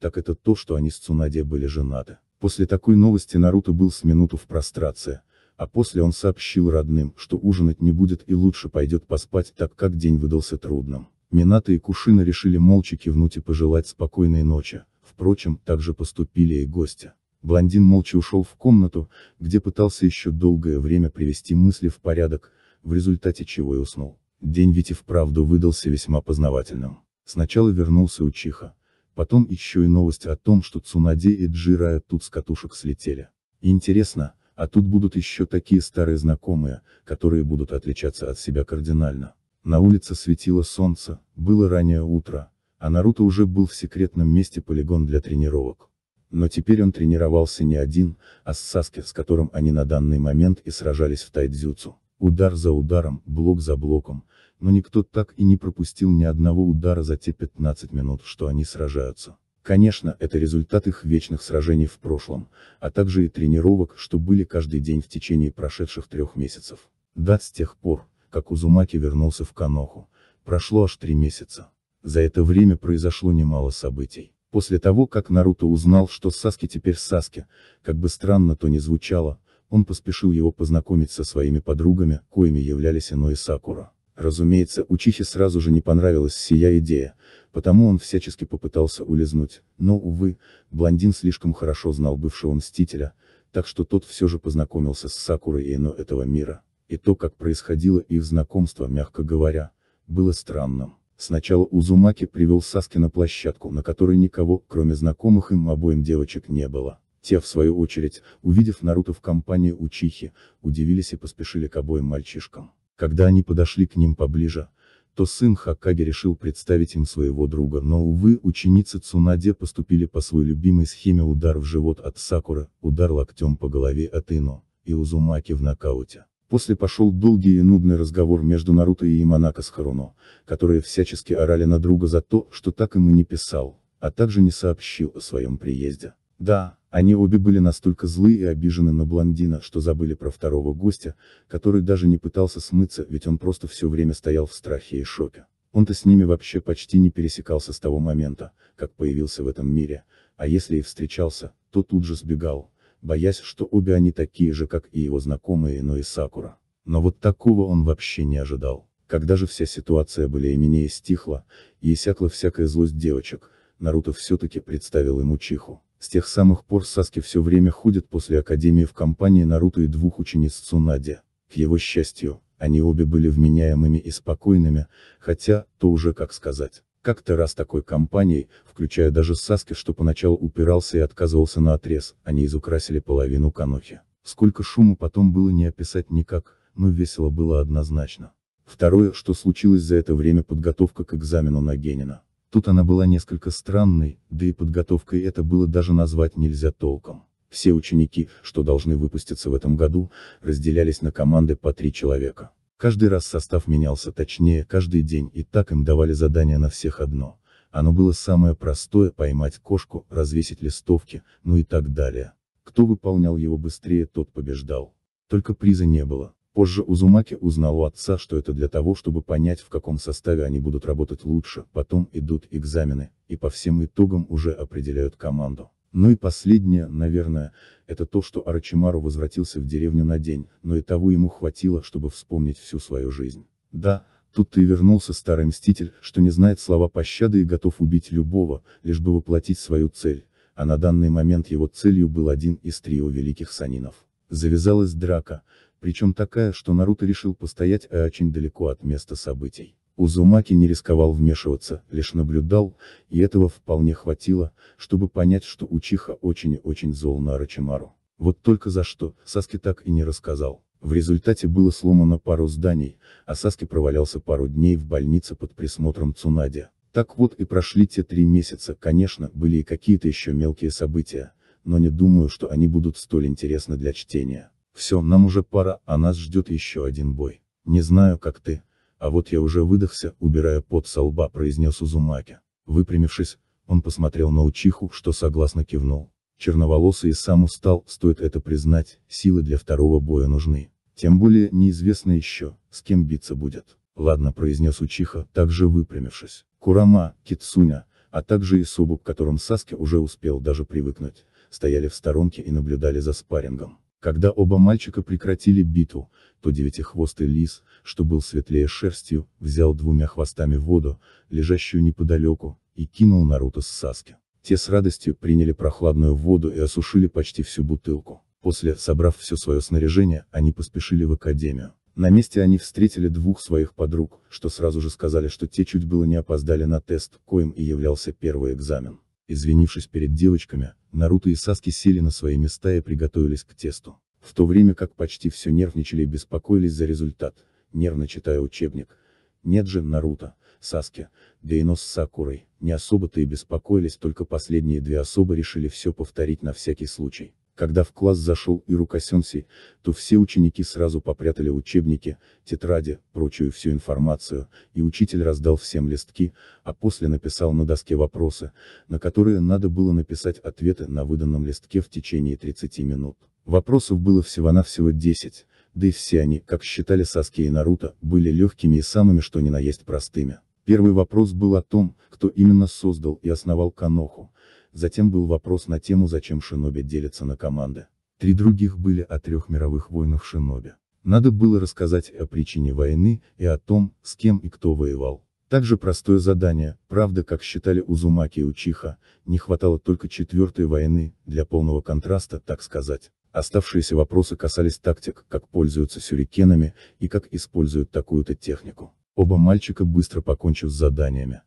так это то, что они с Цунаде были женаты. После такой новости Наруто был с минуту в прострации, а после он сообщил родным, что ужинать не будет и лучше пойдет поспать, так как день выдался трудным. Минато и Кушина решили молча кивнуть и пожелать спокойной ночи, впрочем, так же поступили и гости. Блондин молча ушел в комнату, где пытался еще долгое время привести мысли в порядок, в результате чего и уснул. День ведь и вправду выдался весьма познавательным. Сначала вернулся Учиха, потом еще и новость о том, что Цунаде и Джирая тут с катушек слетели. Интересно, а тут будут еще такие старые знакомые, которые будут отличаться от себя кардинально. На улице светило солнце, было раннее утро, а Наруто уже был в секретном месте полигон для тренировок. Но теперь он тренировался не один, а с Саске, с которым они на данный момент и сражались в тайдзюцу. Удар за ударом, блок за блоком, но никто так и не пропустил ни одного удара за те 15 минут, что они сражаются. Конечно, это результат их вечных сражений в прошлом, а также и тренировок, что были каждый день в течение прошедших трех месяцев. Да, с тех пор, как Узумаки вернулся в Каноху, прошло аж три месяца. За это время произошло немало событий. После того, как Наруто узнал, что Саски теперь Саски, как бы странно то ни звучало, он поспешил его познакомить со своими подругами, коими являлись Ино и Сакура. Разумеется, Учихе сразу же не понравилась сия идея, потому он всячески попытался улизнуть, но, увы, блондин слишком хорошо знал бывшего Мстителя, так что тот все же познакомился с Сакурой и Ино этого мира. И то, как происходило их знакомство, мягко говоря, было странным. Сначала Узумаки привел Саски на площадку, на которой никого, кроме знакомых им обоим девочек не было. Те, в свою очередь, увидев Наруто в компании Учихи, удивились и поспешили к обоим мальчишкам. Когда они подошли к ним поближе, то сын Хакаги решил представить им своего друга, но, увы, ученицы Цунаде поступили по своей любимой схеме удар в живот от Сакуры, удар локтем по голове от Ино, и Узумаки в нокауте. После пошел долгий и нудный разговор между Наруто и Иманако с Харуно, которые всячески орали на друга за то, что так им и не писал, а также не сообщил о своем приезде. Да, они обе были настолько злы и обижены на блондина, что забыли про второго гостя, который даже не пытался смыться, ведь он просто все время стоял в страхе и шоке. Он-то с ними вообще почти не пересекался с того момента, как появился в этом мире, а если и встречался, то тут же сбегал, боясь, что обе они такие же, как и его знакомые Ино и Сакура. Но вот такого он вообще не ожидал. Когда же вся ситуация более-менее стихла, и иссякла всякая злость девочек, Наруто все-таки представил ему Чиху. С тех самых пор Саски все время ходит после Академии в компании Наруто и двух учениц Цунади. К его счастью, они обе были вменяемыми и спокойными, хотя, то уже как сказать. Как-то раз такой компанией, включая даже Саски, что поначалу упирался и отказывался на отрез, они изукрасили половину Канохи. Сколько шума потом было не описать никак, но весело было однозначно. Второе, что случилось за это время подготовка к экзамену на Генина. Тут она была несколько странной, да и подготовкой это было даже назвать нельзя толком. Все ученики, что должны выпуститься в этом году, разделялись на команды по три человека. Каждый раз состав менялся точнее, каждый день, и так им давали задание на всех одно. Оно было самое простое – поймать кошку, развесить листовки, ну и так далее. Кто выполнял его быстрее, тот побеждал. Только приза не было. Позже Узумаки узнал у отца, что это для того, чтобы понять, в каком составе они будут работать лучше, потом идут экзамены, и по всем итогам уже определяют команду. Ну и последнее, наверное, это то, что Арачимару возвратился в деревню на день, но и того ему хватило, чтобы вспомнить всю свою жизнь. Да, тут ты и вернулся старый мститель, что не знает слова пощады и готов убить любого, лишь бы воплотить свою цель, а на данный момент его целью был один из трио великих санинов. Завязалась драка, причем такая, что Наруто решил постоять а очень далеко от места событий. Узумаки не рисковал вмешиваться, лишь наблюдал, и этого вполне хватило, чтобы понять, что Учиха очень и очень зол на Арачимару. Вот только за что, Саски так и не рассказал. В результате было сломано пару зданий, а Саски провалялся пару дней в больнице под присмотром Цунади. Так вот и прошли те три месяца, конечно, были и какие-то еще мелкие события, но не думаю, что они будут столь интересны для чтения. Все, нам уже пора, а нас ждет еще один бой. Не знаю, как ты, «А вот я уже выдохся», — убирая пот со лба, произнес Узумаки. Выпрямившись, он посмотрел на Учиху, что согласно кивнул. Черноволосый сам устал, стоит это признать, силы для второго боя нужны. Тем более, неизвестно еще, с кем биться будет. Ладно, произнес Учиха, также выпрямившись. Курама, Китсуня, а также и Собу, к которым Саске уже успел даже привыкнуть, стояли в сторонке и наблюдали за спаррингом. Когда оба мальчика прекратили битву, то девятихвостый лис, что был светлее шерстью, взял двумя хвостами воду, лежащую неподалеку, и кинул Наруто с Саски. Те с радостью приняли прохладную воду и осушили почти всю бутылку. После, собрав все свое снаряжение, они поспешили в академию. На месте они встретили двух своих подруг, что сразу же сказали, что те чуть было не опоздали на тест, коим и являлся первый экзамен. Извинившись перед девочками, Наруто и Саски сели на свои места и приготовились к тесту. В то время как почти все нервничали и беспокоились за результат, нервно читая учебник. Нет же, Наруто, Саски, да и нос с Сакурой, не особо-то и беспокоились, только последние две особо решили все повторить на всякий случай. Когда в класс зашел и Косенси, то все ученики сразу попрятали учебники, тетради, прочую всю информацию, и учитель раздал всем листки, а после написал на доске вопросы, на которые надо было написать ответы на выданном листке в течение 30 минут. Вопросов было всего-навсего 10, да и все они, как считали Саски и Наруто, были легкими и самыми что ни на есть простыми. Первый вопрос был о том, кто именно создал и основал Каноху, Затем был вопрос на тему зачем шиноби делятся на команды. Три других были о трех мировых войнах шиноби. Надо было рассказать о причине войны и о том, с кем и кто воевал. Также простое задание, правда как считали Узумаки и Учиха, не хватало только четвертой войны, для полного контраста, так сказать. Оставшиеся вопросы касались тактик, как пользуются сюрикенами, и как используют такую-то технику. Оба мальчика быстро покончив с заданиями,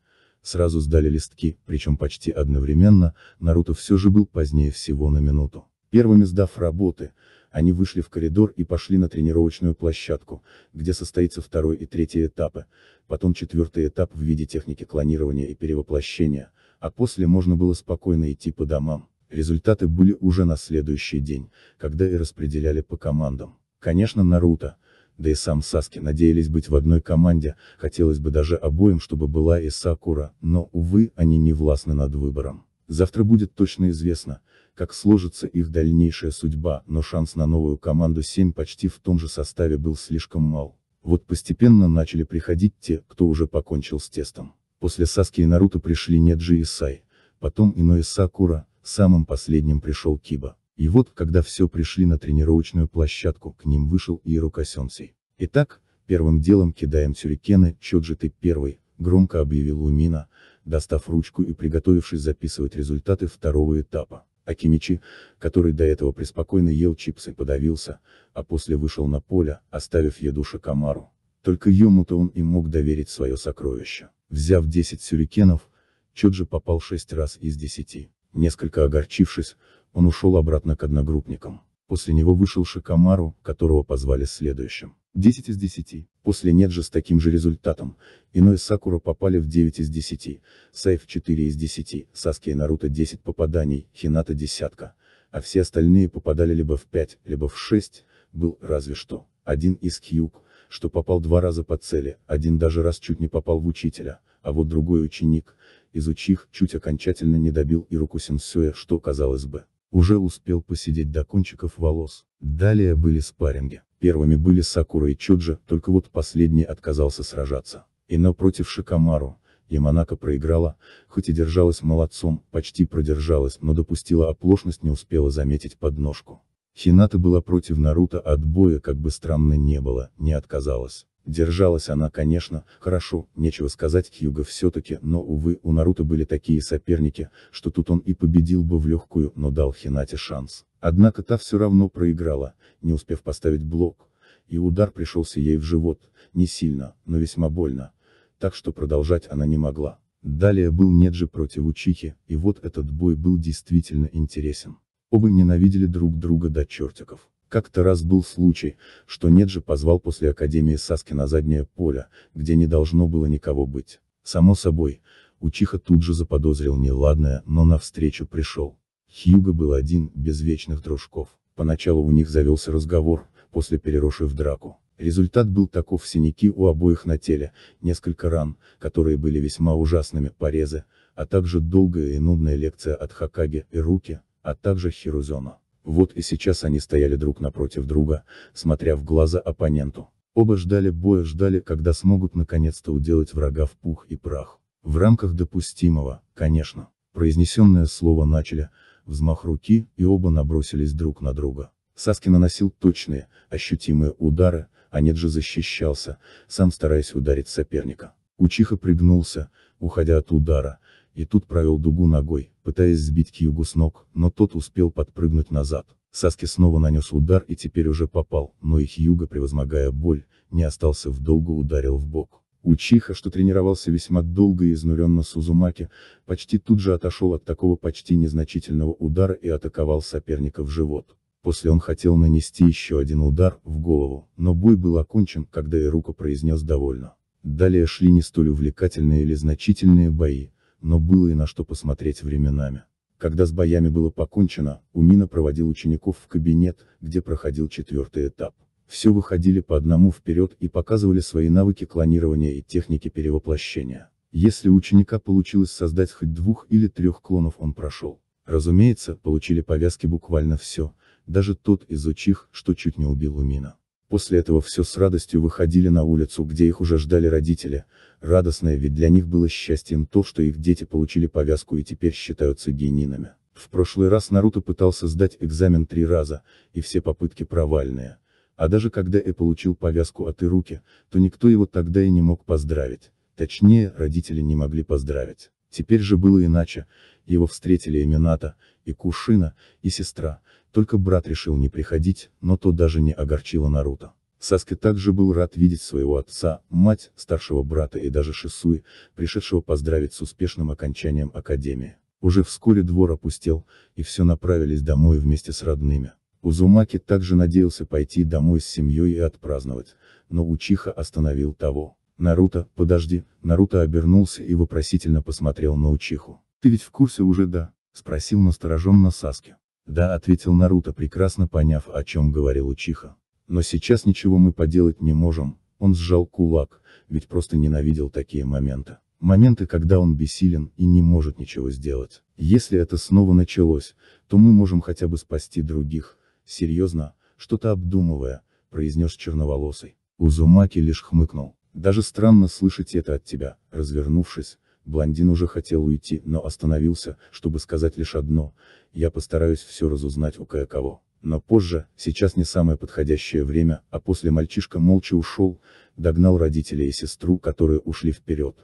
Сразу сдали листки, причем почти одновременно, Наруто все же был позднее всего на минуту. Первыми сдав работы, они вышли в коридор и пошли на тренировочную площадку, где состоится второй и третий этапы, потом четвертый этап в виде техники клонирования и перевоплощения, а после можно было спокойно идти по домам. Результаты были уже на следующий день, когда и распределяли по командам. Конечно, Наруто, да и сам Саски надеялись быть в одной команде, хотелось бы даже обоим, чтобы была и Сакура, но, увы, они не властны над выбором. Завтра будет точно известно, как сложится их дальнейшая судьба, но шанс на новую команду 7 почти в том же составе был слишком мал. Вот постепенно начали приходить те, кто уже покончил с тестом. После Саски и Наруто пришли Неджи и Сай, потом Ино и Сакура, самым последним пришел Киба. И вот, когда все пришли на тренировочную площадку, к ним вышел Иерука Сенсей. Итак, первым делом кидаем сюрикены, чет же ты первый, громко объявил Умина, достав ручку и приготовившись записывать результаты второго этапа. Акимичи, который до этого преспокойно ел чипсы, подавился, а после вышел на поле, оставив еду Шакамару. Только ему-то он и мог доверить свое сокровище. Взяв 10 сюрикенов, Чоджи попал 6 раз из 10. Несколько огорчившись, он ушел обратно к одногруппникам. После него вышел Шикамару, которого позвали следующим. 10 из 10. После нет же с таким же результатом, Ино и Сакура попали в 9 из 10, Сайф 4 из 10, Саски и Наруто 10 попаданий, Хината десятка, а все остальные попадали либо в 5, либо в 6, был, разве что, один из Кьюк, что попал два раза по цели, один даже раз чуть не попал в учителя, а вот другой ученик, изучих, чуть окончательно не добил Ируку Сенсуя, что казалось бы, уже успел посидеть до кончиков волос. Далее были спарринги. Первыми были Сакура и Чоджи, только вот последний отказался сражаться. И напротив Шикамару, и проиграла, хоть и держалась молодцом, почти продержалась, но допустила оплошность, не успела заметить подножку. Хината была против Наруто от боя, как бы странно не было, не отказалась. Держалась она, конечно, хорошо, нечего сказать Хьюго все-таки, но, увы, у Наруто были такие соперники, что тут он и победил бы в легкую, но дал Хинате шанс. Однако та все равно проиграла, не успев поставить блок, и удар пришелся ей в живот, не сильно, но весьма больно, так что продолжать она не могла. Далее был Неджи против Учихи, и вот этот бой был действительно интересен. Оба ненавидели друг друга до чертиков. Как-то раз был случай, что Неджи позвал после Академии Саски на заднее поле, где не должно было никого быть. Само собой, Учиха тут же заподозрил неладное, но навстречу пришел. Хьюго был один, без вечных дружков. Поначалу у них завелся разговор, после переросший в драку. Результат был таков синяки у обоих на теле, несколько ран, которые были весьма ужасными, порезы, а также долгая и нудная лекция от Хакаги и Руки, а также Хирузона. Вот и сейчас они стояли друг напротив друга, смотря в глаза оппоненту. Оба ждали боя, ждали, когда смогут наконец-то уделать врага в пух и прах. В рамках допустимого, конечно. Произнесенное слово начали, взмах руки, и оба набросились друг на друга. Саски наносил точные, ощутимые удары, а нет же защищался, сам стараясь ударить соперника. Учиха пригнулся, уходя от удара, и тут провел дугу ногой, пытаясь сбить Кьюгу с ног, но тот успел подпрыгнуть назад. Саски снова нанес удар и теперь уже попал, но их Юга, превозмогая боль, не остался в долгу ударил в бок. Учиха, что тренировался весьма долго и изнуренно Сузумаки, почти тут же отошел от такого почти незначительного удара и атаковал соперника в живот. После он хотел нанести еще один удар, в голову, но бой был окончен, когда и Ирука произнес довольно. Далее шли не столь увлекательные или значительные бои, но было и на что посмотреть временами. Когда с боями было покончено, Умина проводил учеников в кабинет, где проходил четвертый этап. Все выходили по одному вперед и показывали свои навыки клонирования и техники перевоплощения. Если у ученика получилось создать хоть двух или трех клонов он прошел. Разумеется, получили повязки буквально все, даже тот из учих, что чуть не убил Умина. После этого все с радостью выходили на улицу, где их уже ждали родители, радостное ведь для них было счастьем то, что их дети получили повязку и теперь считаются генинами. В прошлый раз Наруто пытался сдать экзамен три раза, и все попытки провальные. А даже когда Э получил повязку от Ируки, то никто его тогда и не мог поздравить. Точнее, родители не могли поздравить. Теперь же было иначе, его встретили Эмината, и Кушина, и сестра, только брат решил не приходить, но то даже не огорчило Наруто. Саске также был рад видеть своего отца, мать, старшего брата и даже Шисуи, пришедшего поздравить с успешным окончанием академии. Уже вскоре двор опустел, и все направились домой вместе с родными. Узумаки также надеялся пойти домой с семьей и отпраздновать, но Учиха остановил того. «Наруто, подожди», Наруто обернулся и вопросительно посмотрел на Учиху. «Ты ведь в курсе уже, да?» — спросил настороженно Саски. «Да», — ответил Наруто, прекрасно поняв, о чем говорил Учиха. «Но сейчас ничего мы поделать не можем», — он сжал кулак, ведь просто ненавидел такие моменты. Моменты, когда он бессилен и не может ничего сделать. Если это снова началось, то мы можем хотя бы спасти других, серьезно, что-то обдумывая, произнес черноволосый. Узумаки лишь хмыкнул. Даже странно слышать это от тебя. Развернувшись, блондин уже хотел уйти, но остановился, чтобы сказать лишь одно, я постараюсь все разузнать у кое-кого. Но позже, сейчас не самое подходящее время, а после мальчишка молча ушел, догнал родителей и сестру, которые ушли вперед,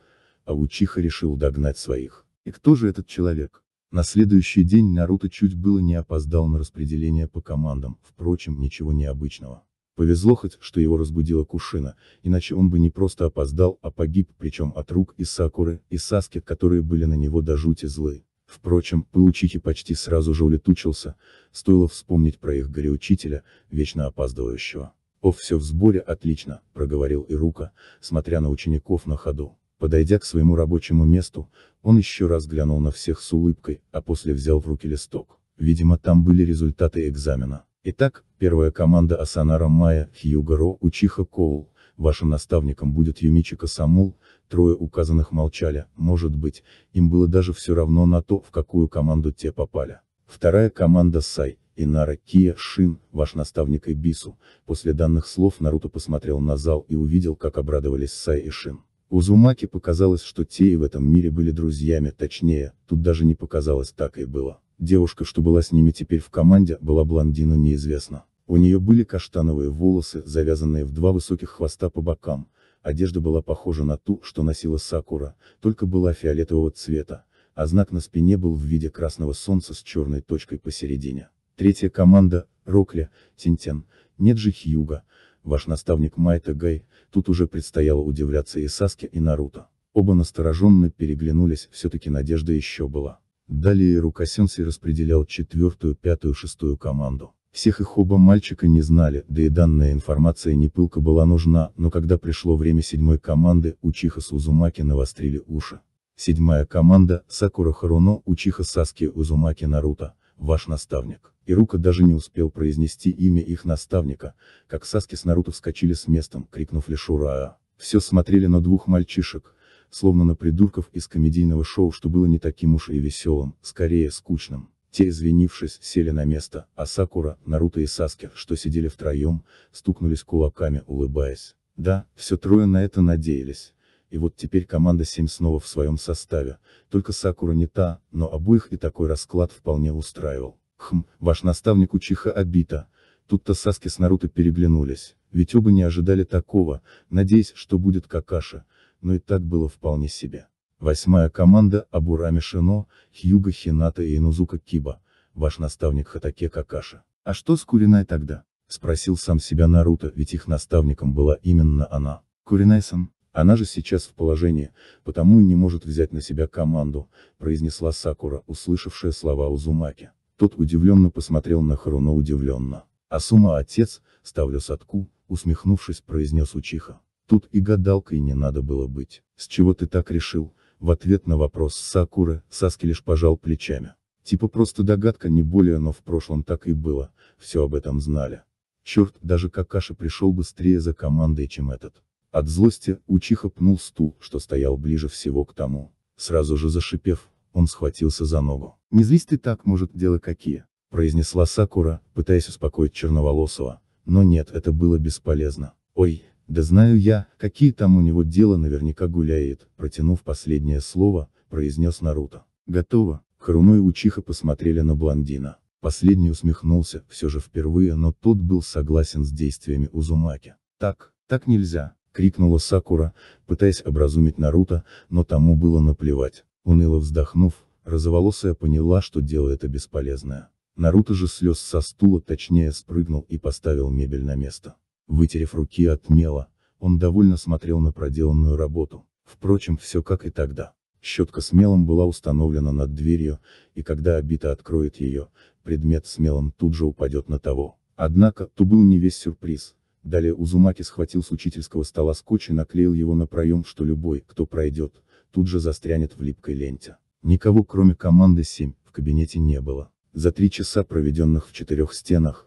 а Учиха решил догнать своих. И кто же этот человек? На следующий день Наруто чуть было не опоздал на распределение по командам, впрочем, ничего необычного. Повезло хоть, что его разбудила Кушина, иначе он бы не просто опоздал, а погиб, причем от рук и Сакуры, и Саски, которые были на него до жути злы. Впрочем, пылучихи почти сразу же улетучился, стоило вспомнить про их гореучителя, вечно опаздывающего. «О, все в сборе, отлично», — проговорил Ирука, смотря на учеников на ходу. Подойдя к своему рабочему месту, он еще раз глянул на всех с улыбкой, а после взял в руки листок. Видимо, там были результаты экзамена. Итак, Первая команда Асанара Майя, Хьюгаро, Учиха Коул, вашим наставником будет Юмичи Самул. трое указанных молчали, может быть, им было даже все равно на то, в какую команду те попали. Вторая команда Сай, Инара Кия Шин, ваш наставник Эбису, после данных слов Наруто посмотрел на зал и увидел, как обрадовались Сай и Шин. Узумаки показалось, что те и в этом мире были друзьями, точнее, тут даже не показалось, так и было. Девушка, что была с ними теперь в команде, была блондину неизвестна. У нее были каштановые волосы, завязанные в два высоких хвоста по бокам, одежда была похожа на ту, что носила Сакура, только была фиолетового цвета, а знак на спине был в виде красного солнца с черной точкой посередине. Третья команда, Рокля, Синтян, нет же Хьюга, ваш наставник Майта Гай, тут уже предстояло удивляться и Саске, и Наруто. Оба настороженно переглянулись, все-таки надежда еще была. Далее Рукасенси распределял четвертую, пятую, шестую команду. Всех их оба мальчика не знали, да и данная информация не пылко была нужна, но когда пришло время седьмой команды, Учиха Сузумаки навострили уши. Седьмая команда, Сакура Харуно, Учиха Саски Узумаки Наруто, ваш наставник. Ирука даже не успел произнести имя их наставника, как Саски с Наруто вскочили с местом, крикнув лишь «Ура!». Все смотрели на двух мальчишек, словно на придурков из комедийного шоу, что было не таким уж и веселым, скорее скучным. Те, извинившись, сели на место, а Сакура, Наруто и Саске, что сидели втроем, стукнулись кулаками, улыбаясь. Да, все трое на это надеялись. И вот теперь команда 7 снова в своем составе, только Сакура не та, но обоих и такой расклад вполне устраивал. Хм, ваш наставник Учиха Абита. Тут-то Саски с Наруто переглянулись, ведь оба не ожидали такого, надеясь, что будет Какаши, но и так было вполне себе. Восьмая команда Абурами Шино, Хьюга Хината и Инузука Киба, ваш наставник Хатаке Какаши. А что с Куринай тогда? Спросил сам себя Наруто, ведь их наставником была именно она. Куринай-сан, она же сейчас в положении, потому и не может взять на себя команду, произнесла Сакура, услышавшая слова Узумаки. Тот удивленно посмотрел на Харуно удивленно. Асума отец, ставлю садку, усмехнувшись, произнес Учиха. Тут и гадалкой не надо было быть. С чего ты так решил, в ответ на вопрос Сакуры Саски лишь пожал плечами. Типа просто догадка не более, но в прошлом так и было, все об этом знали. Черт, даже Какаши пришел быстрее за командой, чем этот. От злости, Учиха пнул стул, что стоял ближе всего к тому. Сразу же зашипев, он схватился за ногу. «Не злись ты так, может, дело какие», — произнесла Сакура, пытаясь успокоить Черноволосого. Но нет, это было бесполезно. «Ой, да знаю я, какие там у него дела наверняка гуляет, протянув последнее слово, произнес Наруто. Готово. Харуно и Учиха посмотрели на блондина. Последний усмехнулся, все же впервые, но тот был согласен с действиями Узумаки. Так, так нельзя, крикнула Сакура, пытаясь образумить Наруто, но тому было наплевать. Уныло вздохнув, розоволосая поняла, что дело это бесполезное. Наруто же слез со стула, точнее спрыгнул и поставил мебель на место. Вытерев руки от мела, он довольно смотрел на проделанную работу. Впрочем, все как и тогда. Щетка с мелом была установлена над дверью, и когда обита откроет ее, предмет с мелом тут же упадет на того. Однако, то был не весь сюрприз. Далее Узумаки схватил с учительского стола скотч и наклеил его на проем, что любой, кто пройдет, тут же застрянет в липкой ленте. Никого кроме команды 7 в кабинете не было. За три часа проведенных в четырех стенах,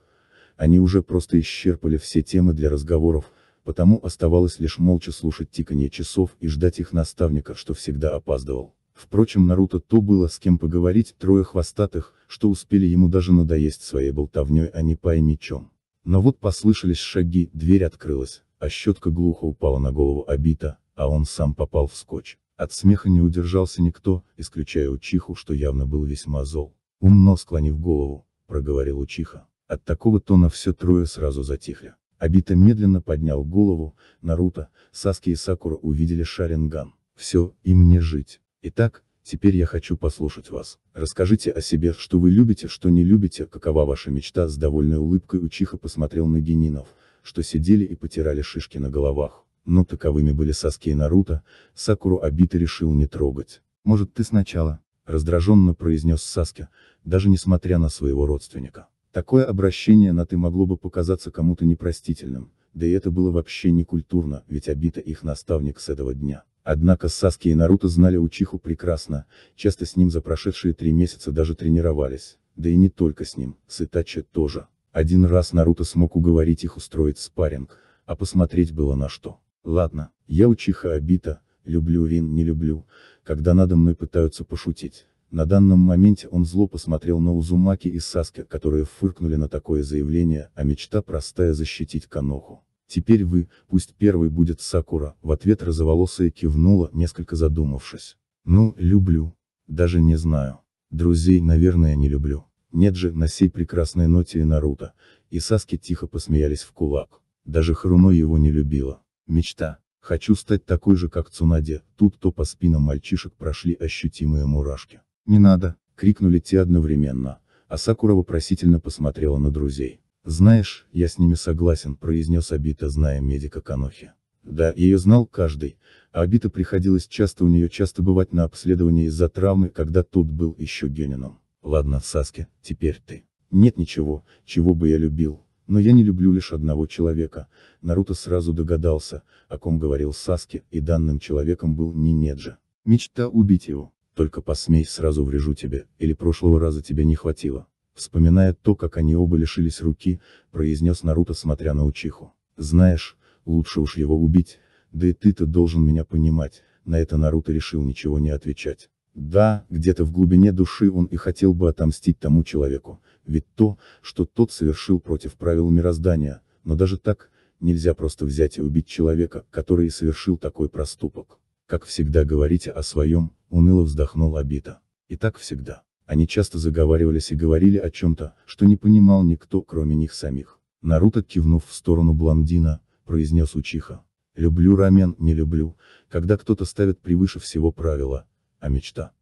они уже просто исчерпали все темы для разговоров, потому оставалось лишь молча слушать тиканье часов и ждать их наставника, что всегда опаздывал. Впрочем, Наруто то было с кем поговорить, трое хвостатых, что успели ему даже надоесть своей болтовней, а не пай мечом. Но вот послышались шаги, дверь открылась, а щетка глухо упала на голову Абита, а он сам попал в скотч. От смеха не удержался никто, исключая Учиху, что явно был весьма зол. Умно склонив голову, проговорил Учиха. От такого тона все трое сразу затихли. Абита медленно поднял голову, Наруто, Саски и Сакура увидели Шаринган. Все, им не жить. Итак, теперь я хочу послушать вас. Расскажите о себе, что вы любите, что не любите, какова ваша мечта, с довольной улыбкой Учиха посмотрел на генинов, что сидели и потирали шишки на головах. Но таковыми были Саски и Наруто, Сакуру Абита решил не трогать. Может ты сначала? Раздраженно произнес Саски, даже несмотря на своего родственника. Такое обращение на «ты» могло бы показаться кому-то непростительным, да и это было вообще не культурно, ведь обита их наставник с этого дня. Однако Саски и Наруто знали Учиху прекрасно, часто с ним за прошедшие три месяца даже тренировались, да и не только с ним, с Итачи тоже. Один раз Наруто смог уговорить их устроить спарринг, а посмотреть было на что. Ладно, я Учиха Обита, люблю Рин, не люблю, когда надо мной пытаются пошутить. На данном моменте он зло посмотрел на Узумаки и Саски, которые фыркнули на такое заявление, а мечта простая защитить Каноху. Теперь вы, пусть первый будет Сакура, в ответ розоволосая кивнула, несколько задумавшись. Ну, люблю. Даже не знаю. Друзей, наверное, не люблю. Нет же, на сей прекрасной ноте и Наруто, и Саски тихо посмеялись в кулак. Даже Харуно его не любила. Мечта. Хочу стать такой же, как Цунаде, тут то по спинам мальчишек прошли ощутимые мурашки. «Не надо!» — крикнули те одновременно, а Сакура вопросительно посмотрела на друзей. «Знаешь, я с ними согласен», — произнес Абита, зная медика Канохи. Да, ее знал каждый, а Абита приходилось часто у нее часто бывать на обследовании из-за травмы, когда тот был еще Генином. «Ладно, Саске, теперь ты. Нет ничего, чего бы я любил, но я не люблю лишь одного человека», Наруто сразу догадался, о ком говорил Саске, и данным человеком был Нинеджа. Мечта убить его только посмей, сразу врежу тебе, или прошлого раза тебе не хватило. Вспоминая то, как они оба лишились руки, произнес Наруто, смотря на Учиху. Знаешь, лучше уж его убить, да и ты-то должен меня понимать, на это Наруто решил ничего не отвечать. Да, где-то в глубине души он и хотел бы отомстить тому человеку, ведь то, что тот совершил против правил мироздания, но даже так, нельзя просто взять и убить человека, который совершил такой проступок. Как всегда говорите о своем, уныло вздохнул Абита. И так всегда. Они часто заговаривались и говорили о чем-то, что не понимал никто, кроме них самих. Наруто, кивнув в сторону блондина, произнес Учиха. «Люблю рамен, не люблю, когда кто-то ставит превыше всего правила, а мечта.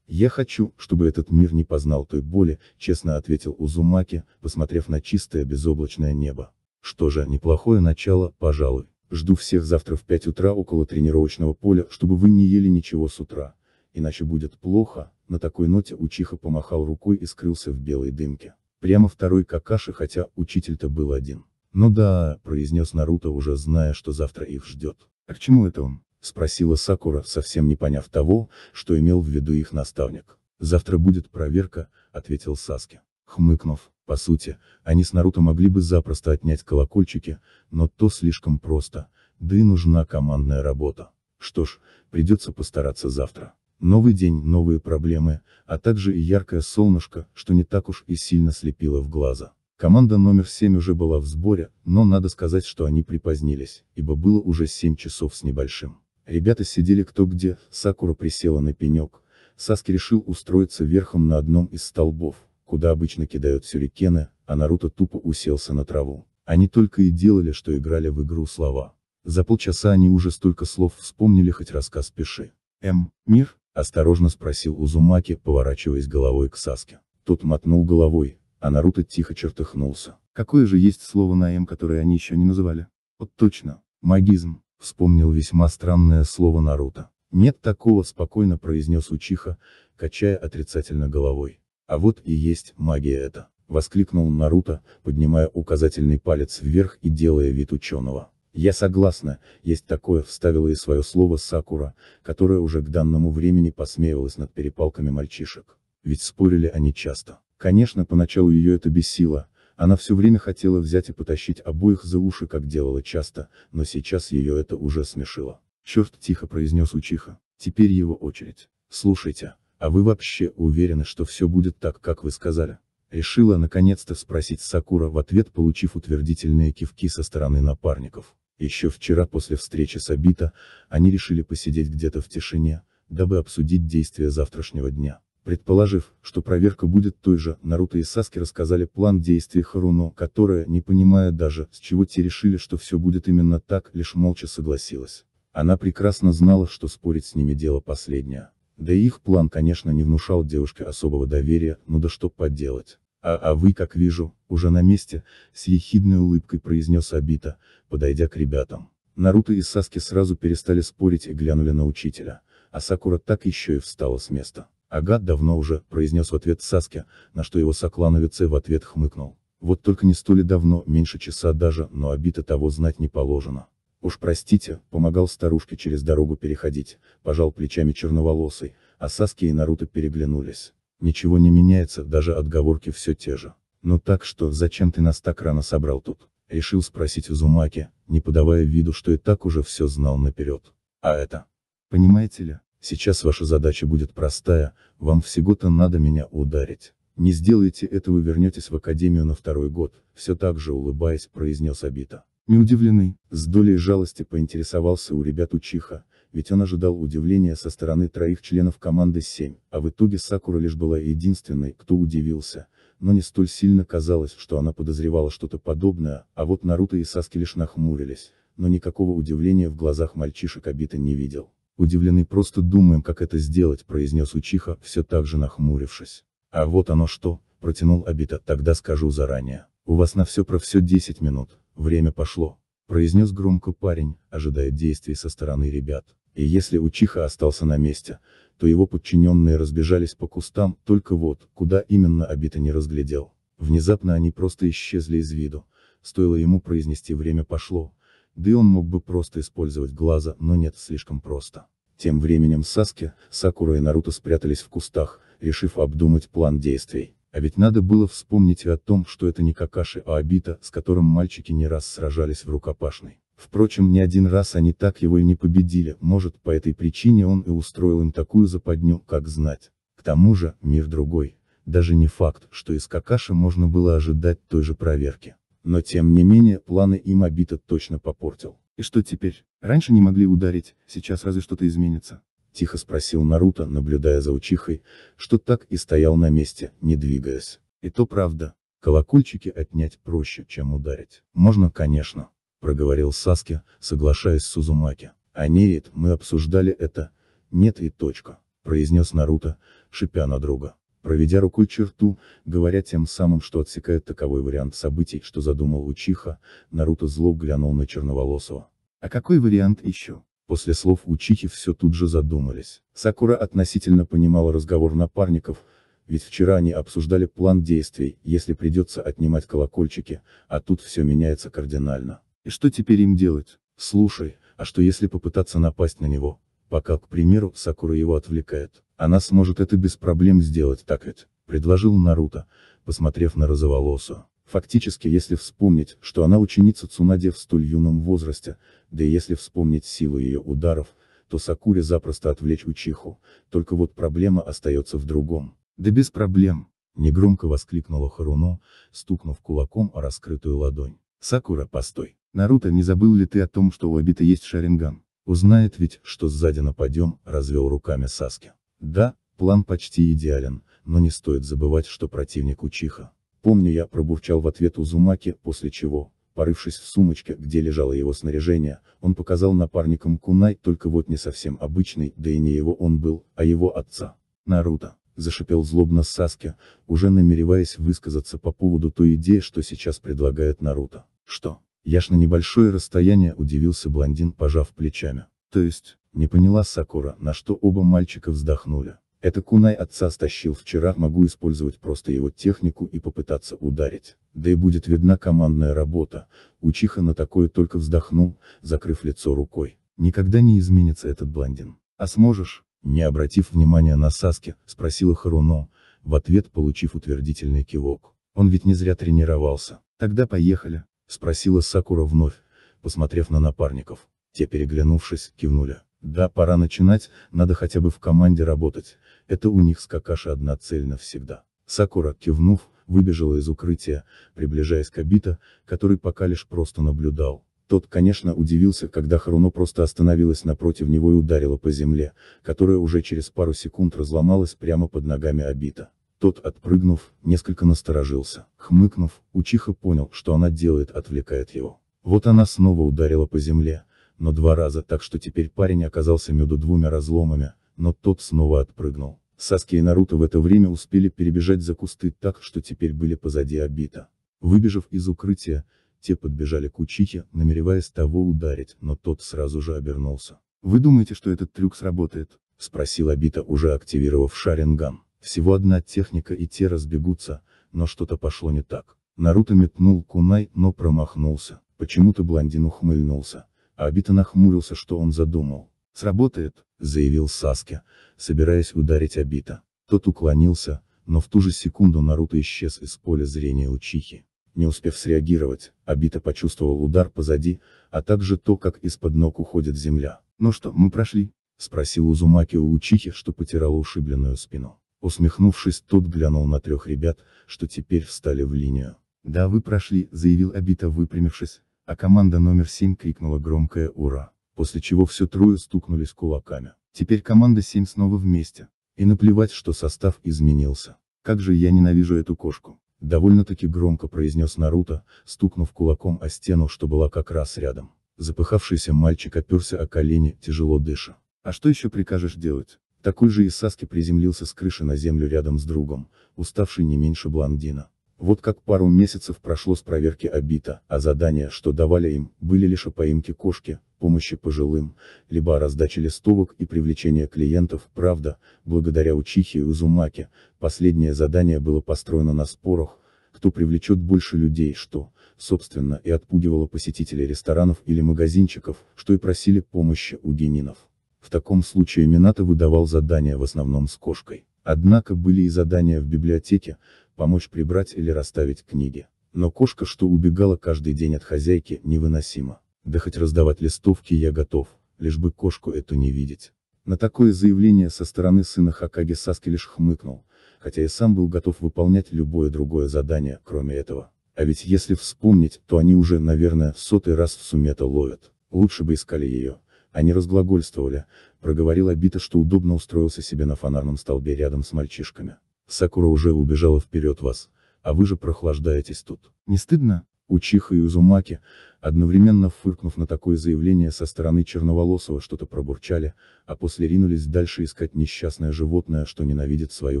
Я хочу, чтобы этот мир не познал той боли, честно ответил Узумаки, посмотрев на чистое безоблачное небо. Что же, неплохое начало, пожалуй. Жду всех завтра в 5 утра около тренировочного поля, чтобы вы не ели ничего с утра иначе будет плохо, на такой ноте Учиха помахал рукой и скрылся в белой дымке. Прямо второй Какаши, хотя учитель-то был один. «Ну да», — произнес Наруто, уже зная, что завтра их ждет. «А к чему это он?» — спросила Сакура, совсем не поняв того, что имел в виду их наставник. «Завтра будет проверка», — ответил Саски. Хмыкнув, по сути, они с Наруто могли бы запросто отнять колокольчики, но то слишком просто, да и нужна командная работа. Что ж, придется постараться завтра. Новый день, новые проблемы, а также и яркое солнышко, что не так уж и сильно слепило в глаза. Команда номер 7 уже была в сборе, но надо сказать, что они припозднились, ибо было уже 7 часов с небольшим. Ребята сидели кто где, Сакура присела на пенек, Саски решил устроиться верхом на одном из столбов, куда обычно кидают сюрикены, а Наруто тупо уселся на траву. Они только и делали, что играли в игру слова. За полчаса они уже столько слов вспомнили хоть рассказ пиши. М. Мир, Осторожно спросил Узумаки, поворачиваясь головой к Саске. Тот мотнул головой, а Наруто тихо чертыхнулся. Какое же есть слово на «м», которое они еще не называли? Вот точно, магизм, вспомнил весьма странное слово Наруто. Нет такого, спокойно произнес Учиха, качая отрицательно головой. А вот и есть магия это, воскликнул Наруто, поднимая указательный палец вверх и делая вид ученого. «Я согласна, есть такое», — вставила и свое слово Сакура, которая уже к данному времени посмеивалась над перепалками мальчишек. Ведь спорили они часто. Конечно, поначалу ее это бесило, она все время хотела взять и потащить обоих за уши, как делала часто, но сейчас ее это уже смешило. «Черт», — тихо произнес Учиха, — «теперь его очередь. Слушайте, а вы вообще уверены, что все будет так, как вы сказали?» Решила наконец-то спросить Сакура в ответ, получив утвердительные кивки со стороны напарников. Еще вчера после встречи с Абита, они решили посидеть где-то в тишине, дабы обсудить действия завтрашнего дня. Предположив, что проверка будет той же, Наруто и Саски рассказали план действий Харуно, которая, не понимая даже, с чего те решили, что все будет именно так, лишь молча согласилась. Она прекрасно знала, что спорить с ними дело последнее. Да и их план, конечно, не внушал девушке особого доверия, но ну да что поделать. А, а вы, как вижу, уже на месте, с ехидной улыбкой произнес Абита, подойдя к ребятам. Наруто и Саски сразу перестали спорить и глянули на учителя, а Сакура так еще и встала с места. Агат давно уже, произнес в ответ Саски, на что его соклановец в ответ хмыкнул. Вот только не столь давно, меньше часа даже, но Абита того знать не положено. Уж простите, помогал старушке через дорогу переходить, пожал плечами черноволосый, а Саски и Наруто переглянулись ничего не меняется, даже отговорки все те же. Ну так что, зачем ты нас так рано собрал тут? Решил спросить Узумаки, не подавая виду, что и так уже все знал наперед. А это? Понимаете ли, сейчас ваша задача будет простая, вам всего-то надо меня ударить. Не сделаете это, вы вернетесь в академию на второй год, все так же улыбаясь, произнес Абита. Не удивленный, с долей жалости поинтересовался у ребят Учиха, ведь он ожидал удивления со стороны троих членов команды 7, а в итоге Сакура лишь была единственной, кто удивился, но не столь сильно казалось, что она подозревала что-то подобное, а вот Наруто и Саски лишь нахмурились, но никакого удивления в глазах мальчишек Абита не видел. «Удивлены просто думаем, как это сделать», — произнес Учиха, все так же нахмурившись. «А вот оно что», — протянул Абита, — «тогда скажу заранее. У вас на все про все 10 минут, время пошло», — произнес громко парень, ожидая действий со стороны ребят. И если Учиха остался на месте, то его подчиненные разбежались по кустам, только вот, куда именно Обита не разглядел. Внезапно они просто исчезли из виду, стоило ему произнести «время пошло», да и он мог бы просто использовать глаза, но нет, слишком просто. Тем временем Саске, Сакура и Наруто спрятались в кустах, решив обдумать план действий. А ведь надо было вспомнить и о том, что это не Какаши, а Абита, с которым мальчики не раз сражались в рукопашной. Впрочем, ни один раз они так его и не победили, может, по этой причине он и устроил им такую западню, как знать. К тому же, мир другой. Даже не факт, что из Какаши можно было ожидать той же проверки. Но тем не менее, планы им обито точно попортил. И что теперь? Раньше не могли ударить, сейчас разве что-то изменится? Тихо спросил Наруто, наблюдая за Учихой, что так и стоял на месте, не двигаясь. И то правда. Колокольчики отнять проще, чем ударить. Можно, конечно, проговорил Саски, соглашаясь с Узумаки. А нет, мы обсуждали это. Нет и точка, произнес Наруто, шипя на друга. Проведя рукой черту, говоря тем самым, что отсекает таковой вариант событий, что задумал Учиха, Наруто зло глянул на Черноволосого. А какой вариант еще? После слов Учихи все тут же задумались. Сакура относительно понимала разговор напарников, ведь вчера они обсуждали план действий, если придется отнимать колокольчики, а тут все меняется кардинально. И что теперь им делать? Слушай, а что если попытаться напасть на него? Пока, к примеру, Сакура его отвлекает. Она сможет это без проблем сделать, так ведь? Предложил Наруто, посмотрев на розоволосую. Фактически, если вспомнить, что она ученица Цунаде в столь юном возрасте, да и если вспомнить силу ее ударов, то Сакуре запросто отвлечь Учиху, только вот проблема остается в другом. Да без проблем, негромко воскликнула Харуно, стукнув кулаком о раскрытую ладонь. Сакура, постой. Наруто, не забыл ли ты о том, что у Обита есть Шаринган? Узнает ведь, что сзади нападем, развел руками Саски. Да, план почти идеален, но не стоит забывать, что противник Учиха. Помню я, пробурчал в ответ Узумаки, после чего, порывшись в сумочке, где лежало его снаряжение, он показал напарникам кунай, только вот не совсем обычный, да и не его он был, а его отца. Наруто. Зашипел злобно Саски, уже намереваясь высказаться по поводу той идеи, что сейчас предлагает Наруто. Что? Яш на небольшое расстояние удивился блондин, пожав плечами. То есть, не поняла Сакура, на что оба мальчика вздохнули. Это кунай отца стащил вчера, могу использовать просто его технику и попытаться ударить. Да и будет видна командная работа, Учиха на такое только вздохнул, закрыв лицо рукой. Никогда не изменится этот блондин. А сможешь? Не обратив внимания на саске, спросила Харуно, в ответ получив утвердительный кивок. Он ведь не зря тренировался. Тогда поехали. Спросила Сакура вновь, посмотрев на напарников. Те, переглянувшись, кивнули. Да, пора начинать, надо хотя бы в команде работать, это у них с Какаши одна цель навсегда. Сакура, кивнув, выбежала из укрытия, приближаясь к Абита, который пока лишь просто наблюдал. Тот, конечно, удивился, когда Харуно просто остановилась напротив него и ударила по земле, которая уже через пару секунд разломалась прямо под ногами Абита. Тот, отпрыгнув, несколько насторожился. Хмыкнув, Учиха понял, что она делает, отвлекает его. Вот она снова ударила по земле, но два раза так, что теперь парень оказался между двумя разломами, но тот снова отпрыгнул. Саски и Наруто в это время успели перебежать за кусты так, что теперь были позади Абита. Выбежав из укрытия, те подбежали к Учихе, намереваясь того ударить, но тот сразу же обернулся. «Вы думаете, что этот трюк сработает?» – спросил Абита, уже активировав Шаринган. Всего одна техника и те разбегутся, но что-то пошло не так. Наруто метнул кунай, но промахнулся. Почему-то блондин ухмыльнулся, а Обита нахмурился, что он задумал. «Сработает», — заявил Саске, собираясь ударить Обита. Тот уклонился, но в ту же секунду Наруто исчез из поля зрения Учихи. Не успев среагировать, Обита почувствовал удар позади, а также то, как из-под ног уходит земля. «Ну что, мы прошли?» — спросил Узумаки у Учихи, что потирала ушибленную спину. Усмехнувшись, тот глянул на трех ребят, что теперь встали в линию. «Да вы прошли», — заявил Абита выпрямившись, а команда номер семь крикнула громкое «Ура!», после чего все трое стукнулись кулаками. Теперь команда семь снова вместе. И наплевать, что состав изменился. Как же я ненавижу эту кошку. Довольно-таки громко произнес Наруто, стукнув кулаком о стену, что была как раз рядом. Запыхавшийся мальчик оперся о колени, тяжело дыша. А что еще прикажешь делать? Такой же и Саски приземлился с крыши на землю рядом с другом, уставший не меньше блондина. Вот как пару месяцев прошло с проверки обита, а задания, что давали им, были лишь о поимке кошки, помощи пожилым, либо о раздаче листовок и привлечении клиентов, правда, благодаря Учихе и Узумаке, последнее задание было построено на спорах, кто привлечет больше людей, что, собственно, и отпугивало посетителей ресторанов или магазинчиков, что и просили помощи у генинов. В таком случае Минато выдавал задания в основном с кошкой. Однако были и задания в библиотеке, помочь прибрать или расставить книги. Но кошка, что убегала каждый день от хозяйки, невыносимо. Да хоть раздавать листовки я готов, лишь бы кошку эту не видеть. На такое заявление со стороны сына Хакаги Саски лишь хмыкнул, хотя и сам был готов выполнять любое другое задание, кроме этого. А ведь если вспомнить, то они уже, наверное, сотый раз в сумета ловят. Лучше бы искали ее. Они разглагольствовали, проговорил Абита, что удобно устроился себе на фонарном столбе рядом с мальчишками. Сакура уже убежала вперед вас, а вы же прохлаждаетесь тут. Не стыдно? Учиха и Узумаки, одновременно фыркнув на такое заявление со стороны Черноволосого что-то пробурчали, а после ринулись дальше искать несчастное животное, что ненавидит свою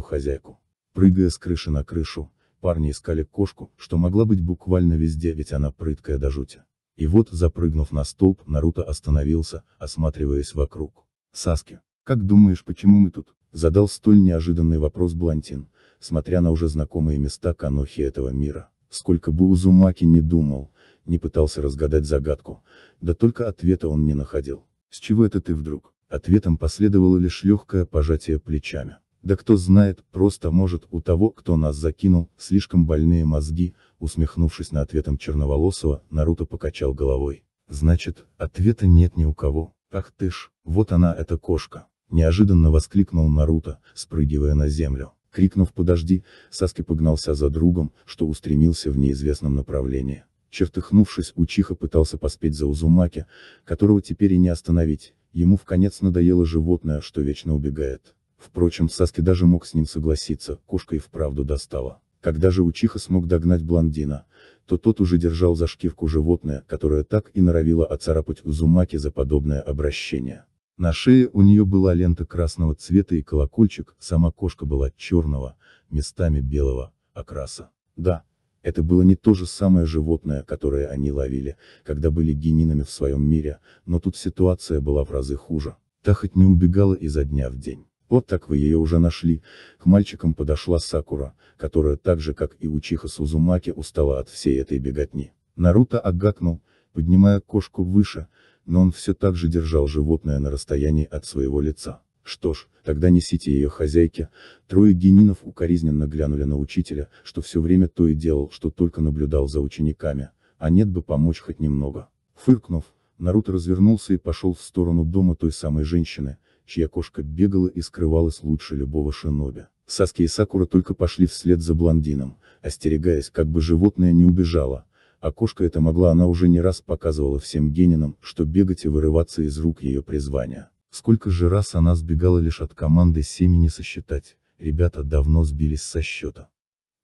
хозяйку. Прыгая с крыши на крышу, парни искали кошку, что могла быть буквально везде, ведь она прыткая до жути. И вот, запрыгнув на столб, Наруто остановился, осматриваясь вокруг. Саски, как думаешь, почему мы тут? Задал столь неожиданный вопрос Блантин, смотря на уже знакомые места Канохи этого мира. Сколько бы Узумаки не думал, не пытался разгадать загадку, да только ответа он не находил. С чего это ты вдруг? Ответом последовало лишь легкое пожатие плечами. Да кто знает, просто может у того, кто нас закинул, слишком больные мозги, усмехнувшись на ответом черноволосого, Наруто покачал головой. Значит, ответа нет ни у кого. Ах ты ж, вот она эта кошка. Неожиданно воскликнул Наруто, спрыгивая на землю. Крикнув «Подожди!», Саски погнался за другом, что устремился в неизвестном направлении. Чертыхнувшись, Учиха пытался поспеть за Узумаки, которого теперь и не остановить, ему в конец надоело животное, что вечно убегает. Впрочем, Саски даже мог с ним согласиться, кошка и вправду достала. Когда же Учиха смог догнать блондина, то тот уже держал за шкивку животное, которое так и норовило оцарапать Узумаки за подобное обращение. На шее у нее была лента красного цвета и колокольчик, сама кошка была черного, местами белого, окраса. Да, это было не то же самое животное, которое они ловили, когда были генинами в своем мире, но тут ситуация была в разы хуже. Та хоть не убегала изо дня в день. Вот так вы ее уже нашли. К мальчикам подошла Сакура, которая так же как и Учиха Сузумаки устала от всей этой беготни. Наруто агакнул, поднимая кошку выше, но он все так же держал животное на расстоянии от своего лица. Что ж, тогда несите ее хозяйке. Трое генинов укоризненно глянули на учителя, что все время то и делал, что только наблюдал за учениками, а нет бы помочь хоть немного. Фыркнув, Наруто развернулся и пошел в сторону дома той самой женщины, чья кошка бегала и скрывалась лучше любого шиноби. Саски и Сакура только пошли вслед за блондином, остерегаясь, как бы животное не убежало, а кошка это могла она уже не раз показывала всем генинам, что бегать и вырываться из рук ее призвания. Сколько же раз она сбегала лишь от команды семени сосчитать, ребята давно сбились со счета.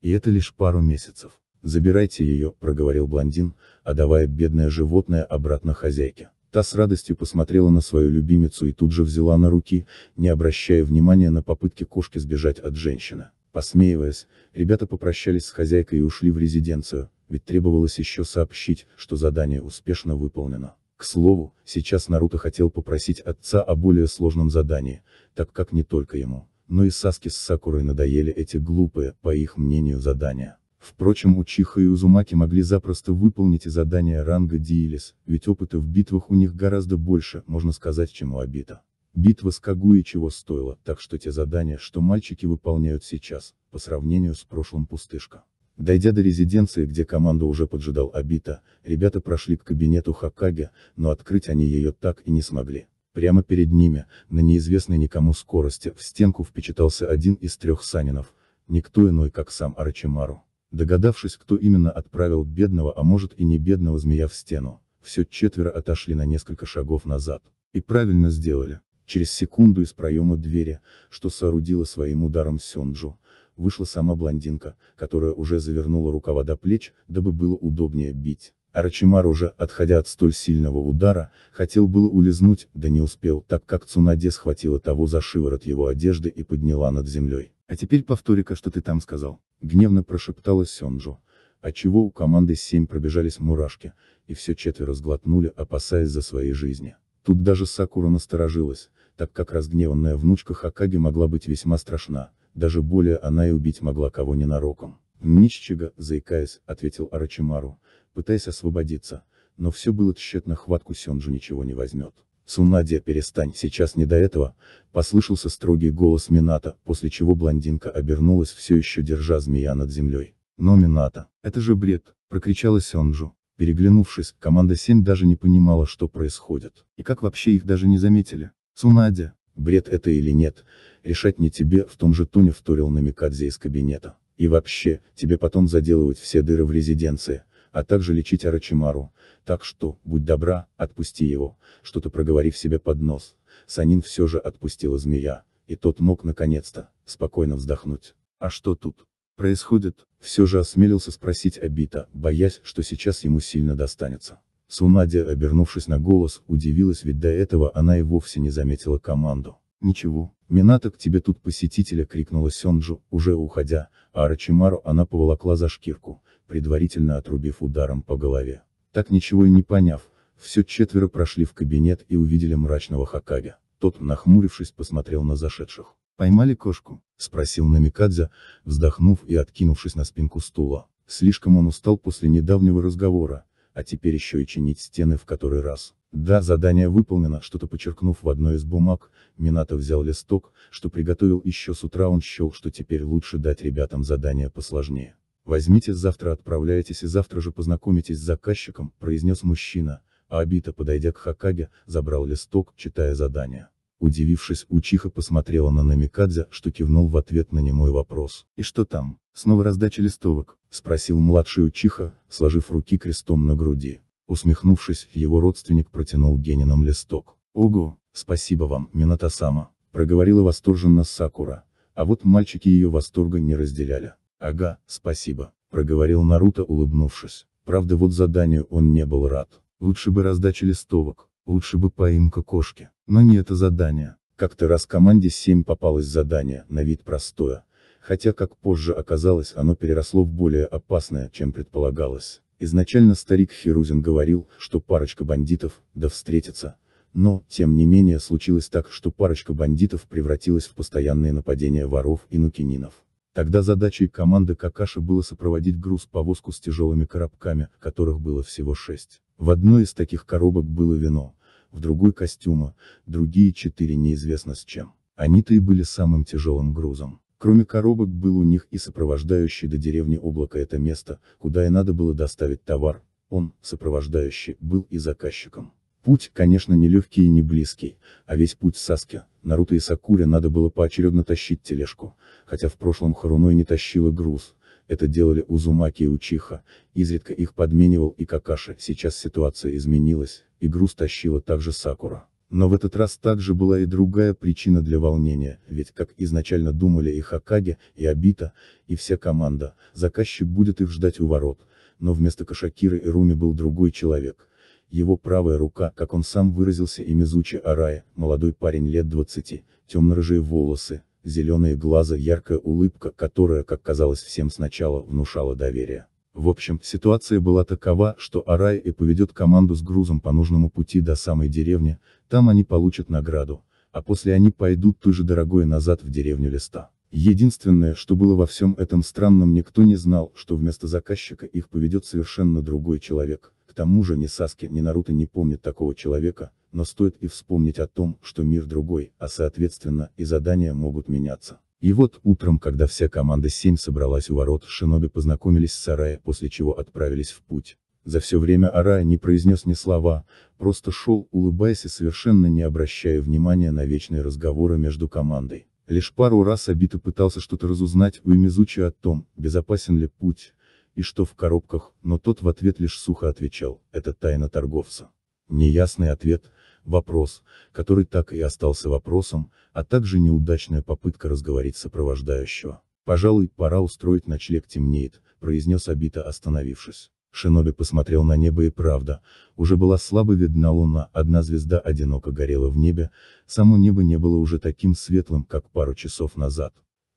И это лишь пару месяцев. «Забирайте ее», — проговорил блондин, отдавая бедное животное обратно хозяйке. Та с радостью посмотрела на свою любимицу и тут же взяла на руки, не обращая внимания на попытки кошки сбежать от женщины. Посмеиваясь, ребята попрощались с хозяйкой и ушли в резиденцию, ведь требовалось еще сообщить, что задание успешно выполнено. К слову, сейчас Наруто хотел попросить отца о более сложном задании, так как не только ему, но и Саске с Сакурой надоели эти глупые, по их мнению, задания. Впрочем, Учиха и Узумаки могли запросто выполнить и задание ранга Диилис, ведь опыта в битвах у них гораздо больше, можно сказать, чем у Абита. Битва с Кагуей чего стоила, так что те задания, что мальчики выполняют сейчас, по сравнению с прошлым пустышка. Дойдя до резиденции, где команду уже поджидал Абита, ребята прошли к кабинету Хакаге, но открыть они ее так и не смогли. Прямо перед ними, на неизвестной никому скорости, в стенку впечатался один из трех Санинов, никто иной как сам Арачимару. Догадавшись, кто именно отправил бедного, а может и не бедного змея в стену, все четверо отошли на несколько шагов назад. И правильно сделали. Через секунду из проема двери, что соорудила своим ударом Сёнджу, вышла сама блондинка, которая уже завернула рукава до плеч, дабы было удобнее бить. Арачимар уже, отходя от столь сильного удара, хотел было улизнуть, да не успел, так как Цунаде схватила того за шиворот его одежды и подняла над землей. «А теперь повтори-ка, что ты там сказал», — гневно прошептала Сёнджу, отчего у команды семь пробежались мурашки, и все четверо сглотнули, опасаясь за свои жизни. Тут даже Сакура насторожилась, так как разгневанная внучка Хакаги могла быть весьма страшна, даже более она и убить могла кого ненароком. «Ниччига», — заикаясь, ответил Арачимару, пытаясь освободиться, но все было тщетно, хватку Сёнджу ничего не возьмет. «Сунадия, перестань, сейчас не до этого», — послышался строгий голос Мината, после чего блондинка обернулась все еще держа змея над землей. «Но Мината, это же бред», — прокричала Сёнджу. Переглянувшись, команда 7 даже не понимала, что происходит. И как вообще их даже не заметили? «Сунадия, бред это или нет, решать не тебе», — в том же тоне вторил Намикадзе из кабинета. «И вообще, тебе потом заделывать все дыры в резиденции» а также лечить Арачимару, так что, будь добра, отпусти его, что-то проговорив себе под нос, Санин все же отпустила змея, и тот мог наконец-то, спокойно вздохнуть. А что тут? происходит, все же осмелился спросить Абита, боясь, что сейчас ему сильно достанется. Сунадя, обернувшись на голос, удивилась, ведь до этого она и вовсе не заметила команду. «Ничего, Минато к тебе тут посетителя!» — крикнула Сёнджу, уже уходя, а Арачимару она поволокла за шкирку, предварительно отрубив ударом по голове. Так ничего и не поняв, все четверо прошли в кабинет и увидели мрачного Хакаги. Тот, нахмурившись, посмотрел на зашедших. «Поймали кошку?» — спросил Намикадзе, вздохнув и откинувшись на спинку стула. Слишком он устал после недавнего разговора, а теперь еще и чинить стены в который раз. Да, задание выполнено, что-то подчеркнув в одной из бумаг, Минато взял листок, что приготовил еще с утра он счел, что теперь лучше дать ребятам задание посложнее. «Возьмите завтра отправляйтесь и завтра же познакомитесь с заказчиком», произнес мужчина, а Абита, подойдя к Хакаге, забрал листок, читая задание. Удивившись, Учиха посмотрела на Намикадзе, что кивнул в ответ на немой вопрос. «И что там? Снова раздача листовок?» – спросил младший Учиха, сложив руки крестом на груди. Усмехнувшись, его родственник протянул Генинам листок. «Ого, спасибо вам, Минатасама», – проговорила восторженно Сакура. А вот мальчики ее восторга не разделяли. Ага, спасибо, проговорил Наруто, улыбнувшись. Правда вот заданию он не был рад. Лучше бы раздача листовок, лучше бы поимка кошки. Но не это задание. Как-то раз команде 7 попалось задание, на вид простое. Хотя, как позже оказалось, оно переросло в более опасное, чем предполагалось. Изначально старик Хирузин говорил, что парочка бандитов, да встретится, Но, тем не менее, случилось так, что парочка бандитов превратилась в постоянные нападения воров и нукининов. Тогда задачей команды Какаши было сопроводить груз-повозку с тяжелыми коробками, которых было всего шесть. В одной из таких коробок было вино, в другой костюма, другие четыре неизвестно с чем. Они-то и были самым тяжелым грузом. Кроме коробок был у них и сопровождающий до деревни облако это место, куда и надо было доставить товар. Он, сопровождающий, был и заказчиком. Путь, конечно, не легкий и не близкий, а весь путь Саски, Наруто и Сакуре надо было поочередно тащить тележку, хотя в прошлом Харуной не тащила груз, это делали Узумаки и Учиха, изредка их подменивал и Какаши, сейчас ситуация изменилась, и груз тащила также Сакура. Но в этот раз также была и другая причина для волнения, ведь, как изначально думали и Хакаги, и Абита, и вся команда, заказчик будет их ждать у ворот, но вместо Кашакиры и Руми был другой человек, его правая рука, как он сам выразился, Имизучи Арая, молодой парень лет 20, темно-рыжие волосы, зеленые глаза, яркая улыбка, которая, как казалось всем сначала, внушала доверие. В общем, ситуация была такова, что Арай и поведет команду с грузом по нужному пути до самой деревни, там они получат награду, а после они пойдут той же дорогой назад в деревню Листа. Единственное, что было во всем этом странным, никто не знал, что вместо заказчика их поведет совершенно другой человек, тому же ни Саски, ни Наруто не помнят такого человека, но стоит и вспомнить о том, что мир другой, а соответственно, и задания могут меняться. И вот, утром, когда вся команда 7 собралась у ворот, шиноби познакомились с Арая, после чего отправились в путь. За все время Арая не произнес ни слова, просто шел, улыбаясь и совершенно не обращая внимания на вечные разговоры между командой. Лишь пару раз Абита пытался что-то разузнать у Имизучи о том, безопасен ли путь, и что в коробках, но тот в ответ лишь сухо отвечал, это тайна торговца. Неясный ответ, вопрос, который так и остался вопросом, а также неудачная попытка разговорить сопровождающего. «Пожалуй, пора устроить ночлег темнеет», — произнес Абита остановившись. Шиноби посмотрел на небо и правда, уже была слабо видна луна, одна звезда одиноко горела в небе, само небо не было уже таким светлым, как пару часов назад.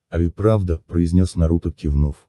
«А и правда», — произнес Наруто кивнув,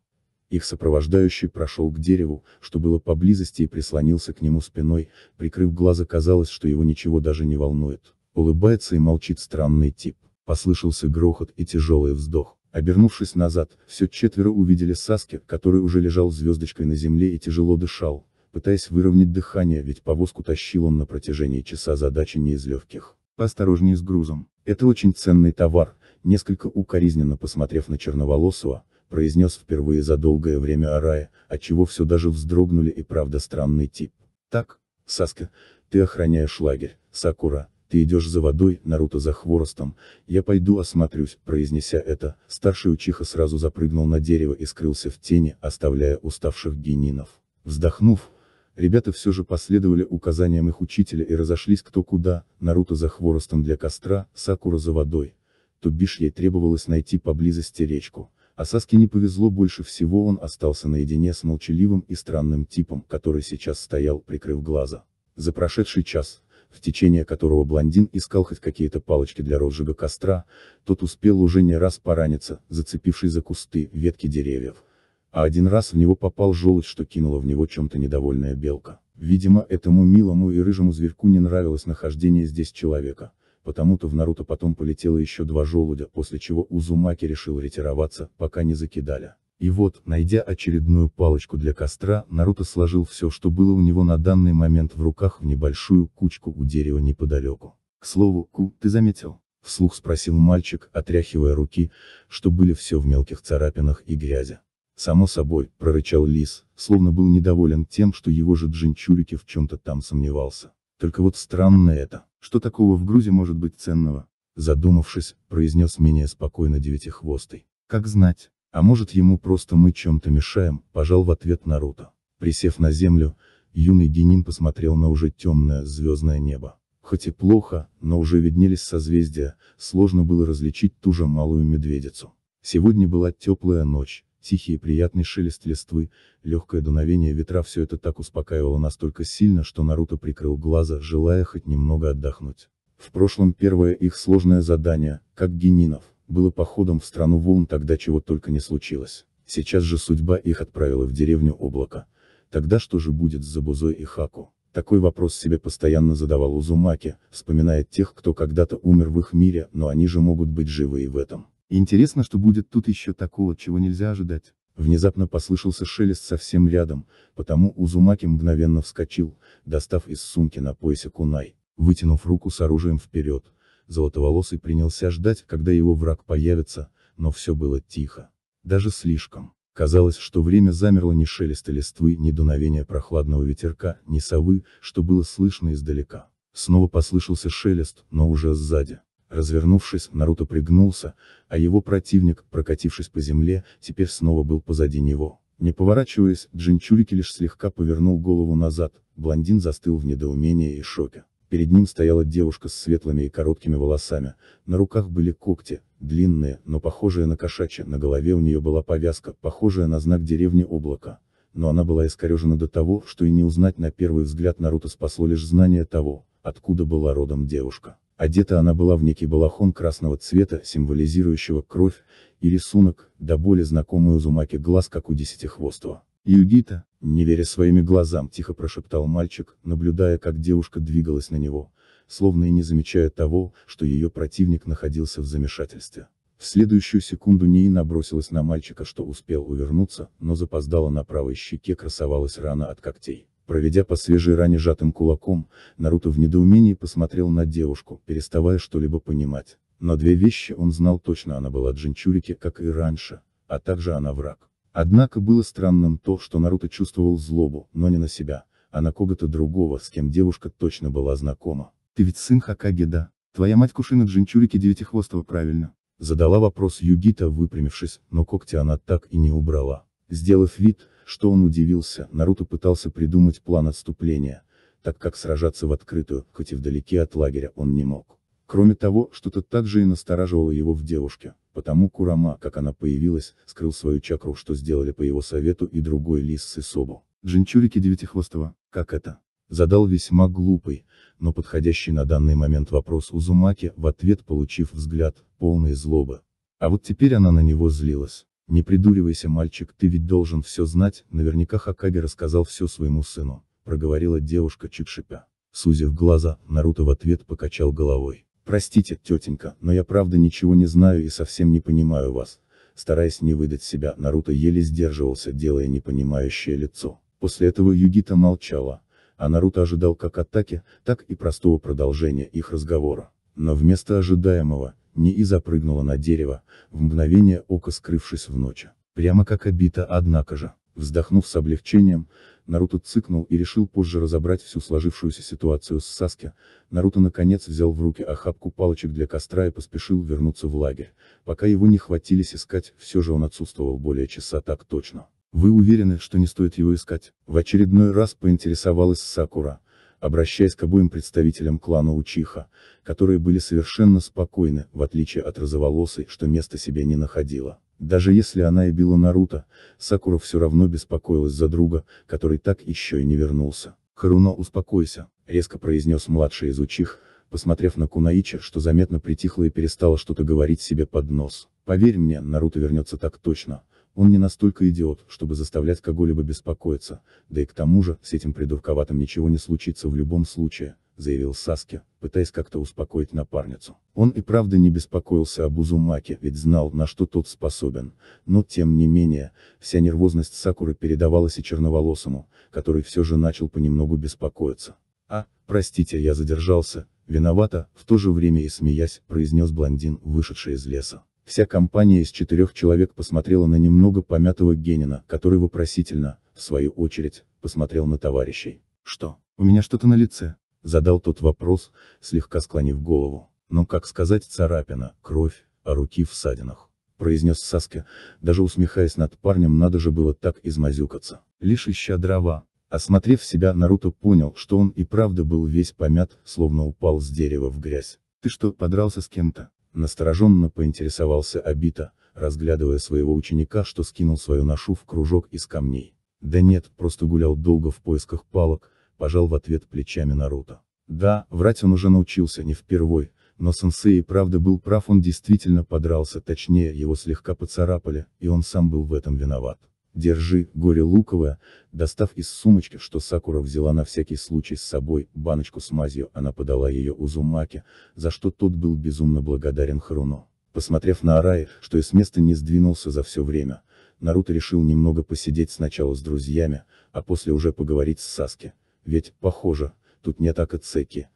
их сопровождающий прошел к дереву, что было поблизости и прислонился к нему спиной, прикрыв глаза казалось, что его ничего даже не волнует. Улыбается и молчит странный тип. Послышался грохот и тяжелый вздох. Обернувшись назад, все четверо увидели Саски, который уже лежал звездочкой на земле и тяжело дышал, пытаясь выровнять дыхание, ведь повозку тащил он на протяжении часа задачи не из легких. Поосторожнее с грузом. Это очень ценный товар, несколько укоризненно посмотрев на черноволосого, произнес впервые за долгое время Арая, отчего все даже вздрогнули и правда странный тип. Так, Саска, ты охраняешь лагерь, Сакура, ты идешь за водой, Наруто за хворостом, я пойду осмотрюсь, произнеся это, старший Учиха сразу запрыгнул на дерево и скрылся в тени, оставляя уставших генинов. Вздохнув, ребята все же последовали указаниям их учителя и разошлись кто куда, Наруто за хворостом для костра, Сакура за водой. То бишь ей требовалось найти поблизости речку. А Саске не повезло больше всего, он остался наедине с молчаливым и странным типом, который сейчас стоял, прикрыв глаза. За прошедший час, в течение которого блондин искал хоть какие-то палочки для розжига костра, тот успел уже не раз пораниться, зацепившись за кусты, ветки деревьев. А один раз в него попал желудь, что кинула в него чем-то недовольная белка. Видимо, этому милому и рыжему зверьку не нравилось нахождение здесь человека, потому-то в Наруто потом полетело еще два желудя, после чего Узумаки решил ретироваться, пока не закидали. И вот, найдя очередную палочку для костра, Наруто сложил все, что было у него на данный момент в руках в небольшую кучку у дерева неподалеку. К слову, Ку, ты заметил? Вслух спросил мальчик, отряхивая руки, что были все в мелких царапинах и грязи. Само собой, прорычал лис, словно был недоволен тем, что его же джинчурики в чем-то там сомневался. Только вот странно это. Что такого в грузе может быть ценного? Задумавшись, произнес менее спокойно девятихвостый. Как знать, а может ему просто мы чем-то мешаем, пожал в ответ Наруто. Присев на землю, юный Генин посмотрел на уже темное, звездное небо. Хоть и плохо, но уже виднелись созвездия, сложно было различить ту же малую медведицу. Сегодня была теплая ночь, Тихий и приятный шелест листвы, легкое дуновение ветра все это так успокаивало настолько сильно, что Наруто прикрыл глаза, желая хоть немного отдохнуть. В прошлом первое их сложное задание, как генинов, было походом в страну волн тогда чего только не случилось. Сейчас же судьба их отправила в деревню облака. Тогда что же будет с Забузой и Хаку? Такой вопрос себе постоянно задавал Узумаки, вспоминая тех, кто когда-то умер в их мире, но они же могут быть живы и в этом интересно, что будет тут еще такого, чего нельзя ожидать. Внезапно послышался шелест совсем рядом, потому Узумаки мгновенно вскочил, достав из сумки на поясе кунай. Вытянув руку с оружием вперед, Золотоволосый принялся ждать, когда его враг появится, но все было тихо. Даже слишком. Казалось, что время замерло ни шелеста листвы, ни дуновения прохладного ветерка, ни совы, что было слышно издалека. Снова послышался шелест, но уже сзади. Развернувшись, Наруто пригнулся, а его противник, прокатившись по земле, теперь снова был позади него. Не поворачиваясь, Джинчурики лишь слегка повернул голову назад, блондин застыл в недоумении и шоке. Перед ним стояла девушка с светлыми и короткими волосами, на руках были когти, длинные, но похожие на кошачьи, на голове у нее была повязка, похожая на знак деревни облака. Но она была искорежена до того, что и не узнать на первый взгляд Наруто спасло лишь знание того, откуда была родом девушка. Одета она была в некий балахон красного цвета, символизирующего кровь, и рисунок, до боли знакомый Узумаки глаз, как у десятихвостого. «Югита», не веря своими глазам, тихо прошептал мальчик, наблюдая, как девушка двигалась на него, словно и не замечая того, что ее противник находился в замешательстве. В следующую секунду Нии набросилась на мальчика, что успел увернуться, но запоздала на правой щеке красовалась рана от когтей. Проведя по свежей ране сжатым кулаком, Наруто в недоумении посмотрел на девушку, переставая что-либо понимать. Но две вещи он знал точно, она была Джинчурики, как и раньше, а также она враг. Однако было странным то, что Наруто чувствовал злобу, но не на себя, а на кого-то другого, с кем девушка точно была знакома. «Ты ведь сын Хакаги, да? Твоя мать Кушина Джинчурики Девятихвостого, правильно?» Задала вопрос Югита, выпрямившись, но когти она так и не убрала. Сделав вид, что он удивился, Наруто пытался придумать план отступления, так как сражаться в открытую, хоть и вдалеке от лагеря, он не мог. Кроме того, что-то также и настораживало его в девушке, потому Курама, как она появилась, скрыл свою чакру, что сделали по его совету и другой лис с Исобу. Джинчурики Девятихвостого, как это? Задал весьма глупый, но подходящий на данный момент вопрос Узумаки, в ответ получив взгляд, полный злобы. А вот теперь она на него злилась. Не придуривайся, мальчик, ты ведь должен все знать, наверняка Хакаги рассказал все своему сыну, проговорила девушка Чикшипя. Сузив глаза, Наруто в ответ покачал головой. «Простите, тетенька, но я правда ничего не знаю и совсем не понимаю вас». Стараясь не выдать себя, Наруто еле сдерживался, делая непонимающее лицо. После этого Югита молчала, а Наруто ожидал как атаки, так и простого продолжения их разговора. Но вместо ожидаемого, не и запрыгнула на дерево, в мгновение ока скрывшись в ночи. Прямо как обито, однако же. Вздохнув с облегчением, Наруто цыкнул и решил позже разобрать всю сложившуюся ситуацию с Саски, Наруто наконец взял в руки охапку палочек для костра и поспешил вернуться в лагерь, пока его не хватились искать, все же он отсутствовал более часа так точно. Вы уверены, что не стоит его искать? В очередной раз поинтересовалась Сакура, обращаясь к обоим представителям клана Учиха, которые были совершенно спокойны, в отличие от розоволосой, что место себе не находила. Даже если она и била Наруто, Сакура все равно беспокоилась за друга, который так еще и не вернулся. «Харуно, успокойся», — резко произнес младший из Учих, посмотрев на Кунаича, что заметно притихла и перестала что-то говорить себе под нос. «Поверь мне, Наруто вернется так точно, он не настолько идиот, чтобы заставлять кого-либо беспокоиться, да и к тому же, с этим придурковатым ничего не случится в любом случае, заявил Саске, пытаясь как-то успокоить напарницу. Он и правда не беспокоился об Узумаке, ведь знал, на что тот способен, но, тем не менее, вся нервозность Сакуры передавалась и черноволосому, который все же начал понемногу беспокоиться. «А, простите, я задержался, виновата», в то же время и смеясь, произнес блондин, вышедший из леса. Вся компания из четырех человек посмотрела на немного помятого Генина, который вопросительно, в свою очередь, посмотрел на товарищей. «Что, у меня что-то на лице?» – задал тот вопрос, слегка склонив голову. «Но как сказать царапина, кровь, а руки в садинах?» – произнес Саска, даже усмехаясь над парнем, надо же было так измазюкаться. Лишь ища дрова. Осмотрев себя, Наруто понял, что он и правда был весь помят, словно упал с дерева в грязь. «Ты что, подрался с кем-то?» Настороженно поинтересовался Абита, разглядывая своего ученика, что скинул свою ношу в кружок из камней. Да нет, просто гулял долго в поисках палок, пожал в ответ плечами Наруто. Да, врать он уже научился не впервой, но сенсей и правда был прав, он действительно подрался, точнее, его слегка поцарапали, и он сам был в этом виноват. Держи, горе луковое, достав из сумочки, что Сакура взяла на всякий случай с собой, баночку с мазью, она подала ее Узумаке, за что тот был безумно благодарен Харуно. Посмотрев на Араи, что и с места не сдвинулся за все время, Наруто решил немного посидеть сначала с друзьями, а после уже поговорить с Саске, Ведь, похоже, тут нет Акацеки.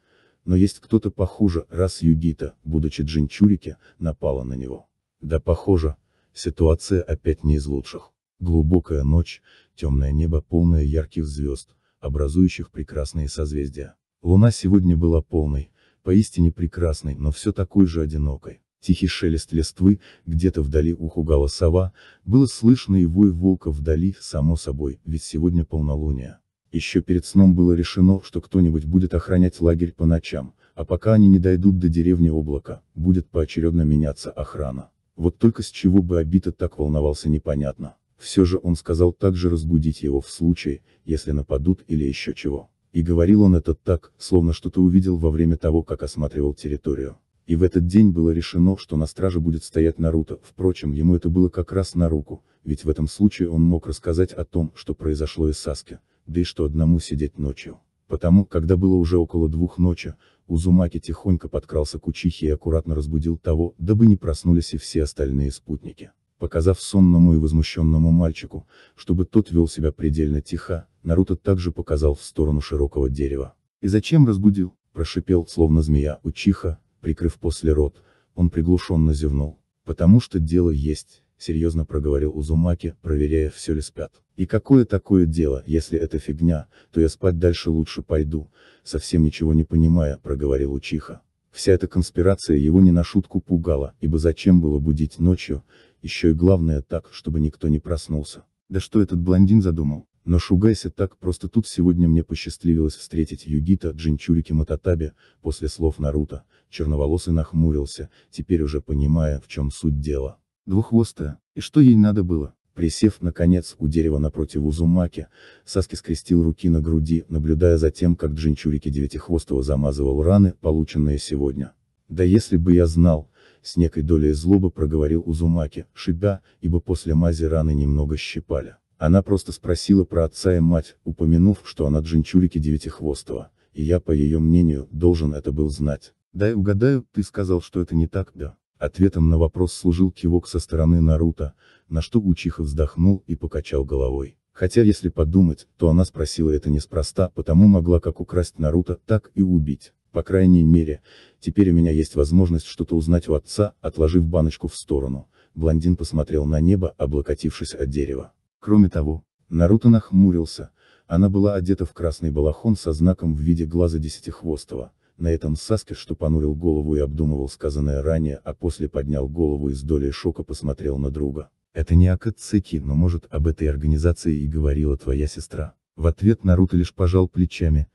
Но есть кто-то похуже, раз Югита, будучи Джинчурике, напала на него. Да похоже, ситуация опять не из лучших. Глубокая ночь, темное небо, полное ярких звезд, образующих прекрасные созвездия. Луна сегодня была полной, поистине прекрасной, но все такой же одинокой. Тихий шелест листвы, где-то вдали ухугала сова, было слышно и вой волка вдали, само собой, ведь сегодня полнолуние. Еще перед сном было решено, что кто-нибудь будет охранять лагерь по ночам, а пока они не дойдут до деревни облака, будет поочередно меняться охрана. Вот только с чего бы Абита так волновался непонятно. Все же он сказал также разбудить его в случае, если нападут или еще чего. И говорил он это так, словно что-то увидел во время того, как осматривал территорию. И в этот день было решено, что на страже будет стоять Наруто, впрочем, ему это было как раз на руку, ведь в этом случае он мог рассказать о том, что произошло и Саске, да и что одному сидеть ночью. Потому, когда было уже около двух ночи, Узумаки тихонько подкрался к Учихе и аккуратно разбудил того, дабы не проснулись и все остальные спутники. Показав сонному и возмущенному мальчику, чтобы тот вел себя предельно тихо, Наруто также показал в сторону широкого дерева. «И зачем разбудил?» – прошипел, словно змея, Учиха, прикрыв после рот, он приглушенно зевнул. «Потому что дело есть», — серьезно проговорил Узумаки, проверяя, все ли спят. «И какое такое дело, если это фигня, то я спать дальше лучше пойду», — совсем ничего не понимая, проговорил Учиха. Вся эта конспирация его не на шутку пугала, ибо зачем было будить ночью, еще и главное так, чтобы никто не проснулся. Да что этот блондин задумал? Но шугайся так, просто тут сегодня мне посчастливилось встретить Югита Джинчурики Мататаби, после слов Наруто, черноволосый нахмурился, теперь уже понимая, в чем суть дела. Двухвостая, и что ей надо было? Присев, наконец, у дерева напротив Узумаки, Саски скрестил руки на груди, наблюдая за тем, как Джинчурики Девятихвостого замазывал раны, полученные сегодня. Да если бы я знал, с некой долей злобы проговорил Узумаки, шипя, ибо после мази раны немного щипали. Она просто спросила про отца и мать, упомянув, что она джинчурики Девятихвостого, и я, по ее мнению, должен это был знать. «Дай угадаю, ты сказал, что это не так, да?» Ответом на вопрос служил кивок со стороны Наруто, на что Учиха вздохнул и покачал головой. Хотя если подумать, то она спросила это неспроста, потому могла как украсть Наруто, так и убить. По крайней мере, теперь у меня есть возможность что-то узнать у отца, отложив баночку в сторону. Блондин посмотрел на небо, облокотившись от дерева. Кроме того, Наруто нахмурился, она была одета в красный балахон со знаком в виде глаза десятихвостого. На этом Саске, что понурил голову и обдумывал сказанное ранее, а после поднял голову и с долей шока посмотрел на друга. Это не Акацеки, но может об этой организации и говорила твоя сестра. В ответ Наруто лишь пожал плечами,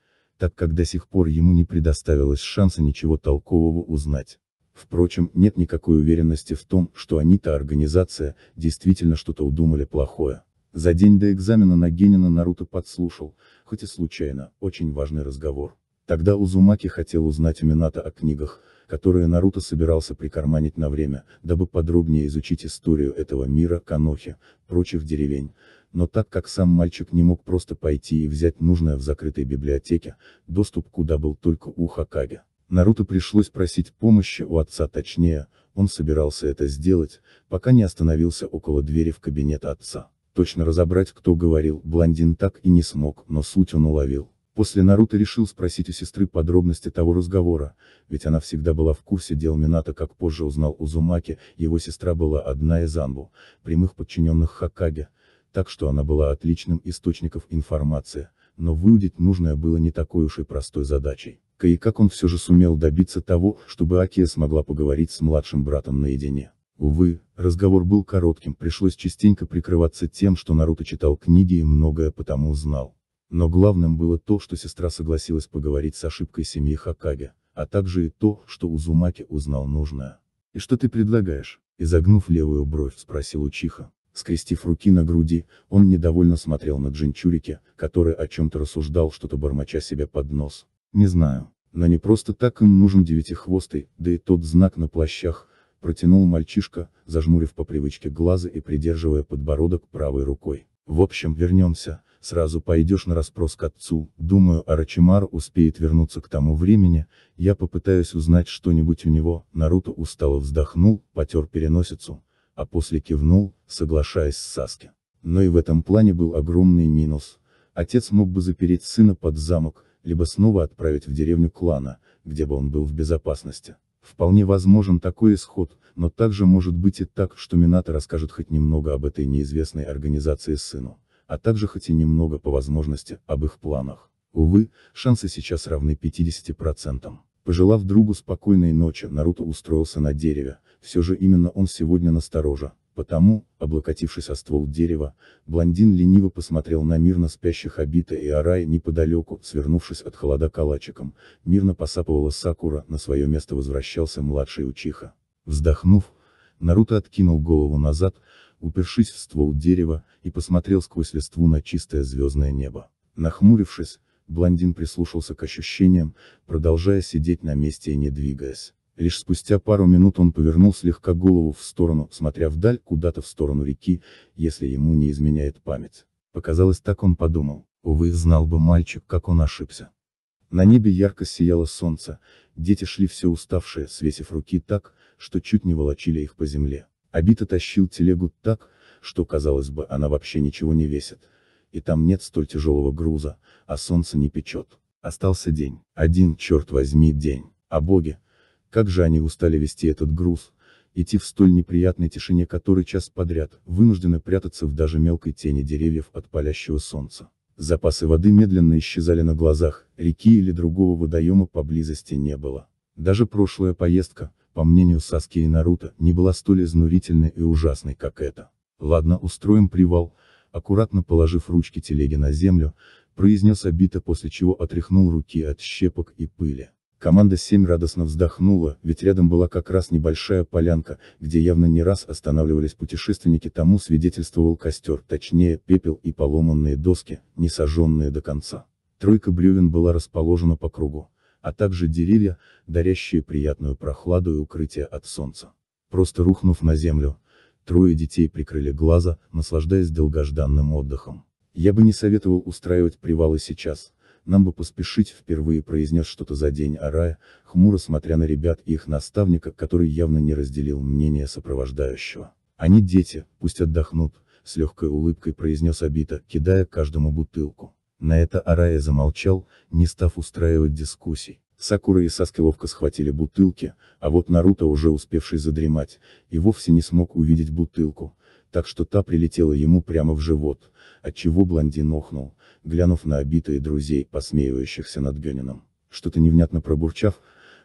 так как до сих пор ему не предоставилось шанса ничего толкового узнать. Впрочем, нет никакой уверенности в том, что они-то организация, действительно что-то удумали плохое. За день до экзамена на Генина Наруто подслушал, хоть и случайно, очень важный разговор. Тогда Узумаки хотел узнать у Минато о книгах, которые Наруто собирался прикарманить на время, дабы подробнее изучить историю этого мира, Канохи, прочих деревень, но так как сам мальчик не мог просто пойти и взять нужное в закрытой библиотеке, доступ куда был только у Хакаги, Наруто пришлось просить помощи у отца точнее, он собирался это сделать, пока не остановился около двери в кабинет отца. Точно разобрать кто говорил, блондин так и не смог, но суть он уловил. После Наруто решил спросить у сестры подробности того разговора, ведь она всегда была в курсе дел Минато, как позже узнал Узумаки, его сестра была одна из Анбу, прямых подчиненных Хакаге, так что она была отличным источником информации, но выудить нужное было не такой уж и простой задачей. Кое-как он все же сумел добиться того, чтобы Акия смогла поговорить с младшим братом наедине. Увы, разговор был коротким, пришлось частенько прикрываться тем, что Наруто читал книги и многое потому знал. Но главным было то, что сестра согласилась поговорить с ошибкой семьи Хакаги, а также и то, что Узумаки узнал нужное. «И что ты предлагаешь?» – изогнув левую бровь, спросил Учиха. Скрестив руки на груди, он недовольно смотрел на Джинчурики, который о чем-то рассуждал, что-то бормоча себе под нос. Не знаю. Но не просто так им нужен девятихвостый, да и тот знак на плащах, протянул мальчишка, зажмурив по привычке глаза и придерживая подбородок правой рукой. В общем, вернемся, сразу пойдешь на расспрос к отцу, думаю, Арачимар успеет вернуться к тому времени, я попытаюсь узнать что-нибудь у него, Наруто устало вздохнул, потер переносицу, а после кивнул, соглашаясь с Саски. Но и в этом плане был огромный минус. Отец мог бы запереть сына под замок, либо снова отправить в деревню клана, где бы он был в безопасности. Вполне возможен такой исход, но также может быть и так, что Минато расскажет хоть немного об этой неизвестной организации сыну, а также хоть и немного по возможности, об их планах. Увы, шансы сейчас равны 50%. Пожелав другу спокойной ночи, Наруто устроился на дереве, все же именно он сегодня настороже, Потому, облокотившись о ствол дерева, блондин лениво посмотрел на мирно спящих Абита и Арая неподалеку, свернувшись от холода калачиком, мирно посапывала Сакура, на свое место возвращался младший Учиха. Вздохнув, Наруто откинул голову назад, упершись в ствол дерева, и посмотрел сквозь листву на чистое звездное небо. Нахмурившись, блондин прислушался к ощущениям, продолжая сидеть на месте и не двигаясь. Лишь спустя пару минут он повернул слегка голову в сторону, смотря вдаль, куда-то в сторону реки, если ему не изменяет память. Показалось так он подумал, увы, знал бы мальчик, как он ошибся. На небе ярко сияло солнце, дети шли все уставшие, свесив руки так, что чуть не волочили их по земле. Обито тащил телегу так, что казалось бы она вообще ничего не весит и там нет столь тяжелого груза, а солнце не печет. Остался день, один, черт возьми, день. А боги, как же они устали вести этот груз, идти в столь неприятной тишине который час подряд, вынуждены прятаться в даже мелкой тени деревьев от палящего солнца. Запасы воды медленно исчезали на глазах, реки или другого водоема поблизости не было. Даже прошлая поездка, по мнению Саски и Наруто, не была столь изнурительной и ужасной, как эта. Ладно, устроим привал, аккуратно положив ручки телеги на землю, произнес обито, после чего отряхнул руки от щепок и пыли. Команда 7 радостно вздохнула, ведь рядом была как раз небольшая полянка, где явно не раз останавливались путешественники, тому свидетельствовал костер, точнее, пепел и поломанные доски, не сожженные до конца. Тройка бревен была расположена по кругу, а также деревья, дарящие приятную прохладу и укрытие от солнца. Просто рухнув на землю, Трое детей прикрыли глаза, наслаждаясь долгожданным отдыхом. Я бы не советовал устраивать привалы сейчас, нам бы поспешить, впервые произнес что-то за день Арая, хмуро смотря на ребят и их наставника, который явно не разделил мнение сопровождающего. Они дети, пусть отдохнут, с легкой улыбкой произнес Абита, кидая каждому бутылку. На это Арая замолчал, не став устраивать дискуссий. Сакура и Саски ловко схватили бутылки, а вот Наруто, уже успевший задремать, и вовсе не смог увидеть бутылку, так что та прилетела ему прямо в живот, отчего блондин охнул, глянув на обитые друзей, посмеивающихся над Гёнином. Что-то невнятно пробурчав,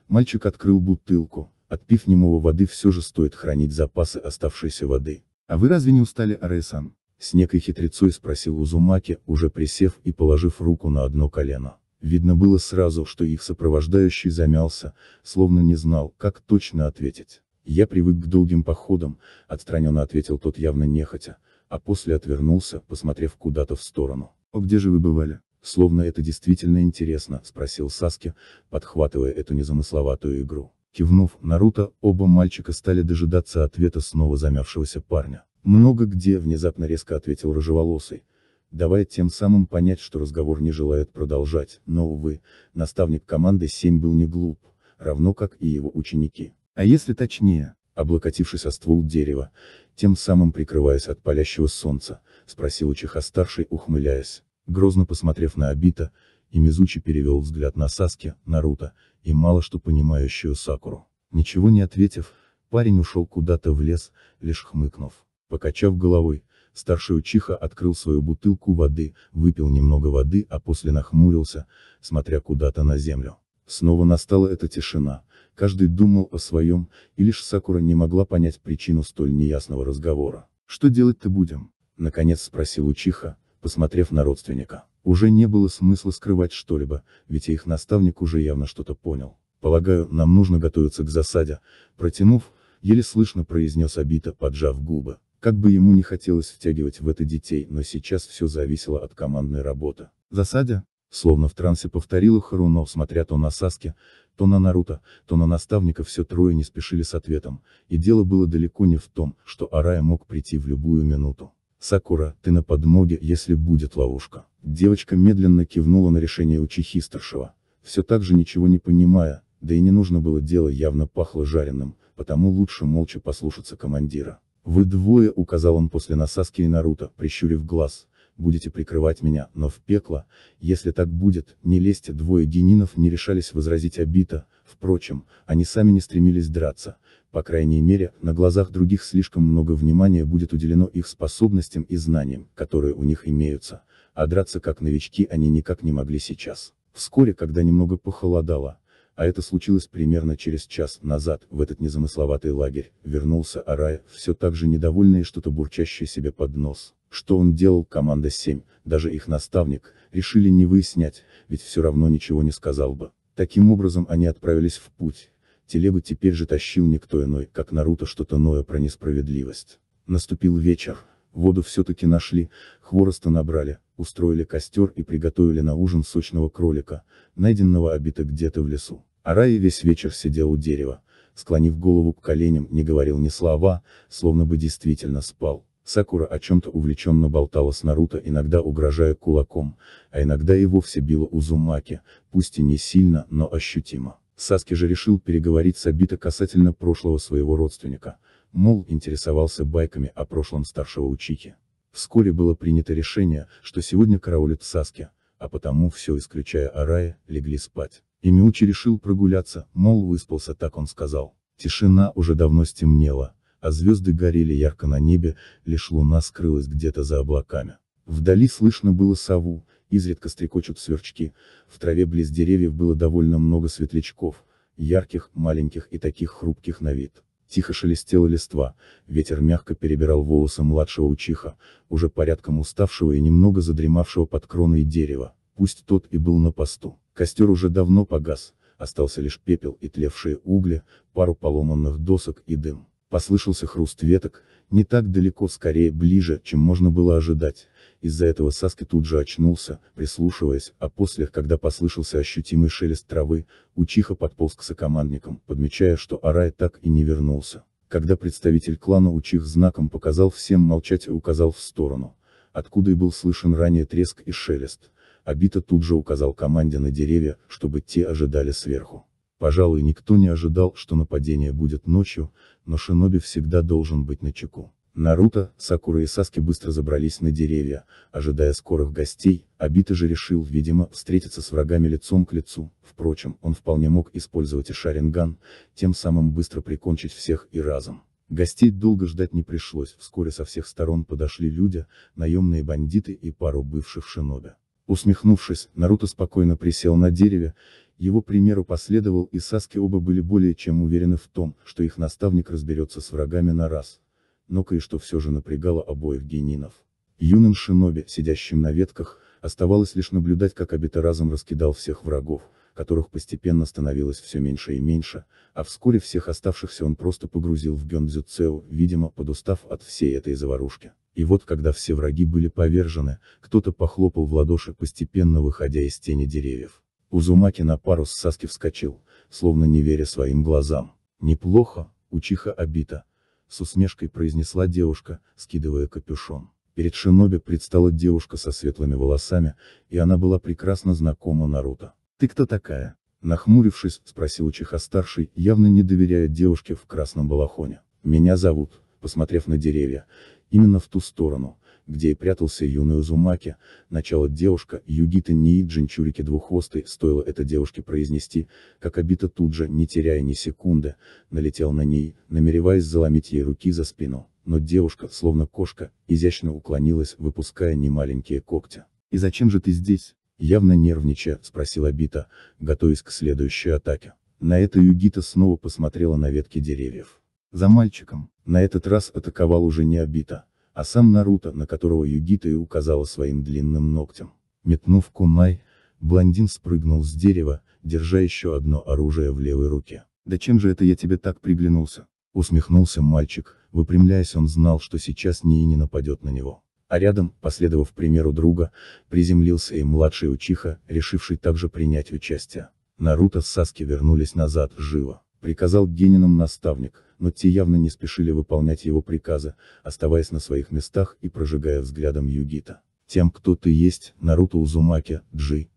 мальчик открыл бутылку, отпив немого воды все же стоит хранить запасы оставшейся воды. А вы разве не устали, Аресан? С некой хитрецой спросил Узумаки, уже присев и положив руку на одно колено. Видно было сразу, что их сопровождающий замялся, словно не знал, как точно ответить. «Я привык к долгим походам», — отстраненно ответил тот явно нехотя, а после отвернулся, посмотрев куда-то в сторону. «О «А где же вы бывали?» «Словно это действительно интересно», — спросил Саски, подхватывая эту незамысловатую игру. Кивнув Наруто, оба мальчика стали дожидаться ответа снова замявшегося парня. «Много где», — внезапно резко ответил рыжеволосый, давая тем самым понять, что разговор не желает продолжать, но, увы, наставник команды 7 был не глуп, равно как и его ученики. А если точнее, облокотившись о ствол дерева, тем самым прикрываясь от палящего солнца, спросил Чиха-старший, ухмыляясь, грозно посмотрев на Абита, и Мизучи перевел взгляд на Саски, Наруто, и мало что понимающую Сакуру. Ничего не ответив, парень ушел куда-то в лес, лишь хмыкнув. Покачав головой, Старший учиха открыл свою бутылку воды, выпил немного воды, а после нахмурился, смотря куда-то на землю. Снова настала эта тишина, каждый думал о своем, и лишь Сакура не могла понять причину столь неясного разговора. «Что делать-то будем?» — наконец спросил Учиха, посмотрев на родственника. Уже не было смысла скрывать что-либо, ведь их наставник уже явно что-то понял. «Полагаю, нам нужно готовиться к засаде», — протянув, еле слышно произнес Абита, поджав губы. Как бы ему не хотелось втягивать в это детей, но сейчас все зависело от командной работы. Засадя, словно в трансе повторила Харунов, смотря то на Саске, то на Наруто, то на наставника все трое не спешили с ответом, и дело было далеко не в том, что Арая мог прийти в любую минуту. «Сакура, ты на подмоге, если будет ловушка». Девочка медленно кивнула на решение Учихи старшего, все так же ничего не понимая, да и не нужно было дело явно пахло жареным, потому лучше молча послушаться командира. «Вы двое», — указал он после насаски и Наруто, прищурив глаз, — «будете прикрывать меня, но в пекло, если так будет, не лезьте». Двое генинов не решались возразить Абита, впрочем, они сами не стремились драться, по крайней мере, на глазах других слишком много внимания будет уделено их способностям и знаниям, которые у них имеются, а драться как новички они никак не могли сейчас. Вскоре, когда немного похолодало, а это случилось примерно через час назад, в этот незамысловатый лагерь, вернулся Арая, все так же недовольный и что-то бурчащее себе под нос. Что он делал, команда 7, даже их наставник, решили не выяснять, ведь все равно ничего не сказал бы. Таким образом они отправились в путь. Телегу теперь же тащил никто иной, как Наруто что-то ноя про несправедливость. Наступил вечер, воду все-таки нашли, хвороста набрали, устроили костер и приготовили на ужин сочного кролика, найденного обита где-то в лесу. Араи весь вечер сидел у дерева, склонив голову к коленям, не говорил ни слова, словно бы действительно спал. Сакура о чем-то увлеченно болтала с Наруто, иногда угрожая кулаком, а иногда и вовсе била Узумаки, пусть и не сильно, но ощутимо. Саски же решил переговорить с Абита касательно прошлого своего родственника, мол, интересовался байками о прошлом старшего Учихи. Вскоре было принято решение, что сегодня караулит Саски, а потому все исключая Арая, легли спать. Эмилчи решил прогуляться, мол выспался, так он сказал. Тишина уже давно стемнела, а звезды горели ярко на небе, лишь луна скрылась где-то за облаками. Вдали слышно было сову, изредка стрекочут сверчки, в траве близ деревьев было довольно много светлячков, ярких, маленьких и таких хрупких на вид. Тихо шелестела листва, ветер мягко перебирал волосы младшего учиха, уже порядком уставшего и немного задремавшего под кроной дерева, пусть тот и был на посту. Костер уже давно погас, остался лишь пепел и тлевшие угли, пару поломанных досок и дым. Послышался хруст веток, не так далеко, скорее ближе, чем можно было ожидать. Из-за этого Саски тут же очнулся, прислушиваясь, а после, когда послышался ощутимый шелест травы, Учиха подполз к сокомандникам, подмечая, что Арай так и не вернулся. Когда представитель клана Учих знаком показал всем молчать и указал в сторону, откуда и был слышен ранее треск и шелест, Обита тут же указал команде на деревья, чтобы те ожидали сверху. Пожалуй, никто не ожидал, что нападение будет ночью, но Шиноби всегда должен быть на чеку. Наруто, Сакура и Саски быстро забрались на деревья, ожидая скорых гостей, Обита же решил, видимо, встретиться с врагами лицом к лицу, впрочем, он вполне мог использовать и Шаринган, тем самым быстро прикончить всех и разом. Гостей долго ждать не пришлось, вскоре со всех сторон подошли люди, наемные бандиты и пару бывших шиноби. Усмехнувшись, Наруто спокойно присел на дереве, его примеру последовал и Саски оба были более чем уверены в том, что их наставник разберется с врагами на раз. Но кое-что все же напрягало обоих генинов. Юным шиноби, сидящим на ветках, оставалось лишь наблюдать как разом раскидал всех врагов, которых постепенно становилось все меньше и меньше, а вскоре всех оставшихся он просто погрузил в Гёнзюцео, видимо, подустав от всей этой заварушки. И вот когда все враги были повержены, кто-то похлопал в ладоши, постепенно выходя из тени деревьев. Узумаки на пару с Саски вскочил, словно не веря своим глазам. «Неплохо, учиха обита», — с усмешкой произнесла девушка, скидывая капюшон. Перед Шиноби предстала девушка со светлыми волосами, и она была прекрасно знакома Наруто. «Ты кто такая?» Нахмурившись, спросил Чиха-старший, явно не доверяя девушке в красном балахоне. «Меня зовут», посмотрев на деревья, именно в ту сторону, где и прятался юный Узумаки, Начала девушка, Югита Нии Джинчурики Двуххвостой, стоило это девушке произнести, как Абита тут же, не теряя ни секунды, налетел на ней, намереваясь заломить ей руки за спину, но девушка, словно кошка, изящно уклонилась, выпуская немаленькие когти. «И зачем же ты здесь?» явно нервничая, спросила Бита, готовясь к следующей атаке. На это Югита снова посмотрела на ветки деревьев. За мальчиком, на этот раз атаковал уже не Абита, а сам Наруто, на которого Югита и указала своим длинным ногтем. Метнув кунай, блондин спрыгнул с дерева, держа еще одно оружие в левой руке. «Да чем же это я тебе так приглянулся?» Усмехнулся мальчик, выпрямляясь он знал, что сейчас Нии не нападет на него а рядом, последовав примеру друга, приземлился и младший Учиха, решивший также принять участие. Наруто с Саски вернулись назад, живо, приказал Генинам наставник, но те явно не спешили выполнять его приказы, оставаясь на своих местах и прожигая взглядом Югита. Тем, кто ты есть, Наруто Узумаки, Джи.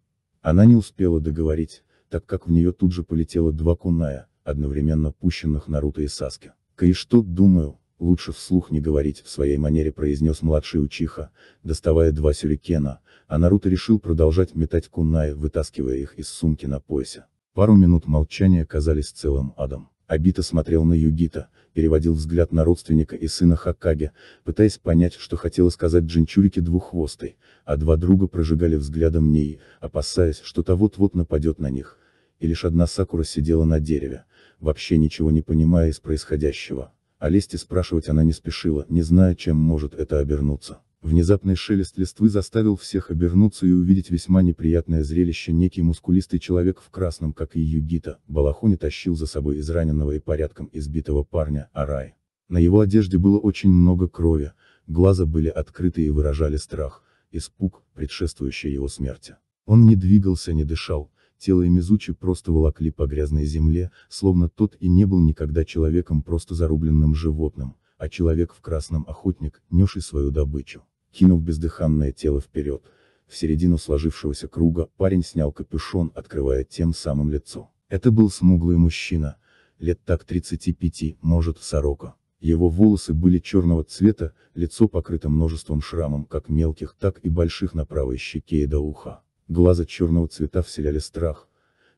Она не успела договорить, так как в нее тут же полетело два куная, одновременно пущенных Наруто и Саски. Кое-что, думаю, лучше вслух не говорить, в своей манере произнес младший Учиха, доставая два сюрикена, а Наруто решил продолжать метать кунай, вытаскивая их из сумки на поясе. Пару минут молчания казались целым адом. Абита смотрел на Югита, переводил взгляд на родственника и сына Хакаге, пытаясь понять, что хотела сказать джинчурике двуххвостой, а два друга прожигали взглядом Нии, опасаясь, что та вот-вот нападет на них. И лишь одна Сакура сидела на дереве, вообще ничего не понимая из происходящего. О а лесте спрашивать она не спешила, не зная, чем может это обернуться. Внезапный шелест листвы заставил всех обернуться и увидеть весьма неприятное зрелище. Некий мускулистый человек в красном, как и Югита, балахоне тащил за собой израненного и порядком избитого парня, Арай. На его одежде было очень много крови, глаза были открыты и выражали страх, испуг, предшествующий его смерти. Он не двигался, не дышал, тело Эмизучи просто волокли по грязной земле, словно тот и не был никогда человеком просто зарубленным животным, а человек в красном охотник, несший свою добычу. Кинув бездыханное тело вперед, в середину сложившегося круга, парень снял капюшон, открывая тем самым лицо. Это был смуглый мужчина, лет так 35, может, сорока. Его волосы были черного цвета, лицо покрыто множеством шрамом как мелких, так и больших на правой щеке и до уха глаза черного цвета вселяли страх.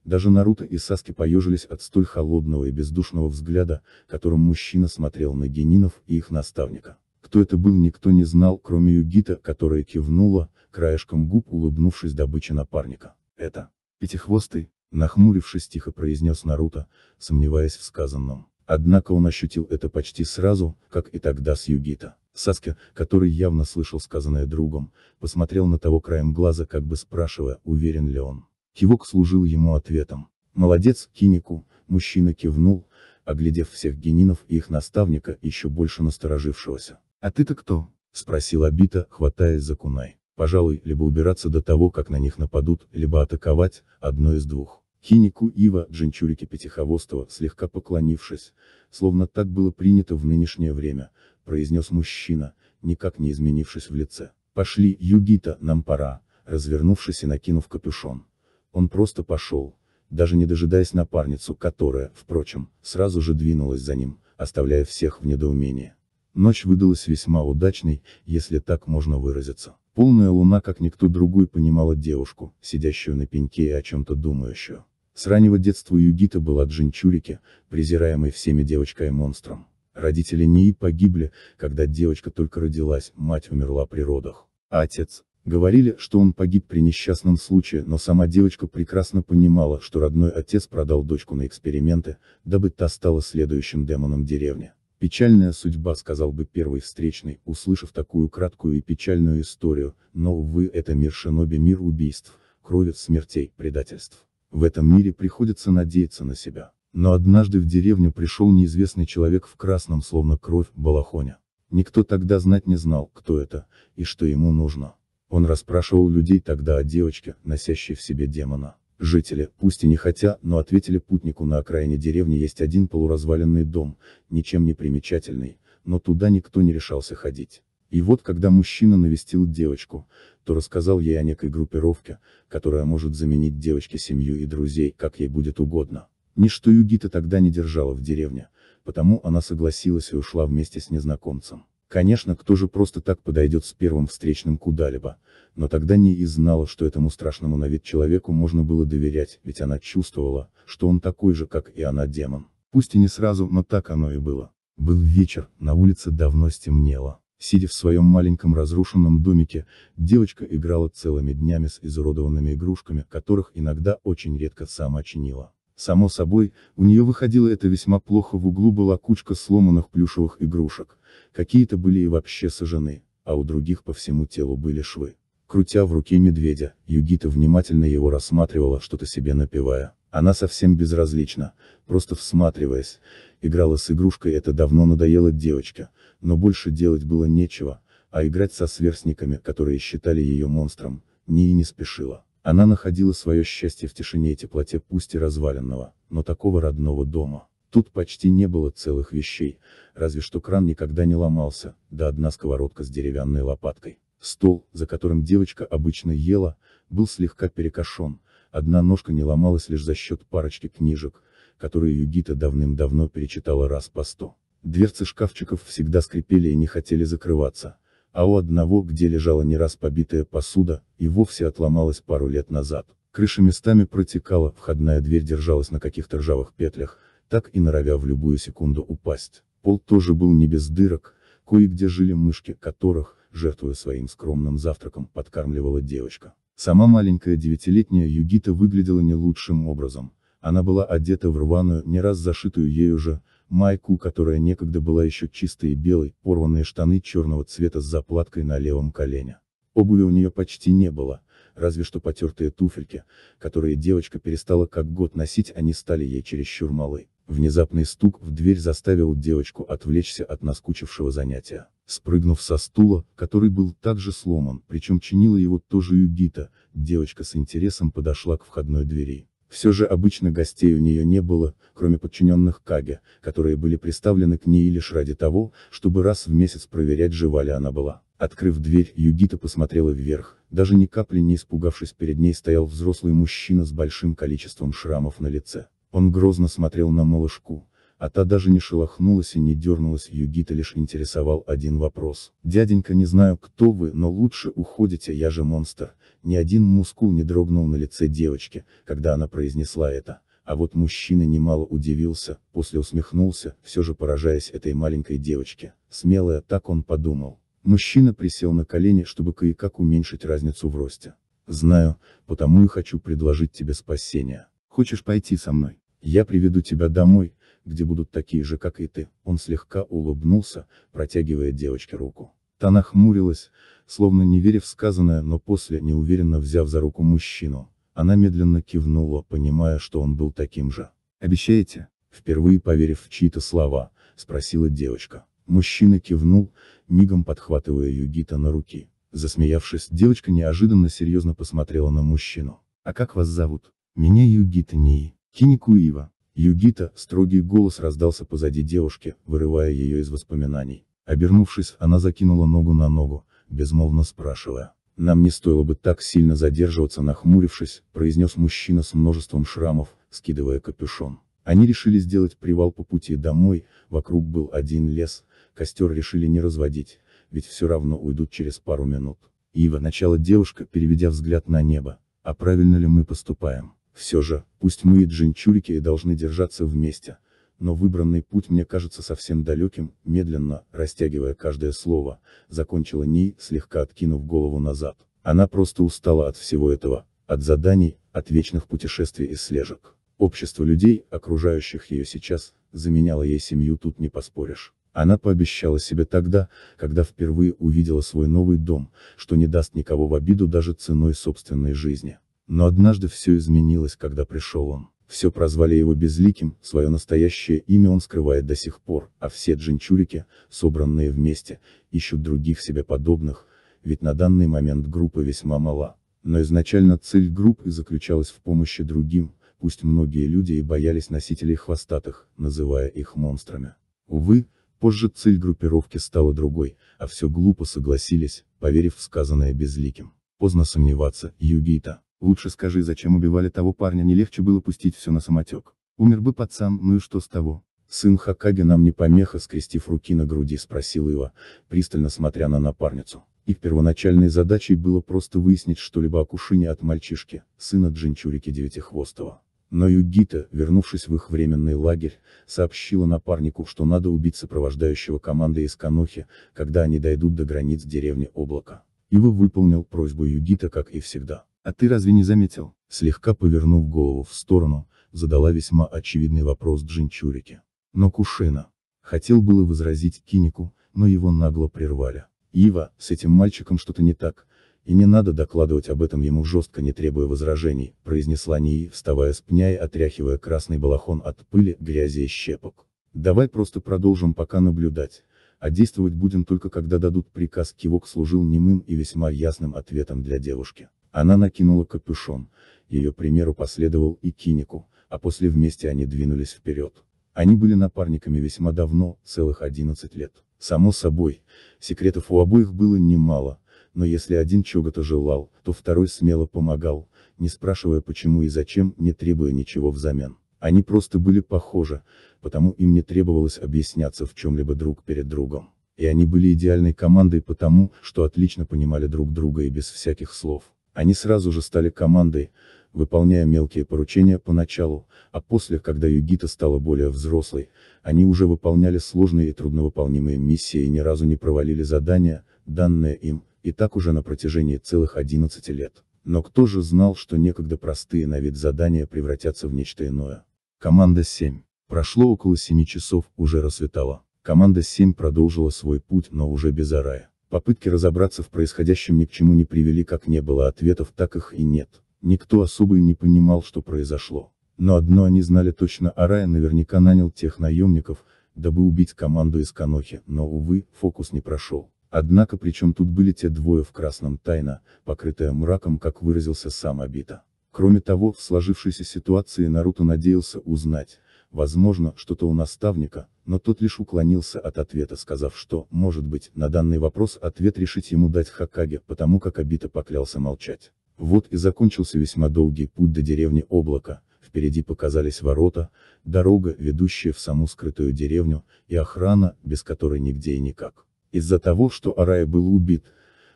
Даже Наруто и Саски поежились от столь холодного и бездушного взгляда, которым мужчина смотрел на генинов и их наставника. Кто это был никто не знал, кроме Югита, которая кивнула, краешком губ улыбнувшись добыче напарника. «Это... Пятихвостый?» — нахмурившись тихо произнес Наруто, сомневаясь в сказанном. Однако он ощутил это почти сразу, как и тогда с Югита. Саски, который явно слышал сказанное другом, посмотрел на того краем глаза, как бы спрашивая, уверен ли он. Кивок служил ему ответом. «Молодец, Кинику», мужчина кивнул, оглядев всех генинов и их наставника, еще больше насторожившегося. «А ты-то кто?» — спросил Абита, хватаясь за кунай. Пожалуй, либо убираться до того, как на них нападут, либо атаковать, одно из двух. Кинику Ива, джинчурики Пятиховостого, слегка поклонившись, словно так было принято в нынешнее время, произнес мужчина, никак не изменившись в лице. «Пошли, Югита, нам пора», развернувшись и накинув капюшон. Он просто пошел, даже не дожидаясь напарницу, которая, впрочем, сразу же двинулась за ним, оставляя всех в недоумении. Ночь выдалась весьма удачной, если так можно выразиться. Полная луна, как никто другой, понимала девушку, сидящую на пеньке и о чем-то думающую. С раннего детства Югита была джинчурики, презираемой всеми девочкой-монстром. Родители Нии погибли, когда девочка только родилась, мать умерла при родах. А отец. Говорили, что он погиб при несчастном случае, но сама девочка прекрасно понимала, что родной отец продал дочку на эксперименты, дабы та стала следующим демоном деревни. Печальная судьба, сказал бы первый встречный, услышав такую краткую и печальную историю, но, увы, это мир шиноби, мир убийств, крови, смертей, предательств. В этом мире приходится надеяться на себя. Но однажды в деревню пришел неизвестный человек в красном, словно кровь, балахоне. Никто тогда знать не знал, кто это, и что ему нужно. Он расспрашивал людей тогда о девочке, носящей в себе демона. Жители, пусть и не хотя, но ответили путнику на окраине деревни есть один полуразваленный дом, ничем не примечательный, но туда никто не решался ходить. И вот когда мужчина навестил девочку, то рассказал ей о некой группировке, которая может заменить девочке семью и друзей, как ей будет угодно. Ничто Югита тогда не держало в деревне, потому она согласилась и ушла вместе с незнакомцем. Конечно, кто же просто так подойдет с первым встречным куда-либо, но тогда не и знала, что этому страшному на вид человеку можно было доверять, ведь она чувствовала, что он такой же, как и она демон. Пусть и не сразу, но так оно и было. Был вечер, на улице давно стемнело. Сидя в своем маленьком разрушенном домике, девочка играла целыми днями с изуродованными игрушками, которых иногда очень редко сама чинила. Само собой, у нее выходило это весьма плохо в углу была кучка сломанных плюшевых игрушек, какие-то были и вообще сожжены, а у других по всему телу были швы. Крутя в руке медведя, Югита внимательно его рассматривала, что-то себе напевая. Она совсем безразлична, просто всматриваясь, играла с игрушкой это давно надоело девочке, но больше делать было нечего, а играть со сверстниками, которые считали ее монстром, не и не спешила. Она находила свое счастье в тишине и теплоте пусть и разваленного, но такого родного дома. Тут почти не было целых вещей, разве что кран никогда не ломался, да одна сковородка с деревянной лопаткой. Стол, за которым девочка обычно ела, был слегка перекошен, одна ножка не ломалась лишь за счет парочки книжек, которые Югита давным-давно перечитала раз по сто. Дверцы шкафчиков всегда скрипели и не хотели закрываться, а у одного, где лежала не раз побитая посуда, и вовсе отломалась пару лет назад. Крыша местами протекала, входная дверь держалась на каких-то ржавых петлях, так и норовя в любую секунду упасть. Пол тоже был не без дырок, кое-где жили мышки, которых, жертвуя своим скромным завтраком, подкармливала девочка. Сама маленькая девятилетняя Югита выглядела не лучшим образом. Она была одета в рваную, не раз зашитую ею же, майку, которая некогда была еще чистой и белой, порванные штаны черного цвета с заплаткой на левом колене. Обуви у нее почти не было, разве что потертые туфельки, которые девочка перестала как год носить, они стали ей чересчур малы. Внезапный стук в дверь заставил девочку отвлечься от наскучившего занятия. Спрыгнув со стула, который был также сломан, причем чинила его тоже Югита, девочка с интересом подошла к входной двери. Все же обычно гостей у нее не было, кроме подчиненных Каге, которые были приставлены к ней лишь ради того, чтобы раз в месяц проверять, жива ли она была. Открыв дверь, Югита посмотрела вверх, даже ни капли не испугавшись перед ней стоял взрослый мужчина с большим количеством шрамов на лице. Он грозно смотрел на малышку, а та даже не шелохнулась и не дернулась, Югита лишь интересовал один вопрос. «Дяденька, не знаю кто вы, но лучше уходите, я же монстр, ни один мускул не дрогнул на лице девочки, когда она произнесла это, а вот мужчина немало удивился, после усмехнулся, все же поражаясь этой маленькой девочке, смелая, так он подумал. Мужчина присел на колени, чтобы кое-как уменьшить разницу в росте. «Знаю, потому и хочу предложить тебе спасение. Хочешь пойти со мной? Я приведу тебя домой, где будут такие же, как и ты». Он слегка улыбнулся, протягивая девочке руку. Та нахмурилась, словно не веря в сказанное, но после, неуверенно взяв за руку мужчину, она медленно кивнула, понимая, что он был таким же. «Обещаете?» Впервые поверив в чьи-то слова, спросила девочка. Мужчина кивнул, мигом подхватывая Югита на руки. Засмеявшись, девочка неожиданно серьезно посмотрела на мужчину. «А как вас зовут?» «Меня Югита Нии. Киникуива». Югита, строгий голос раздался позади девушки, вырывая ее из воспоминаний. Обернувшись, она закинула ногу на ногу, безмолвно спрашивая. «Нам не стоило бы так сильно задерживаться нахмурившись», произнес мужчина с множеством шрамов, скидывая капюшон. Они решили сделать привал по пути домой, вокруг был один лес, костер решили не разводить, ведь все равно уйдут через пару минут. Ива начала девушка, переведя взгляд на небо. А правильно ли мы поступаем? Все же, пусть мы и джинчурики и должны держаться вместе, но выбранный путь мне кажется совсем далеким, медленно, растягивая каждое слово, закончила Ни, слегка откинув голову назад. Она просто устала от всего этого, от заданий, от вечных путешествий и слежек. Общество людей, окружающих ее сейчас, заменяло ей семью, тут не поспоришь. Она пообещала себе тогда, когда впервые увидела свой новый дом, что не даст никого в обиду даже ценой собственной жизни. Но однажды все изменилось, когда пришел он. Все прозвали его Безликим, свое настоящее имя он скрывает до сих пор, а все джинчурики, собранные вместе, ищут других себе подобных, ведь на данный момент группа весьма мала. Но изначально цель группы заключалась в помощи другим, пусть многие люди и боялись носителей хвостатых, называя их монстрами. Увы, позже цель группировки стала другой, а все глупо согласились, поверив в сказанное безликим. Поздно сомневаться, Югита. Лучше скажи, зачем убивали того парня, не легче было пустить все на самотек. Умер бы пацан, ну и что с того? Сын Хакаги нам не помеха, скрестив руки на груди, спросил его, пристально смотря на напарницу. Их первоначальной задачей было просто выяснить что-либо о Кушине от мальчишки, сына Джинчурики Девятихвостого. Но Югита, вернувшись в их временный лагерь, сообщила напарнику, что надо убить сопровождающего команды из Канохи, когда они дойдут до границ деревни Облака. Ива выполнил просьбу Югита, как и всегда. А ты разве не заметил? Слегка повернув голову в сторону, задала весьма очевидный вопрос Джинчурики. Но Кушина. Хотел было возразить Кинику, но его нагло прервали. Ива, с этим мальчиком что-то не так, и не надо докладывать об этом ему жестко, не требуя возражений, произнесла Нии, вставая с пня и отряхивая красный балахон от пыли, грязи и щепок. Давай просто продолжим пока наблюдать, а действовать будем только когда дадут приказ. Кивок служил немым и весьма ясным ответом для девушки. Она накинула капюшон, ее примеру последовал и Кинику, а после вместе они двинулись вперед. Они были напарниками весьма давно, целых 11 лет. Само собой, секретов у обоих было немало, но если один чего-то желал, то второй смело помогал, не спрашивая почему и зачем, не требуя ничего взамен. Они просто были похожи, потому им не требовалось объясняться в чем-либо друг перед другом. И они были идеальной командой потому, что отлично понимали друг друга и без всяких слов. Они сразу же стали командой, выполняя мелкие поручения поначалу, а после, когда Югита стала более взрослой, они уже выполняли сложные и трудновыполнимые миссии и ни разу не провалили задания, данные им, и так уже на протяжении целых 11 лет. Но кто же знал, что некогда простые на вид задания превратятся в нечто иное? Команда 7. Прошло около 7 часов, уже рассветало. Команда 7 продолжила свой путь, но уже без Арая. Попытки разобраться в происходящем ни к чему не привели, как не было ответов, так их и нет. Никто особо и не понимал, что произошло. Но одно они знали точно, Арая наверняка нанял тех наемников, дабы убить команду из Канохи, но, увы, фокус не прошел. Однако причем тут были те двое в красном тайна, покрытая мраком, как выразился сам Абита. Кроме того, в сложившейся ситуации Наруто надеялся узнать, Возможно, что-то у наставника, но тот лишь уклонился от ответа, сказав, что, может быть, на данный вопрос ответ решить ему дать Хакаге, потому как Абита поклялся молчать. Вот и закончился весьма долгий путь до деревни Облака, впереди показались ворота, дорога, ведущая в саму скрытую деревню, и охрана, без которой нигде и никак. Из-за того, что Арая был убит,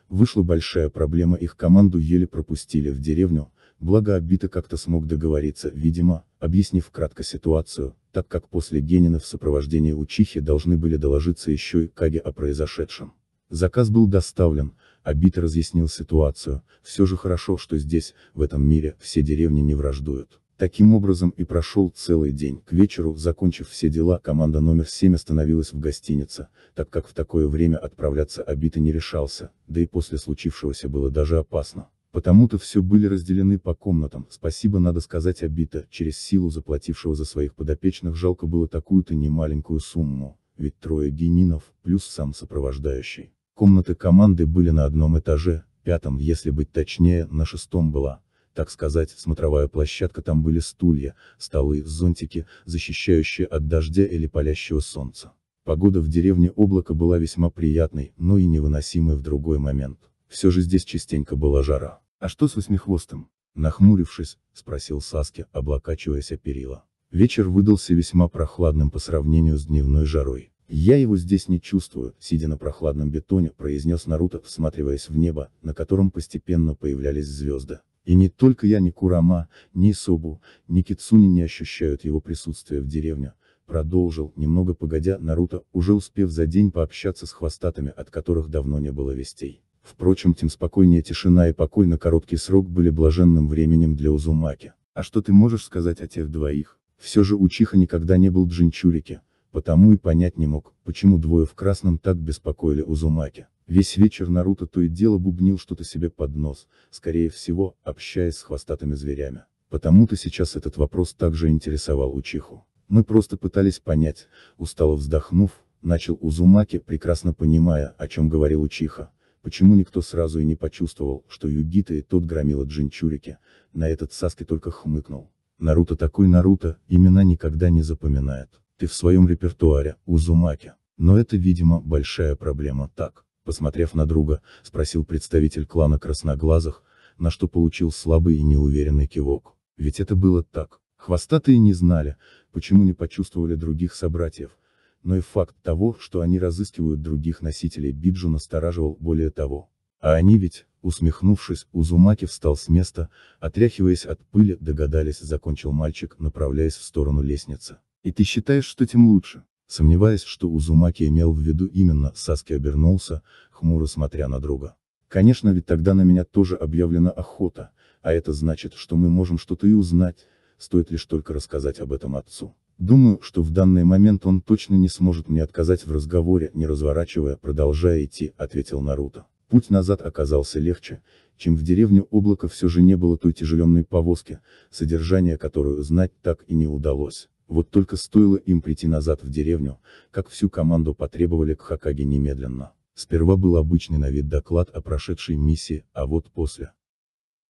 вышла большая проблема их команду еле пропустили в деревню, благо Аббита как-то смог договориться, видимо, объяснив кратко ситуацию, так как после Генина в сопровождении Учихи должны были доложиться еще и Каге о произошедшем. Заказ был доставлен, Аббит разъяснил ситуацию, все же хорошо, что здесь, в этом мире, все деревни не враждуют. Таким образом и прошел целый день. К вечеру, закончив все дела, команда номер 7 остановилась в гостинице, так как в такое время отправляться Абита не решался, да и после случившегося было даже опасно. Потому-то все были разделены по комнатам, спасибо надо сказать Обита, через силу заплатившего за своих подопечных жалко было такую-то немаленькую сумму, ведь трое генинов, плюс сам сопровождающий. Комнаты команды были на одном этаже, пятом, если быть точнее, на шестом была, так сказать, смотровая площадка, там были стулья, столы, зонтики, защищающие от дождя или палящего солнца. Погода в деревне облака была весьма приятной, но и невыносимой в другой момент. Все же здесь частенько была жара. А что с восьмихвостым? Нахмурившись, спросил Саски, облокачиваясь о перила. Вечер выдался весьма прохладным по сравнению с дневной жарой. «Я его здесь не чувствую», — сидя на прохладном бетоне, произнес Наруто, всматриваясь в небо, на котором постепенно появлялись звезды. И не только я, ни Курама, ни Собу, ни Кицуни не ощущают его присутствие в деревне, продолжил, немного погодя, Наруто, уже успев за день пообщаться с хвостатыми, от которых давно не было вестей. Впрочем, тем спокойнее тишина и покой на короткий срок были блаженным временем для Узумаки. А что ты можешь сказать о тех двоих? Все же Учиха никогда не был джинчурики, потому и понять не мог, почему двое в красном так беспокоили Узумаки. Весь вечер Наруто то и дело бубнил что-то себе под нос, скорее всего, общаясь с хвостатыми зверями. Потому-то сейчас этот вопрос также интересовал Учиху. Мы просто пытались понять, устало вздохнув, начал Узумаки, прекрасно понимая, о чем говорил Учиха. Почему никто сразу и не почувствовал, что Югита и тот громила Джинчурики, на этот Саски только хмыкнул. Наруто такой Наруто, имена никогда не запоминает. Ты в своем репертуаре, Узумаки. Но это, видимо, большая проблема, так. Посмотрев на друга, спросил представитель клана Красноглазых, на что получил слабый и неуверенный кивок. Ведь это было так. Хвостатые не знали, почему не почувствовали других собратьев, но и факт того, что они разыскивают других носителей Биджу настораживал, более того. А они ведь, усмехнувшись, Узумаки встал с места, отряхиваясь от пыли, догадались, закончил мальчик, направляясь в сторону лестницы. И ты считаешь, что тем лучше? Сомневаясь, что Узумаки имел в виду именно, Саски обернулся, хмуро смотря на друга. Конечно, ведь тогда на меня тоже объявлена охота, а это значит, что мы можем что-то и узнать, стоит лишь только рассказать об этом отцу. Думаю, что в данный момент он точно не сможет мне отказать в разговоре, не разворачивая, продолжая идти, ответил Наруто. Путь назад оказался легче, чем в деревню облака все же не было той тяжеленной повозки, содержание которую знать так и не удалось. Вот только стоило им прийти назад в деревню, как всю команду потребовали к Хакаге немедленно. Сперва был обычный на вид доклад о прошедшей миссии, а вот после,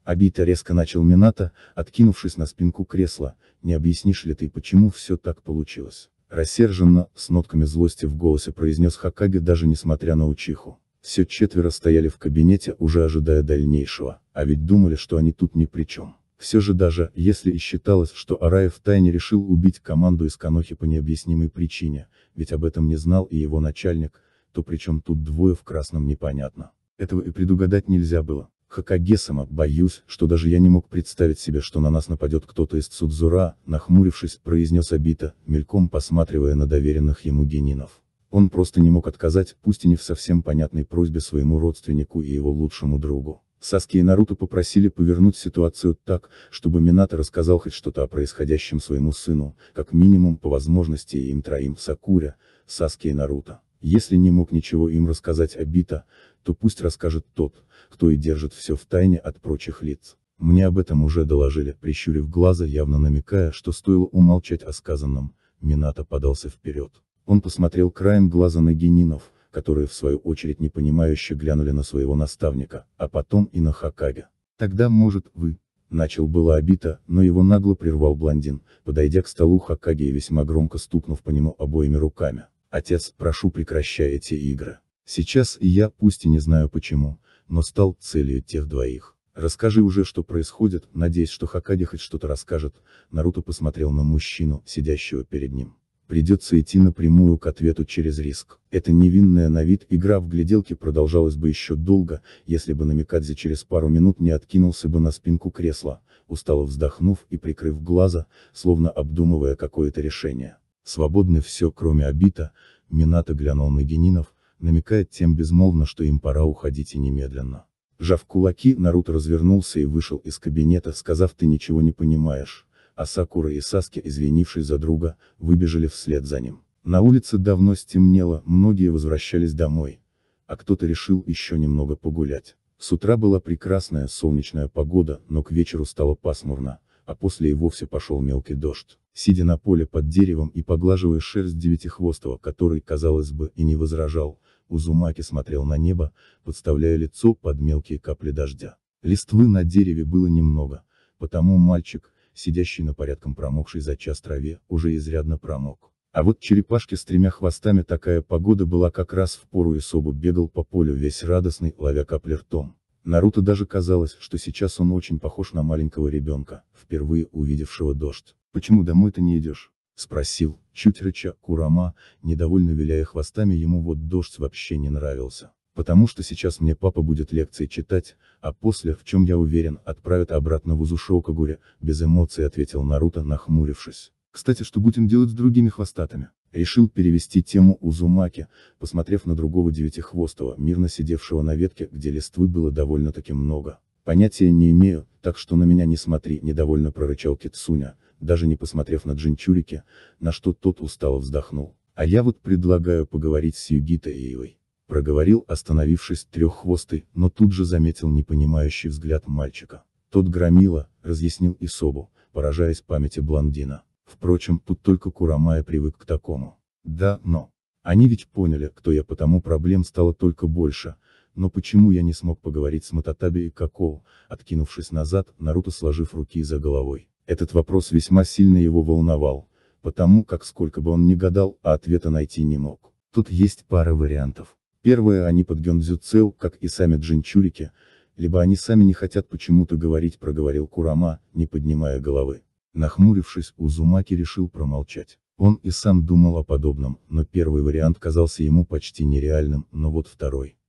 Обито резко начал Минато, откинувшись на спинку кресла, не объяснишь ли ты, почему все так получилось? Рассерженно, с нотками злости в голосе произнес Хакаги даже несмотря на учиху. Все четверо стояли в кабинете, уже ожидая дальнейшего, а ведь думали, что они тут ни при чем. Все же даже, если и считалось, что Араев втайне решил убить команду из Канохи по необъяснимой причине, ведь об этом не знал и его начальник, то причем тут двое в красном непонятно. Этого и предугадать нельзя было. Хакагесама, боюсь, что даже я не мог представить себе, что на нас нападет кто-то из Цудзура, нахмурившись, произнес Абита, мельком посматривая на доверенных ему генинов. Он просто не мог отказать, пусть и не в совсем понятной просьбе своему родственнику и его лучшему другу. Саски и Наруто попросили повернуть ситуацию так, чтобы Минато рассказал хоть что-то о происходящем своему сыну, как минимум по возможности им троим Сакуря, Саски и Наруто. Если не мог ничего им рассказать Обита, то пусть расскажет тот, кто и держит все в тайне от прочих лиц. Мне об этом уже доложили, прищурив глаза, явно намекая, что стоило умолчать о сказанном, Минато подался вперед. Он посмотрел краем глаза на Генинов, которые в свою очередь непонимающе глянули на своего наставника, а потом и на Хакаге. «Тогда, может, вы...» Начал было обито, но его нагло прервал блондин, подойдя к столу Хакаге и весьма громко стукнув по нему обоими руками. Отец, прошу прекращай эти игры. Сейчас я, пусть и не знаю почему, но стал целью тех двоих. Расскажи уже, что происходит, Надеюсь, что Хакаде хоть что-то расскажет, Наруто посмотрел на мужчину, сидящего перед ним. Придется идти напрямую к ответу через риск. Эта невинная на вид игра в гляделке продолжалась бы еще долго, если бы Намикадзе через пару минут не откинулся бы на спинку кресла, устало вздохнув и прикрыв глаза, словно обдумывая какое-то решение свободны все, кроме Абита, Минато глянул на Генинов, намекает тем безмолвно, что им пора уходить и немедленно. Жав кулаки, Наруто развернулся и вышел из кабинета, сказав «ты ничего не понимаешь», а Сакура и Саски, извинившись за друга, выбежали вслед за ним. На улице давно стемнело, многие возвращались домой, а кто-то решил еще немного погулять. С утра была прекрасная солнечная погода, но к вечеру стало пасмурно, а после и вовсе пошел мелкий дождь. Сидя на поле под деревом и поглаживая шерсть девятихвостого, который, казалось бы, и не возражал, Узумаки смотрел на небо, подставляя лицо под мелкие капли дождя. Листвы на дереве было немного, потому мальчик, сидящий на порядком промокшей за час траве, уже изрядно промок. А вот черепашке с тремя хвостами такая погода была как раз в пору и Собу бегал по полю весь радостный, ловя капли ртом. Наруто даже казалось, что сейчас он очень похож на маленького ребенка, впервые увидевшего дождь. «Почему домой ты не идешь?» — спросил, чуть рыча, Курама, недовольно виляя хвостами, ему вот дождь вообще не нравился. «Потому что сейчас мне папа будет лекции читать, а после, в чем я уверен, отправят обратно в Узушоукагуре», без эмоций ответил Наруто, нахмурившись. «Кстати, что будем делать с другими хвостатыми?» Решил перевести тему Узумаки, посмотрев на другого девятихвостого, мирно сидевшего на ветке, где листвы было довольно-таки много. Понятия не имею, так что на меня не смотри, недовольно прорычал Китсуня, даже не посмотрев на Джинчурики, на что тот устало вздохнул. А я вот предлагаю поговорить с Югита Иевой. Проговорил, остановившись треххвостый, но тут же заметил непонимающий взгляд мальчика. Тот громила, разъяснил Исобу, поражаясь памяти блондина. Впрочем, тут только Курамая привык к такому. Да, но. Они ведь поняли, кто я, потому проблем стало только больше. Но почему я не смог поговорить с Мататаби и Какоу, откинувшись назад, Наруто сложив руки за головой? Этот вопрос весьма сильно его волновал, потому как сколько бы он ни гадал, а ответа найти не мог. Тут есть пара вариантов. Первое, они под Гёнзюцеу, как и сами джинчурики, либо они сами не хотят почему-то говорить, проговорил Курама, не поднимая головы. Нахмурившись, Узумаки решил промолчать. Он и сам думал о подобном, но первый вариант казался ему почти нереальным, но вот второй.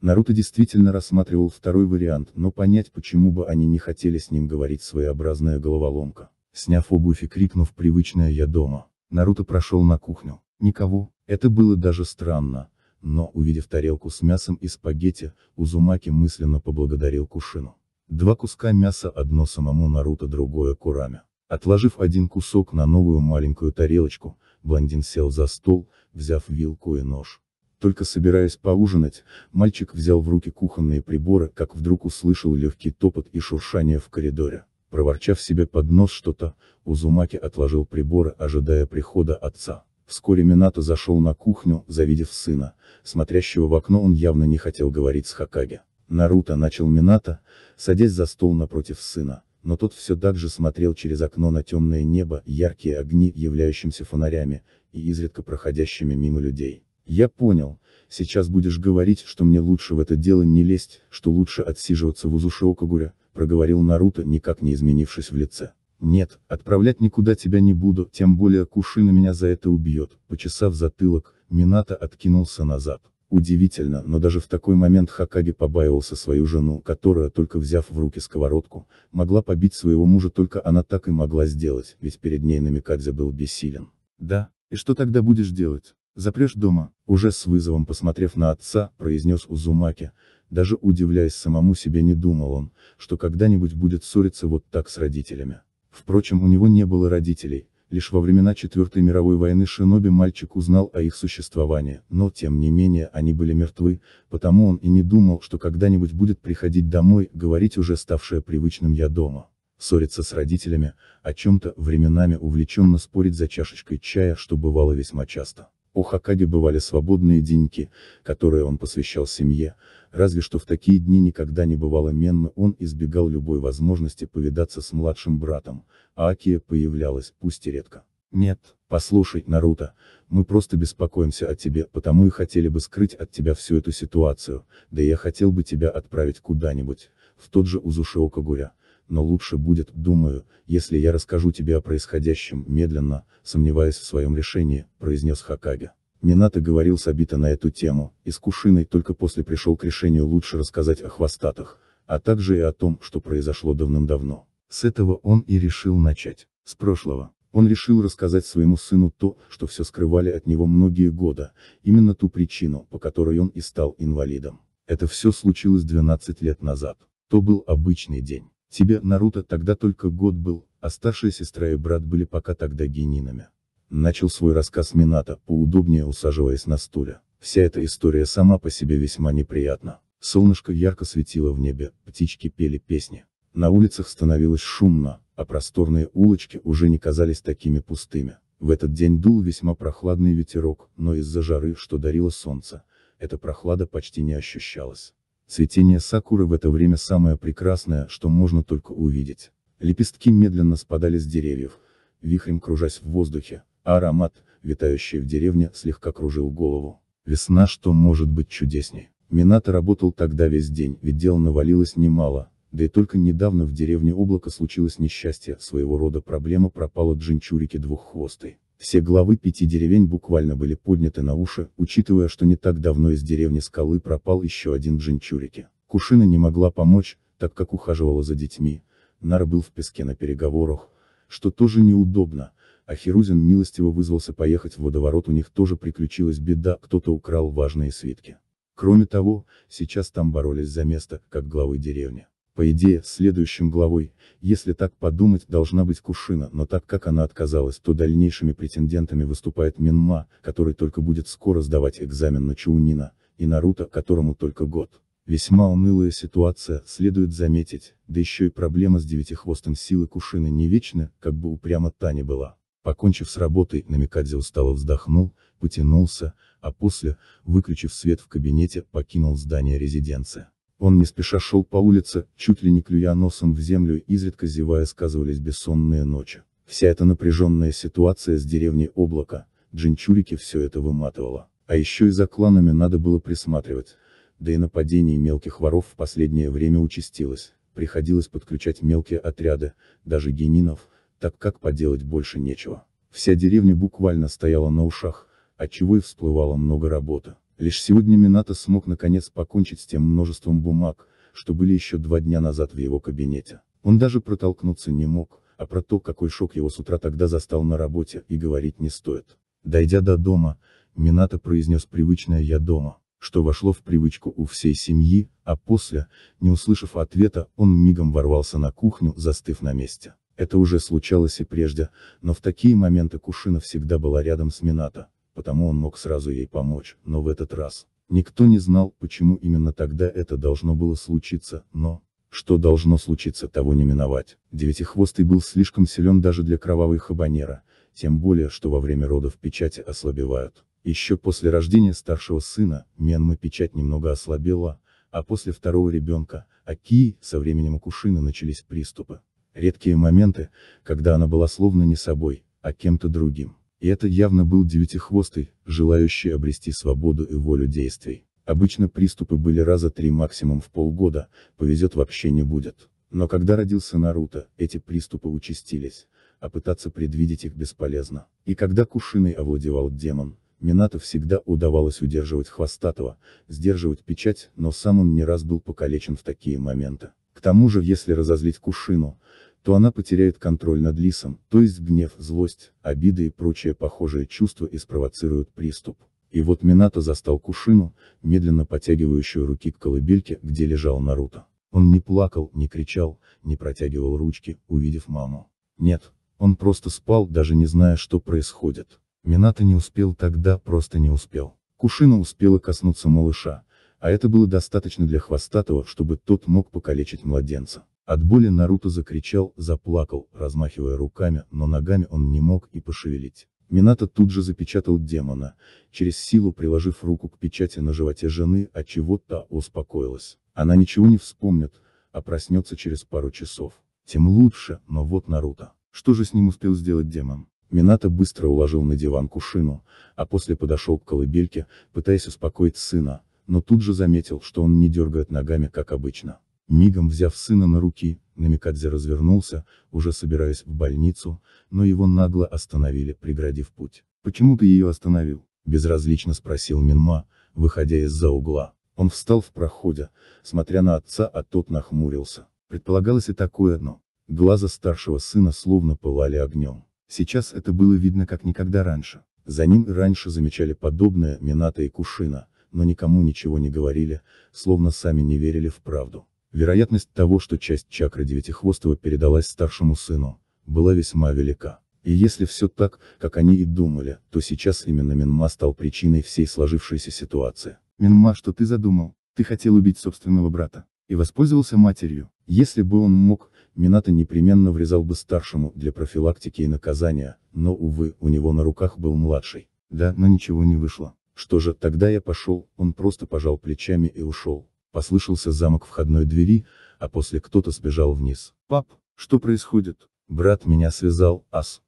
Наруто действительно рассматривал второй вариант, но понять почему бы они не хотели с ним говорить своеобразная головоломка. Сняв обувь и крикнув привычное «я дома», Наруто прошел на кухню. Никого, это было даже странно, но, увидев тарелку с мясом и спагетти, Узумаки мысленно поблагодарил Кушину. Два куска мяса одно самому Наруто другое Кураме. Отложив один кусок на новую маленькую тарелочку, блондин сел за стол, взяв вилку и нож. Только собираясь поужинать, мальчик взял в руки кухонные приборы, как вдруг услышал легкий топот и шуршание в коридоре. Проворчав себе под нос что-то, Узумаки отложил приборы, ожидая прихода отца. Вскоре Минато зашел на кухню, завидев сына, смотрящего в окно он явно не хотел говорить с Хакаги. Наруто начал Минато, садясь за стол напротив сына но тот все так же смотрел через окно на темное небо, яркие огни, являющимся фонарями, и изредка проходящими мимо людей. Я понял, сейчас будешь говорить, что мне лучше в это дело не лезть, что лучше отсиживаться в Узуше Окагура, проговорил Наруто, никак не изменившись в лице. Нет, отправлять никуда тебя не буду, тем более Кушина меня за это убьет, почесав затылок, Минато откинулся назад. Удивительно, но даже в такой момент Хакаги побаивался свою жену, которая, только взяв в руки сковородку, могла побить своего мужа только она так и могла сделать, ведь перед ней Намикадзе был бессилен. Да, и что тогда будешь делать? Запрешь дома, уже с вызовом посмотрев на отца, произнес Узумаки, даже удивляясь самому себе не думал он, что когда-нибудь будет ссориться вот так с родителями. Впрочем у него не было родителей, Лишь во времена Четвертой мировой войны шиноби мальчик узнал о их существовании, но тем не менее они были мертвы, потому он и не думал, что когда-нибудь будет приходить домой, говорить уже ставшее привычным «я дома». Ссориться с родителями, о чем-то, временами увлеченно спорить за чашечкой чая, что бывало весьма часто. У Хакаги бывали свободные деньки, которые он посвящал семье, разве что в такие дни никогда не бывало Менна, он избегал любой возможности повидаться с младшим братом, а Акия появлялась, пусть и редко. Нет, послушай, Наруто, мы просто беспокоимся о тебе, потому и хотели бы скрыть от тебя всю эту ситуацию, да я хотел бы тебя отправить куда-нибудь, в тот же Узушиокагуя, но лучше будет, думаю, если я расскажу тебе о происходящем, медленно, сомневаясь в своем решении, произнес Хакаге. Минато говорил с Абита на эту тему, и с Кушиной только после пришел к решению лучше рассказать о хвостатах, а также и о том, что произошло давным-давно. С этого он и решил начать. С прошлого. Он решил рассказать своему сыну то, что все скрывали от него многие годы, именно ту причину, по которой он и стал инвалидом. Это все случилось 12 лет назад. То был обычный день. Тебе, Наруто, тогда только год был, а старшая сестра и брат были пока тогда генинами. Начал свой рассказ Минато, поудобнее усаживаясь на стуле. Вся эта история сама по себе весьма неприятна. Солнышко ярко светило в небе, птички пели песни. На улицах становилось шумно, а просторные улочки уже не казались такими пустыми. В этот день дул весьма прохладный ветерок, но из-за жары, что дарило солнце, эта прохлада почти не ощущалась. Цветение сакуры в это время самое прекрасное, что можно только увидеть. Лепестки медленно спадали с деревьев, вихрем кружась в воздухе, а аромат, витающий в деревне, слегка кружил голову. Весна что может быть чудесней. Минато работал тогда весь день, ведь дел навалилось немало, да и только недавно в деревне облако случилось несчастье, своего рода проблема пропала джинчурики двуххвостой. Все главы пяти деревень буквально были подняты на уши, учитывая, что не так давно из деревни Скалы пропал еще один джинчурики. Кушина не могла помочь, так как ухаживала за детьми, Нар был в песке на переговорах, что тоже неудобно, а Херузин милостиво вызвался поехать в водоворот, у них тоже приключилась беда, кто-то украл важные свитки. Кроме того, сейчас там боролись за место, как главы деревни. По идее, следующим главой, если так подумать, должна быть Кушина, но так как она отказалась, то дальнейшими претендентами выступает Минма, который только будет скоро сдавать экзамен на Чаунина, и Наруто, которому только год. Весьма унылая ситуация, следует заметить, да еще и проблема с девятихвостом силы Кушины не вечна, как бы упрямо та не была. Покончив с работой, Намикадзе устало вздохнул, потянулся, а после, выключив свет в кабинете, покинул здание резиденции. Он не спеша шел по улице, чуть ли не клюя носом в землю и изредка зевая сказывались бессонные ночи. Вся эта напряженная ситуация с деревней Облака, Джинчурики все это выматывало, А еще и за кланами надо было присматривать. Да и нападений мелких воров в последнее время участилось. Приходилось подключать мелкие отряды, даже генинов, так как поделать больше нечего. Вся деревня буквально стояла на ушах, отчего и всплывало много работы. Лишь сегодня Минато смог наконец покончить с тем множеством бумаг, что были еще два дня назад в его кабинете. Он даже протолкнуться не мог, а про то, какой шок его с утра тогда застал на работе, и говорить не стоит. Дойдя до дома, Минато произнес привычное «я дома», что вошло в привычку у всей семьи, а после, не услышав ответа, он мигом ворвался на кухню, застыв на месте. Это уже случалось и прежде, но в такие моменты Кушина всегда была рядом с Минато, потому он мог сразу ей помочь, но в этот раз, никто не знал, почему именно тогда это должно было случиться, но, что должно случиться, того не миновать. Девятихвостый был слишком силен даже для кровавой хабанера, тем более, что во время родов печати ослабевают. Еще после рождения старшего сына, Менмы печать немного ослабела, а после второго ребенка, Акии, со временем у Кушины начались приступы. Редкие моменты, когда она была словно не собой, а кем-то другим. И это явно был девятихвостый, желающий обрести свободу и волю действий. Обычно приступы были раза три максимум в полгода, повезет вообще не будет. Но когда родился Наруто, эти приступы участились, а пытаться предвидеть их бесполезно. И когда Кушиной овладевал демон, Минато всегда удавалось удерживать Хвостатого, сдерживать печать, но сам он не раз был покалечен в такие моменты. К тому же, если разозлить Кушину, то она потеряет контроль над лисом, то есть гнев, злость, обиды и прочее похожее чувство и спровоцируют приступ. И вот Минато застал Кушину, медленно потягивающую руки к колыбельке, где лежал Наруто. Он не плакал, не кричал, не протягивал ручки, увидев маму. Нет, он просто спал, даже не зная, что происходит. Минато не успел тогда, просто не успел. Кушина успела коснуться малыша, а это было достаточно для Хвостатого, чтобы тот мог покалечить младенца. От боли Наруто закричал, заплакал, размахивая руками, но ногами он не мог и пошевелить. Минато тут же запечатал демона, через силу приложив руку к печати на животе жены, от чего та успокоилась. Она ничего не вспомнит, а проснется через пару часов. Тем лучше, но вот Наруто. Что же с ним успел сделать демон? Минато быстро уложил на диван кушину, а после подошел к колыбельке, пытаясь успокоить сына, но тут же заметил, что он не дергает ногами, как обычно. Мигом взяв сына на руки, Намикадзе развернулся, уже собираясь в больницу, но его нагло остановили, преградив путь. «Почему ты ее остановил?» – безразлично спросил Минма, выходя из-за угла. Он встал в проходе, смотря на отца, а тот нахмурился. Предполагалось и такое одно. Глаза старшего сына словно пылали огнем. Сейчас это было видно как никогда раньше. За ним раньше замечали подобное Мината и Кушина, но никому ничего не говорили, словно сами не верили в правду. Вероятность того, что часть чакры Девятихвостого передалась старшему сыну, была весьма велика. И если все так, как они и думали, то сейчас именно Минма стал причиной всей сложившейся ситуации. Минма, что ты задумал? Ты хотел убить собственного брата. И воспользовался матерью. Если бы он мог, Минато непременно врезал бы старшему для профилактики и наказания, но, увы, у него на руках был младший. Да, но ничего не вышло. Что же, тогда я пошел, он просто пожал плечами и ушел. Послышался замок входной двери, а после кто-то сбежал вниз. «Пап, что происходит?» «Брат меня связал, ас».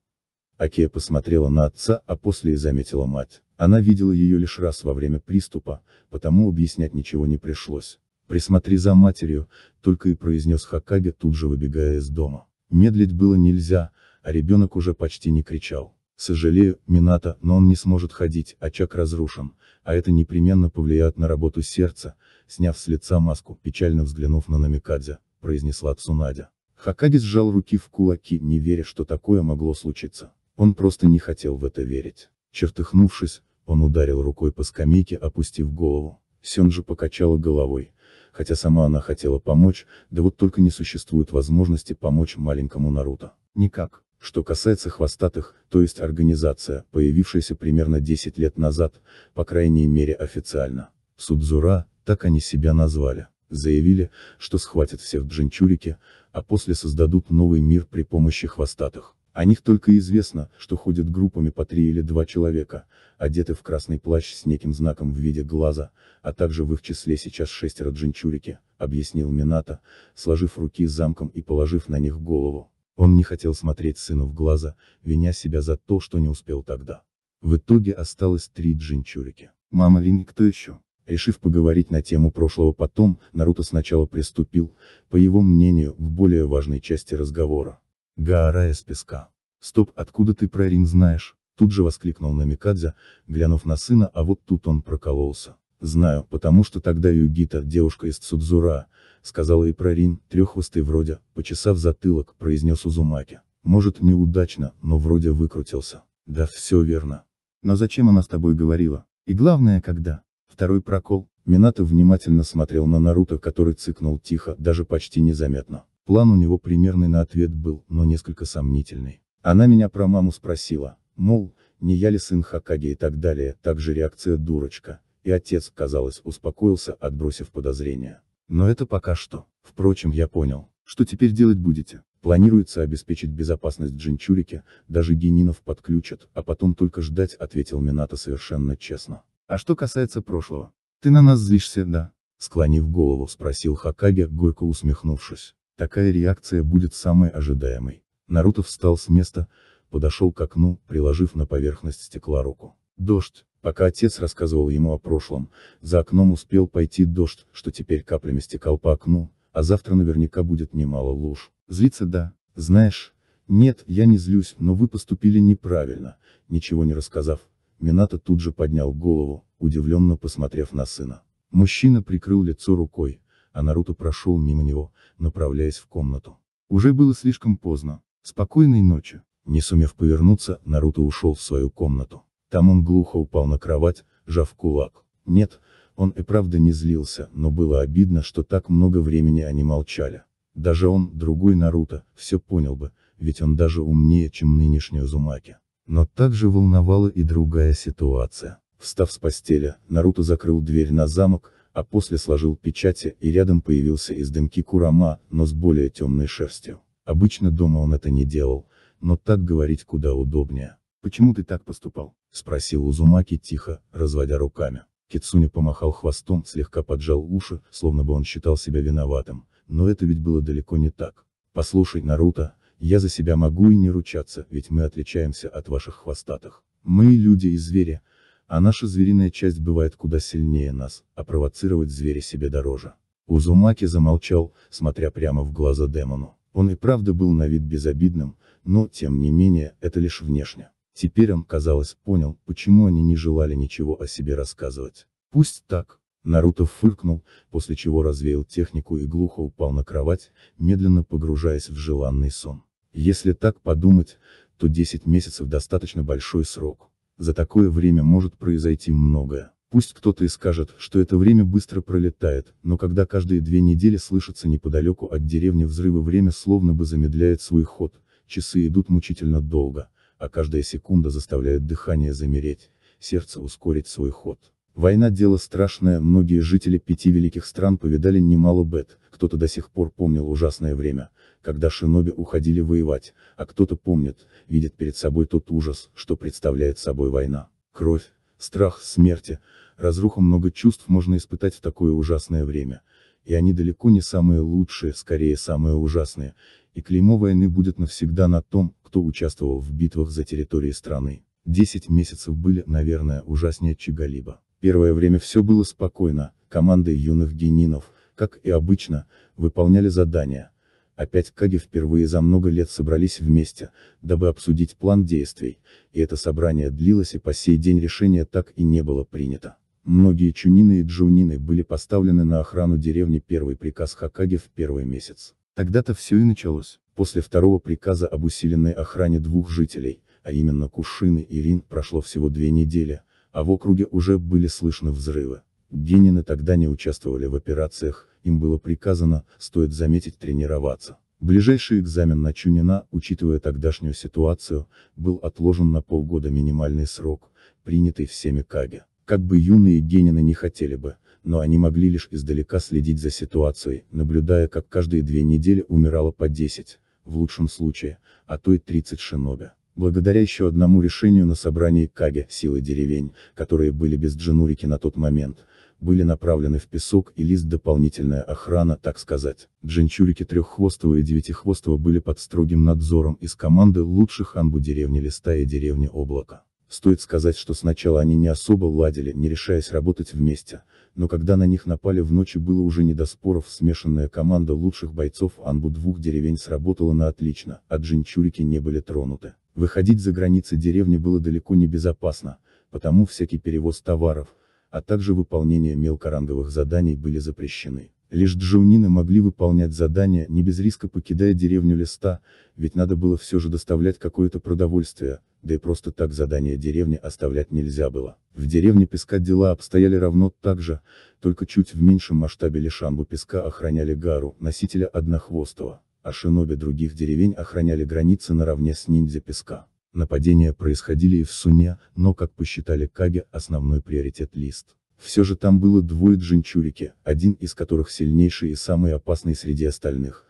Акия посмотрела на отца, а после и заметила мать. Она видела ее лишь раз во время приступа, потому объяснять ничего не пришлось. «Присмотри за матерью», только и произнес Хакаге, тут же выбегая из дома. Медлить было нельзя, а ребенок уже почти не кричал. Сожалею, Мината, но он не сможет ходить, очаг разрушен, а это непременно повлияет на работу сердца, сняв с лица маску, печально взглянув на Намикадзе, произнесла Цунадя. Хакаги сжал руки в кулаки, не веря, что такое могло случиться. Он просто не хотел в это верить. Чертыхнувшись, он ударил рукой по скамейке, опустив голову. Сёнджи покачала головой, хотя сама она хотела помочь, да вот только не существует возможности помочь маленькому Наруто. Никак. Что касается хвостатых, то есть организация, появившаяся примерно 10 лет назад, по крайней мере официально, Судзура, так они себя назвали, заявили, что схватят всех джинчурики, а после создадут новый мир при помощи хвостатых. О них только известно, что ходят группами по три или два человека, одеты в красный плащ с неким знаком в виде глаза, а также в их числе сейчас шестеро джинчурики, объяснил Мината, сложив руки замком и положив на них голову. Он не хотел смотреть сыну в глаза, виня себя за то, что не успел тогда. В итоге осталось три джинчурики. Мама Винни кто еще? Решив поговорить на тему прошлого потом, Наруто сначала приступил, по его мнению, в более важной части разговора. Гаорая из песка. «Стоп, откуда ты про Рин знаешь?» Тут же воскликнул Намикадзе, глянув на сына, а вот тут он прокололся. Знаю, потому что тогда Югита, девушка из Цудзура, сказала и про Рин, треххвостый вроде, почесав затылок, произнес Узумаки. Может, неудачно, но вроде выкрутился. Да все верно. Но зачем она с тобой говорила? И главное, когда? Второй прокол. Минато внимательно смотрел на Наруто, который цыкнул тихо, даже почти незаметно. План у него примерный на ответ был, но несколько сомнительный. Она меня про маму спросила, мол, не я ли сын Хакаги и так далее, Так же реакция дурочка, и отец, казалось, успокоился, отбросив подозрения. Но это пока что. Впрочем, я понял, что теперь делать будете. Планируется обеспечить безопасность Джинчурики, даже генинов подключат, а потом только ждать, ответил Минато совершенно честно. А что касается прошлого? Ты на нас злишься, да? Склонив голову, спросил Хакаге, горько усмехнувшись. Такая реакция будет самой ожидаемой. Наруто встал с места, подошел к окну, приложив на поверхность стекла руку. Дождь. Пока отец рассказывал ему о прошлом, за окном успел пойти дождь, что теперь каплями стекал по окну, а завтра наверняка будет немало луж. Злиться да, знаешь, нет, я не злюсь, но вы поступили неправильно, ничего не рассказав. Минато тут же поднял голову, удивленно посмотрев на сына. Мужчина прикрыл лицо рукой, а Наруто прошел мимо него, направляясь в комнату. Уже было слишком поздно. Спокойной ночи. Не сумев повернуться, Наруто ушел в свою комнату. Там он глухо упал на кровать, жав кулак. Нет, он и правда не злился, но было обидно, что так много времени они молчали. Даже он, другой Наруто, все понял бы, ведь он даже умнее, чем нынешний Зумаки. Но также волновала и другая ситуация. Встав с постели, Наруто закрыл дверь на замок, а после сложил печати и рядом появился из дымки Курама, но с более темной шерстью. Обычно дома он это не делал, но так говорить куда удобнее. «Почему ты так поступал?» — спросил Узумаки тихо, разводя руками. Кицуня помахал хвостом, слегка поджал уши, словно бы он считал себя виноватым, но это ведь было далеко не так. «Послушай, Наруто, я за себя могу и не ручаться, ведь мы отличаемся от ваших хвостатых. Мы люди и звери, а наша звериная часть бывает куда сильнее нас, а провоцировать зверя себе дороже». Узумаки замолчал, смотря прямо в глаза демону. Он и правда был на вид безобидным, но, тем не менее, это лишь внешне. Теперь он, казалось, понял, почему они не желали ничего о себе рассказывать. Пусть так. Наруто фыркнул, после чего развеял технику и глухо упал на кровать, медленно погружаясь в желанный сон. Если так подумать, то 10 месяцев достаточно большой срок. За такое время может произойти многое. Пусть кто-то и скажет, что это время быстро пролетает, но когда каждые две недели слышатся неподалеку от деревни взрывы время словно бы замедляет свой ход, часы идут мучительно долго а каждая секунда заставляет дыхание замереть, сердце ускорить свой ход. Война – дело страшное, многие жители пяти великих стран повидали немало бед, кто-то до сих пор помнил ужасное время, когда шиноби уходили воевать, а кто-то помнит, видит перед собой тот ужас, что представляет собой война. Кровь, страх, смерти, разруха много чувств можно испытать в такое ужасное время, и они далеко не самые лучшие, скорее самые ужасные, и клеймо войны будет навсегда на том, кто участвовал в битвах за территории страны. Десять месяцев были, наверное, ужаснее чего-либо. Первое время все было спокойно, команды юных генинов, как и обычно, выполняли задания. Опять Каги впервые за много лет собрались вместе, дабы обсудить план действий, и это собрание длилось и по сей день решение так и не было принято. Многие чунины и джунины были поставлены на охрану деревни первый приказ Хакаги в первый месяц. Тогда-то все и началось. После второго приказа об усиленной охране двух жителей, а именно Кушины и Рин, прошло всего две недели, а в округе уже были слышны взрывы. Генины тогда не участвовали в операциях, им было приказано, стоит заметить, тренироваться. Ближайший экзамен на Чунина, учитывая тогдашнюю ситуацию, был отложен на полгода минимальный срок, принятый всеми Каги. Как бы юные Генины не хотели бы, но они могли лишь издалека следить за ситуацией, наблюдая как каждые две недели умирало по 10, в лучшем случае, а то и 30 шиноби. Благодаря еще одному решению на собрании Каге, силы деревень, которые были без Джинурики на тот момент, были направлены в песок и лист дополнительная охрана, так сказать. Джинчурики треххвостого и девятихвостого были под строгим надзором из команды лучших анбу деревни Листа и деревни Облака. Стоит сказать, что сначала они не особо ладили, не решаясь работать вместе, но когда на них напали в ночи было уже не до споров, смешанная команда лучших бойцов Анбу двух деревень сработала на отлично, а джинчурики не были тронуты. Выходить за границы деревни было далеко не безопасно, потому всякий перевоз товаров, а также выполнение мелкоранговых заданий были запрещены. Лишь джунины могли выполнять задания, не без риска покидая деревню листа, ведь надо было все же доставлять какое-то продовольствие, да и просто так задание деревни оставлять нельзя было. В деревне песка дела обстояли равно так же, только чуть в меньшем масштабе лишанбу песка охраняли Гару, носителя Однохвостого, а шиноби других деревень охраняли границы наравне с ниндзя песка. Нападения происходили и в Суне, но, как посчитали каги, основной приоритет лист. Все же там было двое джинчурики, один из которых сильнейший и самый опасный среди остальных,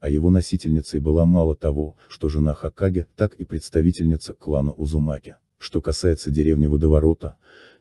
а его носительницей была мало того, что жена Хакаге, так и представительница клана Узумаки. Что касается деревни Водоворота,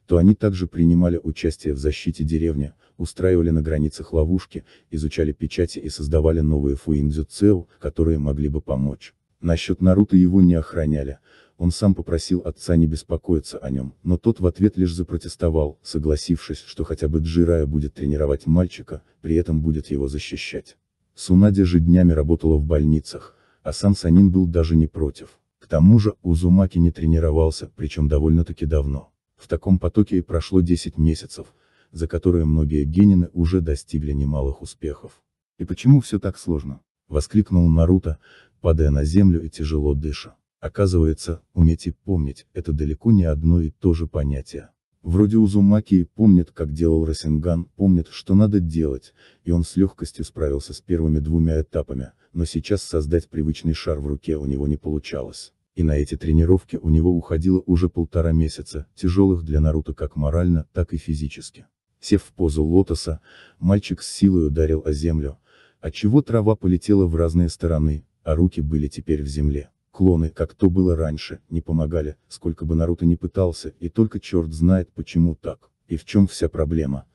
то они также принимали участие в защите деревни, устраивали на границах ловушки, изучали печати и создавали новые фуиндзюцеу, которые могли бы помочь. Насчет Наруто его не охраняли, он сам попросил отца не беспокоиться о нем, но тот в ответ лишь запротестовал, согласившись, что хотя бы Джирая будет тренировать мальчика, при этом будет его защищать. Сунаде же днями работала в больницах, а сам Санин был даже не против. К тому же, Узумаки не тренировался, причем довольно-таки давно. В таком потоке и прошло 10 месяцев, за которые многие генины уже достигли немалых успехов. «И почему все так сложно?» — воскликнул Наруто, падая на землю и тяжело дыша. Оказывается, уметь и помнить – это далеко не одно и то же понятие. Вроде Узумаки помнит, как делал Росинган, помнит, что надо делать, и он с легкостью справился с первыми двумя этапами, но сейчас создать привычный шар в руке у него не получалось. И на эти тренировки у него уходило уже полтора месяца, тяжелых для Наруто как морально, так и физически. Сев в позу лотоса, мальчик с силой ударил о землю, отчего трава полетела в разные стороны, а руки были теперь в земле. Клоны, как то было раньше, не помогали, сколько бы Наруто ни пытался, и только черт знает почему так. И в чем вся проблема.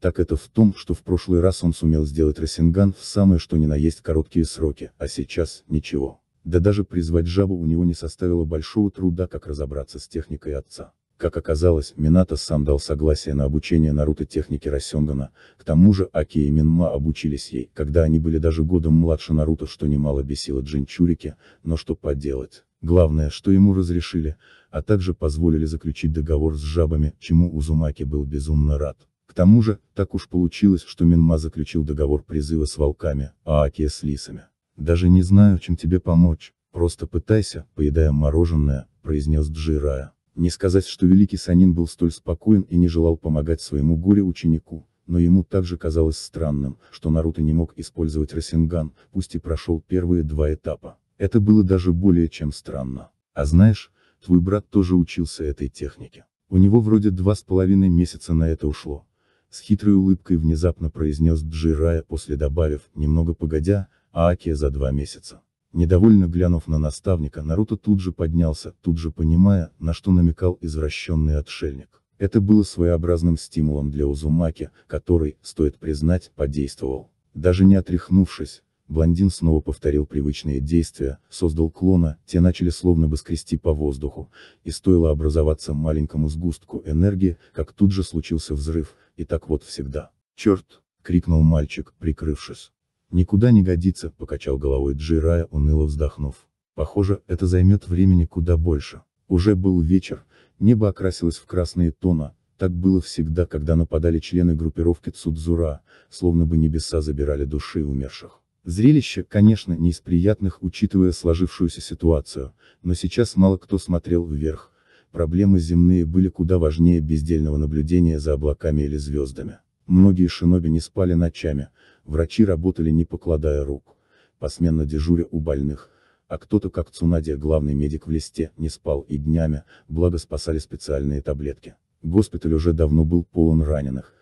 Так это в том, что в прошлый раз он сумел сделать Расенган в самое что ни на есть короткие сроки, а сейчас, ничего. Да даже призвать жабу у него не составило большого труда, как разобраться с техникой отца. Как оказалось, Минато сам дал согласие на обучение Наруто технике Рассенгана, к тому же Аки и Минма обучились ей, когда они были даже годом младше Наруто, что немало бесило Джинчурики, но что поделать. Главное, что ему разрешили, а также позволили заключить договор с жабами, чему Узумаки был безумно рад. К тому же, так уж получилось, что Минма заключил договор призыва с волками, а Акия с лисами. «Даже не знаю, чем тебе помочь, просто пытайся, поедая мороженое», — произнес Джирая. Не сказать, что великий Санин был столь спокоен и не желал помогать своему горе-ученику, но ему также казалось странным, что Наруто не мог использовать Росинган, пусть и прошел первые два этапа. Это было даже более чем странно. А знаешь, твой брат тоже учился этой технике. У него вроде два с половиной месяца на это ушло. С хитрой улыбкой внезапно произнес Джирая после добавив, немного погодя, Аакия за два месяца. Недовольно глянув на наставника, Наруто тут же поднялся, тут же понимая, на что намекал извращенный отшельник. Это было своеобразным стимулом для Узумаки, который, стоит признать, подействовал. Даже не отряхнувшись, блондин снова повторил привычные действия, создал клона, те начали словно бы скрести по воздуху, и стоило образоваться маленькому сгустку энергии, как тут же случился взрыв, и так вот всегда. «Черт!» — крикнул мальчик, прикрывшись. «Никуда не годится», — покачал головой Джирая, уныло вздохнув. «Похоже, это займет времени куда больше». Уже был вечер, небо окрасилось в красные тона, так было всегда, когда нападали члены группировки Цудзура, словно бы небеса забирали души умерших. Зрелище, конечно, не из приятных, учитывая сложившуюся ситуацию, но сейчас мало кто смотрел вверх, проблемы земные были куда важнее бездельного наблюдения за облаками или звездами. Многие шиноби не спали ночами, врачи работали не покладая рук, посменно дежуря у больных, а кто-то как Цунадия главный медик в листе, не спал и днями, благо спасали специальные таблетки. Госпиталь уже давно был полон раненых.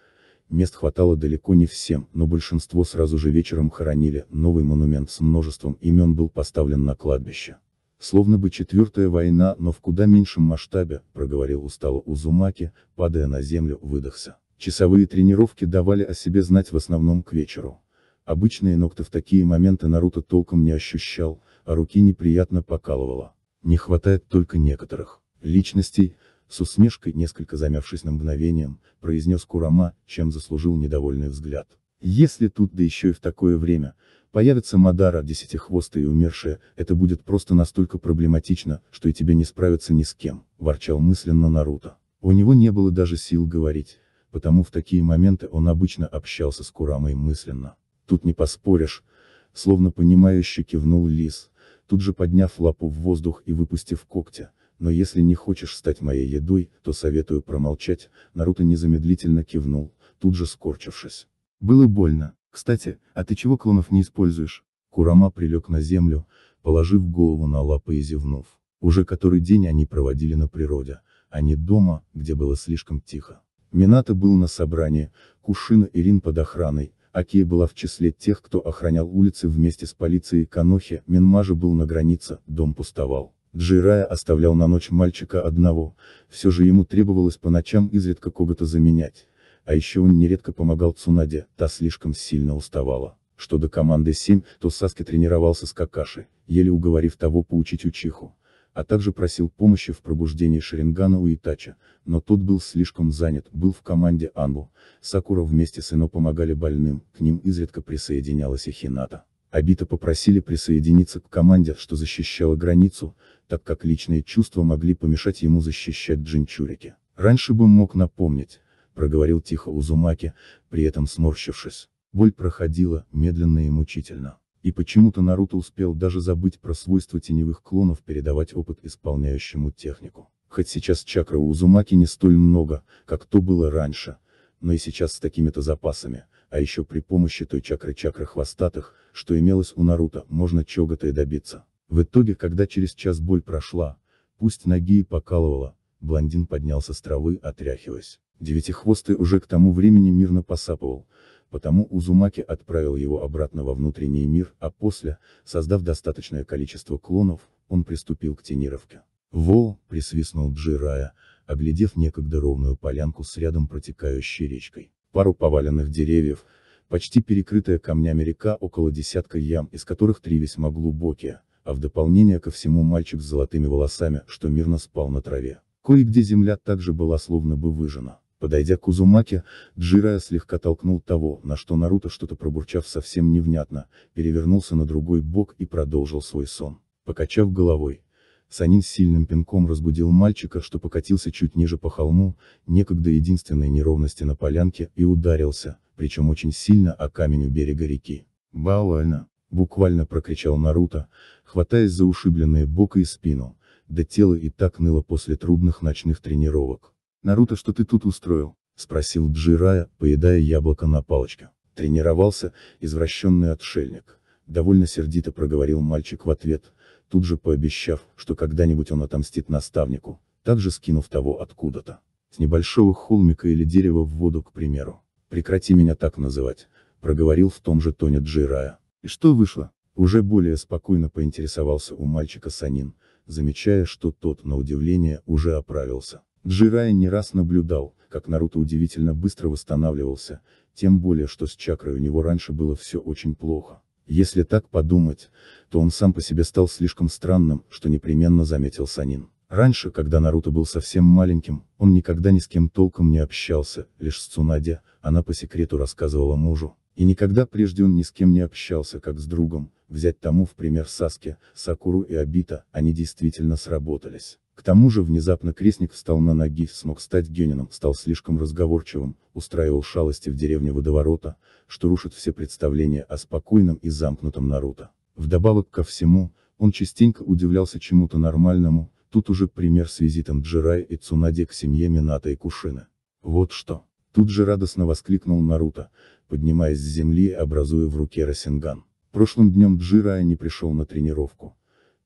Мест хватало далеко не всем, но большинство сразу же вечером хоронили, новый монумент с множеством имен был поставлен на кладбище. Словно бы четвертая война, но в куда меньшем масштабе, проговорил устало Узумаки, падая на землю, выдохся. Часовые тренировки давали о себе знать в основном к вечеру. Обычные Энокта в такие моменты Наруто толком не ощущал, а руки неприятно покалывало. Не хватает только некоторых личностей, с усмешкой, несколько замявшись на мгновением, произнес Курама, чем заслужил недовольный взгляд. Если тут да еще и в такое время, появится Мадара, десятихвостая и умершая, это будет просто настолько проблематично, что и тебе не справиться ни с кем, ворчал мысленно Наруто. У него не было даже сил говорить, потому в такие моменты он обычно общался с Курамой мысленно. Тут не поспоришь, словно понимающе кивнул лис, тут же подняв лапу в воздух и выпустив когтя, но если не хочешь стать моей едой, то советую промолчать, Наруто незамедлительно кивнул, тут же скорчившись. Было больно, кстати, а ты чего клонов не используешь? Курама прилег на землю, положив голову на лапы и зевнув. Уже который день они проводили на природе, а не дома, где было слишком тихо. Минато был на собрании, Кушина Ирин под охраной, Акия была в числе тех, кто охранял улицы вместе с полицией Канохи, Минмажа был на границе, дом пустовал. Джирая оставлял на ночь мальчика одного, все же ему требовалось по ночам изредка кого-то заменять. А еще он нередко помогал Цунаде, та слишком сильно уставала. Что до команды 7, то Саски тренировался с Какаши, еле уговорив того поучить Учиху а также просил помощи в пробуждении Шерингана у Итача, но тот был слишком занят, был в команде Анбу, Сакура вместе с Ино помогали больным, к ним изредка присоединялась и Хината. Абита попросили присоединиться к команде, что защищала границу, так как личные чувства могли помешать ему защищать Джинчурики. Раньше бы мог напомнить, проговорил тихо Узумаки, при этом сморщившись. Боль проходила, медленно и мучительно. И почему-то Наруто успел даже забыть про свойства теневых клонов передавать опыт исполняющему технику. Хоть сейчас чакра у Узумаки не столь много, как то было раньше, но и сейчас с такими-то запасами, а еще при помощи той чакры чакры хвостатых, что имелось у Наруто, можно чего-то и добиться. В итоге, когда через час боль прошла, пусть ноги и покалывала, блондин поднялся с травы, отряхиваясь. Девятихвостый уже к тому времени мирно посапывал, потому Узумаки отправил его обратно во внутренний мир, а после, создав достаточное количество клонов, он приступил к тенировке. «Во!» — присвистнул Джирая, оглядев некогда ровную полянку с рядом протекающей речкой. Пару поваленных деревьев, почти перекрытая камнями река около десятка ям, из которых три весьма глубокие, а в дополнение ко всему мальчик с золотыми волосами, что мирно спал на траве. Кое-где земля также была словно бы выжжена. Подойдя к Узумаке, Джирая слегка толкнул того, на что Наруто что-то пробурчав совсем невнятно, перевернулся на другой бок и продолжил свой сон. Покачав головой, Санин с сильным пинком разбудил мальчика, что покатился чуть ниже по холму, некогда единственной неровности на полянке, и ударился, причем очень сильно о камень у берега реки. «Баоально!» — буквально прокричал Наруто, хватаясь за ушибленные бок и спину, да тело и так ныло после трудных ночных тренировок. «Наруто, что ты тут устроил?» — спросил Джирая, поедая яблоко на палочке. «Тренировался, извращенный отшельник», — довольно сердито проговорил мальчик в ответ, тут же пообещав, что когда-нибудь он отомстит наставнику, также скинув того откуда-то. С небольшого холмика или дерева в воду, к примеру. «Прекрати меня так называть», — проговорил в том же тоне Джирая. «И что вышло?» Уже более спокойно поинтересовался у мальчика Санин, замечая, что тот, на удивление, уже оправился. Джирая не раз наблюдал, как Наруто удивительно быстро восстанавливался, тем более что с чакрой у него раньше было все очень плохо. Если так подумать, то он сам по себе стал слишком странным, что непременно заметил Санин. Раньше, когда Наруто был совсем маленьким, он никогда ни с кем толком не общался, лишь с Цунаде, она по секрету рассказывала мужу. И никогда прежде он ни с кем не общался, как с другом, взять тому в пример Саске, Сакуру и Абита, они действительно сработались. К тому же внезапно крестник встал на ноги, смог стать генином, стал слишком разговорчивым, устраивал шалости в деревне Водоворота, что рушит все представления о спокойном и замкнутом Наруто. Вдобавок ко всему, он частенько удивлялся чему-то нормальному, тут уже пример с визитом Джирай и Цунаде к семье Мината и Кушина. Вот что. Тут же радостно воскликнул Наруто, поднимаясь с земли и образуя в руке Расенган. Прошлым днем Джирая не пришел на тренировку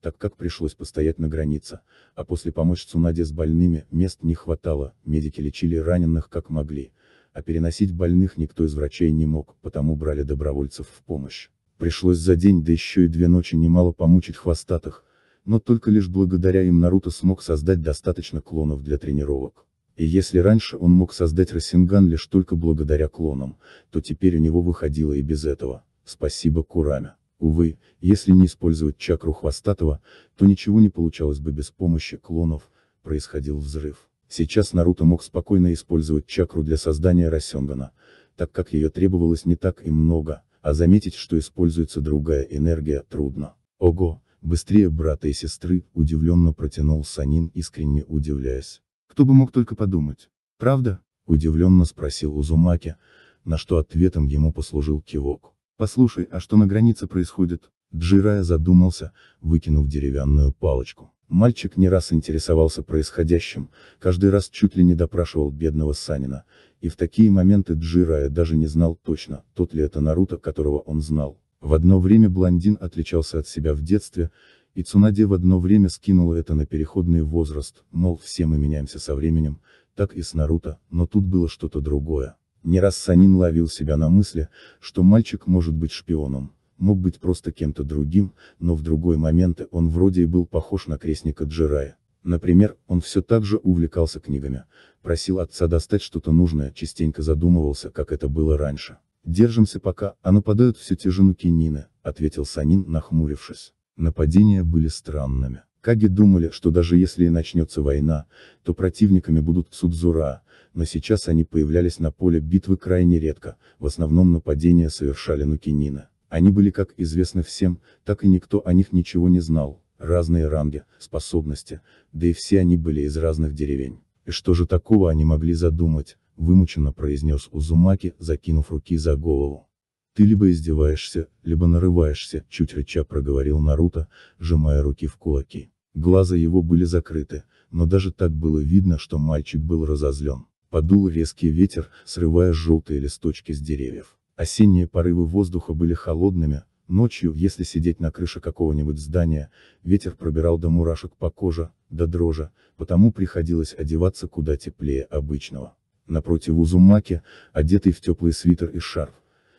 так как пришлось постоять на границе, а после помочь Цунаде с больными, мест не хватало, медики лечили раненых как могли, а переносить больных никто из врачей не мог, потому брали добровольцев в помощь. Пришлось за день да еще и две ночи немало помучить хвостатых, но только лишь благодаря им Наруто смог создать достаточно клонов для тренировок. И если раньше он мог создать Рассинган лишь только благодаря клонам, то теперь у него выходило и без этого. Спасибо Кураме. Увы, если не использовать чакру Хвостатого, то ничего не получалось бы без помощи клонов, происходил взрыв. Сейчас Наруто мог спокойно использовать чакру для создания Расенгана, так как ее требовалось не так и много, а заметить, что используется другая энергия, трудно. Ого, быстрее брата и сестры, удивленно протянул Санин, искренне удивляясь. Кто бы мог только подумать. Правда? Удивленно спросил Узумаки, на что ответом ему послужил кивок. Послушай, а что на границе происходит? Джирая задумался, выкинув деревянную палочку. Мальчик не раз интересовался происходящим, каждый раз чуть ли не допрашивал бедного Санина, и в такие моменты Джирая даже не знал точно, тот ли это Наруто, которого он знал. В одно время блондин отличался от себя в детстве, и Цунаде в одно время скинула это на переходный возраст, мол, все мы меняемся со временем, так и с Наруто, но тут было что-то другое. Не раз Санин ловил себя на мысли, что мальчик может быть шпионом, мог быть просто кем-то другим, но в другой момент он вроде и был похож на крестника Джирая. Например, он все так же увлекался книгами, просил отца достать что-то нужное, частенько задумывался, как это было раньше. «Держимся пока, а нападают все те же нукинины», — ответил Санин, нахмурившись. Нападения были странными. Каги думали, что даже если и начнется война, то противниками будут Цудзура, но сейчас они появлялись на поле битвы крайне редко, в основном нападения совершали Нукинина. Они были как известны всем, так и никто о них ничего не знал, разные ранги, способности, да и все они были из разных деревень. И что же такого они могли задумать, вымученно произнес Узумаки, закинув руки за голову. Ты либо издеваешься, либо нарываешься, чуть рыча проговорил Наруто, сжимая руки в кулаки. Глаза его были закрыты, но даже так было видно, что мальчик был разозлен. Подул резкий ветер, срывая желтые листочки с деревьев. Осенние порывы воздуха были холодными, ночью, если сидеть на крыше какого-нибудь здания, ветер пробирал до мурашек по коже, до дрожи, потому приходилось одеваться куда теплее обычного. Напротив Узумаки, одетый в теплый свитер и шарф,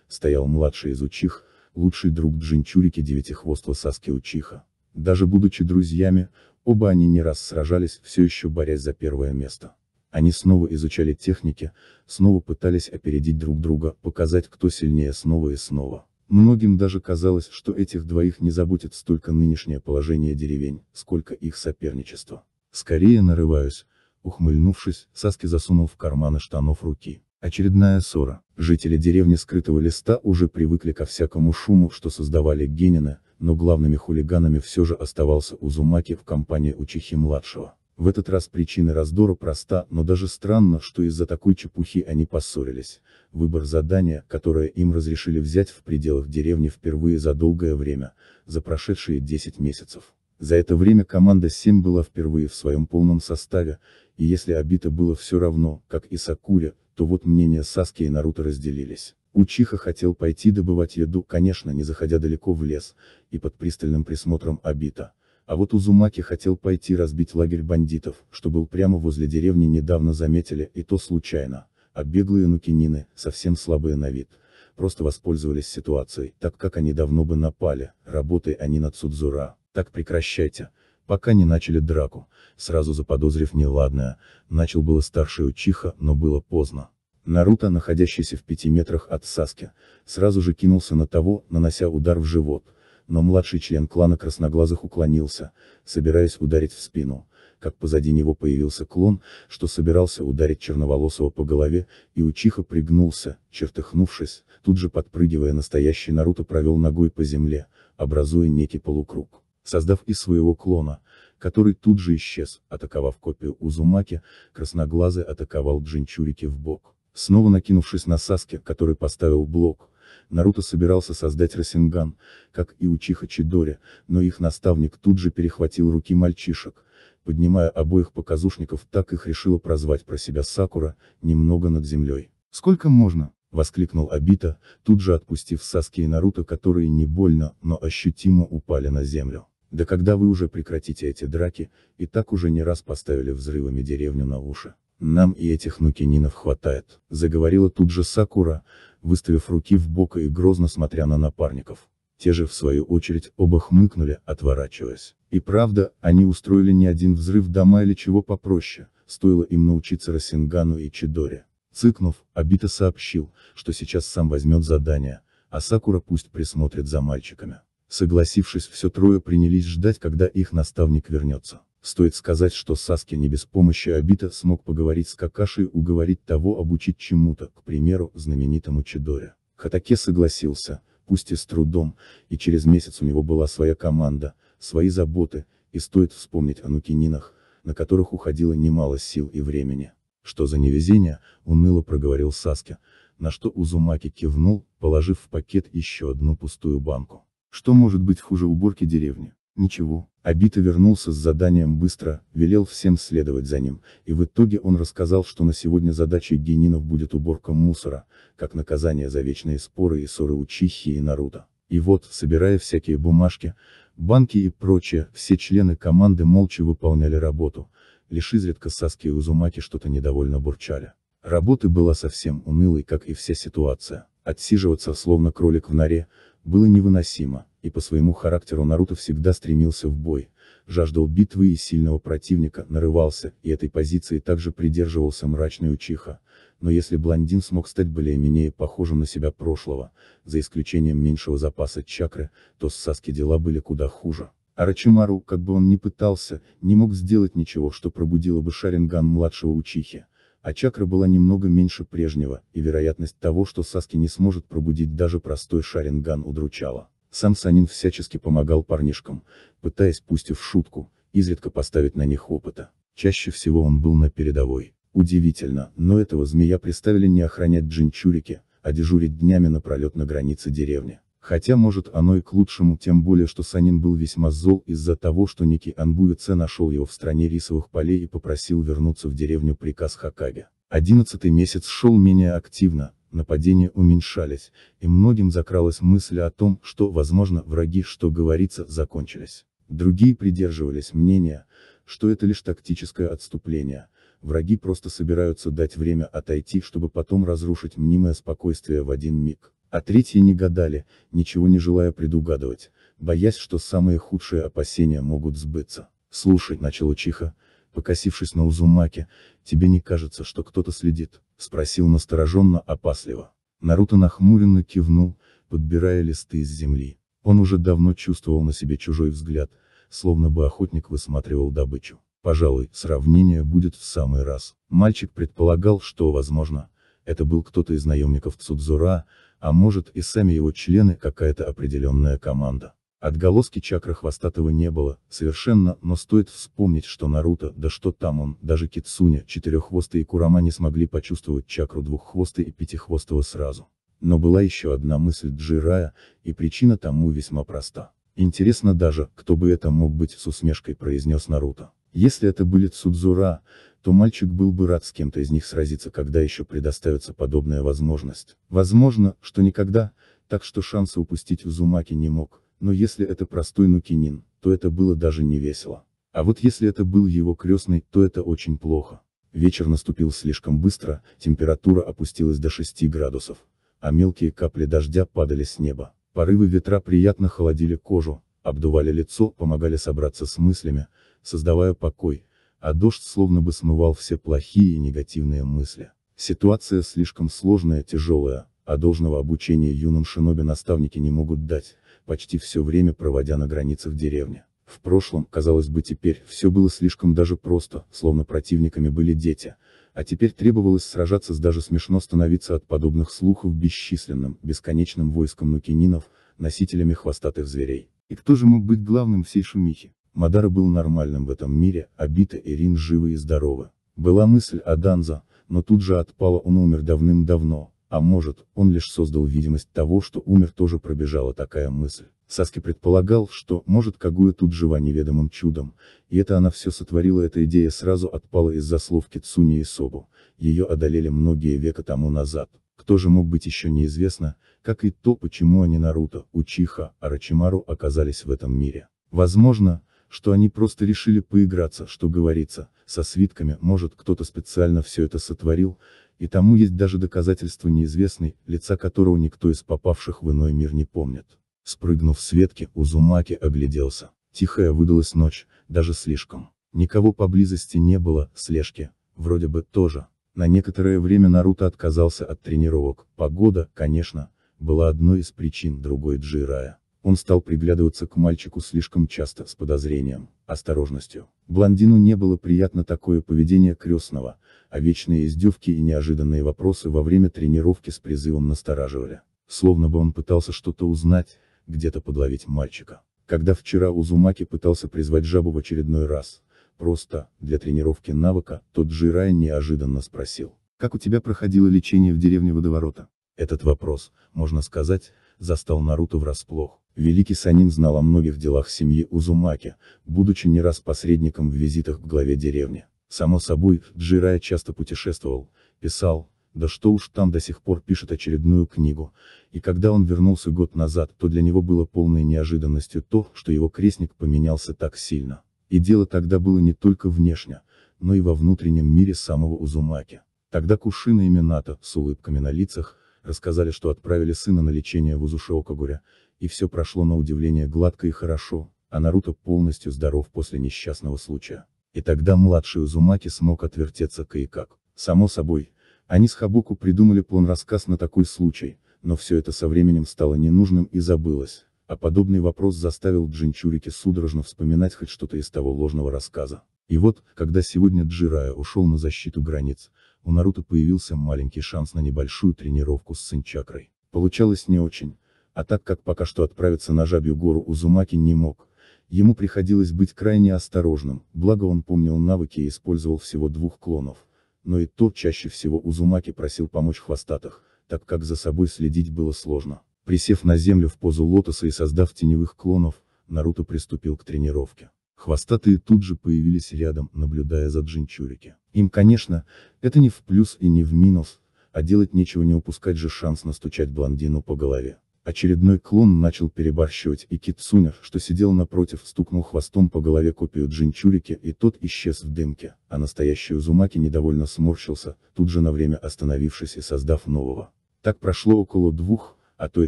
стоял младший из учих, лучший друг Джинчурики девятихвостого Саски Учиха. Даже будучи друзьями, оба они не раз сражались, все еще борясь за первое место. Они снова изучали техники, снова пытались опередить друг друга, показать кто сильнее снова и снова. Многим даже казалось, что этих двоих не заботит столько нынешнее положение деревень, сколько их соперничество. Скорее нарываюсь, ухмыльнувшись, Саски засунул в карманы штанов руки. Очередная ссора. Жители деревни скрытого листа уже привыкли ко всякому шуму, что создавали Генина, но главными хулиганами все же оставался Узумаки в компании Учихи-младшего. В этот раз причина раздора проста, но даже странно, что из-за такой чепухи они поссорились. Выбор задания, которое им разрешили взять в пределах деревни впервые за долгое время, за прошедшие 10 месяцев. За это время команда 7 была впервые в своем полном составе, и если Абита было все равно, как и Сакуре, то вот мнения Саски и Наруто разделились. Учиха хотел пойти добывать еду, конечно, не заходя далеко в лес, и под пристальным присмотром Абита. А вот Узумаки хотел пойти разбить лагерь бандитов, что был прямо возле деревни недавно заметили, и то случайно. А беглые нукинины, совсем слабые на вид, просто воспользовались ситуацией, так как они давно бы напали, работая они над Судзура, Так прекращайте. Пока не начали драку, сразу заподозрив неладное, начал было старший Учиха, но было поздно. Наруто, находящийся в пяти метрах от Саски, сразу же кинулся на того, нанося удар в живот, но младший член клана красноглазых уклонился, собираясь ударить в спину, как позади него появился клон, что собирался ударить черноволосого по голове, и Учиха пригнулся, чертыхнувшись, тут же подпрыгивая настоящий Наруто провел ногой по земле, образуя некий полукруг, создав из своего клона, который тут же исчез, атаковав копию Узумаки, красноглазый атаковал Джинчурики в бок. Снова накинувшись на Саске, который поставил блок, Наруто собирался создать Расинган, как и Учиха Чидори, но их наставник тут же перехватил руки мальчишек, поднимая обоих показушников, так их решила прозвать про себя Сакура, немного над землей. «Сколько можно?» — воскликнул Абита, тут же отпустив Саски и Наруто, которые не больно, но ощутимо упали на землю. «Да когда вы уже прекратите эти драки, и так уже не раз поставили взрывами деревню на уши?» нам и этих нукининов хватает», — заговорила тут же Сакура, выставив руки в бок и грозно смотря на напарников. Те же, в свою очередь, оба хмыкнули, отворачиваясь. И правда, они устроили не один взрыв дома или чего попроще, стоило им научиться Росингану и Чидоре. Цыкнув, Абита сообщил, что сейчас сам возьмет задание, а Сакура пусть присмотрит за мальчиками. Согласившись, все трое принялись ждать, когда их наставник вернется. Стоит сказать, что Саски не без помощи Обита смог поговорить с Какашей, и уговорить того обучить чему-то, к примеру, знаменитому Чидоре. Хатаке согласился, пусть и с трудом, и через месяц у него была своя команда, свои заботы, и стоит вспомнить о Нукининах, на которых уходило немало сил и времени. Что за невезение, уныло проговорил Саски, на что Узумаки кивнул, положив в пакет еще одну пустую банку. Что может быть хуже уборки деревни? Ничего, Абита вернулся с заданием быстро, велел всем следовать за ним, и в итоге он рассказал, что на сегодня задачей генинов будет уборка мусора, как наказание за вечные споры и ссоры у Чихи и Наруто. И вот, собирая всякие бумажки, банки и прочее, все члены команды молча выполняли работу, лишь изредка Саски и Узумаки что-то недовольно бурчали. Работы была совсем унылой, как и вся ситуация. Отсиживаться, словно кролик в норе, было невыносимо, и по своему характеру Наруто всегда стремился в бой, жаждал битвы и сильного противника, нарывался, и этой позиции также придерживался мрачный Учиха, но если блондин смог стать более-менее похожим на себя прошлого, за исключением меньшего запаса чакры, то с Саски дела были куда хуже. Арачимару, как бы он ни пытался, не мог сделать ничего, что пробудило бы Шаринган младшего Учихи, а чакра была немного меньше прежнего, и вероятность того, что Саски не сможет пробудить даже простой Шаринган удручала. Сам Санин всячески помогал парнишкам, пытаясь, пусть и в шутку, изредка поставить на них опыта. Чаще всего он был на передовой. Удивительно, но этого змея приставили не охранять джинчурики, а дежурить днями напролет на границе деревни. Хотя может оно и к лучшему, тем более что Санин был весьма зол из-за того, что Ники Анбуице нашел его в стране рисовых полей и попросил вернуться в деревню приказ Хакаге. Одиннадцатый месяц шел менее активно, нападения уменьшались, и многим закралась мысль о том, что, возможно, враги, что говорится, закончились. Другие придерживались мнения, что это лишь тактическое отступление, враги просто собираются дать время отойти, чтобы потом разрушить мнимое спокойствие в один миг. А третьи не гадали, ничего не желая предугадывать, боясь, что самые худшие опасения могут сбыться. «Слушай», — начал чиха, покосившись на Узумаки, — «тебе не кажется, что кто-то следит?» — спросил настороженно, опасливо. Наруто нахмуренно кивнул, подбирая листы из земли. Он уже давно чувствовал на себе чужой взгляд, словно бы охотник высматривал добычу. Пожалуй, сравнение будет в самый раз. Мальчик предполагал, что, возможно, это был кто-то из наемников Цудзура, а может и сами его члены какая-то определенная команда. Отголоски чакры хвостатого не было, совершенно, но стоит вспомнить, что Наруто, да что там он, даже Кицуня, Четыреххвостый и Курама не смогли почувствовать чакру Двуххвостого и Пятихвостого сразу. Но была еще одна мысль Джирая, и причина тому весьма проста. Интересно даже, кто бы это мог быть, с усмешкой произнес Наруто. Если это были Цудзура, то мальчик был бы рад с кем-то из них сразиться, когда еще предоставится подобная возможность. Возможно, что никогда, так что шанса упустить Узумаки не мог, но если это простой Нукинин, то это было даже не весело. А вот если это был его крестный, то это очень плохо. Вечер наступил слишком быстро, температура опустилась до 6 градусов, а мелкие капли дождя падали с неба. Порывы ветра приятно холодили кожу, обдували лицо, помогали собраться с мыслями, создавая покой, а дождь словно бы смывал все плохие и негативные мысли. Ситуация слишком сложная, тяжелая, а должного обучения юным шиноби наставники не могут дать, почти все время проводя на границах в В прошлом, казалось бы теперь, все было слишком даже просто, словно противниками были дети, а теперь требовалось сражаться с даже смешно становиться от подобных слухов бесчисленным, бесконечным войском нукининов, носителями хвостатых зверей. И кто же мог быть главным всей шумихи? Мадара был нормальным в этом мире, Абита и Рин живы и здоровы. Была мысль о Данзо, но тут же отпала он умер давным-давно, а может, он лишь создал видимость того, что умер тоже пробежала такая мысль. Саски предполагал, что, может, Кагуя тут жива неведомым чудом, и это она все сотворила, эта идея сразу отпала из-за слов Кицуни и Собу, ее одолели многие века тому назад. Кто же мог быть еще неизвестно, как и то, почему они Наруто, Учиха, Арачимару оказались в этом мире. Возможно, что они просто решили поиграться, что говорится, со свитками, может кто-то специально все это сотворил, и тому есть даже доказательства неизвестной, лица которого никто из попавших в иной мир не помнит. Спрыгнув с ветки, Узумаки огляделся. Тихая выдалась ночь, даже слишком. Никого поблизости не было, слежки, вроде бы, тоже. На некоторое время Наруто отказался от тренировок, погода, конечно, была одной из причин другой Джирая. Он стал приглядываться к мальчику слишком часто, с подозрением, осторожностью. Блондину не было приятно такое поведение крестного, а вечные издевки и неожиданные вопросы во время тренировки с призывом настораживали. Словно бы он пытался что-то узнать, где-то подловить мальчика. Когда вчера Узумаки пытался призвать жабу в очередной раз, просто, для тренировки навыка, тот Джирай неожиданно спросил. «Как у тебя проходило лечение в деревне Водоворота?» Этот вопрос, можно сказать, застал Наруто врасплох. Великий Санин знал о многих делах семьи Узумаки, будучи не раз посредником в визитах к главе деревни. Само собой, Джирая часто путешествовал, писал, да что уж там до сих пор пишет очередную книгу, и когда он вернулся год назад, то для него было полной неожиданностью то, что его крестник поменялся так сильно. И дело тогда было не только внешне, но и во внутреннем мире самого Узумаки. Тогда Кушина и Минато, с улыбками на лицах, рассказали, что отправили сына на лечение в Узушиокагуре, и все прошло на удивление гладко и хорошо, а Наруто полностью здоров после несчастного случая. И тогда младший Узумаки смог отвертеться кое-как. Само собой, они с Хабуку придумали план-рассказ на такой случай, но все это со временем стало ненужным и забылось, а подобный вопрос заставил Джинчурики судорожно вспоминать хоть что-то из того ложного рассказа. И вот, когда сегодня Джирая ушел на защиту границ, у Наруто появился маленький шанс на небольшую тренировку с Синчакрой. Получалось не очень, а так как пока что отправиться на Жабью гору Узумаки не мог, ему приходилось быть крайне осторожным, благо он помнил навыки и использовал всего двух клонов. Но и то чаще всего Узумаки просил помочь хвостатых, так как за собой следить было сложно. Присев на землю в позу лотоса и создав теневых клонов, Наруто приступил к тренировке. Хвостатые тут же появились рядом, наблюдая за джинчурики. Им, конечно, это не в плюс и не в минус, а делать нечего не упускать же шанс настучать блондину по голове. Очередной клон начал перебарщивать, и Китсуня, что сидел напротив, стукнул хвостом по голове копию Джинчурики, и тот исчез в дымке, а настоящий Узумаки недовольно сморщился, тут же на время остановившись и создав нового. Так прошло около двух, а то и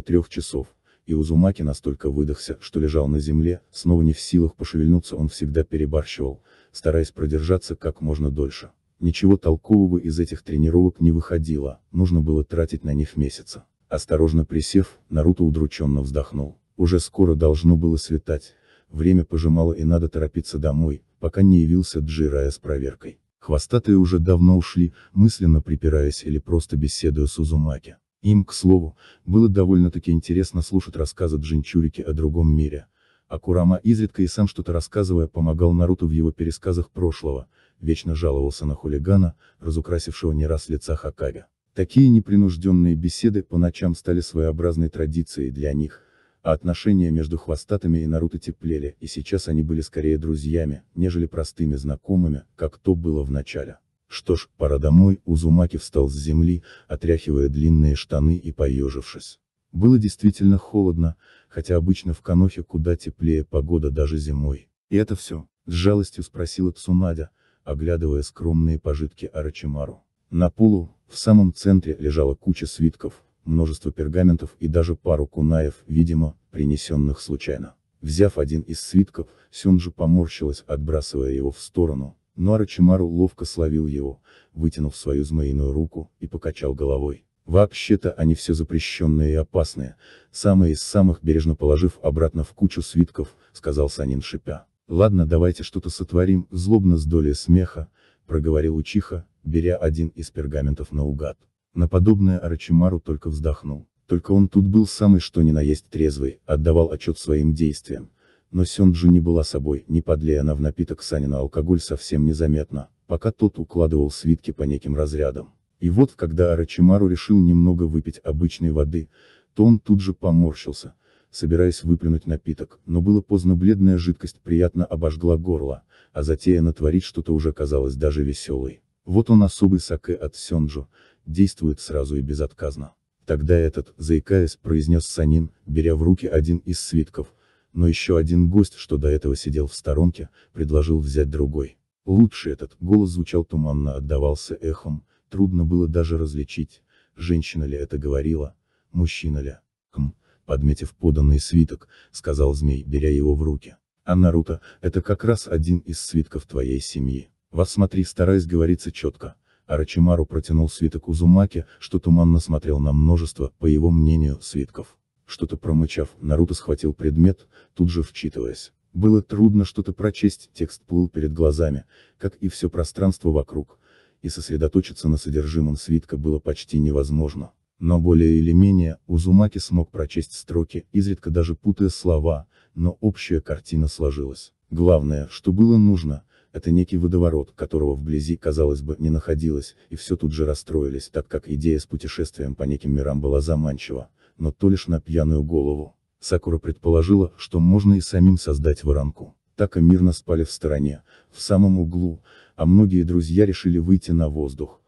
трех часов, и Узумаки настолько выдохся, что лежал на земле, снова не в силах пошевельнуться он всегда перебарщивал, стараясь продержаться как можно дольше. Ничего толкового из этих тренировок не выходило, нужно было тратить на них месяца. Осторожно присев, Наруто удрученно вздохнул. Уже скоро должно было светать, время пожимало и надо торопиться домой, пока не явился Джирая с проверкой. Хвостатые уже давно ушли, мысленно припираясь или просто беседуя с Узумаки. Им, к слову, было довольно-таки интересно слушать рассказы Джинчурики о другом мире. А Курама изредка и сам что-то рассказывая помогал Наруто в его пересказах прошлого, вечно жаловался на хулигана, разукрасившего не раз лица Хакага. Такие непринужденные беседы по ночам стали своеобразной традицией для них, а отношения между хвостатыми и Наруто теплели, и сейчас они были скорее друзьями, нежели простыми знакомыми, как то было в начале. Что ж, пора домой, Узумаки встал с земли, отряхивая длинные штаны и поежившись. Было действительно холодно, хотя обычно в Канохе куда теплее погода даже зимой. И это все, с жалостью спросила Цунадя, оглядывая скромные пожитки Арачимару. На полу, в самом центре, лежала куча свитков, множество пергаментов и даже пару кунаев, видимо, принесенных случайно. Взяв один из свитков, Сюнджи поморщилась, отбрасывая его в сторону, но Арачимару ловко словил его, вытянув свою змеиную руку, и покачал головой. Вообще-то они все запрещенные и опасные, самые из самых бережно положив обратно в кучу свитков, сказал Санин шипя. Ладно давайте что-то сотворим, злобно с долей смеха, проговорил Учиха, беря один из пергаментов наугад. На подобное Арачимару только вздохнул. Только он тут был самый что ни на есть трезвый, отдавал отчет своим действиям. Но Сёнджу не была собой, не подлея она в напиток Санина алкоголь совсем незаметно, пока тот укладывал свитки по неким разрядам. И вот, когда Арачимару решил немного выпить обычной воды, то он тут же поморщился, собираясь выплюнуть напиток, но было поздно бледная жидкость приятно обожгла горло, а затея натворить что-то уже казалась даже веселой. Вот он особый саке от Сёнджо, действует сразу и безотказно. Тогда этот, заикаясь, произнес Санин, беря в руки один из свитков, но еще один гость, что до этого сидел в сторонке, предложил взять другой. Лучше этот, голос звучал туманно, отдавался эхом, трудно было даже различить, женщина ли это говорила, мужчина ли. Км, хм, подметив поданный свиток, сказал змей, беря его в руки. А Наруто, это как раз один из свитков твоей семьи. «Вас смотри», стараясь говориться четко, Арачимару протянул свиток Узумаки, что туманно смотрел на множество, по его мнению, свитков. Что-то промычав, Наруто схватил предмет, тут же вчитываясь. Было трудно что-то прочесть, текст плыл перед глазами, как и все пространство вокруг, и сосредоточиться на содержимом свитка было почти невозможно. Но более или менее, Узумаки смог прочесть строки, изредка даже путая слова, но общая картина сложилась. Главное, что было нужно, это некий водоворот, которого вблизи, казалось бы, не находилось, и все тут же расстроились, так как идея с путешествием по неким мирам была заманчива, но то лишь на пьяную голову. Сакура предположила, что можно и самим создать воронку. Так и мирно спали в стороне, в самом углу, а многие друзья решили выйти на воздух.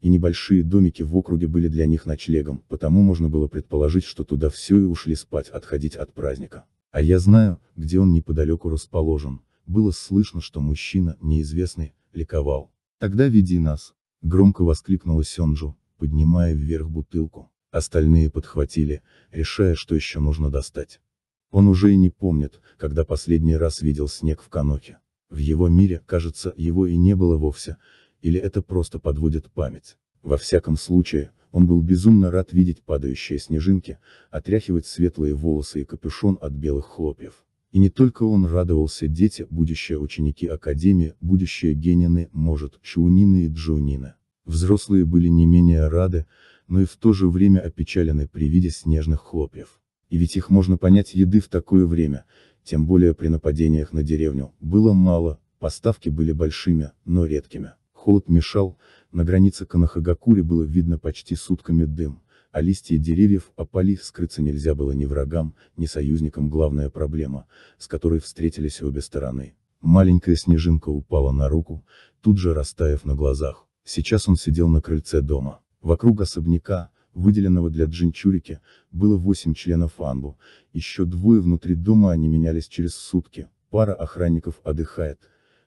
И небольшие домики в округе были для них ночлегом, потому можно было предположить, что туда все и ушли спать, отходить от праздника. А я знаю, где он неподалеку расположен, было слышно, что мужчина, неизвестный, ликовал. «Тогда веди нас!» — громко воскликнула Сёнджу, поднимая вверх бутылку. Остальные подхватили, решая, что еще нужно достать. Он уже и не помнит, когда последний раз видел снег в Канохе. В его мире, кажется, его и не было вовсе, или это просто подводит память. Во всяком случае, он был безумно рад видеть падающие снежинки, отряхивать светлые волосы и капюшон от белых хлопьев. И не только он радовался дети, будущие ученики Академии, будущие Генины, может, Чаунины и Джунина. Взрослые были не менее рады, но и в то же время опечалены при виде снежных хлопьев. И ведь их можно понять еды в такое время, тем более при нападениях на деревню, было мало, поставки были большими, но редкими. Холод мешал, на границе Канахагакури было видно почти сутками дым, а листья деревьев а опали, скрыться нельзя было ни врагам, ни союзникам главная проблема, с которой встретились обе стороны. Маленькая снежинка упала на руку, тут же растаяв на глазах. Сейчас он сидел на крыльце дома. Вокруг особняка, выделенного для джинчурики, было восемь членов Анбу, еще двое внутри дома они менялись через сутки, пара охранников отдыхает,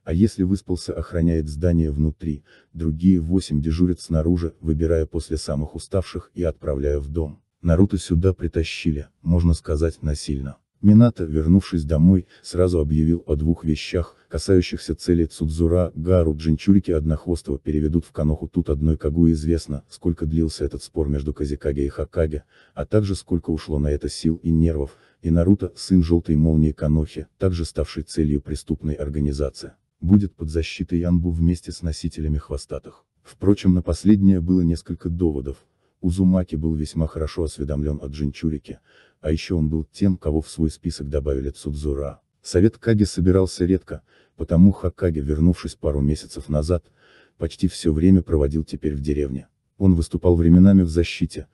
а если выспался охраняет здание внутри, другие восемь дежурят снаружи, выбирая после самых уставших и отправляя в дом. Наруто сюда притащили, можно сказать, насильно. Минато, вернувшись домой, сразу объявил о двух вещах, касающихся цели Цудзура, Гару, Джинчурики Однохвостого переведут в Каноху тут одной Кагу известно, сколько длился этот спор между Казикаге и Хакаге, а также сколько ушло на это сил и нервов, и Наруто, сын Желтой Молнии Канохи, также ставший целью преступной организации будет под защитой Янбу вместе с носителями хвостатых. Впрочем на последнее было несколько доводов, Узумаки был весьма хорошо осведомлен о Джинчурике, а еще он был тем, кого в свой список добавили Цудзура. Совет Каги собирался редко, потому Хакаги, вернувшись пару месяцев назад, почти все время проводил теперь в деревне. Он выступал временами в защите,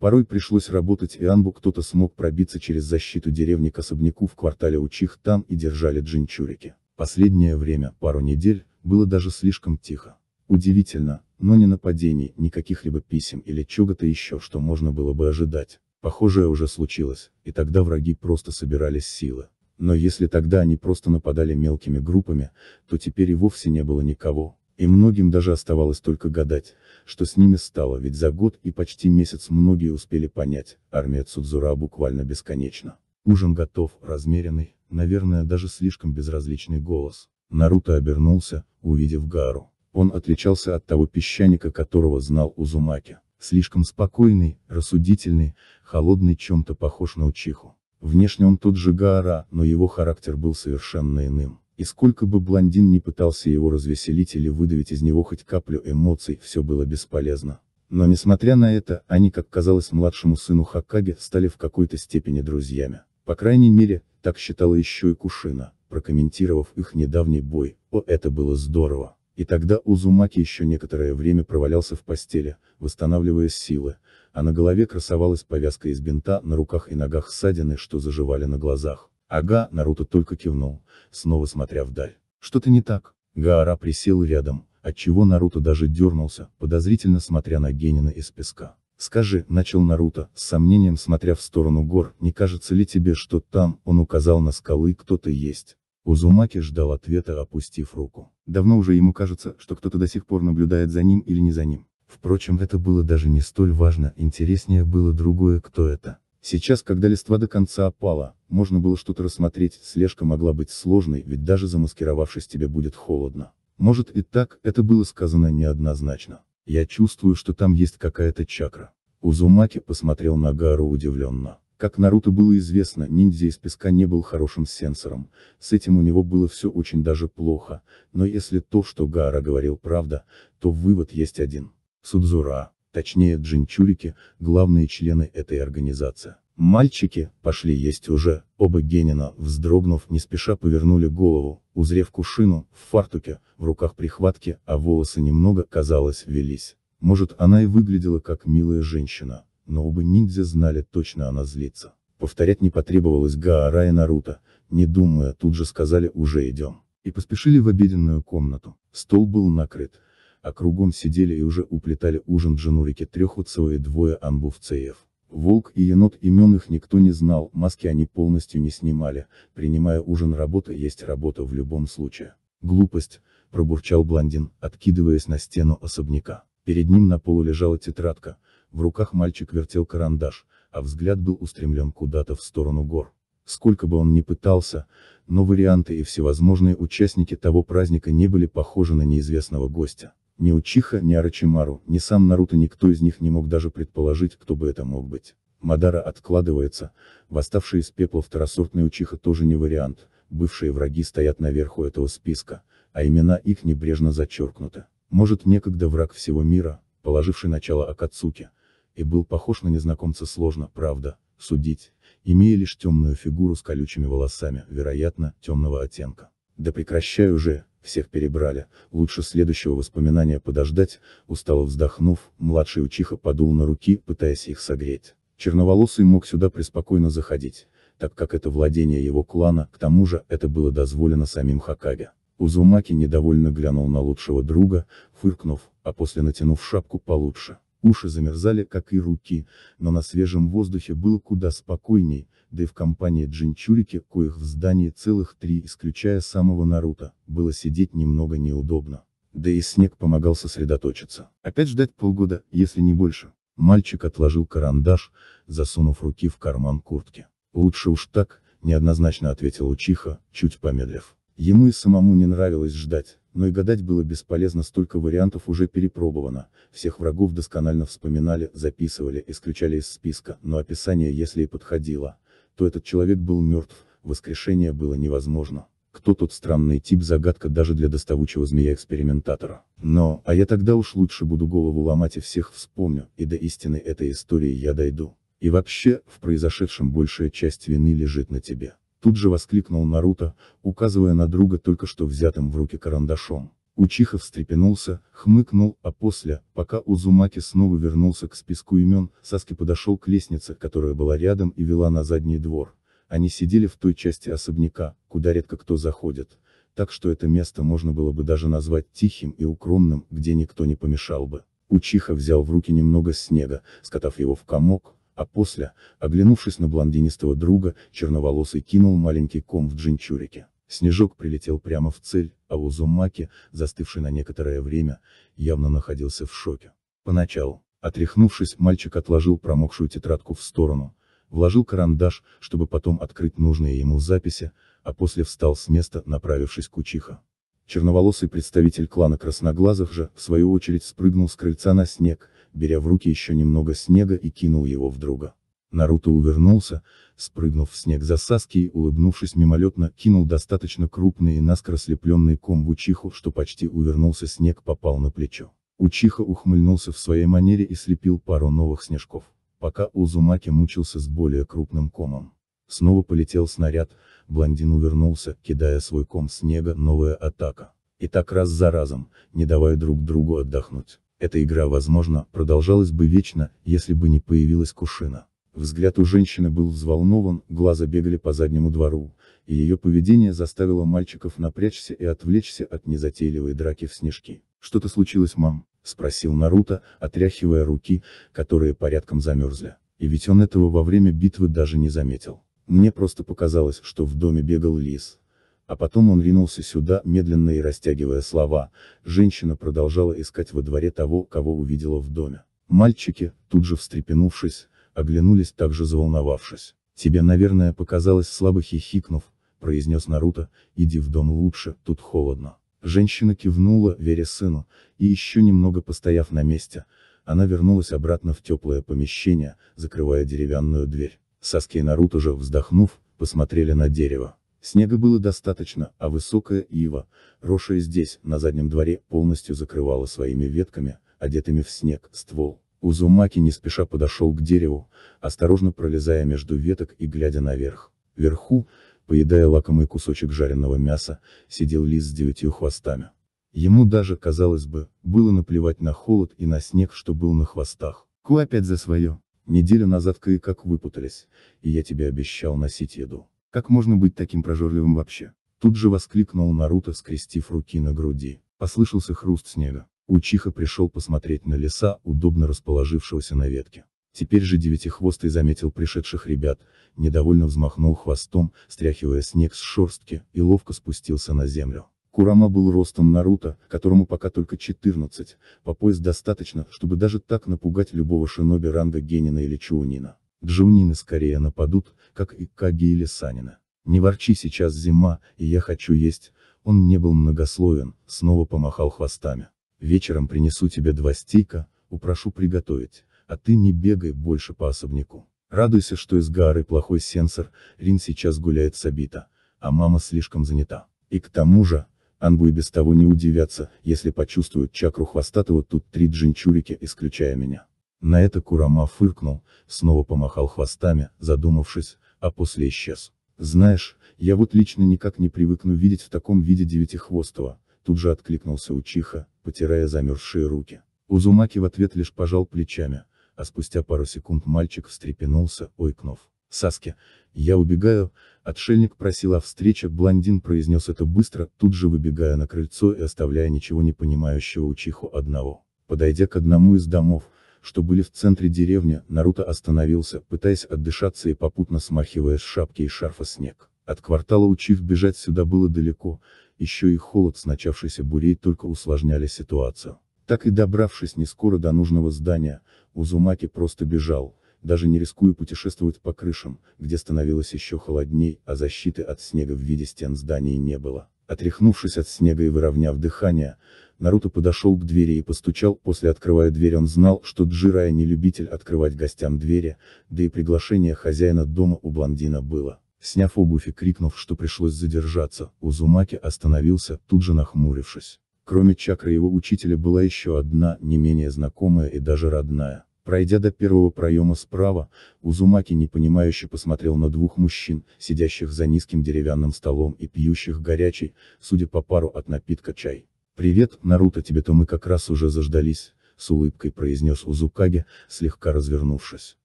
порой пришлось работать и Анбу кто-то смог пробиться через защиту деревни к особняку в квартале Учих там и держали джинчурики. Последнее время, пару недель, было даже слишком тихо. Удивительно, но ни нападений, ни каких-либо писем или чего-то еще, что можно было бы ожидать. Похожее уже случилось, и тогда враги просто собирались силы. Но если тогда они просто нападали мелкими группами, то теперь и вовсе не было никого. И многим даже оставалось только гадать, что с ними стало, ведь за год и почти месяц многие успели понять, армия Цудзура буквально бесконечна. Ужин готов, размеренный, наверное, даже слишком безразличный голос. Наруто обернулся, увидев Гару. Он отличался от того песчаника, которого знал Узумаки. Слишком спокойный, рассудительный, холодный, чем-то похож на Учиху. Внешне он тот же Гаара, но его характер был совершенно иным. И сколько бы блондин не пытался его развеселить или выдавить из него хоть каплю эмоций, все было бесполезно. Но несмотря на это, они, как казалось младшему сыну Хакаге, стали в какой-то степени друзьями. По крайней мере, так считала еще и Кушина, прокомментировав их недавний бой, о это было здорово. И тогда Узумаки еще некоторое время провалялся в постели, восстанавливая силы, а на голове красовалась повязка из бинта, на руках и ногах ссадины, что заживали на глазах. Ага, Наруто только кивнул, снова смотря вдаль. Что-то не так. Гаара присел рядом, отчего Наруто даже дернулся, подозрительно смотря на Генина из песка. «Скажи», — начал Наруто, с сомнением смотря в сторону гор, «не кажется ли тебе, что там, он указал на скалы, кто-то есть?» Узумаки ждал ответа, опустив руку. Давно уже ему кажется, что кто-то до сих пор наблюдает за ним или не за ним. Впрочем, это было даже не столь важно, интереснее было другое, кто это. Сейчас, когда листва до конца опала, можно было что-то рассмотреть, слежка могла быть сложной, ведь даже замаскировавшись тебе будет холодно. Может и так, это было сказано неоднозначно. Я чувствую, что там есть какая-то чакра. Узумаки посмотрел на Гару удивленно. Как Наруто было известно, ниндзя из песка не был хорошим сенсором, с этим у него было все очень даже плохо, но если то, что Гара говорил правда, то вывод есть один. Судзура, точнее Джинчурики, главные члены этой организации. Мальчики, пошли есть уже, оба Генина, вздрогнув, не спеша повернули голову, узрев кушину, в фартуке, в руках прихватки, а волосы немного, казалось, велись. Может, она и выглядела как милая женщина, но оба ниндзя знали точно она злится. Повторять не потребовалось Гаара и Наруто, не думая, тут же сказали «уже идем». И поспешили в обеденную комнату. Стол был накрыт, а кругом сидели и уже уплетали ужин джинурики трехуцева двое анбуфцеев. Волк и енот имен их никто не знал, маски они полностью не снимали, принимая ужин работа есть работа в любом случае. Глупость, пробурчал блондин, откидываясь на стену особняка. Перед ним на полу лежала тетрадка, в руках мальчик вертел карандаш, а взгляд был устремлен куда-то в сторону гор. Сколько бы он ни пытался, но варианты и всевозможные участники того праздника не были похожи на неизвестного гостя. Ни Учиха, ни Арачимару, ни сам Наруто никто из них не мог даже предположить, кто бы это мог быть. Мадара откладывается, восставший из пепла второсортный Учиха тоже не вариант, бывшие враги стоят наверху этого списка, а имена их небрежно зачеркнуты. Может некогда враг всего мира, положивший начало Акацуке, и был похож на незнакомца сложно, правда, судить, имея лишь темную фигуру с колючими волосами, вероятно, темного оттенка. Да прекращай уже, всех перебрали, лучше следующего воспоминания подождать, устало вздохнув, младший учиха подул на руки, пытаясь их согреть. Черноволосый мог сюда преспокойно заходить, так как это владение его клана, к тому же, это было дозволено самим Хакаге. Узумаки недовольно глянул на лучшего друга, фыркнув, а после натянув шапку получше. Уши замерзали, как и руки, но на свежем воздухе было куда спокойней, да и в компании Джинчурики, коих в здании целых три, исключая самого Наруто, было сидеть немного неудобно. Да и снег помогал сосредоточиться. Опять ждать полгода, если не больше. Мальчик отложил карандаш, засунув руки в карман куртки. Лучше уж так, неоднозначно ответил Учиха, чуть помедлив. Ему и самому не нравилось ждать, но и гадать было бесполезно, столько вариантов уже перепробовано, всех врагов досконально вспоминали, записывали, исключали из списка, но описание если и подходило, то этот человек был мертв, воскрешение было невозможно. Кто тот странный тип загадка даже для доставучего змея-экспериментатора. Но, а я тогда уж лучше буду голову ломать и всех вспомню, и до истины этой истории я дойду. И вообще, в произошедшем большая часть вины лежит на тебе. Тут же воскликнул Наруто, указывая на друга только что взятым в руки карандашом. Учиха встрепенулся, хмыкнул, а после, пока Узумаки снова вернулся к списку имен, Саски подошел к лестнице, которая была рядом и вела на задний двор. Они сидели в той части особняка, куда редко кто заходит, так что это место можно было бы даже назвать тихим и укромным, где никто не помешал бы. Учиха взял в руки немного снега, скатав его в комок, а после, оглянувшись на блондинистого друга, черноволосый кинул маленький ком в джинчурике. Снежок прилетел прямо в цель, а Узумаки, застывший на некоторое время, явно находился в шоке. Поначалу, отряхнувшись, мальчик отложил промокшую тетрадку в сторону, вложил карандаш, чтобы потом открыть нужные ему записи, а после встал с места, направившись к Учиха. Черноволосый представитель клана Красноглазых же, в свою очередь, спрыгнул с крыльца на снег, беря в руки еще немного снега и кинул его в друга. Наруто увернулся, спрыгнув в снег за Саски и, улыбнувшись мимолетно, кинул достаточно крупный и наскоро слепленный ком в Учиху, что почти увернулся снег попал на плечо. Учиха ухмыльнулся в своей манере и слепил пару новых снежков, пока Узумаки мучился с более крупным комом. Снова полетел снаряд, блондин увернулся, кидая свой ком снега, новая атака. И так раз за разом, не давая друг другу отдохнуть. Эта игра, возможно, продолжалась бы вечно, если бы не появилась Кушина. Взгляд у женщины был взволнован, глаза бегали по заднему двору, и ее поведение заставило мальчиков напрячься и отвлечься от незатейливой драки в снежки. «Что-то случилось, мам?» — спросил Наруто, отряхивая руки, которые порядком замерзли. И ведь он этого во время битвы даже не заметил. Мне просто показалось, что в доме бегал лис. А потом он ринулся сюда, медленно и растягивая слова, женщина продолжала искать во дворе того, кого увидела в доме. Мальчики, тут же встрепенувшись, оглянулись также заволновавшись. «Тебе, наверное, показалось слабо хихикнув», — произнес Наруто, — «иди в дом лучше, тут холодно». Женщина кивнула, веря сыну, и еще немного постояв на месте, она вернулась обратно в теплое помещение, закрывая деревянную дверь. Саски и Наруто же, вздохнув, посмотрели на дерево. Снега было достаточно, а высокая ива, росшая здесь, на заднем дворе, полностью закрывала своими ветками, одетыми в снег, ствол. Узумаки не спеша подошел к дереву, осторожно пролезая между веток и глядя наверх. Вверху, поедая лакомый кусочек жареного мяса, сидел лис с девятью хвостами. Ему даже, казалось бы, было наплевать на холод и на снег, что был на хвостах. Ку опять за свое. Неделю назад Каи как выпутались, и я тебе обещал носить еду. Как можно быть таким прожорливым вообще? Тут же воскликнул Наруто, скрестив руки на груди. Послышался хруст снега. Учиха пришел посмотреть на леса, удобно расположившегося на ветке. Теперь же девятихвостый заметил пришедших ребят, недовольно взмахнул хвостом, стряхивая снег с шерстки, и ловко спустился на землю. Курама был ростом Наруто, которому пока только 14, по пояс достаточно, чтобы даже так напугать любого шиноби ранга Генина или Чуунина. Джунины скорее нападут, как и Каги или Санина. «Не ворчи сейчас зима, и я хочу есть», он не был многословен, снова помахал хвостами вечером принесу тебе два стейка, упрошу приготовить, а ты не бегай больше по особняку. Радуйся, что из Гары плохой сенсор, Рин сейчас гуляет с Абита, а мама слишком занята. И к тому же, Анбу и без того не удивятся, если почувствуют чакру хвостатого тут три джинчурики, исключая меня. На это Курама фыркнул, снова помахал хвостами, задумавшись, а после исчез. Знаешь, я вот лично никак не привыкну видеть в таком виде девятихвостого, тут же откликнулся Учиха, потирая замерзшие руки. Узумаки в ответ лишь пожал плечами, а спустя пару секунд мальчик встрепенулся, ойкнув. Саске, я убегаю», отшельник просил о встрече, блондин произнес это быстро, тут же выбегая на крыльцо и оставляя ничего не понимающего учиху одного. Подойдя к одному из домов, что были в центре деревни, Наруто остановился, пытаясь отдышаться и попутно смахивая с шапки и шарфа снег. От квартала Учив бежать сюда было далеко, еще и холод с начавшейся бурей только усложняли ситуацию. Так и добравшись не скоро до нужного здания, Узумаки просто бежал, даже не рискуя путешествовать по крышам, где становилось еще холодней, а защиты от снега в виде стен зданий не было. Отряхнувшись от снега и выровняв дыхание, Наруто подошел к двери и постучал, после открывая дверь он знал, что Джирая не любитель открывать гостям двери, да и приглашение хозяина дома у блондина было. Сняв обувь и крикнув, что пришлось задержаться, Узумаки остановился, тут же нахмурившись. Кроме чакры его учителя была еще одна, не менее знакомая и даже родная. Пройдя до первого проема справа, Узумаки непонимающе посмотрел на двух мужчин, сидящих за низким деревянным столом и пьющих горячий, судя по пару от напитка чай. «Привет, Наруто, тебе-то мы как раз уже заждались», — с улыбкой произнес Узукаги, слегка развернувшись.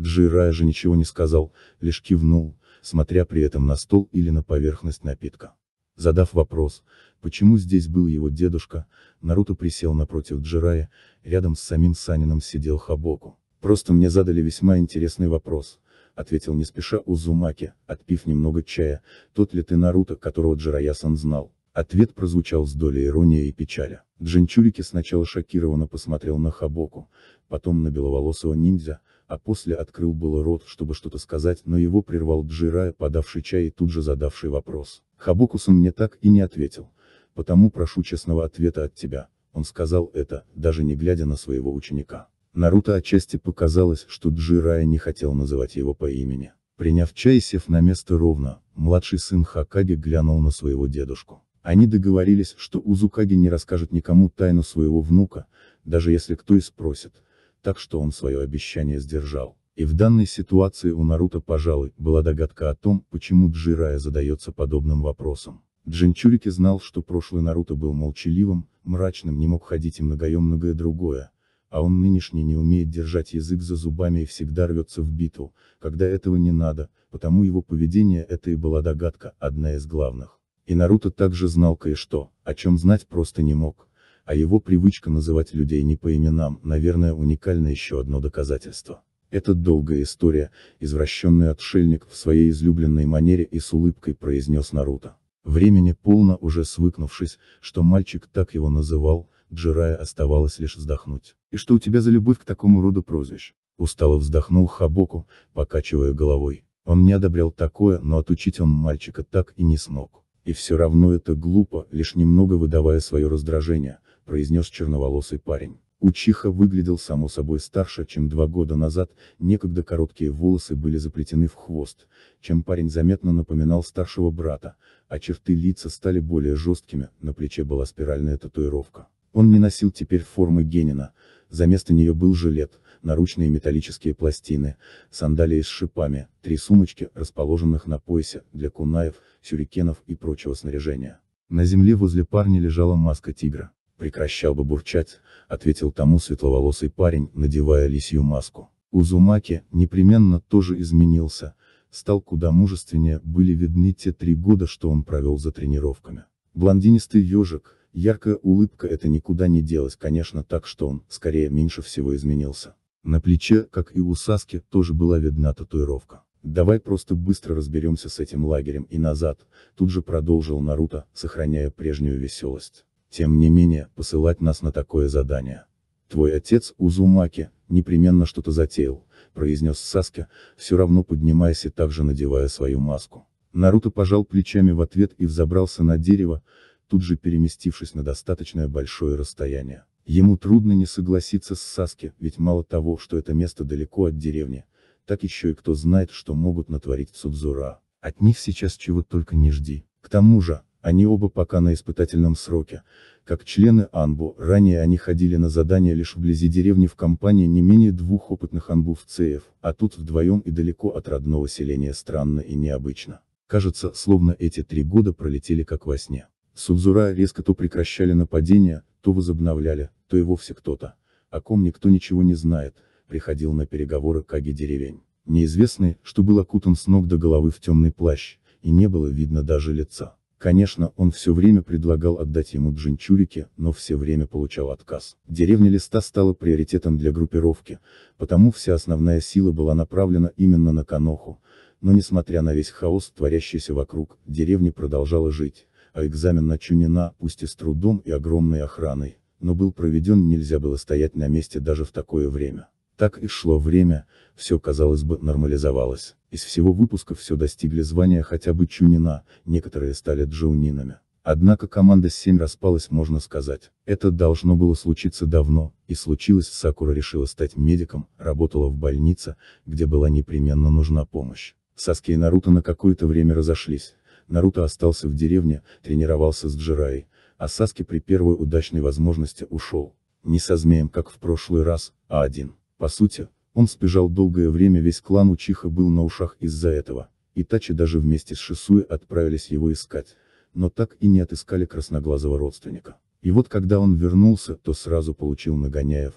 Джирая же ничего не сказал, лишь кивнул, смотря при этом на стол или на поверхность напитка. Задав вопрос, почему здесь был его дедушка, Наруто присел напротив Джирая, рядом с самим Санином сидел Хабоку. «Просто мне задали весьма интересный вопрос», — ответил не спеша Узумаки, отпив немного чая, «тот ли ты Наруто, которого Джирая-сан знал?» Ответ прозвучал с долей иронии и печали. Джинчурики сначала шокированно посмотрел на Хабоку, потом на беловолосого ниндзя, а после открыл было рот, чтобы что-то сказать, но его прервал Джирая, подавший чай и тут же задавший вопрос. Хабукусон мне так и не ответил, потому прошу честного ответа от тебя, он сказал это, даже не глядя на своего ученика. Наруто отчасти показалось, что Джирая не хотел называть его по имени. Приняв чай и сев на место ровно, младший сын Хакаги глянул на своего дедушку. Они договорились, что Узукаги не расскажет никому тайну своего внука, даже если кто и спросит, так что он свое обещание сдержал. И в данной ситуации у Наруто, пожалуй, была догадка о том, почему Джирая задается подобным вопросом. Джинчурики знал, что прошлый Наруто был молчаливым, мрачным, не мог ходить и многое многое другое, а он нынешний не умеет держать язык за зубами и всегда рвется в битву, когда этого не надо, потому его поведение это и была догадка, одна из главных. И Наруто также знал кое-что, о чем знать просто не мог а его привычка называть людей не по именам, наверное, уникально еще одно доказательство. Это долгая история, извращенный отшельник в своей излюбленной манере и с улыбкой произнес Наруто. Времени полно уже свыкнувшись, что мальчик так его называл, Джирая оставалось лишь вздохнуть. «И что у тебя за любовь к такому роду прозвищ?» Устало вздохнул Хабоку, покачивая головой. Он не одобрял такое, но отучить он мальчика так и не смог. И все равно это глупо, лишь немного выдавая свое раздражение, произнес черноволосый парень. Учиха выглядел само собой старше, чем два года назад, некогда короткие волосы были заплетены в хвост, чем парень заметно напоминал старшего брата, а черты лица стали более жесткими, на плече была спиральная татуировка. Он не носил теперь формы Генина, заместо нее был жилет, наручные металлические пластины, сандалии с шипами, три сумочки, расположенных на поясе, для кунаев, сюрикенов и прочего снаряжения. На земле возле парня лежала маска тигра прекращал бы бурчать, ответил тому светловолосый парень, надевая лисью маску. Узумаки, непременно тоже изменился, стал куда мужественнее, были видны те три года, что он провел за тренировками. Блондинистый ежик, яркая улыбка это никуда не делось, конечно так, что он, скорее, меньше всего изменился. На плече, как и у Саски, тоже была видна татуировка. Давай просто быстро разберемся с этим лагерем и назад, тут же продолжил Наруто, сохраняя прежнюю веселость. Тем не менее, посылать нас на такое задание. Твой отец, Узумаки, непременно что-то затеял, произнес Саске, все равно поднимаясь и также надевая свою маску. Наруто пожал плечами в ответ и взобрался на дерево, тут же переместившись на достаточное большое расстояние. Ему трудно не согласиться с Саске, ведь мало того, что это место далеко от деревни, так еще и кто знает, что могут натворить Судзура. От них сейчас чего только не жди. К тому же, они оба пока на испытательном сроке. Как члены Анбу, ранее они ходили на задания лишь вблизи деревни в компании не менее двух опытных анбувцев, а тут вдвоем и далеко от родного селения странно и необычно. Кажется, словно эти три года пролетели как во сне. Судзура резко то прекращали нападения, то возобновляли, то и вовсе кто-то, о ком никто ничего не знает, приходил на переговоры каги деревень. Неизвестный, что был окутан с ног до головы в темный плащ, и не было видно даже лица. Конечно, он все время предлагал отдать ему джинчурики, но все время получал отказ. Деревня Листа стала приоритетом для группировки, потому вся основная сила была направлена именно на Каноху, но несмотря на весь хаос, творящийся вокруг, деревня продолжала жить, а экзамен на Чунина, пусть и с трудом и огромной охраной, но был проведен нельзя было стоять на месте даже в такое время. Так и шло время, все казалось бы нормализовалось. Из всего выпуска все достигли звания хотя бы Чунина, некоторые стали Джаунинами. Однако команда 7 распалась, можно сказать. Это должно было случиться давно, и случилось, Сакура решила стать медиком, работала в больнице, где была непременно нужна помощь. Саски и Наруто на какое-то время разошлись. Наруто остался в деревне, тренировался с Джирай, а Саски при первой удачной возможности ушел. Не со змеем, как в прошлый раз, а один. По сути, он сбежал долгое время весь клан Учиха был на ушах из-за этого. и тачи даже вместе с Шисуэ отправились его искать, но так и не отыскали красноглазого родственника. И вот когда он вернулся, то сразу получил Нагоняев,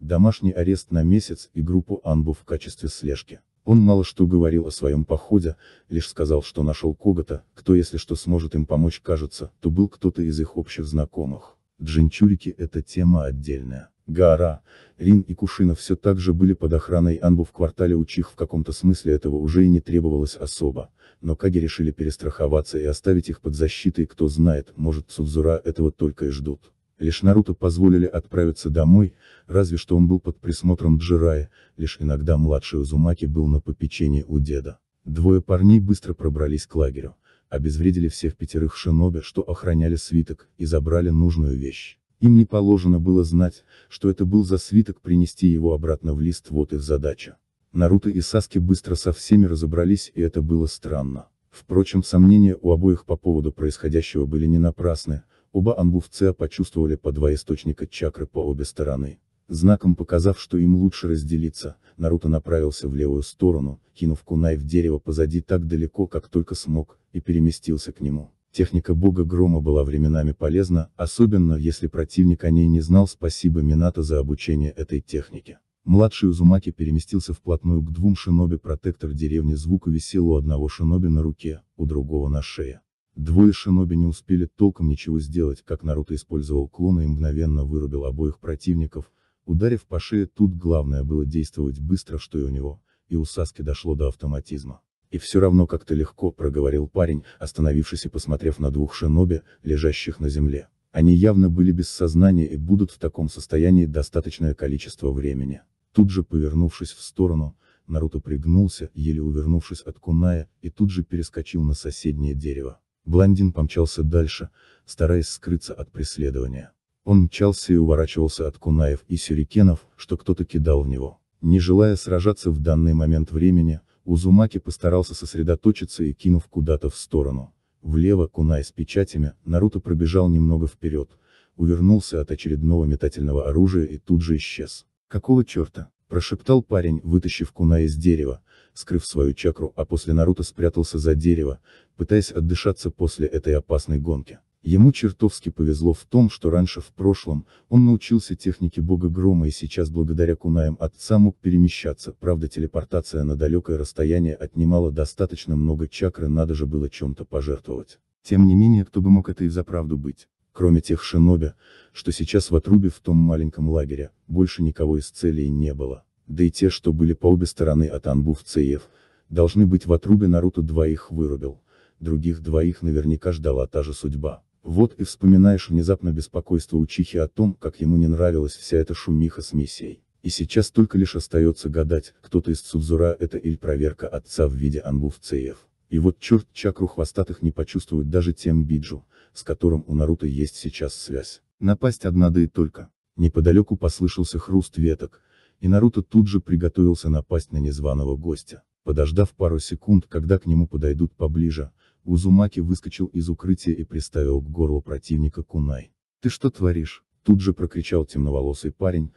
домашний арест на месяц и группу Анбу в качестве слежки. Он мало что говорил о своем походе, лишь сказал, что нашел кого-то, кто если что сможет им помочь кажется, то был кто-то из их общих знакомых. Джинчурики – это тема отдельная. Гара, Рин и Кушина все так же были под охраной Анбу в квартале Учих в каком-то смысле этого уже и не требовалось особо, но Каги решили перестраховаться и оставить их под защитой кто знает, может Цудзура этого только и ждут. Лишь Наруто позволили отправиться домой, разве что он был под присмотром Джирая, лишь иногда младший Узумаки был на попечении у деда. Двое парней быстро пробрались к лагерю, обезвредили всех пятерых шиноби, что охраняли свиток, и забрали нужную вещь. Им не положено было знать, что это был за свиток принести его обратно в лист вот их задача. Наруто и Саски быстро со всеми разобрались и это было странно. Впрочем сомнения у обоих по поводу происходящего были не напрасны, оба анбуфцеа почувствовали по два источника чакры по обе стороны. Знаком показав, что им лучше разделиться, Наруто направился в левую сторону, кинув кунай в дерево позади так далеко, как только смог, и переместился к нему. Техника бога грома была временами полезна, особенно если противник о ней не знал спасибо Минато за обучение этой технике. Младший Узумаки переместился вплотную к двум шиноби протектор деревни звука висел у одного шиноби на руке, у другого на шее. Двое шиноби не успели толком ничего сделать, как Наруто использовал клона и мгновенно вырубил обоих противников, ударив по шее тут главное было действовать быстро, что и у него, и у Саски дошло до автоматизма. И все равно как-то легко, проговорил парень, остановившись и посмотрев на двух шиноби, лежащих на земле. Они явно были без сознания и будут в таком состоянии достаточное количество времени. Тут же повернувшись в сторону, Наруто пригнулся, еле увернувшись от куная, и тут же перескочил на соседнее дерево. Блондин помчался дальше, стараясь скрыться от преследования. Он мчался и уворачивался от кунаев и сюрикенов, что кто-то кидал в него. Не желая сражаться в данный момент времени, Узумаки постарался сосредоточиться и кинув куда-то в сторону, влево кунай с печатями, Наруто пробежал немного вперед, увернулся от очередного метательного оружия и тут же исчез. «Какого черта?» – прошептал парень, вытащив кунай из дерева, скрыв свою чакру, а после Наруто спрятался за дерево, пытаясь отдышаться после этой опасной гонки. Ему чертовски повезло в том, что раньше в прошлом, он научился технике бога грома и сейчас благодаря кунаям отца мог перемещаться, правда телепортация на далекое расстояние отнимала достаточно много чакры надо же было чем-то пожертвовать. Тем не менее кто бы мог это и за правду быть, кроме тех шиноби, что сейчас в отрубе в том маленьком лагере, больше никого из целей не было. Да и те, что были по обе стороны от Анбу в ЦЕФ, должны быть в отрубе Наруто двоих вырубил, других двоих наверняка ждала та же судьба. Вот и вспоминаешь внезапно беспокойство учихи о том, как ему не нравилась вся эта шумиха с миссией. И сейчас только лишь остается гадать, кто-то из Цубзура это или проверка отца в виде анбуфцеев. И вот черт чакру хвостатых не почувствует даже тем биджу, с которым у Наруто есть сейчас связь. Напасть одна да и только. Неподалеку послышался хруст веток, и Наруто тут же приготовился напасть на незваного гостя. Подождав пару секунд, когда к нему подойдут поближе, Узумаки выскочил из укрытия и приставил к горлу противника кунай. «Ты что творишь?» – тут же прокричал темноволосый парень,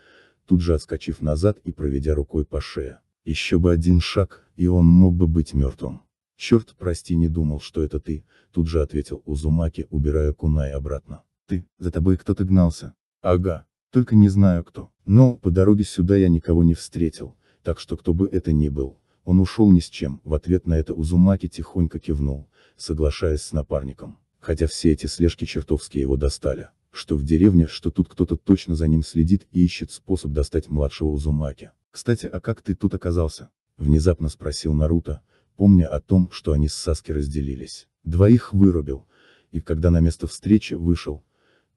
тут же отскочив назад и проведя рукой по шее. Еще бы один шаг, и он мог бы быть мертвым. «Черт, прости, не думал, что это ты», – тут же ответил Узумаки, убирая кунай обратно. «Ты, за тобой кто-то гнался?» «Ага, только не знаю кто. Но, по дороге сюда я никого не встретил, так что кто бы это ни был, он ушел ни с чем». В ответ на это Узумаки тихонько кивнул, соглашаясь с напарником. Хотя все эти слежки чертовски его достали. Что в деревне, что тут кто-то точно за ним следит и ищет способ достать младшего Узумаки. «Кстати, а как ты тут оказался?» Внезапно спросил Наруто, помня о том, что они с Саски разделились. «Двоих вырубил, и когда на место встречи вышел,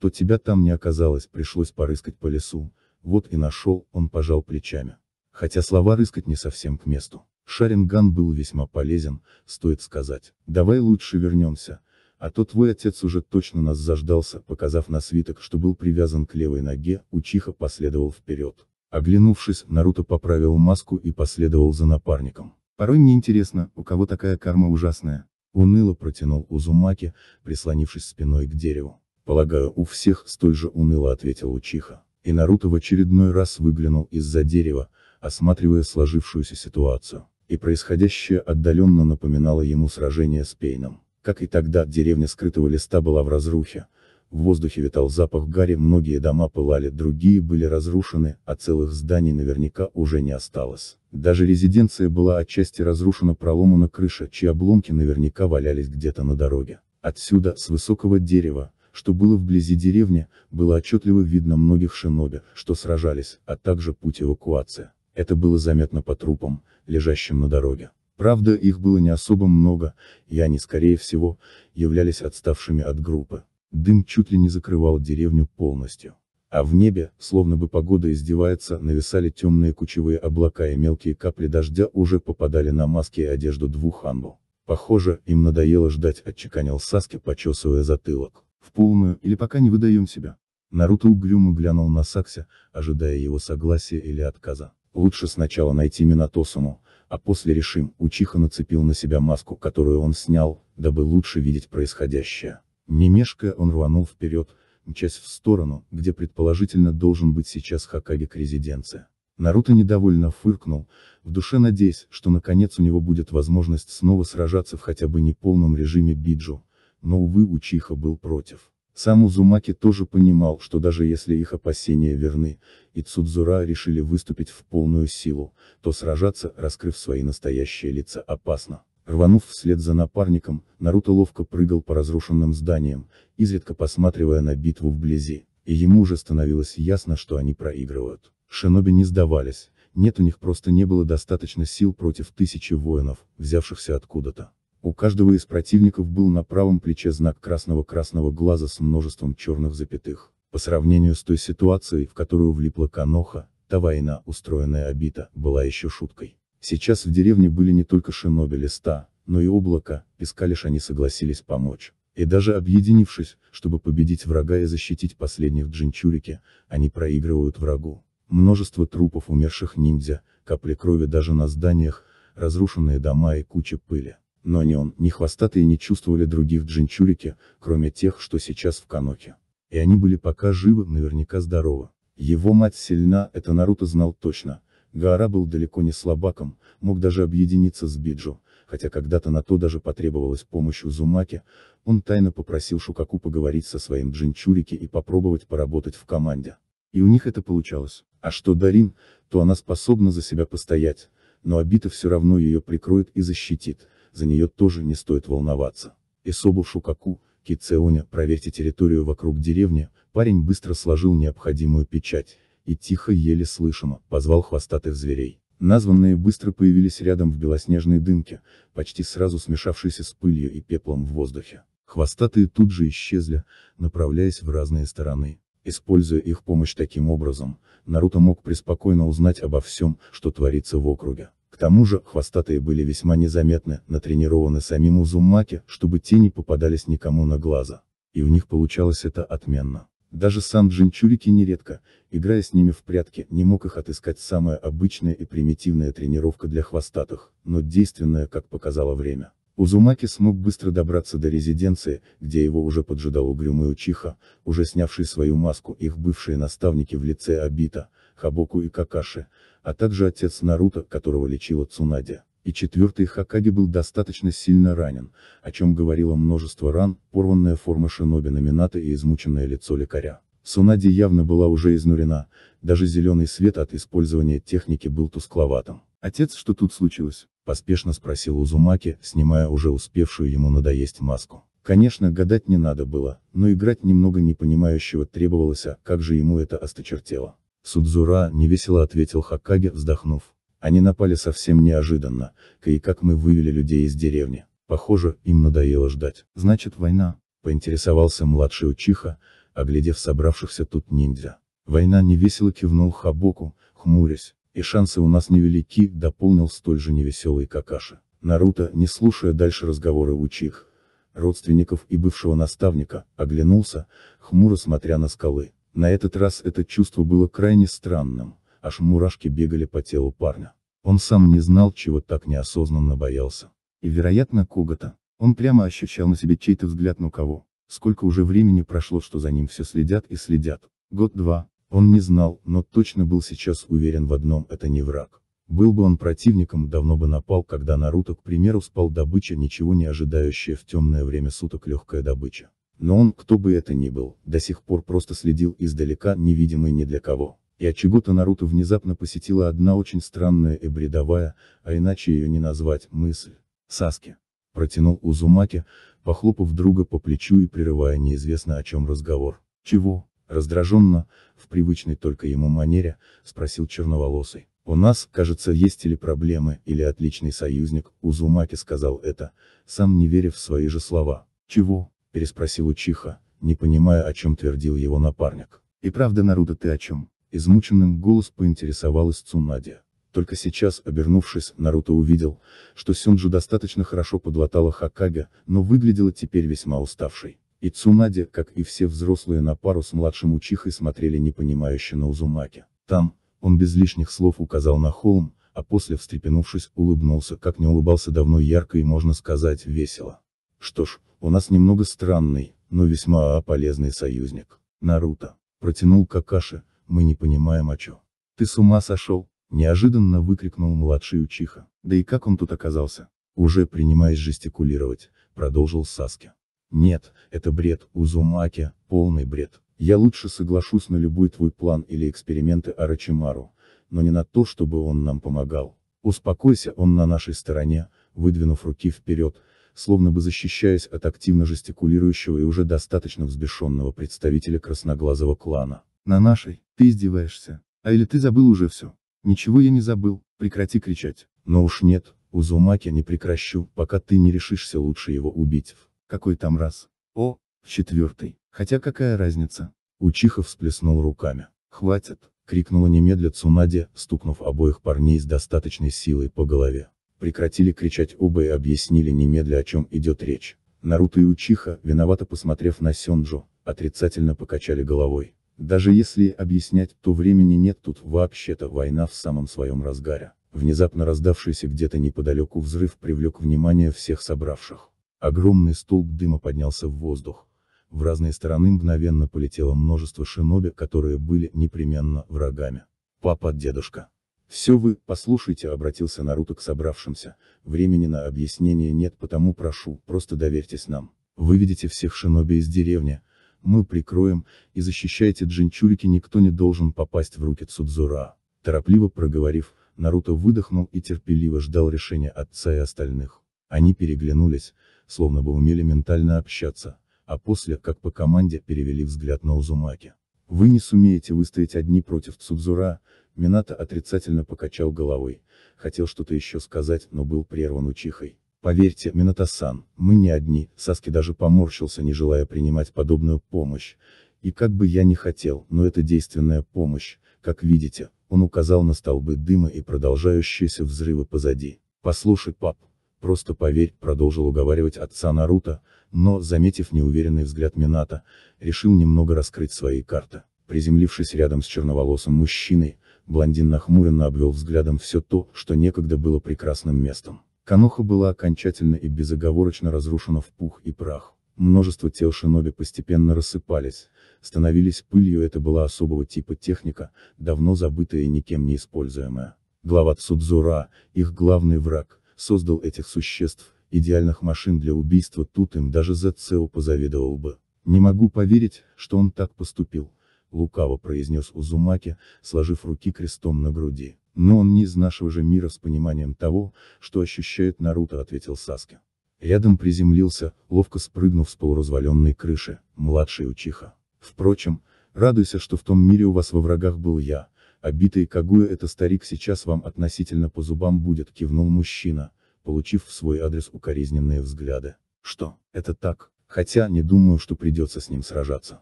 то тебя там не оказалось, пришлось порыскать по лесу, вот и нашел, он пожал плечами. Хотя слова рыскать не совсем к месту. Шаринган был весьма полезен, стоит сказать. Давай лучше вернемся, а то твой отец уже точно нас заждался, показав на свиток, что был привязан к левой ноге, Учиха последовал вперед. Оглянувшись, Наруто поправил маску и последовал за напарником. Порой мне интересно, у кого такая карма ужасная? Уныло протянул Узумаки, прислонившись спиной к дереву. Полагаю, у всех столь же уныло ответил Учиха. И Наруто в очередной раз выглянул из-за дерева, осматривая сложившуюся ситуацию и происходящее отдаленно напоминало ему сражение с Пейном. Как и тогда, деревня скрытого листа была в разрухе, в воздухе витал запах гари, многие дома пылали, другие были разрушены, а целых зданий наверняка уже не осталось. Даже резиденция была отчасти разрушена, проломана крыша, чьи обломки наверняка валялись где-то на дороге. Отсюда, с высокого дерева, что было вблизи деревни, было отчетливо видно многих шиноби, что сражались, а также путь эвакуации. Это было заметно по трупам, лежащим на дороге. Правда, их было не особо много, и они, скорее всего, являлись отставшими от группы. Дым чуть ли не закрывал деревню полностью. А в небе, словно бы погода издевается, нависали темные кучевые облака и мелкие капли дождя уже попадали на маски и одежду двух анбу. Похоже, им надоело ждать, отчеканил Саски, почесывая затылок. В полную или пока не выдаем себя. Наруто угрюмо глянул на Сакся, ожидая его согласия или отказа. Лучше сначала найти Минатосуму, а после решим, Учиха нацепил на себя маску, которую он снял, дабы лучше видеть происходящее. Не мешкая, он рванул вперед, мчась в сторону, где предположительно должен быть сейчас Хакагик резиденция. Наруто недовольно фыркнул, в душе надеясь, что наконец у него будет возможность снова сражаться в хотя бы неполном режиме Биджу, но увы Учиха был против. Сам Узумаки тоже понимал, что даже если их опасения верны, и Цудзура решили выступить в полную силу, то сражаться, раскрыв свои настоящие лица, опасно. Рванув вслед за напарником, Наруто ловко прыгал по разрушенным зданиям, изредка посматривая на битву вблизи, и ему уже становилось ясно, что они проигрывают. Шиноби не сдавались, нет у них просто не было достаточно сил против тысячи воинов, взявшихся откуда-то. У каждого из противников был на правом плече знак красного-красного глаза с множеством черных запятых. По сравнению с той ситуацией, в которую влипла Каноха, та война, устроенная Обита, была еще шуткой. Сейчас в деревне были не только шиноби листа, но и облако, песка лишь они согласились помочь. И даже объединившись, чтобы победить врага и защитить последних джинчурики, они проигрывают врагу. Множество трупов умерших ниндзя, капли крови даже на зданиях, разрушенные дома и куча пыли но ни он, ни хвостатые не чувствовали других джинчурики, кроме тех, что сейчас в Каноке. И они были пока живы, наверняка здоровы. Его мать сильна, это Наруто знал точно. Гаара был далеко не слабаком, мог даже объединиться с Биджу, хотя когда-то на то даже потребовалась помощь у Зумаки, он тайно попросил Шукаку поговорить со своим джинчурике и попробовать поработать в команде. И у них это получалось. А что Дарин, то она способна за себя постоять, но Абита все равно ее прикроет и защитит, за нее тоже не стоит волноваться. Эсобу Шукаку, Кицеоня, проверьте территорию вокруг деревни, парень быстро сложил необходимую печать, и тихо, еле слышимо, позвал хвостатых зверей. Названные быстро появились рядом в белоснежной дымке, почти сразу смешавшейся с пылью и пеплом в воздухе. Хвостатые тут же исчезли, направляясь в разные стороны. Используя их помощь таким образом, Наруто мог преспокойно узнать обо всем, что творится в округе. К тому же, хвостатые были весьма незаметны, натренированы самим Узумаки, чтобы тени попадались никому на глаза. И у них получалось это отменно. Даже сам Джинчурики нередко, играя с ними в прятки, не мог их отыскать самая обычная и примитивная тренировка для хвостатых, но действенная, как показало время. Узумаки смог быстро добраться до резиденции, где его уже поджидал угрюмый Учиха, уже снявший свою маску, их бывшие наставники в лице Абита, Хабоку и Какаши, а также отец Наруто, которого лечила Цунадя. И четвертый Хакаги был достаточно сильно ранен, о чем говорило множество ран, порванная форма шиноби Номината и измученное лицо лекаря. Цунади явно была уже изнурена, даже зеленый свет от использования техники был тускловатым. «Отец, что тут случилось?» – поспешно спросил Узумаки, снимая уже успевшую ему надоесть маску. Конечно, гадать не надо было, но играть немного непонимающего требовалось, а как же ему это осточертело. Судзура, невесело ответил Хакаге, вздохнув. Они напали совсем неожиданно, и как мы вывели людей из деревни. Похоже, им надоело ждать. Значит война, поинтересовался младший Учиха, оглядев собравшихся тут ниндзя. Война невесело кивнул Хабоку, хмурясь, и шансы у нас невелики, дополнил столь же невеселый Какаши. Наруто, не слушая дальше разговоры Учих, родственников и бывшего наставника, оглянулся, хмуро смотря на скалы. На этот раз это чувство было крайне странным, аж мурашки бегали по телу парня. Он сам не знал, чего так неосознанно боялся. И вероятно, Кугата. Он прямо ощущал на себе чей-то взгляд ну кого. Сколько уже времени прошло, что за ним все следят и следят. Год-два. Он не знал, но точно был сейчас уверен в одном, это не враг. Был бы он противником, давно бы напал, когда Наруто, к примеру, спал добыча, ничего не ожидающая в темное время суток легкая добыча. Но он, кто бы это ни был, до сих пор просто следил издалека, невидимый ни для кого. И отчего то Наруто внезапно посетила одна очень странная и бредовая, а иначе ее не назвать, мысль. Саски. Протянул Узумаки, похлопав друга по плечу и прерывая неизвестно о чем разговор. Чего? Раздраженно, в привычной только ему манере, спросил черноволосый. «У нас, кажется, есть или проблемы, или отличный союзник», Узумаки сказал это, сам не веря в свои же слова. «Чего?» переспросил Учиха, не понимая, о чем твердил его напарник. «И правда, Наруто, ты о чем?» Измученным голос поинтересовалась Цунадия. Только сейчас, обернувшись, Наруто увидел, что Сюнджу достаточно хорошо подлатала Хакага, но выглядела теперь весьма уставшей. И Цунади, как и все взрослые на пару с младшим Учихой смотрели непонимающе на Узумаки. Там, он без лишних слов указал на холм, а после встрепенувшись улыбнулся, как не улыбался давно ярко и можно сказать весело. Что ж, у нас немного странный, но весьма полезный союзник. Наруто, протянул Какаши, мы не понимаем о чё. Ты с ума сошел? Неожиданно выкрикнул младший Учиха. Да и как он тут оказался? Уже принимаясь жестикулировать, продолжил Саски. Нет, это бред, Узумаки, полный бред. Я лучше соглашусь на любой твой план или эксперименты Арачимару, но не на то, чтобы он нам помогал. Успокойся, он на нашей стороне, выдвинув руки вперед, словно бы защищаясь от активно жестикулирующего и уже достаточно взбешенного представителя красноглазого клана. На нашей, ты издеваешься. А или ты забыл уже все? Ничего я не забыл, прекрати кричать. Но уж нет, Узумаки я не прекращу, пока ты не решишься лучше его убить. какой там раз? О, в четвертый. Хотя какая разница? Учиха всплеснул руками. Хватит, крикнула немедля Цунаде, стукнув обоих парней с достаточной силой по голове. Прекратили кричать оба и объяснили немедля о чем идет речь. Наруто и Учиха, виновато посмотрев на Сёнджу, отрицательно покачали головой. Даже если объяснять, то времени нет тут вообще-то война в самом своем разгаре. Внезапно раздавшийся где-то неподалеку взрыв привлек внимание всех собравших. Огромный столб дыма поднялся в воздух. В разные стороны мгновенно полетело множество шиноби, которые были непременно врагами. Папа, дедушка. Все вы, послушайте, обратился Наруто к собравшимся, времени на объяснение нет потому прошу, просто доверьтесь нам. Выведите всех шиноби из деревни, мы прикроем, и защищайте джинчурики никто не должен попасть в руки Цудзура. Торопливо проговорив, Наруто выдохнул и терпеливо ждал решения отца и остальных. Они переглянулись, словно бы умели ментально общаться, а после, как по команде, перевели взгляд на Узумаки. Вы не сумеете выстоять одни против Цудзура, Минато отрицательно покачал головой, хотел что-то еще сказать, но был прерван учихой. Поверьте, Минато-сан, мы не одни, Саски даже поморщился, не желая принимать подобную помощь. И как бы я ни хотел, но это действенная помощь, как видите, он указал на столбы дыма и продолжающиеся взрывы позади. «Послушай, пап, просто поверь», — продолжил уговаривать отца Наруто, но, заметив неуверенный взгляд Мината, решил немного раскрыть свои карты. Приземлившись рядом с черноволосым мужчиной, блондин нахмуренно обвел взглядом все то, что некогда было прекрасным местом. Каноха была окончательно и безоговорочно разрушена в пух и прах. Множество тел шиноби постепенно рассыпались, становились пылью это была особого типа техника, давно забытая и никем не используемая. Глава Цудзура, их главный враг, создал этих существ, идеальных машин для убийства тут им даже ЗЦО позавидовал бы. Не могу поверить, что он так поступил лукаво произнес Узумаки, сложив руки крестом на груди. Но он не из нашего же мира с пониманием того, что ощущает Наруто, ответил Саске. Рядом приземлился, ловко спрыгнув с полуразваленной крыши, младший Учиха. Впрочем, радуйся, что в том мире у вас во врагах был я, а битый Кагуя это старик сейчас вам относительно по зубам будет, кивнул мужчина, получив в свой адрес укоризненные взгляды. Что, это так, хотя не думаю, что придется с ним сражаться.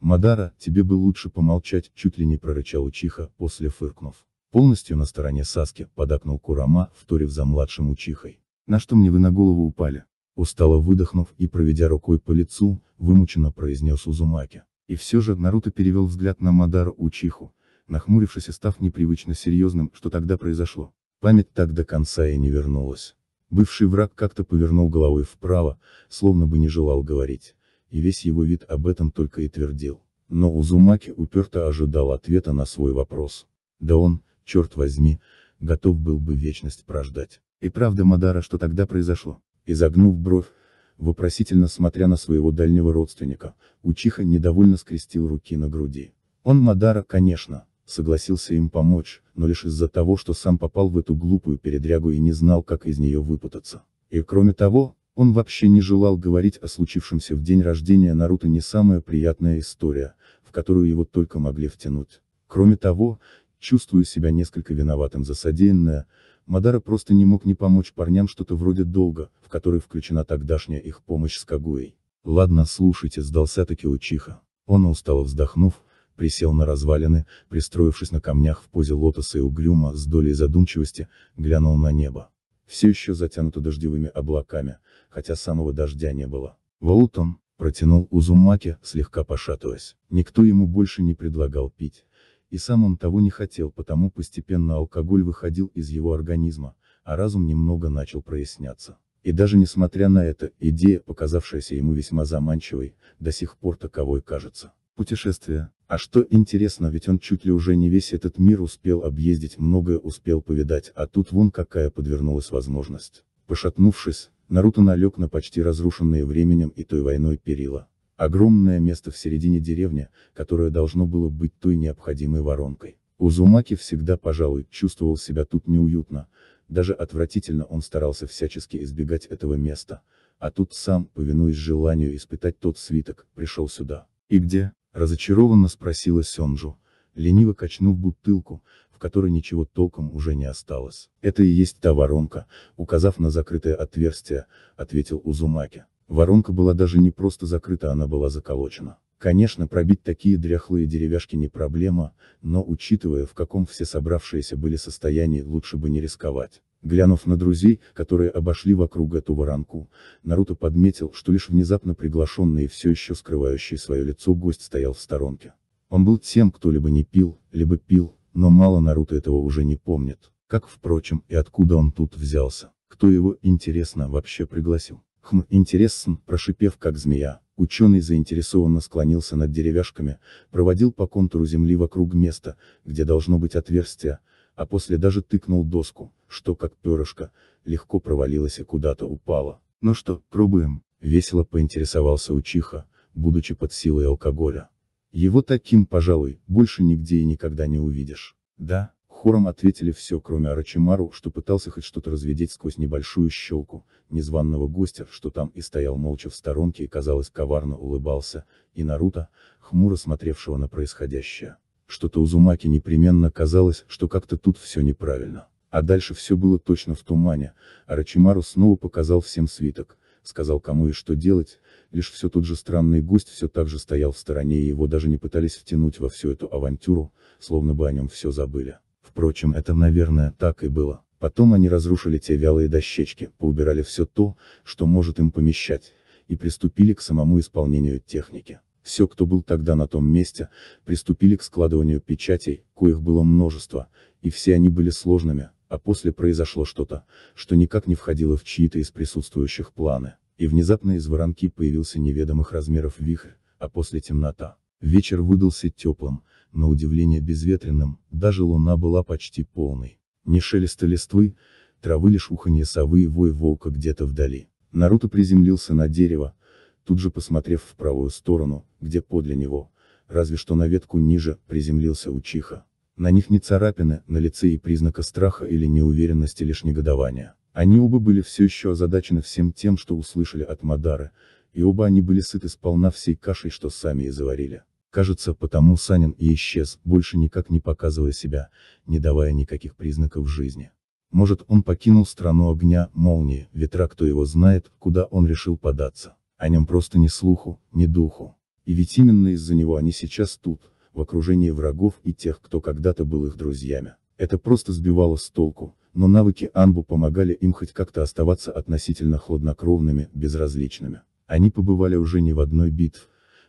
«Мадара, тебе бы лучше помолчать», — чуть ли не прорычал Учиха, после фыркнув. Полностью на стороне Саски, подакнул Курама, вторив за младшим Учихой. «На что мне вы на голову упали?» Устало выдохнув и проведя рукой по лицу, вымученно произнес Узумаки. И все же, Наруто перевел взгляд на Мадара Учиху, нахмурившись и став непривычно серьезным, что тогда произошло. Память так до конца и не вернулась. Бывший враг как-то повернул головой вправо, словно бы не желал говорить и весь его вид об этом только и твердил. Но Узумаки уперто ожидал ответа на свой вопрос. Да он, черт возьми, готов был бы вечность прождать. И правда Мадара, что тогда произошло? Изогнув бровь, вопросительно смотря на своего дальнего родственника, Учиха недовольно скрестил руки на груди. Он Мадара, конечно, согласился им помочь, но лишь из-за того, что сам попал в эту глупую передрягу и не знал, как из нее выпутаться. И кроме того, он вообще не желал говорить о случившемся в день рождения Наруто не самая приятная история, в которую его только могли втянуть. Кроме того, чувствуя себя несколько виноватым за содеянное, Мадара просто не мог не помочь парням что-то вроде долга, в который включена тогдашняя их помощь с Кагуей. «Ладно, слушайте», — сдался таки Учиха. Он устало вздохнув, присел на развалины, пристроившись на камнях в позе лотоса и угрюма, с долей задумчивости, глянул на небо все еще затянуто дождевыми облаками, хотя самого дождя не было. Волтон, протянул Узумаки, слегка пошатываясь. Никто ему больше не предлагал пить. И сам он того не хотел, потому постепенно алкоголь выходил из его организма, а разум немного начал проясняться. И даже несмотря на это, идея, показавшаяся ему весьма заманчивой, до сих пор таковой кажется. Путешествие, а что интересно, ведь он чуть ли уже не весь этот мир успел объездить, многое успел повидать, а тут вон какая подвернулась возможность. Пошатнувшись, Наруто налег на почти разрушенные временем и той войной перила. Огромное место в середине деревни, которое должно было быть той необходимой воронкой. Узумаки всегда, пожалуй, чувствовал себя тут неуютно, даже отвратительно он старался всячески избегать этого места, а тут сам, повинуясь желанию испытать тот свиток, пришел сюда. И где? Разочарованно спросила Сёнжу, лениво качнув бутылку, в которой ничего толком уже не осталось. Это и есть та воронка, указав на закрытое отверстие, ответил Узумаки. Воронка была даже не просто закрыта, она была заколочена. Конечно, пробить такие дряхлые деревяшки не проблема, но учитывая в каком все собравшиеся были состоянии, лучше бы не рисковать. Глянув на друзей, которые обошли вокруг эту воронку, Наруто подметил, что лишь внезапно приглашенный и все еще скрывающий свое лицо гость стоял в сторонке. Он был тем, кто либо не пил, либо пил, но мало Наруто этого уже не помнит. Как, впрочем, и откуда он тут взялся? Кто его, интересно, вообще пригласил? Хм, интересно, прошипев как змея, ученый заинтересованно склонился над деревяшками, проводил по контуру земли вокруг места, где должно быть отверстие, а после даже тыкнул доску, что как перышко, легко провалилось и куда-то упало. «Ну что, пробуем?» — весело поинтересовался Учиха, будучи под силой алкоголя. «Его таким, пожалуй, больше нигде и никогда не увидишь». «Да», — хором ответили все, кроме Арачимару, что пытался хоть что-то разглядеть сквозь небольшую щелку, незваного гостя, что там и стоял молча в сторонке и, казалось, коварно улыбался, и Наруто, хмуро смотревшего на происходящее что-то Узумаки непременно казалось, что как-то тут все неправильно. А дальше все было точно в тумане, Арачимару снова показал всем свиток, сказал кому и что делать, лишь все тот же странный гость все так же стоял в стороне и его даже не пытались втянуть во всю эту авантюру, словно бы о нем все забыли. Впрочем, это, наверное, так и было. Потом они разрушили те вялые дощечки, поубирали все то, что может им помещать, и приступили к самому исполнению техники. Все, кто был тогда на том месте, приступили к складыванию печатей, коих было множество, и все они были сложными, а после произошло что-то, что никак не входило в чьи-то из присутствующих планы, и внезапно из воронки появился неведомых размеров вихрь, а после темнота. Вечер выдался теплым, на удивление безветренным, даже луна была почти полной. Не шелеста листвы, травы лишь уханье совы и вой волка где-то вдали. Наруто приземлился на дерево, тут же посмотрев в правую сторону, где подле него, разве что на ветку ниже, приземлился учиха. На них не царапины, на лице и признака страха или неуверенности лишь негодования. Они оба были все еще озадачены всем тем, что услышали от Мадары, и оба они были сыты сполна всей кашей, что сами и заварили. Кажется, потому Санин и исчез, больше никак не показывая себя, не давая никаких признаков жизни. Может, он покинул страну огня, молнии, ветра, кто его знает, куда он решил податься. О нем просто ни слуху, ни духу. И ведь именно из-за него они сейчас тут, в окружении врагов и тех, кто когда-то был их друзьями. Это просто сбивало с толку, но навыки Анбу помогали им хоть как-то оставаться относительно хладнокровными, безразличными. Они побывали уже не в одной битве,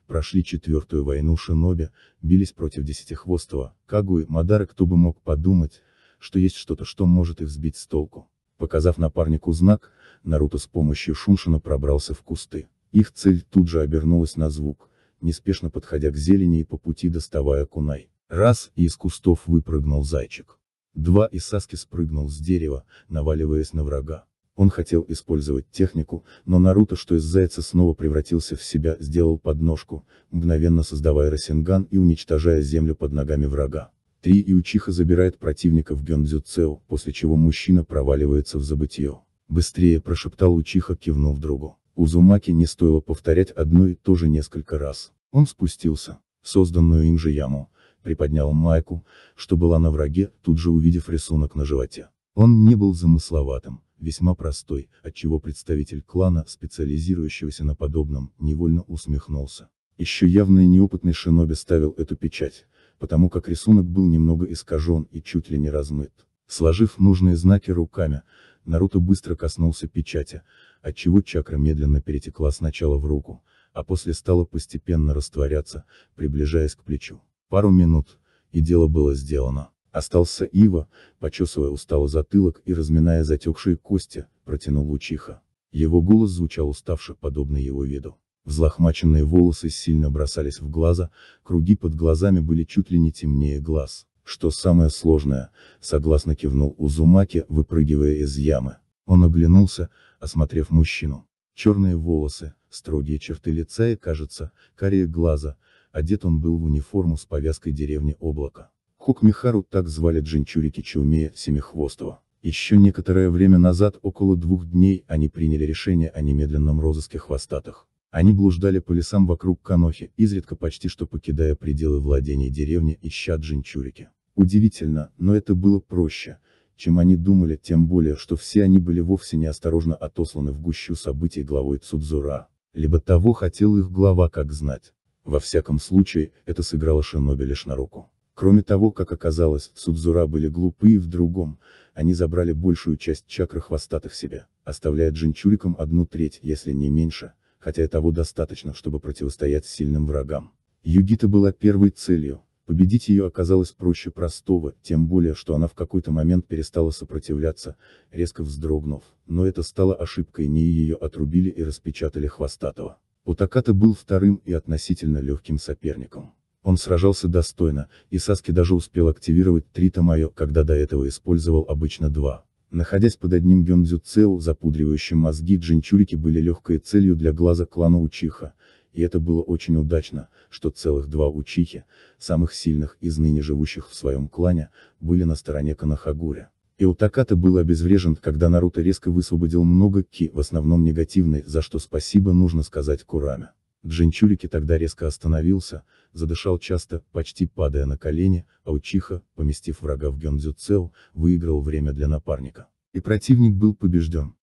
прошли четвертую войну Шиноби, бились против Десятихвостого, Кагуи, Мадары, кто бы мог подумать, что есть что-то, что может их сбить с толку. Показав напарнику знак, Наруто с помощью Шуншина пробрался в кусты. Их цель тут же обернулась на звук, неспешно подходя к зелени и по пути доставая кунай. Раз, и из кустов выпрыгнул зайчик. Два, и Саски спрыгнул с дерева, наваливаясь на врага. Он хотел использовать технику, но Наруто, что из зайца снова превратился в себя, сделал подножку, мгновенно создавая Росинган и уничтожая землю под ногами врага. Три И Учиха забирает противника в Гёндзюцео, после чего мужчина проваливается в забытье. «Быстрее!» – прошептал Учиха, кивнув другу. Узумаки не стоило повторять одно и то же несколько раз. Он спустился, в созданную им же яму, приподнял майку, что была на враге, тут же увидев рисунок на животе. Он не был замысловатым, весьма простой, отчего представитель клана, специализирующегося на подобном, невольно усмехнулся. Еще явно неопытный шиноби ставил эту печать, потому как рисунок был немного искажен и чуть ли не размыт. Сложив нужные знаки руками, Наруто быстро коснулся печати, отчего чакра медленно перетекла сначала в руку, а после стала постепенно растворяться, приближаясь к плечу. Пару минут, и дело было сделано. Остался Ива, почесывая устало затылок и разминая затекшие кости, протянул учиха. Его голос звучал уставше, подобно его виду. Взлохмаченные волосы сильно бросались в глаза, круги под глазами были чуть ли не темнее глаз. Что самое сложное, согласно кивнул Узумаки, выпрыгивая из ямы. Он оглянулся, осмотрев мужчину. Черные волосы, строгие черты лица и, кажется, карие глаза, одет он был в униформу с повязкой деревни Облака. Хук Михару так звали Джинчурики Чаумея Семихвостова. Еще некоторое время назад, около двух дней, они приняли решение о немедленном розыске хвостатых. Они блуждали по лесам вокруг Канохи, изредка почти что покидая пределы владения деревни, ища Джинчурики. Удивительно, но это было проще, чем они думали, тем более, что все они были вовсе неосторожно отосланы в гущу событий главой Цудзура, либо того хотел их глава как знать. Во всяком случае, это сыграло Шиноби лишь на руку. Кроме того, как оказалось, Судзура были глупы и в другом, они забрали большую часть чакры хвостатых себе, оставляя джинчурикам одну треть, если не меньше, хотя и того достаточно, чтобы противостоять сильным врагам. Югита была первой целью, Победить ее оказалось проще простого, тем более, что она в какой-то момент перестала сопротивляться, резко вздрогнув, но это стало ошибкой не ее отрубили и распечатали Хвостатого. Утаката был вторым и относительно легким соперником. Он сражался достойно, и Саски даже успел активировать три Тамайо, когда до этого использовал обычно два. Находясь под одним гёнзю Цео, запудривающим мозги джинчурики были легкой целью для глаза клана Учиха, и это было очень удачно, что целых два учихи, самых сильных из ныне живущих в своем клане, были на стороне Канахагуря. Иутаката был обезврежен, когда Наруто резко высвободил много ки, в основном негативной, за что спасибо нужно сказать Кураме. Джинчурики тогда резко остановился, задышал часто, почти падая на колени, а Учиха, поместив врага в Гёндзюцел, выиграл время для напарника. И противник был побежден.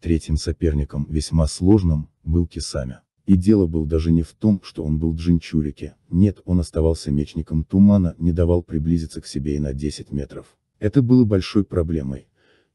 Третьим соперником, весьма сложным, был Кисами. И дело было даже не в том, что он был джинчурике, нет, он оставался мечником тумана, не давал приблизиться к себе и на 10 метров. Это было большой проблемой.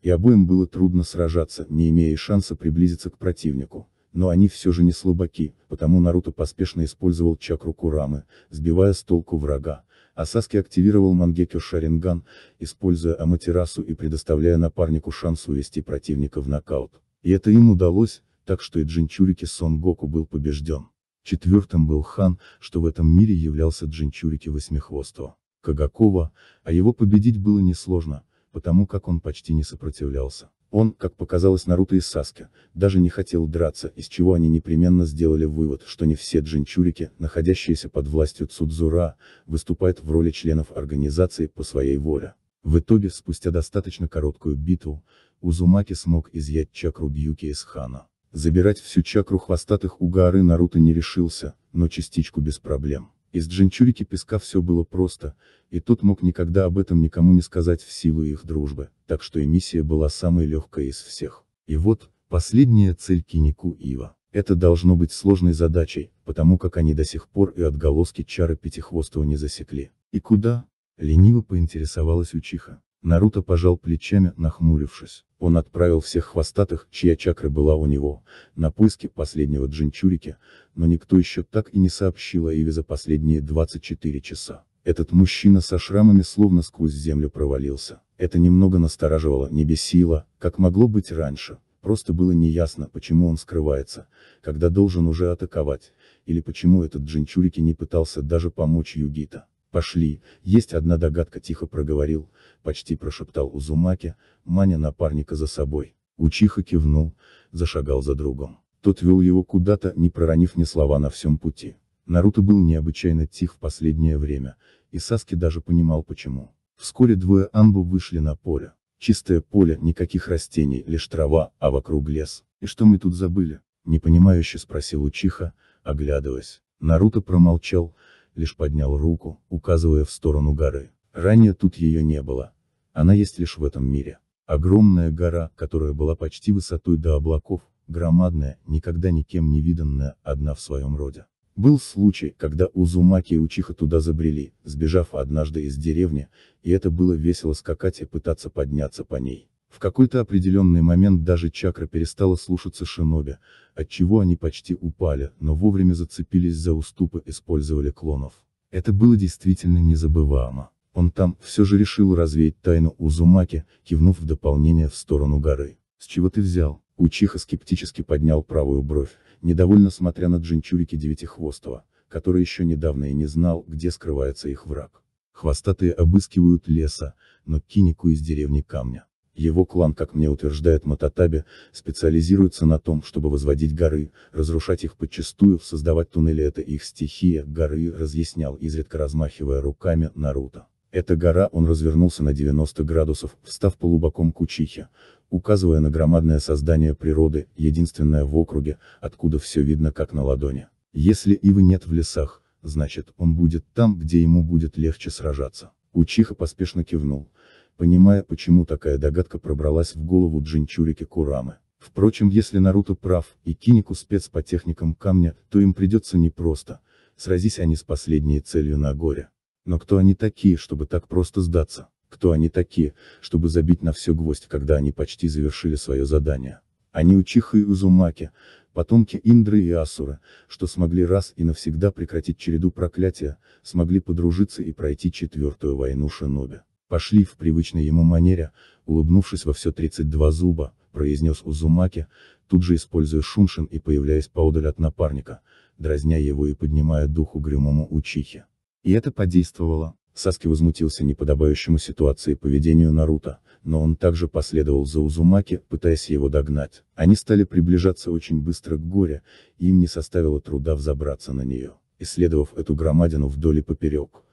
И обоим было трудно сражаться, не имея шанса приблизиться к противнику. Но они все же не слабаки, потому Наруто поспешно использовал чакру Курамы, сбивая с толку врага. А Саски активировал Мангекю Шаринган, используя Аматерасу и предоставляя напарнику шанс увести противника в нокаут. И это им удалось, так что и Джинчурики Сон Гоку был побежден. Четвертым был хан, что в этом мире являлся Джинчурики Восьмихвостого. Кагакова, а его победить было несложно, потому как он почти не сопротивлялся. Он, как показалось Наруто и Саске, даже не хотел драться, из чего они непременно сделали вывод, что не все джинчурики, находящиеся под властью Цудзура, выступают в роли членов организации по своей воле. В итоге, спустя достаточно короткую битву, Узумаки смог изъять чакру Бьюки из хана. Забирать всю чакру хвостатых у Гаары Наруто не решился, но частичку без проблем. Из джинчурики песка все было просто, и тот мог никогда об этом никому не сказать в силу их дружбы, так что эмиссия была самой легкой из всех. И вот, последняя цель Кинику Ива. Это должно быть сложной задачей, потому как они до сих пор и отголоски чары Пятихвостого не засекли. И куда? Лениво поинтересовалась Учиха. Наруто пожал плечами, нахмурившись. Он отправил всех хвостатых, чья чакра была у него, на поиски последнего джинчурики, но никто еще так и не сообщил о Иве за последние 24 часа. Этот мужчина со шрамами словно сквозь землю провалился. Это немного настораживало, не бесило, как могло быть раньше. Просто было неясно, почему он скрывается, когда должен уже атаковать, или почему этот джинчурики не пытался даже помочь Югита. Пошли, есть одна догадка тихо проговорил, почти прошептал Узумаки, маня напарника за собой. Учиха кивнул, зашагал за другом. Тот вел его куда-то, не проронив ни слова на всем пути. Наруто был необычайно тих в последнее время, и Саски даже понимал почему. Вскоре двое Анбу вышли на поле. Чистое поле, никаких растений, лишь трава, а вокруг лес. И что мы тут забыли? Непонимающе спросил Учиха, оглядываясь. Наруто промолчал, лишь поднял руку, указывая в сторону горы. Ранее тут ее не было. Она есть лишь в этом мире. Огромная гора, которая была почти высотой до облаков, громадная, никогда никем не виданная, одна в своем роде. Был случай, когда Узумаки и Учиха туда забрели, сбежав однажды из деревни, и это было весело скакать и пытаться подняться по ней. В какой-то определенный момент даже чакра перестала слушаться шиноби, отчего они почти упали, но вовремя зацепились за уступы, использовали клонов. Это было действительно незабываемо. Он там, все же решил развеять тайну Узумаки, кивнув в дополнение в сторону горы. «С чего ты взял?» Учиха скептически поднял правую бровь, недовольно смотря на джинчурики Девятихвостого, который еще недавно и не знал, где скрывается их враг. Хвостатые обыскивают леса, но кинику из деревни камня. Его клан, как мне утверждает Мататаби, специализируется на том, чтобы возводить горы, разрушать их подчистую, создавать туннели это их стихия, горы, разъяснял, изредка размахивая руками, Наруто. Эта гора он развернулся на 90 градусов, встав полубоком к учихе, указывая на громадное создание природы, единственное в округе, откуда все видно как на ладони. Если Ивы нет в лесах, значит, он будет там, где ему будет легче сражаться. Учиха поспешно кивнул, понимая почему такая догадка пробралась в голову Джинчурики Курамы. Впрочем, если Наруто прав, и Кинику спец по техникам камня, то им придется непросто, сразись они с последней целью на горе. Но кто они такие, чтобы так просто сдаться? Кто они такие, чтобы забить на все гвоздь, когда они почти завершили свое задание? Они Учиха и Узумаки, потомки Индры и Асуры, что смогли раз и навсегда прекратить череду проклятия, смогли подружиться и пройти четвертую войну Шиноби. Пошли в привычной ему манере, улыбнувшись во все 32 зуба, произнес Узумаки, тут же используя Шуншин и появляясь поодаль от напарника, дразня его и поднимая дух угрюмому Учихе. И это подействовало. Саски возмутился неподобающему ситуации поведению Наруто, но он также последовал за Узумаки, пытаясь его догнать. Они стали приближаться очень быстро к горе, им не составило труда взобраться на нее, исследовав эту громадину вдоль и поперек.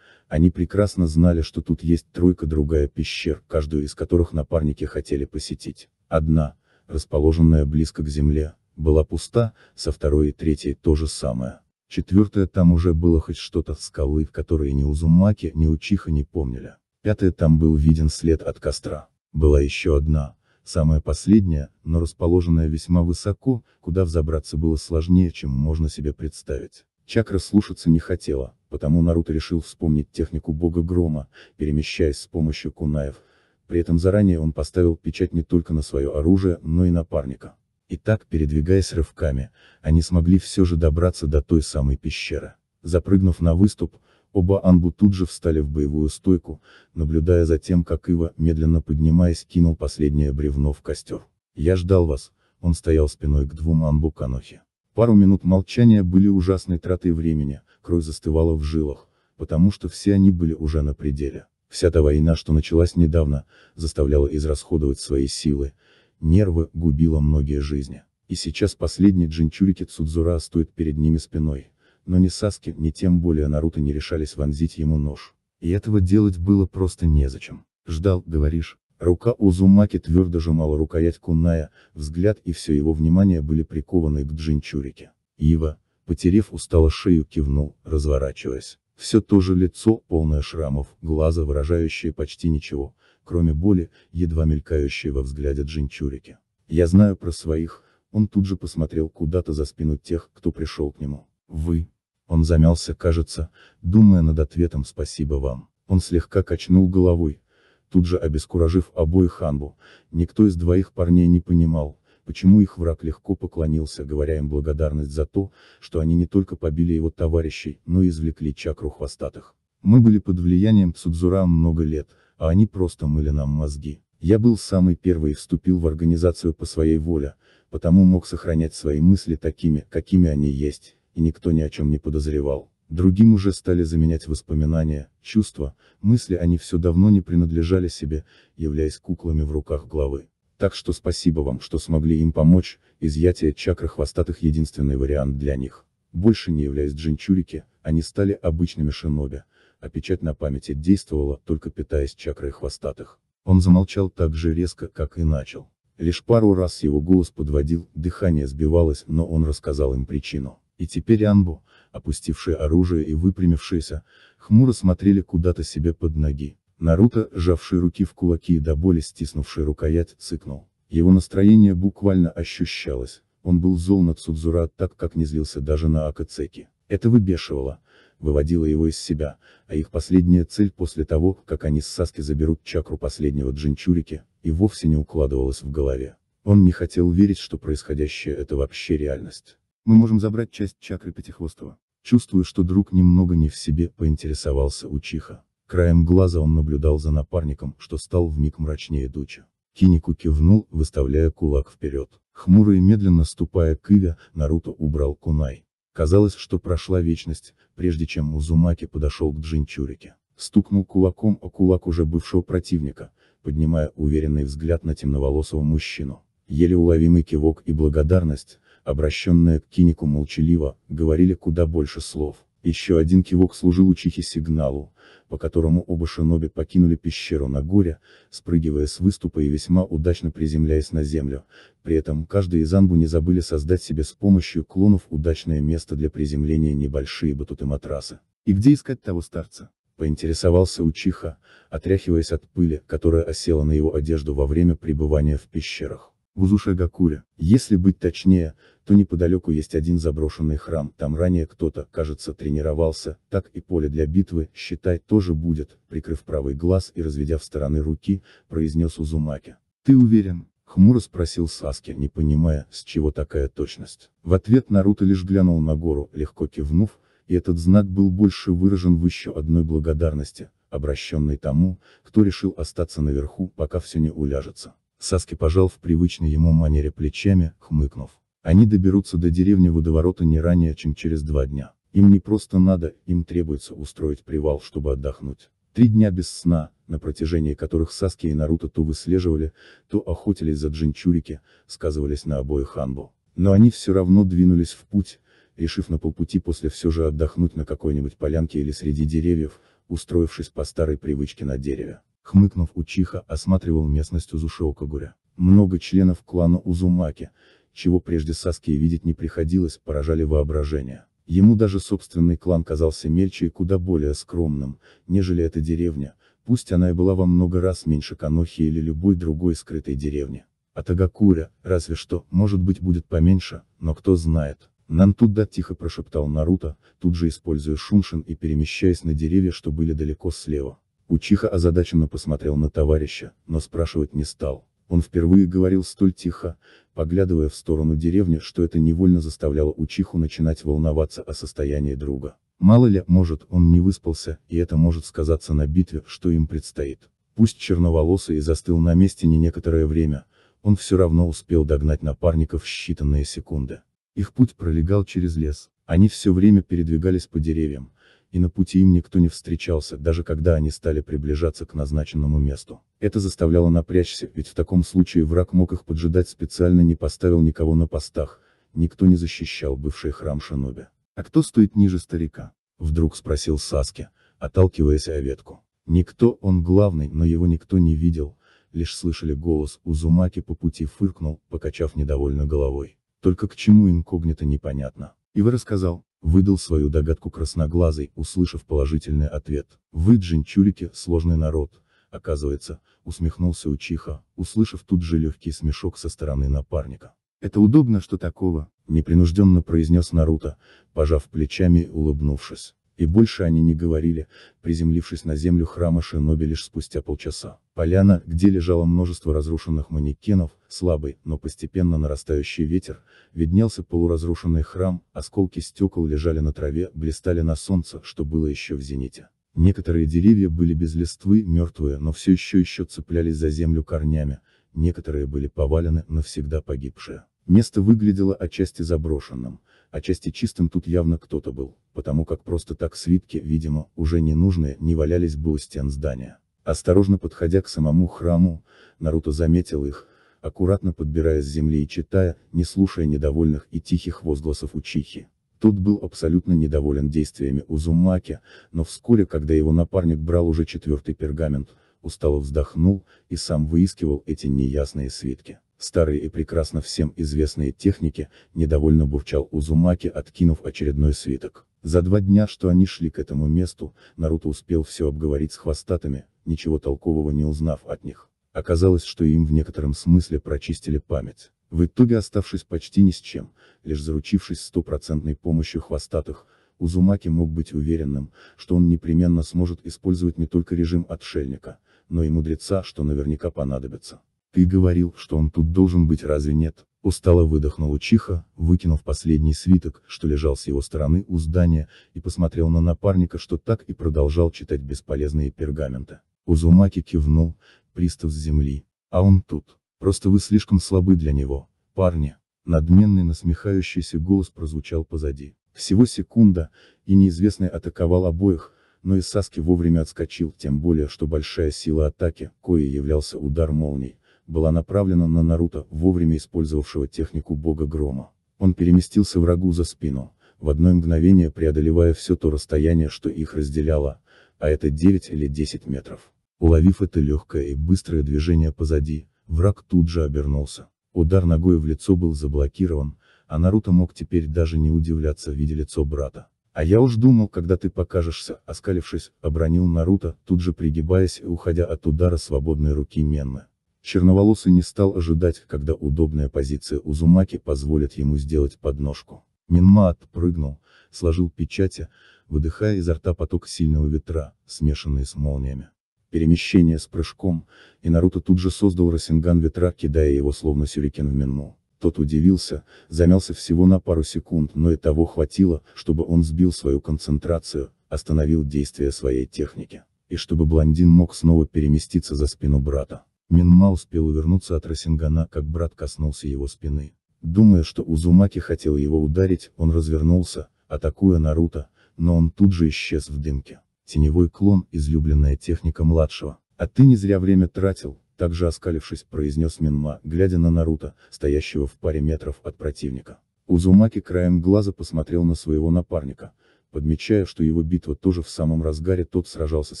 Они прекрасно знали, что тут есть тройка другая пещер, каждую из которых напарники хотели посетить. Одна, расположенная близко к земле, была пуста, со второй и третьей то же самое. Четвертая там уже было хоть что-то скалы, которые ни Узумаки, ни Учиха не помнили. Пятая там был виден след от костра. Была еще одна, самая последняя, но расположенная весьма высоко, куда взобраться было сложнее, чем можно себе представить. Чакра слушаться не хотела, потому Наруто решил вспомнить технику бога грома, перемещаясь с помощью кунаев. При этом заранее он поставил печать не только на свое оружие, но и напарника. И так, передвигаясь рывками, они смогли все же добраться до той самой пещеры. Запрыгнув на выступ, оба Анбу тут же встали в боевую стойку, наблюдая за тем, как Ива, медленно поднимаясь, кинул последнее бревно в костер. «Я ждал вас», он стоял спиной к двум Анбу Канохи. Пару минут молчания были ужасной тратой времени, кровь застывала в жилах, потому что все они были уже на пределе. Вся та война, что началась недавно, заставляла израсходовать свои силы, нервы, губила многие жизни. И сейчас последний джинчурики Цудзура стоит перед ними спиной. Но ни Саски, ни тем более Наруто не решались вонзить ему нож. И этого делать было просто незачем. Ждал, говоришь, Рука Узумаки твердо жимала рукоять куная, взгляд и все его внимание были прикованы к джинчурике. Ива, потерев устало шею, кивнул, разворачиваясь. Все то же лицо, полное шрамов, глаза, выражающие почти ничего, кроме боли, едва мелькающие во взгляде джинчурики. Я знаю про своих, он тут же посмотрел куда-то за спину тех, кто пришел к нему. Вы. Он замялся, кажется, думая над ответом «спасибо вам». Он слегка качнул головой, тут же обескуражив обоих Анбу. Никто из двоих парней не понимал, почему их враг легко поклонился, говоря им благодарность за то, что они не только побили его товарищей, но и извлекли чакру хвостатых. Мы были под влиянием Цудзура много лет, а они просто мыли нам мозги. Я был самый первый и вступил в организацию по своей воле, потому мог сохранять свои мысли такими, какими они есть, и никто ни о чем не подозревал. Другим уже стали заменять воспоминания, чувства, мысли они все давно не принадлежали себе, являясь куклами в руках главы. Так что спасибо вам, что смогли им помочь, изъятие чакры хвостатых единственный вариант для них. Больше не являясь джинчурики, они стали обычными шиноби, а печать на памяти действовала, только питаясь чакрой хвостатых. Он замолчал так же резко, как и начал. Лишь пару раз его голос подводил, дыхание сбивалось, но он рассказал им причину. И теперь Анбу, опустившие оружие и выпрямившиеся, хмуро смотрели куда-то себе под ноги. Наруто, сжавший руки в кулаки и до боли стиснувший рукоять, цыкнул. Его настроение буквально ощущалось, он был зол на Цудзура так, как не злился даже на Акацеки. Это выбешивало, выводило его из себя, а их последняя цель после того, как они с Саски заберут чакру последнего джинчурики, и вовсе не укладывалась в голове. Он не хотел верить, что происходящее это вообще реальность. Мы можем забрать часть чакры Пятихвостого. Чувствую, что друг немного не в себе, поинтересовался Учиха. Краем глаза он наблюдал за напарником, что стал вмиг мрачнее Дуча. Кинику кивнул, выставляя кулак вперед. Хмуро и медленно ступая к Иве, Наруто убрал кунай. Казалось, что прошла вечность, прежде чем Узумаки подошел к Джинчурике. Стукнул кулаком о кулак уже бывшего противника, поднимая уверенный взгляд на темноволосого мужчину. Еле уловимый кивок и благодарность, обращенная к кинику молчаливо, говорили куда больше слов. Еще один кивок служил учихе сигналу, по которому оба шиноби покинули пещеру на горе, спрыгивая с выступа и весьма удачно приземляясь на землю, при этом каждый из анбу не забыли создать себе с помощью клонов удачное место для приземления небольшие батуты-матрасы. И где искать того старца? Поинтересовался Учиха, отряхиваясь от пыли, которая осела на его одежду во время пребывания в пещерах в Узушагакуре. Если быть точнее, то неподалеку есть один заброшенный храм, там ранее кто-то, кажется, тренировался, так и поле для битвы, считай, тоже будет, прикрыв правый глаз и разведя в стороны руки, произнес Узумаки. Ты уверен? Хмуро спросил Саски, не понимая, с чего такая точность. В ответ Наруто лишь глянул на гору, легко кивнув, и этот знак был больше выражен в еще одной благодарности, обращенной тому, кто решил остаться наверху, пока все не уляжется. Саски пожал в привычной ему манере плечами, хмыкнув. Они доберутся до деревни водоворота не ранее, чем через два дня. Им не просто надо, им требуется устроить привал, чтобы отдохнуть. Три дня без сна, на протяжении которых Саски и Наруто то выслеживали, то охотились за джинчурики, сказывались на обоих ханбу. Но они все равно двинулись в путь, решив на полпути после все же отдохнуть на какой-нибудь полянке или среди деревьев, устроившись по старой привычке на дереве. Хмыкнув, Учиха осматривал местность Узушиокагуря. Много членов клана Узумаки, чего прежде Саске видеть не приходилось, поражали воображение. Ему даже собственный клан казался мельче и куда более скромным, нежели эта деревня, пусть она и была во много раз меньше Канохи или любой другой скрытой деревни. А Тагакуря, разве что, может быть будет поменьше, но кто знает. Нантуда тихо прошептал Наруто, тут же используя шуншин и перемещаясь на деревья, что были далеко слева. Учиха озадаченно посмотрел на товарища, но спрашивать не стал. Он впервые говорил столь тихо, поглядывая в сторону деревни, что это невольно заставляло Учиху начинать волноваться о состоянии друга. Мало ли, может, он не выспался, и это может сказаться на битве, что им предстоит. Пусть черноволосый и застыл на месте не некоторое время, он все равно успел догнать напарников в считанные секунды. Их путь пролегал через лес, они все время передвигались по деревьям, и на пути им никто не встречался, даже когда они стали приближаться к назначенному месту. Это заставляло напрячься, ведь в таком случае враг мог их поджидать специально не поставил никого на постах, никто не защищал бывший храм Шиноби. «А кто стоит ниже старика?» — вдруг спросил Саски, отталкиваясь о ветку. Никто, он главный, но его никто не видел, лишь слышали голос, Узумаки по пути фыркнул, покачав недовольно головой. Только к чему инкогнито непонятно. И вы рассказал, Выдал свою догадку красноглазый, услышав положительный ответ. Вы, джинчурики, сложный народ, оказывается, усмехнулся Учиха, услышав тут же легкий смешок со стороны напарника. Это удобно, что такого, непринужденно произнес Наруто, пожав плечами и улыбнувшись. И больше они не говорили, приземлившись на землю храма Шиноби лишь спустя полчаса. Поляна, где лежало множество разрушенных манекенов, слабый, но постепенно нарастающий ветер, виднелся полуразрушенный храм, осколки стекол лежали на траве, блистали на солнце, что было еще в зените. Некоторые деревья были без листвы, мертвые, но все еще еще цеплялись за землю корнями, некоторые были повалены, навсегда погибшие. Место выглядело отчасти заброшенным, Отчасти чистым тут явно кто-то был, потому как просто так свитки, видимо, уже ненужные, не валялись бы у стен здания. Осторожно подходя к самому храму, Наруто заметил их, аккуратно подбирая с земли и читая, не слушая недовольных и тихих возгласов Учихи. Тут был абсолютно недоволен действиями Узумаки, но вскоре, когда его напарник брал уже четвертый пергамент, устало вздохнул и сам выискивал эти неясные свитки. Старые и прекрасно всем известные техники, недовольно бурчал Узумаки, откинув очередной свиток. За два дня, что они шли к этому месту, Наруто успел все обговорить с хвостатыми, ничего толкового не узнав от них. Оказалось, что им в некотором смысле прочистили память. В итоге оставшись почти ни с чем, лишь заручившись стопроцентной помощью хвостатых, Узумаки мог быть уверенным, что он непременно сможет использовать не только режим отшельника, но и мудреца, что наверняка понадобится. Ты говорил, что он тут должен быть, разве нет? Устало выдохнул Учиха, выкинув последний свиток, что лежал с его стороны у здания, и посмотрел на напарника, что так и продолжал читать бесполезные пергаменты. Узумаки кивнул, пристав с земли. А он тут. Просто вы слишком слабы для него, парни. Надменный насмехающийся голос прозвучал позади. Всего секунда, и неизвестный атаковал обоих, но и Саски вовремя отскочил, тем более, что большая сила атаки, кое являлся удар молний, была направлена на Наруто, вовремя использовавшего технику бога грома. Он переместился врагу за спину, в одно мгновение преодолевая все то расстояние, что их разделяло, а это 9 или 10 метров. Уловив это легкое и быстрое движение позади, враг тут же обернулся. Удар ногой в лицо был заблокирован, а Наруто мог теперь даже не удивляться в виде лицо брата. «А я уж думал, когда ты покажешься», — оскалившись, обронил Наруто, тут же пригибаясь и уходя от удара свободной руки Менны. Черноволосый не стал ожидать, когда удобная позиция Узумаки позволит ему сделать подножку. Минма отпрыгнул, сложил печати, выдыхая изо рта поток сильного ветра, смешанный с молниями. Перемещение с прыжком, и Наруто тут же создал Росинган ветра, кидая его словно сюрикен в Минму. Тот удивился, замялся всего на пару секунд, но и того хватило, чтобы он сбил свою концентрацию, остановил действие своей техники. И чтобы блондин мог снова переместиться за спину брата. Минма успел увернуться от Расингана, как брат коснулся его спины. Думая, что Узумаки хотел его ударить, он развернулся, атакуя Наруто, но он тут же исчез в дымке. Теневой клон – излюбленная техника младшего. А ты не зря время тратил, также оскалившись, произнес Минма, глядя на Наруто, стоящего в паре метров от противника. Узумаки краем глаза посмотрел на своего напарника, подмечая, что его битва тоже в самом разгаре тот сражался с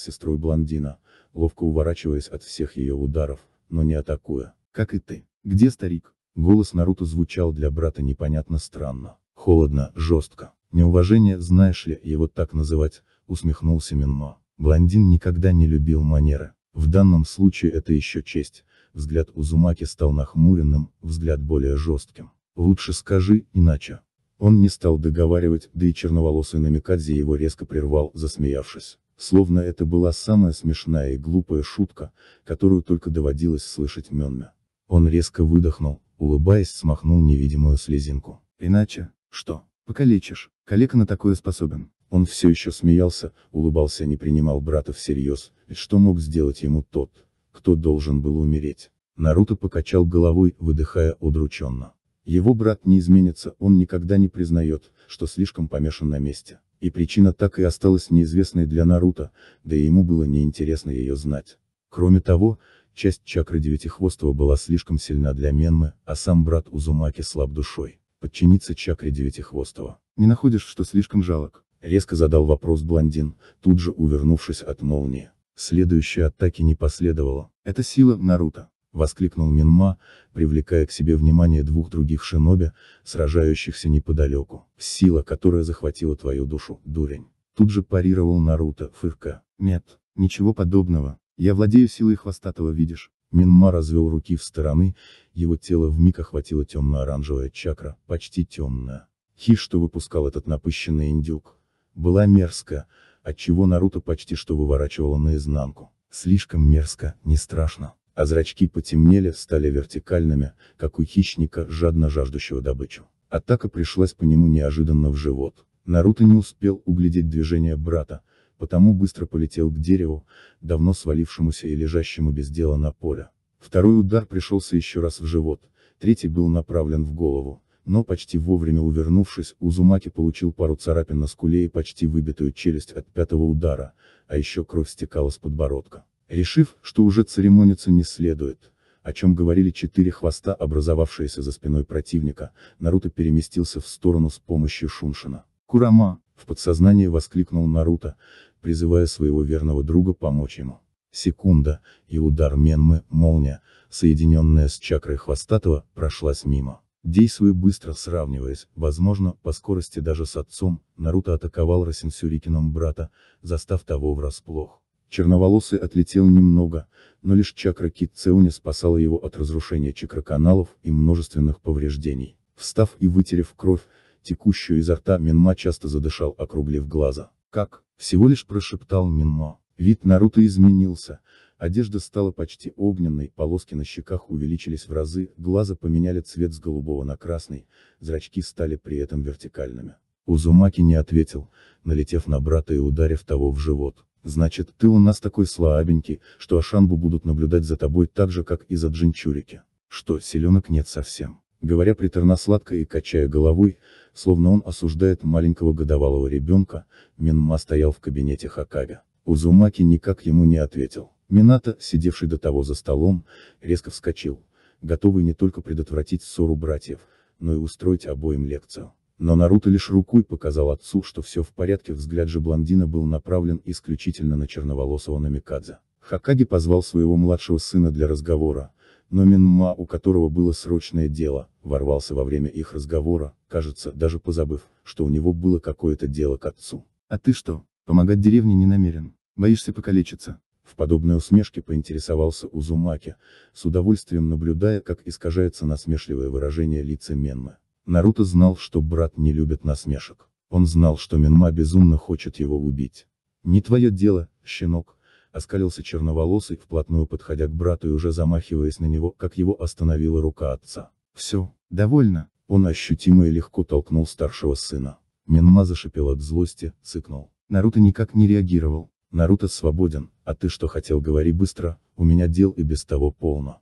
сестрой блондина, ловко уворачиваясь от всех ее ударов, но не атакуя. Как и ты. Где старик? Голос Наруто звучал для брата непонятно странно. Холодно, жестко. Неуважение, знаешь ли, его так называть, усмехнулся Минно. Блондин никогда не любил манеры. В данном случае это еще честь. Взгляд Узумаки стал нахмуренным, взгляд более жестким. Лучше скажи, иначе. Он не стал договаривать, да и черноволосый Намикадзе его резко прервал, засмеявшись. Словно это была самая смешная и глупая шутка, которую только доводилось слышать Мёнме. Он резко выдохнул, улыбаясь, смахнул невидимую слезинку. Иначе, что, покалечишь, коллега на такое способен. Он все еще смеялся, улыбался и не принимал брата всерьез, ведь что мог сделать ему тот, кто должен был умереть. Наруто покачал головой, выдыхая удрученно. Его брат не изменится, он никогда не признает, что слишком помешан на месте. И причина так и осталась неизвестной для Наруто, да и ему было неинтересно ее знать. Кроме того, часть чакры Девятихвостого была слишком сильна для Менмы, а сам брат Узумаки слаб душой. Подчиниться чакре Девятихвостого. «Не находишь, что слишком жалок?» Резко задал вопрос блондин, тут же увернувшись от молнии. Следующей атаки не последовало. Это сила, Наруто воскликнул Минма, привлекая к себе внимание двух других шиноби, сражающихся неподалеку. Сила, которая захватила твою душу, дурень. Тут же парировал Наруто, фырка. Нет, ничего подобного. Я владею силой хвостатого, видишь. Минма развел руки в стороны, его тело вмиг охватила темно-оранжевая чакра, почти темная. Хи, что выпускал этот напыщенный индюк, была мерзко, отчего Наруто почти что выворачивало наизнанку. Слишком мерзко, не страшно а зрачки потемнели, стали вертикальными, как у хищника, жадно жаждущего добычу. Атака пришлась по нему неожиданно в живот. Наруто не успел углядеть движение брата, потому быстро полетел к дереву, давно свалившемуся и лежащему без дела на поле. Второй удар пришелся еще раз в живот, третий был направлен в голову, но почти вовремя увернувшись, Узумаки получил пару царапин на скуле и почти выбитую челюсть от пятого удара, а еще кровь стекала с подбородка решив, что уже церемониться не следует. О чем говорили четыре хвоста, образовавшиеся за спиной противника, Наруто переместился в сторону с помощью Шуншина. «Курама!» — в подсознании воскликнул Наруто, призывая своего верного друга помочь ему. Секунда, и удар Менмы, молния, соединенная с чакрой хвостатого, прошлась мимо. Действуя быстро сравниваясь, возможно, по скорости даже с отцом, Наруто атаковал Росинсюрикином брата, застав того врасплох. Черноволосый отлетел немного, но лишь чакра Китцеуня спасала его от разрушения чакроканалов и множественных повреждений. Встав и вытерев кровь, текущую изо рта Минма часто задышал, округлив глаза. «Как?» — всего лишь прошептал Минма. Вид Наруто изменился, одежда стала почти огненной, полоски на щеках увеличились в разы, глаза поменяли цвет с голубого на красный, зрачки стали при этом вертикальными. Узумаки не ответил, налетев на брата и ударив того в живот. Значит, ты у нас такой слабенький, что Ашанбу будут наблюдать за тобой так же, как и за Джинчурики. Что, селенок нет совсем. Говоря приторно-сладко и качая головой, словно он осуждает маленького годовалого ребенка, Минма стоял в кабинете Хакаби. Узумаки никак ему не ответил. Мината, сидевший до того за столом, резко вскочил, готовый не только предотвратить ссору братьев, но и устроить обоим лекцию. Но Наруто лишь рукой показал отцу, что все в порядке взгляд же блондина был направлен исключительно на черноволосого Намикадзе. Хакаги позвал своего младшего сына для разговора, но Минма, у которого было срочное дело, ворвался во время их разговора, кажется, даже позабыв, что у него было какое-то дело к отцу. «А ты что, помогать деревне не намерен? Боишься покалечиться?» В подобной усмешке поинтересовался Узумаки, с удовольствием наблюдая, как искажается насмешливое выражение лица Менмы. Наруто знал, что брат не любит насмешек. Он знал, что Минма безумно хочет его убить. «Не твое дело, щенок», — оскалился черноволосый, вплотную подходя к брату и уже замахиваясь на него, как его остановила рука отца. «Все, довольно», — он ощутимо и легко толкнул старшего сына. Минма зашипел от злости, цыкнул. Наруто никак не реагировал. «Наруто свободен, а ты что хотел, говори быстро, у меня дел и без того полно».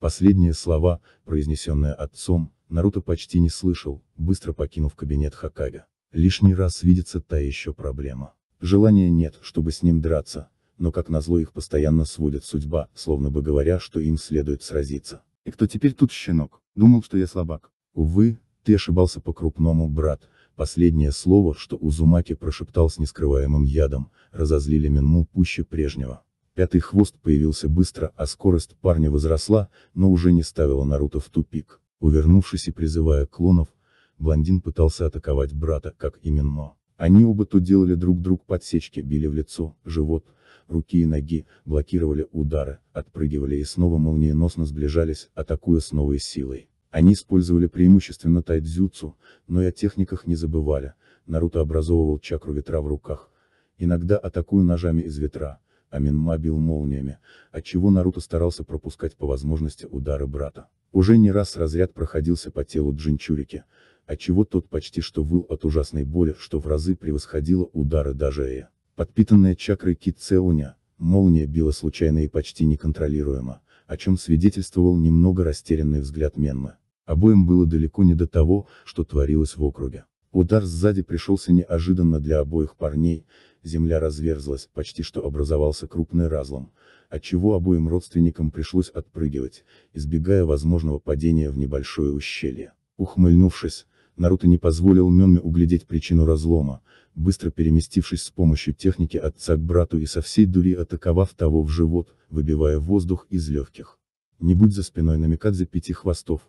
Последние слова, произнесенные отцом, Наруто почти не слышал, быстро покинув кабинет Хакага. Лишний раз видится та еще проблема. Желания нет, чтобы с ним драться, но как назло их постоянно сводит судьба, словно бы говоря, что им следует сразиться. И кто теперь тут щенок? Думал, что я слабак. Увы, ты ошибался по-крупному, брат. Последнее слово, что Узумаки прошептал с нескрываемым ядом, разозлили Минму пуще прежнего. Пятый хвост появился быстро, а скорость парня возросла, но уже не ставила Наруто в тупик. Увернувшись и призывая клонов, блондин пытался атаковать брата, как именно. Они оба то делали друг друг подсечки, били в лицо, живот, руки и ноги, блокировали удары, отпрыгивали и снова молниеносно сближались, атакуя с новой силой. Они использовали преимущественно тайдзюцу, но и о техниках не забывали, Наруто образовывал чакру ветра в руках, иногда атакуя ножами из ветра, а Минма бил молниями, отчего Наруто старался пропускать по возможности удары брата. Уже не раз разряд проходился по телу Джинчурики, отчего тот почти что выл от ужасной боли, что в разы превосходило удары даже Эя. Подпитанная чакрой Кит Целуня, молния била случайно и почти неконтролируемо, о чем свидетельствовал немного растерянный взгляд Менмы. Обоим было далеко не до того, что творилось в округе. Удар сзади пришелся неожиданно для обоих парней, земля разверзлась, почти что образовался крупный разлом, отчего обоим родственникам пришлось отпрыгивать, избегая возможного падения в небольшое ущелье. Ухмыльнувшись, Наруто не позволил Мёме углядеть причину разлома, быстро переместившись с помощью техники отца к брату и со всей дури атаковав того в живот, выбивая воздух из легких. Не будь за спиной Намикадзе пяти хвостов,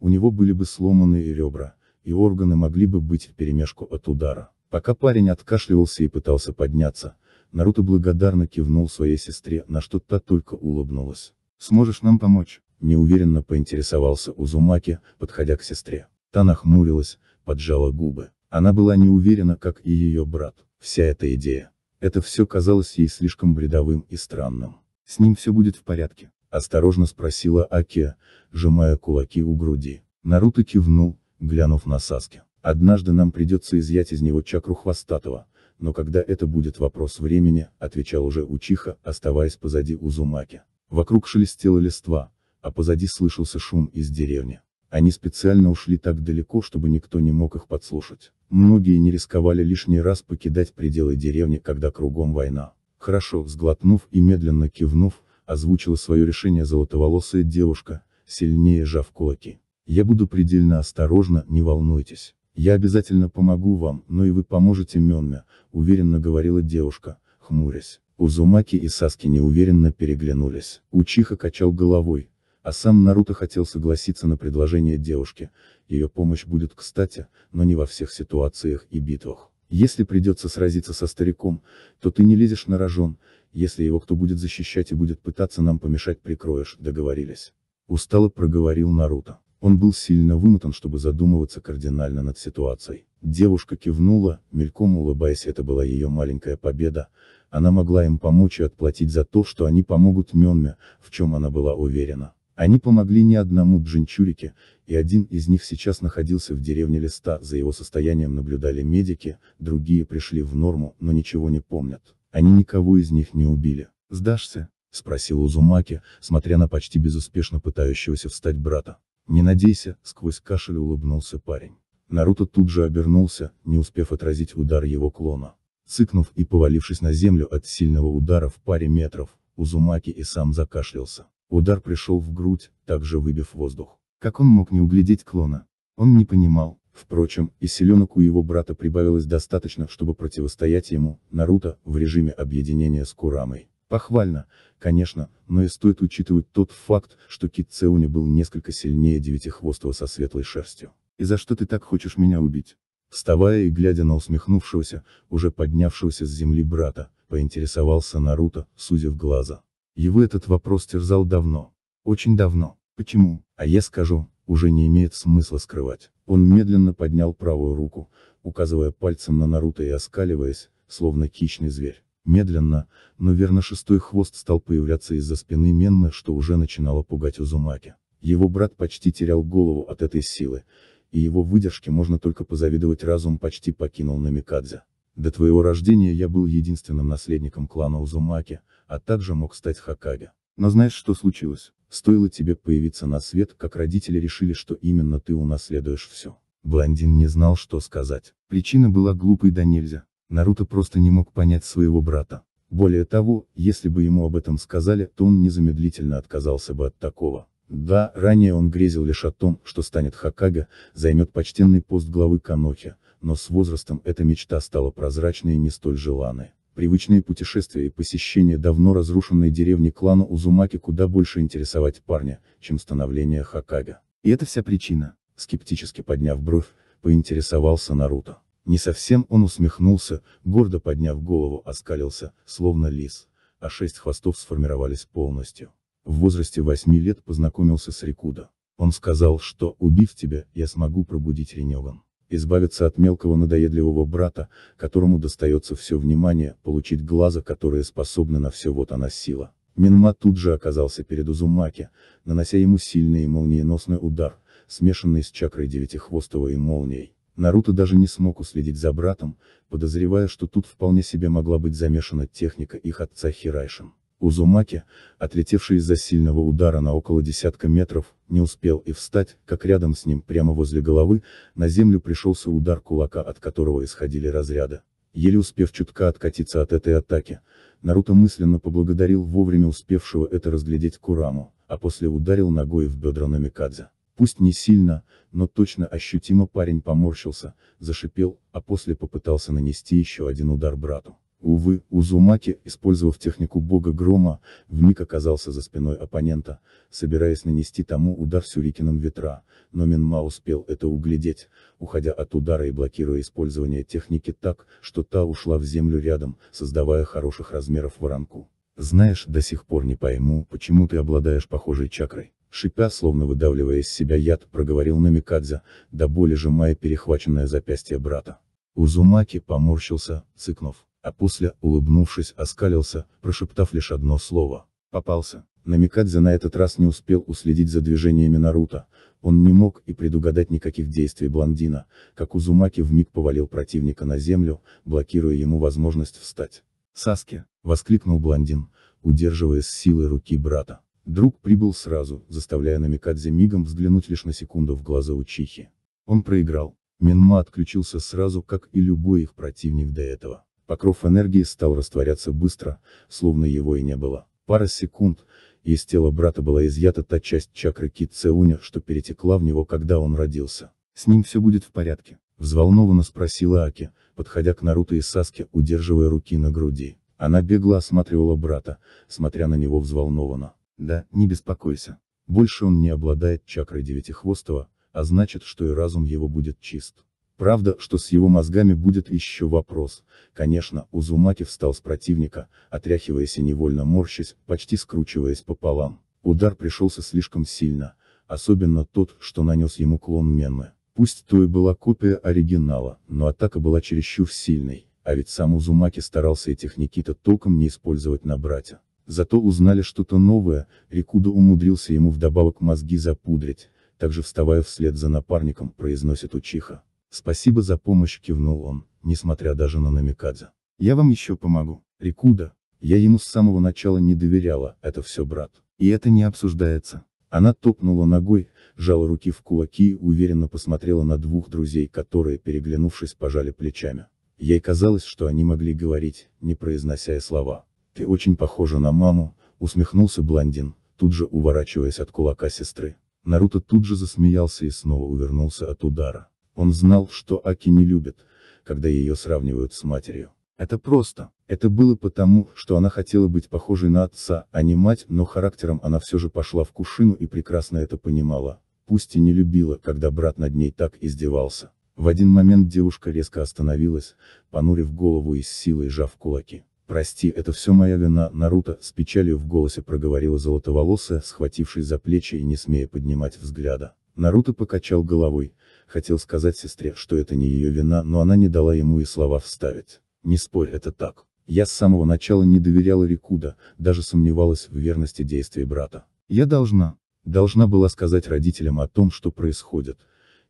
у него были бы сломанные ребра, и органы могли бы быть в перемешку от удара. Пока парень откашливался и пытался подняться, Наруто благодарно кивнул своей сестре, на что та только улыбнулась. «Сможешь нам помочь?» – неуверенно поинтересовался Узумаки, подходя к сестре. Та нахмурилась, поджала губы. Она была не уверена, как и ее брат. Вся эта идея. Это все казалось ей слишком бредовым и странным. «С ним все будет в порядке?» – осторожно спросила Акия, сжимая кулаки у груди. Наруто кивнул, глянув на Саски. Однажды нам придется изъять из него чакру хвостатого, но когда это будет вопрос времени, отвечал уже Учиха, оставаясь позади Узумаки. Вокруг шелестела листва, а позади слышался шум из деревни. Они специально ушли так далеко, чтобы никто не мог их подслушать. Многие не рисковали лишний раз покидать пределы деревни, когда кругом война. Хорошо, сглотнув и медленно кивнув, озвучила свое решение золотоволосая девушка, сильнее сжав кулаки. Я буду предельно осторожна, не волнуйтесь. Я обязательно помогу вам, но и вы поможете Мёнме, уверенно говорила девушка, хмурясь. Узумаки и Саски неуверенно переглянулись. Учиха качал головой, а сам Наруто хотел согласиться на предложение девушки, ее помощь будет кстати, но не во всех ситуациях и битвах. Если придется сразиться со стариком, то ты не лезешь на рожон, если его кто будет защищать и будет пытаться нам помешать прикроешь, договорились. Устало проговорил Наруто. Он был сильно вымотан, чтобы задумываться кардинально над ситуацией. Девушка кивнула, мельком улыбаясь, это была ее маленькая победа, она могла им помочь и отплатить за то, что они помогут Мёнме, в чем она была уверена. Они помогли не одному джинчурике, и один из них сейчас находился в деревне Листа, за его состоянием наблюдали медики, другие пришли в норму, но ничего не помнят. Они никого из них не убили. «Сдашься?» – спросил Узумаки, смотря на почти безуспешно пытающегося встать брата. «Не надейся», — сквозь кашель улыбнулся парень. Наруто тут же обернулся, не успев отразить удар его клона. Цыкнув и повалившись на землю от сильного удара в паре метров, Узумаки и сам закашлялся. Удар пришел в грудь, также выбив воздух. Как он мог не углядеть клона? Он не понимал. Впрочем, и силенок у его брата прибавилось достаточно, чтобы противостоять ему, Наруто, в режиме объединения с Курамой. Похвально, конечно, но и стоит учитывать тот факт, что кит Цеуни был несколько сильнее девятихвостого со светлой шерстью. И за что ты так хочешь меня убить? Вставая и глядя на усмехнувшегося, уже поднявшегося с земли брата, поинтересовался Наруто, сузив глаза. Его этот вопрос терзал давно. Очень давно. Почему? А я скажу, уже не имеет смысла скрывать. Он медленно поднял правую руку, указывая пальцем на Наруто и оскаливаясь, словно хищный зверь. Медленно, но верно шестой хвост стал появляться из-за спины Менмы, что уже начинало пугать Узумаки. Его брат почти терял голову от этой силы, и его выдержке можно только позавидовать разум почти покинул Намикадзе. До твоего рождения я был единственным наследником клана Узумаки, а также мог стать Хакаге. Но знаешь, что случилось? Стоило тебе появиться на свет, как родители решили, что именно ты унаследуешь все. Блондин не знал, что сказать. Причина была глупой да нельзя. Наруто просто не мог понять своего брата. Более того, если бы ему об этом сказали, то он незамедлительно отказался бы от такого. Да, ранее он грезил лишь о том, что станет Хакага, займет почтенный пост главы Канохи, но с возрастом эта мечта стала прозрачной и не столь желанной. Привычные путешествия и посещение давно разрушенной деревни клана Узумаки куда больше интересовать парня, чем становление Хакага. И это вся причина, скептически подняв бровь, поинтересовался Наруто. Не совсем он усмехнулся, гордо подняв голову, оскалился, словно лис, а шесть хвостов сформировались полностью. В возрасте восьми лет познакомился с Рикудо. Он сказал, что, убив тебя, я смогу пробудить Ренеган. Избавиться от мелкого надоедливого брата, которому достается все внимание, получить глаза, которые способны на все вот она сила. Минма тут же оказался перед Узумаки, нанося ему сильный и молниеносный удар, смешанный с чакрой девятихвостовой и молнией. Наруто даже не смог уследить за братом, подозревая, что тут вполне себе могла быть замешана техника их отца Хирайшин. Узумаки, отлетевший из-за сильного удара на около десятка метров, не успел и встать, как рядом с ним, прямо возле головы, на землю пришелся удар кулака, от которого исходили разряды. Еле успев чутка откатиться от этой атаки, Наруто мысленно поблагодарил вовремя успевшего это разглядеть Кураму, а после ударил ногой в бедра Намикадзе. Пусть не сильно, но точно ощутимо парень поморщился, зашипел, а после попытался нанести еще один удар брату. Увы, Узумаки, использовав технику бога грома, вмиг оказался за спиной оппонента, собираясь нанести тому удар сюрикином ветра, но Минма успел это углядеть, уходя от удара и блокируя использование техники так, что та ушла в землю рядом, создавая хороших размеров воронку. Знаешь, до сих пор не пойму, почему ты обладаешь похожей чакрой шипя, словно выдавливая из себя яд, проговорил Намикадзе, до боли сжимая перехваченное запястье брата. Узумаки поморщился, цыкнув, а после, улыбнувшись, оскалился, прошептав лишь одно слово. Попался. Намикадзе на этот раз не успел уследить за движениями Наруто, он не мог и предугадать никаких действий блондина, как Узумаки вмиг повалил противника на землю, блокируя ему возможность встать. «Саски!» — воскликнул блондин, удерживая с силой руки брата. Друг прибыл сразу, заставляя Намикадзе мигом взглянуть лишь на секунду в глаза Учихи. Он проиграл. Минма отключился сразу, как и любой их противник до этого. Покров энергии стал растворяться быстро, словно его и не было. Пара секунд, и из тела брата была изъята та часть чакры Кит Цеуня, что перетекла в него, когда он родился. «С ним все будет в порядке», — взволнованно спросила Аки, подходя к Наруто и Саске, удерживая руки на груди. Она бегло осматривала брата, смотря на него взволнованно. Да, не беспокойся. Больше он не обладает чакрой девятихвостого, а значит, что и разум его будет чист. Правда, что с его мозгами будет еще вопрос. Конечно, Узумаки встал с противника, отряхиваясь и невольно морщась, почти скручиваясь пополам. Удар пришелся слишком сильно, особенно тот, что нанес ему клон Менмы. Пусть то и была копия оригинала, но атака была чересчур сильной, а ведь сам Узумаки старался этих Никита толком не использовать на брате. Зато узнали что-то новое, Рикудо умудрился ему вдобавок мозги запудрить, также вставая вслед за напарником, произносит Учиха. «Спасибо за помощь», кивнул он, несмотря даже на намикадзе. «Я вам еще помогу, Рикуда». Я ему с самого начала не доверяла, это все брат. И это не обсуждается. Она топнула ногой, жала руки в кулаки и уверенно посмотрела на двух друзей, которые, переглянувшись, пожали плечами. Ей казалось, что они могли говорить, не произнося и слова. «Ты очень похожа на маму», — усмехнулся блондин, тут же уворачиваясь от кулака сестры. Наруто тут же засмеялся и снова увернулся от удара. Он знал, что Аки не любит, когда ее сравнивают с матерью. Это просто. Это было потому, что она хотела быть похожей на отца, а не мать, но характером она все же пошла в кушину и прекрасно это понимала. Пусть и не любила, когда брат над ней так издевался. В один момент девушка резко остановилась, понурив голову и с силой сжав кулаки. «Прости, это все моя вина, Наруто», с печалью в голосе проговорила золотоволосая, схватившись за плечи и не смея поднимать взгляда. Наруто покачал головой, хотел сказать сестре, что это не ее вина, но она не дала ему и слова вставить. «Не спорь, это так. Я с самого начала не доверяла Рикуда, даже сомневалась в верности действий брата. Я должна, должна была сказать родителям о том, что происходит,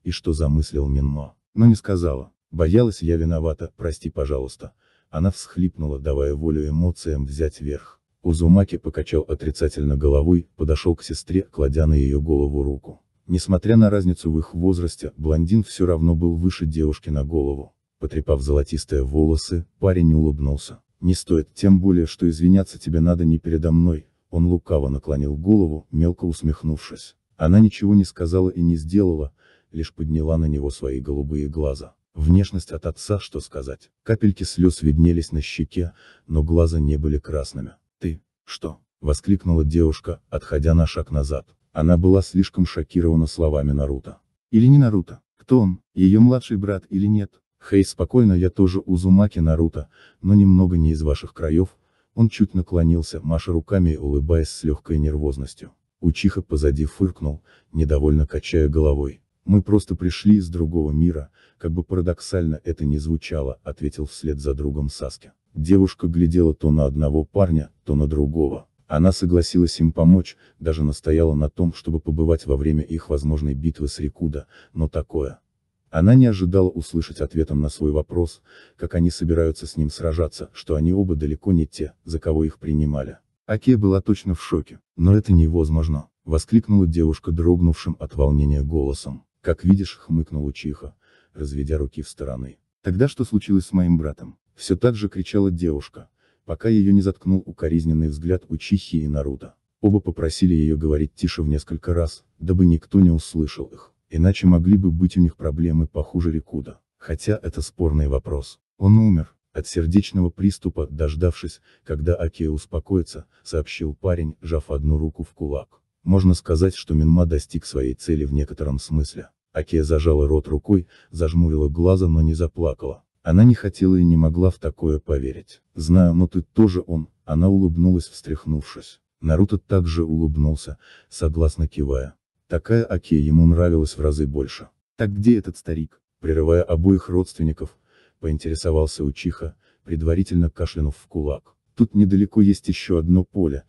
и что замыслил Минмо, но не сказала. Боялась я виновата, прости пожалуйста, она всхлипнула, давая волю эмоциям взять верх. Узумаки покачал отрицательно головой, подошел к сестре, кладя на ее голову руку. Несмотря на разницу в их возрасте, блондин все равно был выше девушки на голову. Потрепав золотистые волосы, парень улыбнулся. «Не стоит, тем более, что извиняться тебе надо не передо мной», он лукаво наклонил голову, мелко усмехнувшись. Она ничего не сказала и не сделала, лишь подняла на него свои голубые глаза. Внешность от отца, что сказать. Капельки слез виднелись на щеке, но глаза не были красными. «Ты, что?» — воскликнула девушка, отходя на шаг назад. Она была слишком шокирована словами Наруто. «Или не Наруто? Кто он? Ее младший брат или нет?» «Хей, спокойно, я тоже Узумаки Наруто, но немного не из ваших краев», он чуть наклонился, маша руками и улыбаясь с легкой нервозностью. Учиха позади фыркнул, недовольно качая головой. Мы просто пришли из другого мира, как бы парадоксально это ни звучало, ответил вслед за другом Саски. Девушка глядела то на одного парня, то на другого. Она согласилась им помочь, даже настояла на том, чтобы побывать во время их возможной битвы с Рикуда, но такое. Она не ожидала услышать ответом на свой вопрос, как они собираются с ним сражаться, что они оба далеко не те, за кого их принимали. Аке была точно в шоке. Но это невозможно, воскликнула девушка дрогнувшим от волнения голосом. Как видишь, хмыкнула Чиха, разведя руки в стороны. Тогда что случилось с моим братом? Все так же кричала девушка, пока ее не заткнул укоризненный взгляд у Чихи и Наруто. Оба попросили ее говорить тише в несколько раз, дабы никто не услышал их. Иначе могли бы быть у них проблемы похуже Рикуда. Хотя это спорный вопрос. Он умер, от сердечного приступа, дождавшись, когда Акея успокоится, сообщил парень, жав одну руку в кулак. Можно сказать, что Минма достиг своей цели в некотором смысле. Акия зажала рот рукой, зажмурила глаза, но не заплакала. Она не хотела и не могла в такое поверить. «Знаю, но ты тоже он», она улыбнулась, встряхнувшись. Наруто также улыбнулся, согласно кивая. Такая Акия ему нравилась в разы больше. «Так где этот старик?» Прерывая обоих родственников, поинтересовался Учиха, предварительно кашлянув в кулак. «Тут недалеко есть еще одно поле,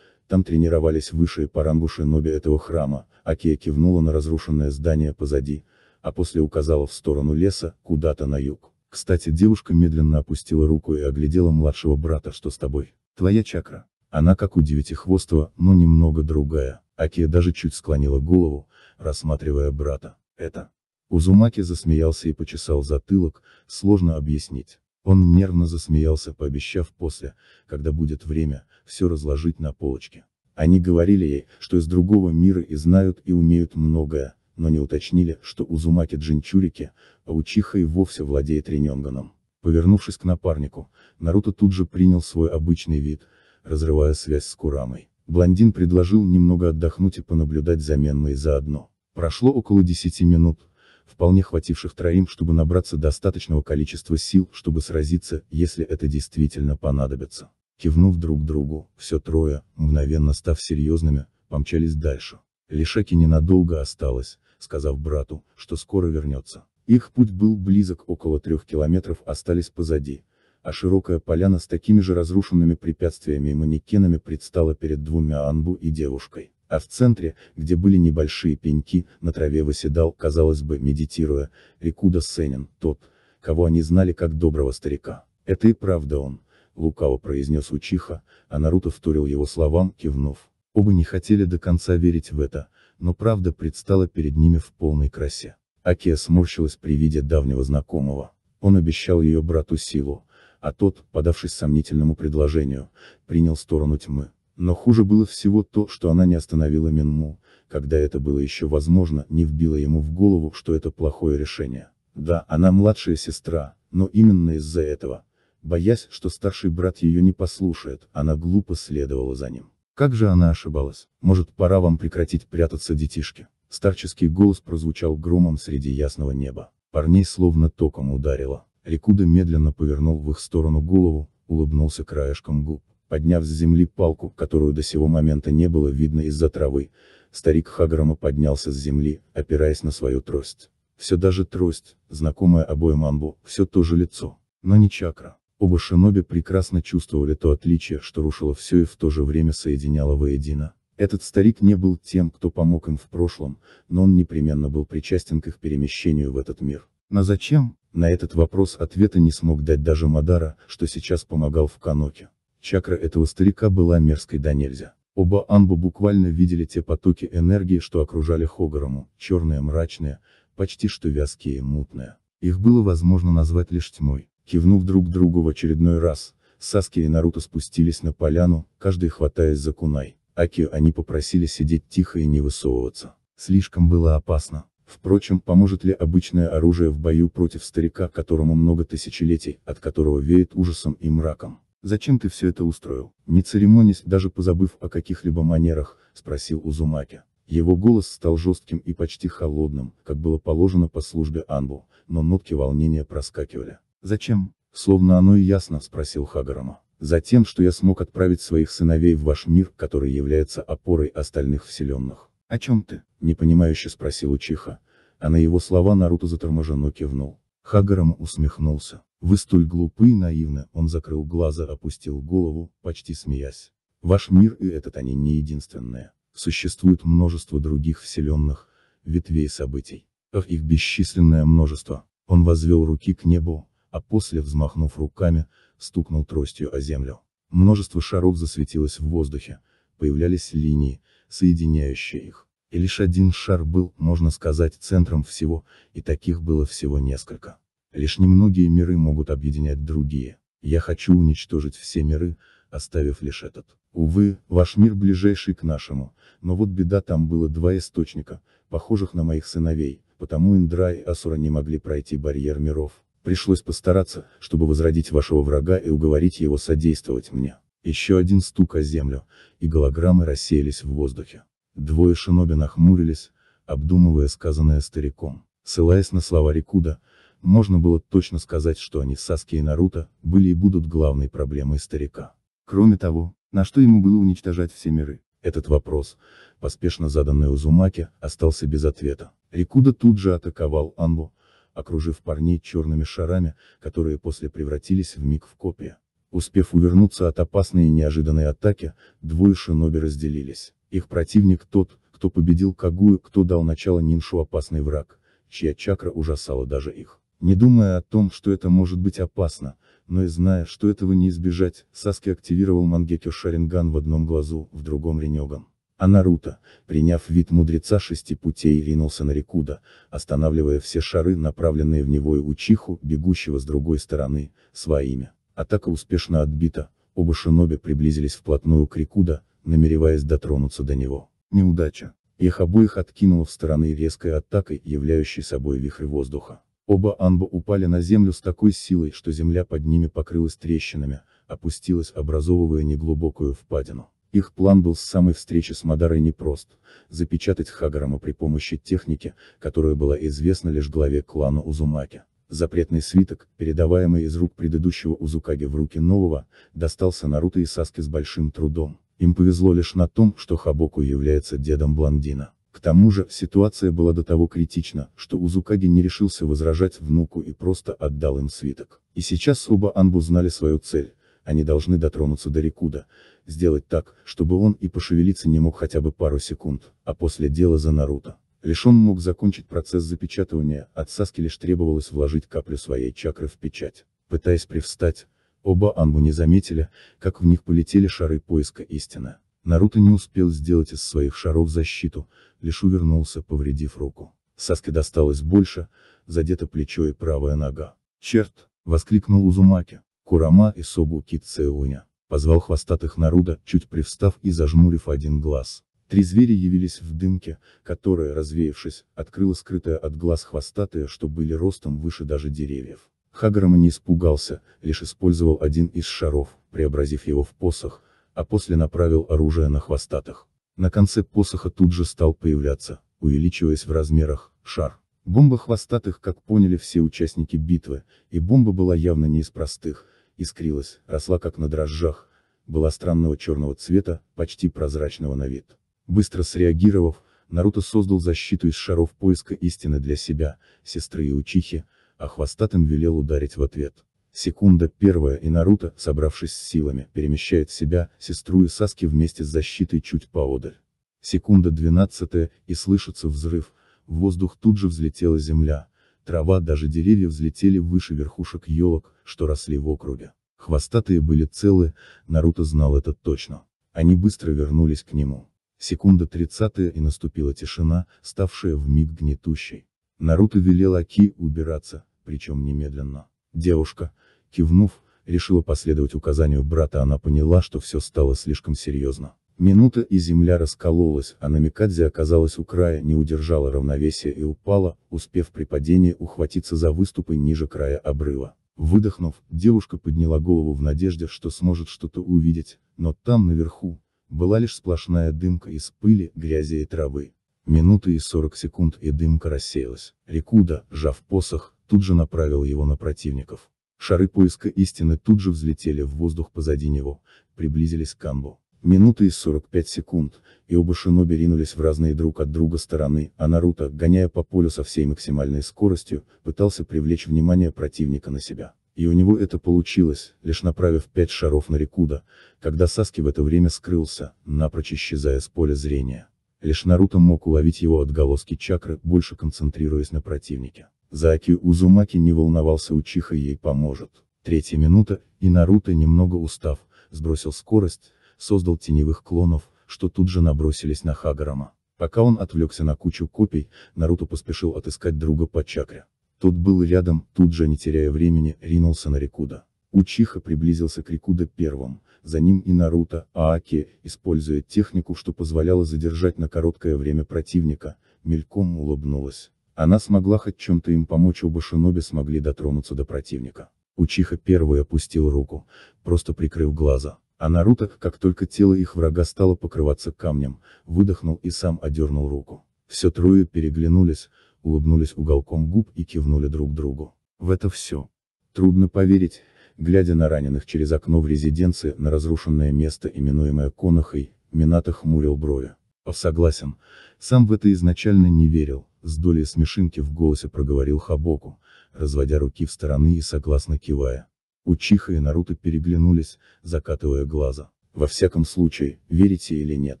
там тренировались высшие парангуши рангу шиноби этого храма, Акия кивнула на разрушенное здание позади, а после указала в сторону леса, куда-то на юг. Кстати, девушка медленно опустила руку и оглядела младшего брата, что с тобой. Твоя чакра. Она как у девятихвостого, но немного другая. Акия даже чуть склонила голову, рассматривая брата. Это. Узумаки засмеялся и почесал затылок, сложно объяснить. Он нервно засмеялся, пообещав после, когда будет время, все разложить на полочке. Они говорили ей, что из другого мира и знают и умеют многое, но не уточнили, что Узумаки Джинчурики, а Учиха и вовсе владеет Рененганом. Повернувшись к напарнику, Наруто тут же принял свой обычный вид, разрывая связь с Курамой. Блондин предложил немного отдохнуть и понаблюдать за Менмой заодно. Прошло около 10 минут, вполне хвативших троим, чтобы набраться достаточного количества сил, чтобы сразиться, если это действительно понадобится. Кивнув друг другу, все трое, мгновенно став серьезными, помчались дальше. Лишаки ненадолго осталось, сказав брату, что скоро вернется. Их путь был близок, около трех километров остались позади, а широкая поляна с такими же разрушенными препятствиями и манекенами предстала перед двумя Анбу и девушкой. А в центре, где были небольшие пеньки, на траве восседал, казалось бы, медитируя, Рикуда Сенин, тот, кого они знали как доброго старика. Это и правда он лукаво произнес Учиха, а Наруто вторил его словам, кивнув. Оба не хотели до конца верить в это, но правда предстала перед ними в полной красе. Акия сморщилась при виде давнего знакомого. Он обещал ее брату силу, а тот, подавшись сомнительному предложению, принял сторону тьмы. Но хуже было всего то, что она не остановила Минму, когда это было еще возможно, не вбила ему в голову, что это плохое решение. Да, она младшая сестра, но именно из-за этого, Боясь, что старший брат ее не послушает, она глупо следовала за ним. Как же она ошибалась? Может, пора вам прекратить прятаться, детишки? Старческий голос прозвучал громом среди ясного неба. Парней словно током ударило. Рикуда медленно повернул в их сторону голову, улыбнулся краешком губ. Подняв с земли палку, которую до сего момента не было видно из-за травы, старик Хаграма поднялся с земли, опираясь на свою трость. Все даже трость, знакомая обоим амбу, все то же лицо, но не чакра. Оба шиноби прекрасно чувствовали то отличие, что рушило все и в то же время соединяло воедино. Этот старик не был тем, кто помог им в прошлом, но он непременно был причастен к их перемещению в этот мир. Но зачем? На этот вопрос ответа не смог дать даже Мадара, что сейчас помогал в Каноке. Чакра этого старика была мерзкой до да нельзя. Оба Анбу буквально видели те потоки энергии, что окружали Хогарому, черные, мрачные, почти что вязкие и мутные. Их было возможно назвать лишь тьмой. Кивнув друг другу в очередной раз, Саски и Наруто спустились на поляну, каждый хватаясь за кунай. Аки они попросили сидеть тихо и не высовываться. Слишком было опасно. Впрочем, поможет ли обычное оружие в бою против старика, которому много тысячелетий, от которого веет ужасом и мраком? «Зачем ты все это устроил?» Не церемонясь, даже позабыв о каких-либо манерах, спросил Узумаки. Его голос стал жестким и почти холодным, как было положено по службе Анбу, но нотки волнения проскакивали. Зачем? Словно оно и ясно, спросил Хагарама. Затем, что я смог отправить своих сыновей в ваш мир, который является опорой остальных вселенных. О чем ты? Непонимающе спросил Учиха, а на его слова Наруто заторможенно кивнул. Хагарама усмехнулся. Вы столь глупы и наивны, он закрыл глаза, опустил голову, почти смеясь. Ваш мир и этот они не единственные. Существует множество других вселенных, ветвей событий. Их бесчисленное множество. Он возвел руки к небу, а после, взмахнув руками, стукнул тростью о землю. Множество шаров засветилось в воздухе, появлялись линии, соединяющие их. И лишь один шар был, можно сказать, центром всего, и таких было всего несколько. Лишь немногие миры могут объединять другие. Я хочу уничтожить все миры, оставив лишь этот. Увы, ваш мир ближайший к нашему, но вот беда там было два источника, похожих на моих сыновей, потому Индра и Асура не могли пройти барьер миров. Пришлось постараться, чтобы возродить вашего врага и уговорить его содействовать мне. Еще один стук о землю, и голограммы рассеялись в воздухе. Двое шиноби нахмурились, обдумывая сказанное стариком. Ссылаясь на слова Рикуда, можно было точно сказать, что они Саски и Наруто, были и будут главной проблемой старика. Кроме того, на что ему было уничтожать все миры? Этот вопрос, поспешно заданный Узумаки, остался без ответа. Рикуда тут же атаковал Анбу, окружив парней черными шарами, которые после превратились в миг в копья. Успев увернуться от опасной и неожиданной атаки, двое шиноби разделились. Их противник тот, кто победил Кагую, кто дал начало Ниншу опасный враг, чья чакра ужасала даже их. Не думая о том, что это может быть опасно, но и зная, что этого не избежать, Саски активировал Мангекё Шаринган в одном глазу, в другом Ренёган. А Наруто, приняв вид мудреца шести путей, ринулся на Рикуда, останавливая все шары, направленные в него и Учиху, бегущего с другой стороны, своими. Атака успешно отбита, оба шиноби приблизились вплотную к Рикуда, намереваясь дотронуться до него. Неудача. Их обоих откинуло в стороны резкой атакой, являющей собой вихрь воздуха. Оба анба упали на землю с такой силой, что земля под ними покрылась трещинами, опустилась, образовывая неглубокую впадину. Их план был с самой встречи с Мадарой непрост – запечатать Хагарама при помощи техники, которая была известна лишь главе клана Узумаки. Запретный свиток, передаваемый из рук предыдущего Узукаги в руки нового, достался Наруто и Саске с большим трудом. Им повезло лишь на том, что Хабоку является дедом блондина. К тому же, ситуация была до того критична, что Узукаги не решился возражать внуку и просто отдал им свиток. И сейчас оба Анбу знали свою цель, они должны дотронуться до Рикуда, сделать так, чтобы он и пошевелиться не мог хотя бы пару секунд, а после дела за Наруто. Лишь он мог закончить процесс запечатывания, от Саски лишь требовалось вложить каплю своей чакры в печать. Пытаясь привстать, оба Анбу не заметили, как в них полетели шары поиска истины. Наруто не успел сделать из своих шаров защиту, лишь увернулся, повредив руку. Саске досталось больше, задето плечо и правая нога. «Черт!» — воскликнул Узумаки. Курама и Собу Китсеоня, позвал хвостатых наруда, чуть привстав и зажмурив один глаз. Три зверя явились в дымке, которая, развеявшись, открыла скрытое от глаз хвостатые, что были ростом выше даже деревьев. Хагарама не испугался, лишь использовал один из шаров, преобразив его в посох, а после направил оружие на хвостатых. На конце посоха тут же стал появляться, увеличиваясь в размерах, шар. Бомба хвостатых, как поняли все участники битвы, и бомба была явно не из простых, искрилась, росла как на дрожжах, была странного черного цвета, почти прозрачного на вид. Быстро среагировав, Наруто создал защиту из шаров поиска истины для себя, сестры и учихи, а хвостатым велел ударить в ответ. Секунда первая и Наруто, собравшись с силами, перемещает себя, сестру и Саски вместе с защитой чуть поодаль. Секунда двенадцатая, и слышится взрыв, в воздух тут же взлетела земля, Трава даже деревья взлетели выше верхушек елок, что росли в округе. Хвостатые были целы, Наруто знал это точно. Они быстро вернулись к нему. Секунда тридцатая и наступила тишина, ставшая в миг гнетущей. Наруто велел Аки убираться, причем немедленно. Девушка, кивнув, решила последовать указанию брата, она поняла, что все стало слишком серьезно. Минута и земля раскололась, а Намикадзе оказалась у края, не удержала равновесия и упала, успев при падении ухватиться за выступы ниже края обрыва. Выдохнув, девушка подняла голову в надежде, что сможет что-то увидеть, но там наверху, была лишь сплошная дымка из пыли, грязи и травы. Минуты и сорок секунд и дымка рассеялась. Рикуда, сжав посох, тут же направил его на противников. Шары поиска истины тут же взлетели в воздух позади него, приблизились к Камбу. Минута и 45 секунд, и оба шиноби ринулись в разные друг от друга стороны, а Наруто, гоняя по полю со всей максимальной скоростью, пытался привлечь внимание противника на себя. И у него это получилось, лишь направив пять шаров на Рикуда, когда Саски в это время скрылся, напрочь исчезая с поля зрения. Лишь Наруто мог уловить его отголоски чакры, больше концентрируясь на противнике. Заки Узумаки не волновался Учиха ей поможет. Третья минута, и Наруто, немного устав, сбросил скорость, создал теневых клонов, что тут же набросились на Хагарама. Пока он отвлекся на кучу копий, Наруто поспешил отыскать друга по чакре. Тот был рядом, тут же не теряя времени, ринулся на Рикуда. Учиха приблизился к Рикуда первым, за ним и Наруто, Ааки, используя технику, что позволяла задержать на короткое время противника, мельком улыбнулась. Она смогла хоть чем-то им помочь, оба шиноби смогли дотронуться до противника. Учиха первый опустил руку, просто прикрыв глаза. А Наруто, как только тело их врага стало покрываться камнем, выдохнул и сам одернул руку. Все трое переглянулись, улыбнулись уголком губ и кивнули друг другу. В это все. Трудно поверить, глядя на раненых через окно в резиденции на разрушенное место, именуемое Конохой, Минато хмурил брови. Согласен, сам в это изначально не верил, с долей смешинки в голосе проговорил Хабоку, разводя руки в стороны и согласно кивая. Учиха и Наруто переглянулись, закатывая глаза. Во всяком случае, верите или нет,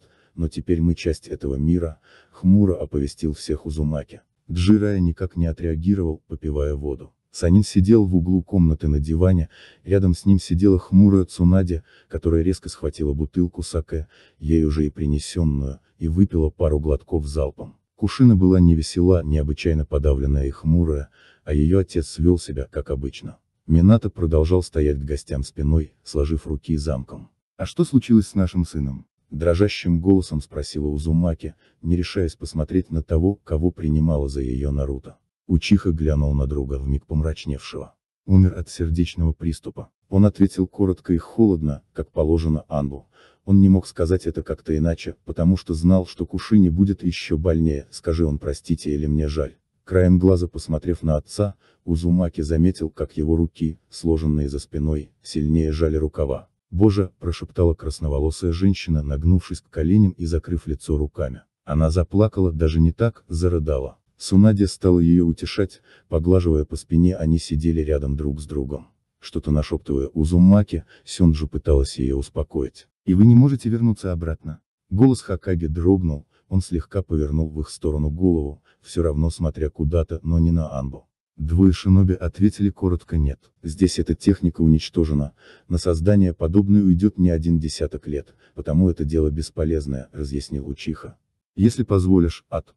но теперь мы часть этого мира, хмуро оповестил всех Узумаки. Джирая никак не отреагировал, попивая воду. Санин сидел в углу комнаты на диване, рядом с ним сидела хмурая Цунади, которая резко схватила бутылку саке, ей уже и принесенную, и выпила пару глотков залпом. Кушина была невесела, необычайно подавленная и хмурая, а ее отец свел себя, как обычно. Минато продолжал стоять к гостям спиной, сложив руки замком. «А что случилось с нашим сыном?» Дрожащим голосом спросила Узумаки, не решаясь посмотреть на того, кого принимала за ее Наруто. Учиха глянул на друга вмиг помрачневшего. Умер от сердечного приступа. Он ответил коротко и холодно, как положено Анбу. Он не мог сказать это как-то иначе, потому что знал, что Куши не будет еще больнее, скажи он простите или мне жаль. Краем глаза посмотрев на отца, Узумаки заметил, как его руки, сложенные за спиной, сильнее жали рукава. «Боже!» – прошептала красноволосая женщина, нагнувшись к коленям и закрыв лицо руками. Она заплакала, даже не так, зарыдала. Сунади стала ее утешать, поглаживая по спине они сидели рядом друг с другом. Что-то нашептывая Узумаки, Сёнджу пыталась ее успокоить. «И вы не можете вернуться обратно?» Голос Хакаги дрогнул, он слегка повернул в их сторону голову, все равно смотря куда-то, но не на Анбу. Двое шиноби ответили коротко «нет». Здесь эта техника уничтожена, на создание подобной уйдет не один десяток лет, потому это дело бесполезное, разъяснил Учиха. Если позволишь, ад.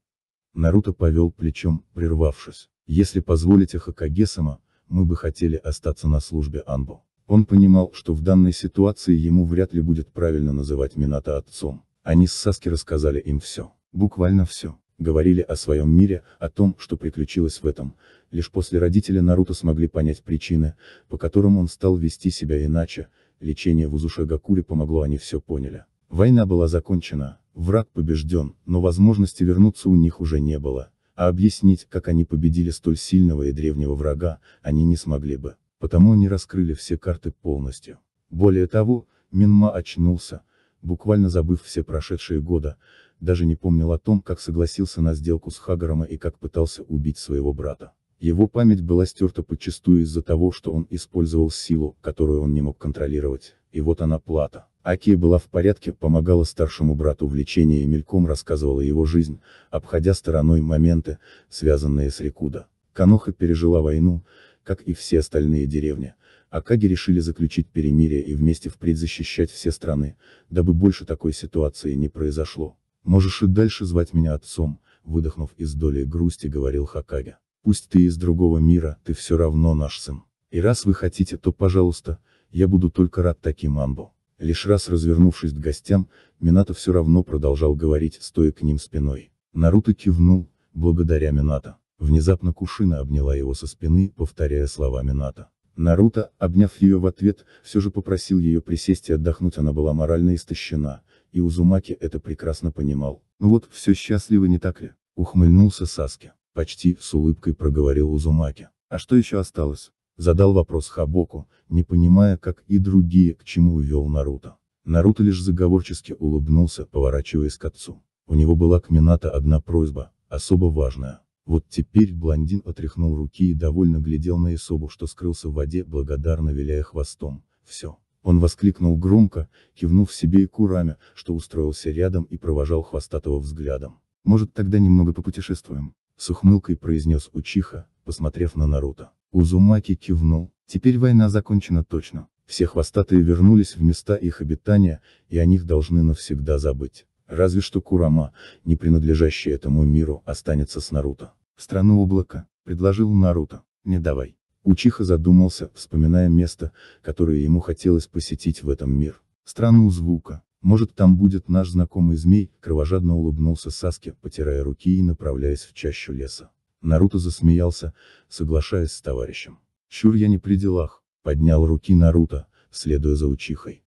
Наруто повел плечом, прервавшись. Если позволите Хакагесама, мы бы хотели остаться на службе Анбу. Он понимал, что в данной ситуации ему вряд ли будет правильно называть Мината отцом. Они с Саски рассказали им все, буквально все, говорили о своем мире, о том, что приключилось в этом, лишь после родителя Наруто смогли понять причины, по которым он стал вести себя иначе, лечение в Узуше помогло они все поняли. Война была закончена, враг побежден, но возможности вернуться у них уже не было, а объяснить, как они победили столь сильного и древнего врага, они не смогли бы, потому они раскрыли все карты полностью. Более того, Минма очнулся, буквально забыв все прошедшие годы, даже не помнил о том, как согласился на сделку с Хагарома и как пытался убить своего брата. Его память была стерта подчистую из-за того, что он использовал силу, которую он не мог контролировать, и вот она плата. Акия была в порядке, помогала старшему брату в лечении и мельком рассказывала его жизнь, обходя стороной моменты, связанные с Рикуда. Каноха пережила войну, как и все остальные деревни, Акаги решили заключить перемирие и вместе впредь защищать все страны, дабы больше такой ситуации не произошло. «Можешь и дальше звать меня отцом», — выдохнув из доли грусти, говорил Хакаги. «Пусть ты из другого мира, ты все равно наш сын. И раз вы хотите, то пожалуйста, я буду только рад таким амбу». Лишь раз развернувшись к гостям, Минато все равно продолжал говорить, стоя к ним спиной. Наруто кивнул, благодаря Минато. Внезапно Кушина обняла его со спины, повторяя слова Минато. Наруто, обняв ее в ответ, все же попросил ее присесть и отдохнуть она была морально истощена, и Узумаки это прекрасно понимал. «Ну вот, все счастливо не так ли?» — ухмыльнулся Саске, Почти, с улыбкой проговорил Узумаки. «А что еще осталось?» — задал вопрос Хабоку, не понимая, как и другие, к чему увел Наруто. Наруто лишь заговорчески улыбнулся, поворачиваясь к отцу. У него была к Минато одна просьба, особо важная. Вот теперь блондин отряхнул руки и довольно глядел на Исобу, что скрылся в воде, благодарно виляя хвостом. Все. Он воскликнул громко, кивнув себе и Кураме, что устроился рядом и провожал хвостатого взглядом. «Может, тогда немного попутешествуем?» С ухмылкой произнес Учиха, посмотрев на Наруто. Узумаки кивнул, теперь война закончена точно. Все хвостатые вернулись в места их обитания, и о них должны навсегда забыть. Разве что Курама, не принадлежащий этому миру, останется с Наруто. Страну облака», — предложил Наруто. «Не давай». Учиха задумался, вспоминая место, которое ему хотелось посетить в этом мир. «Страну звука. Может там будет наш знакомый змей», — кровожадно улыбнулся Саске, потирая руки и направляясь в чащу леса. Наруто засмеялся, соглашаясь с товарищем. «Чур я не при делах», — поднял руки Наруто, следуя за Учихой.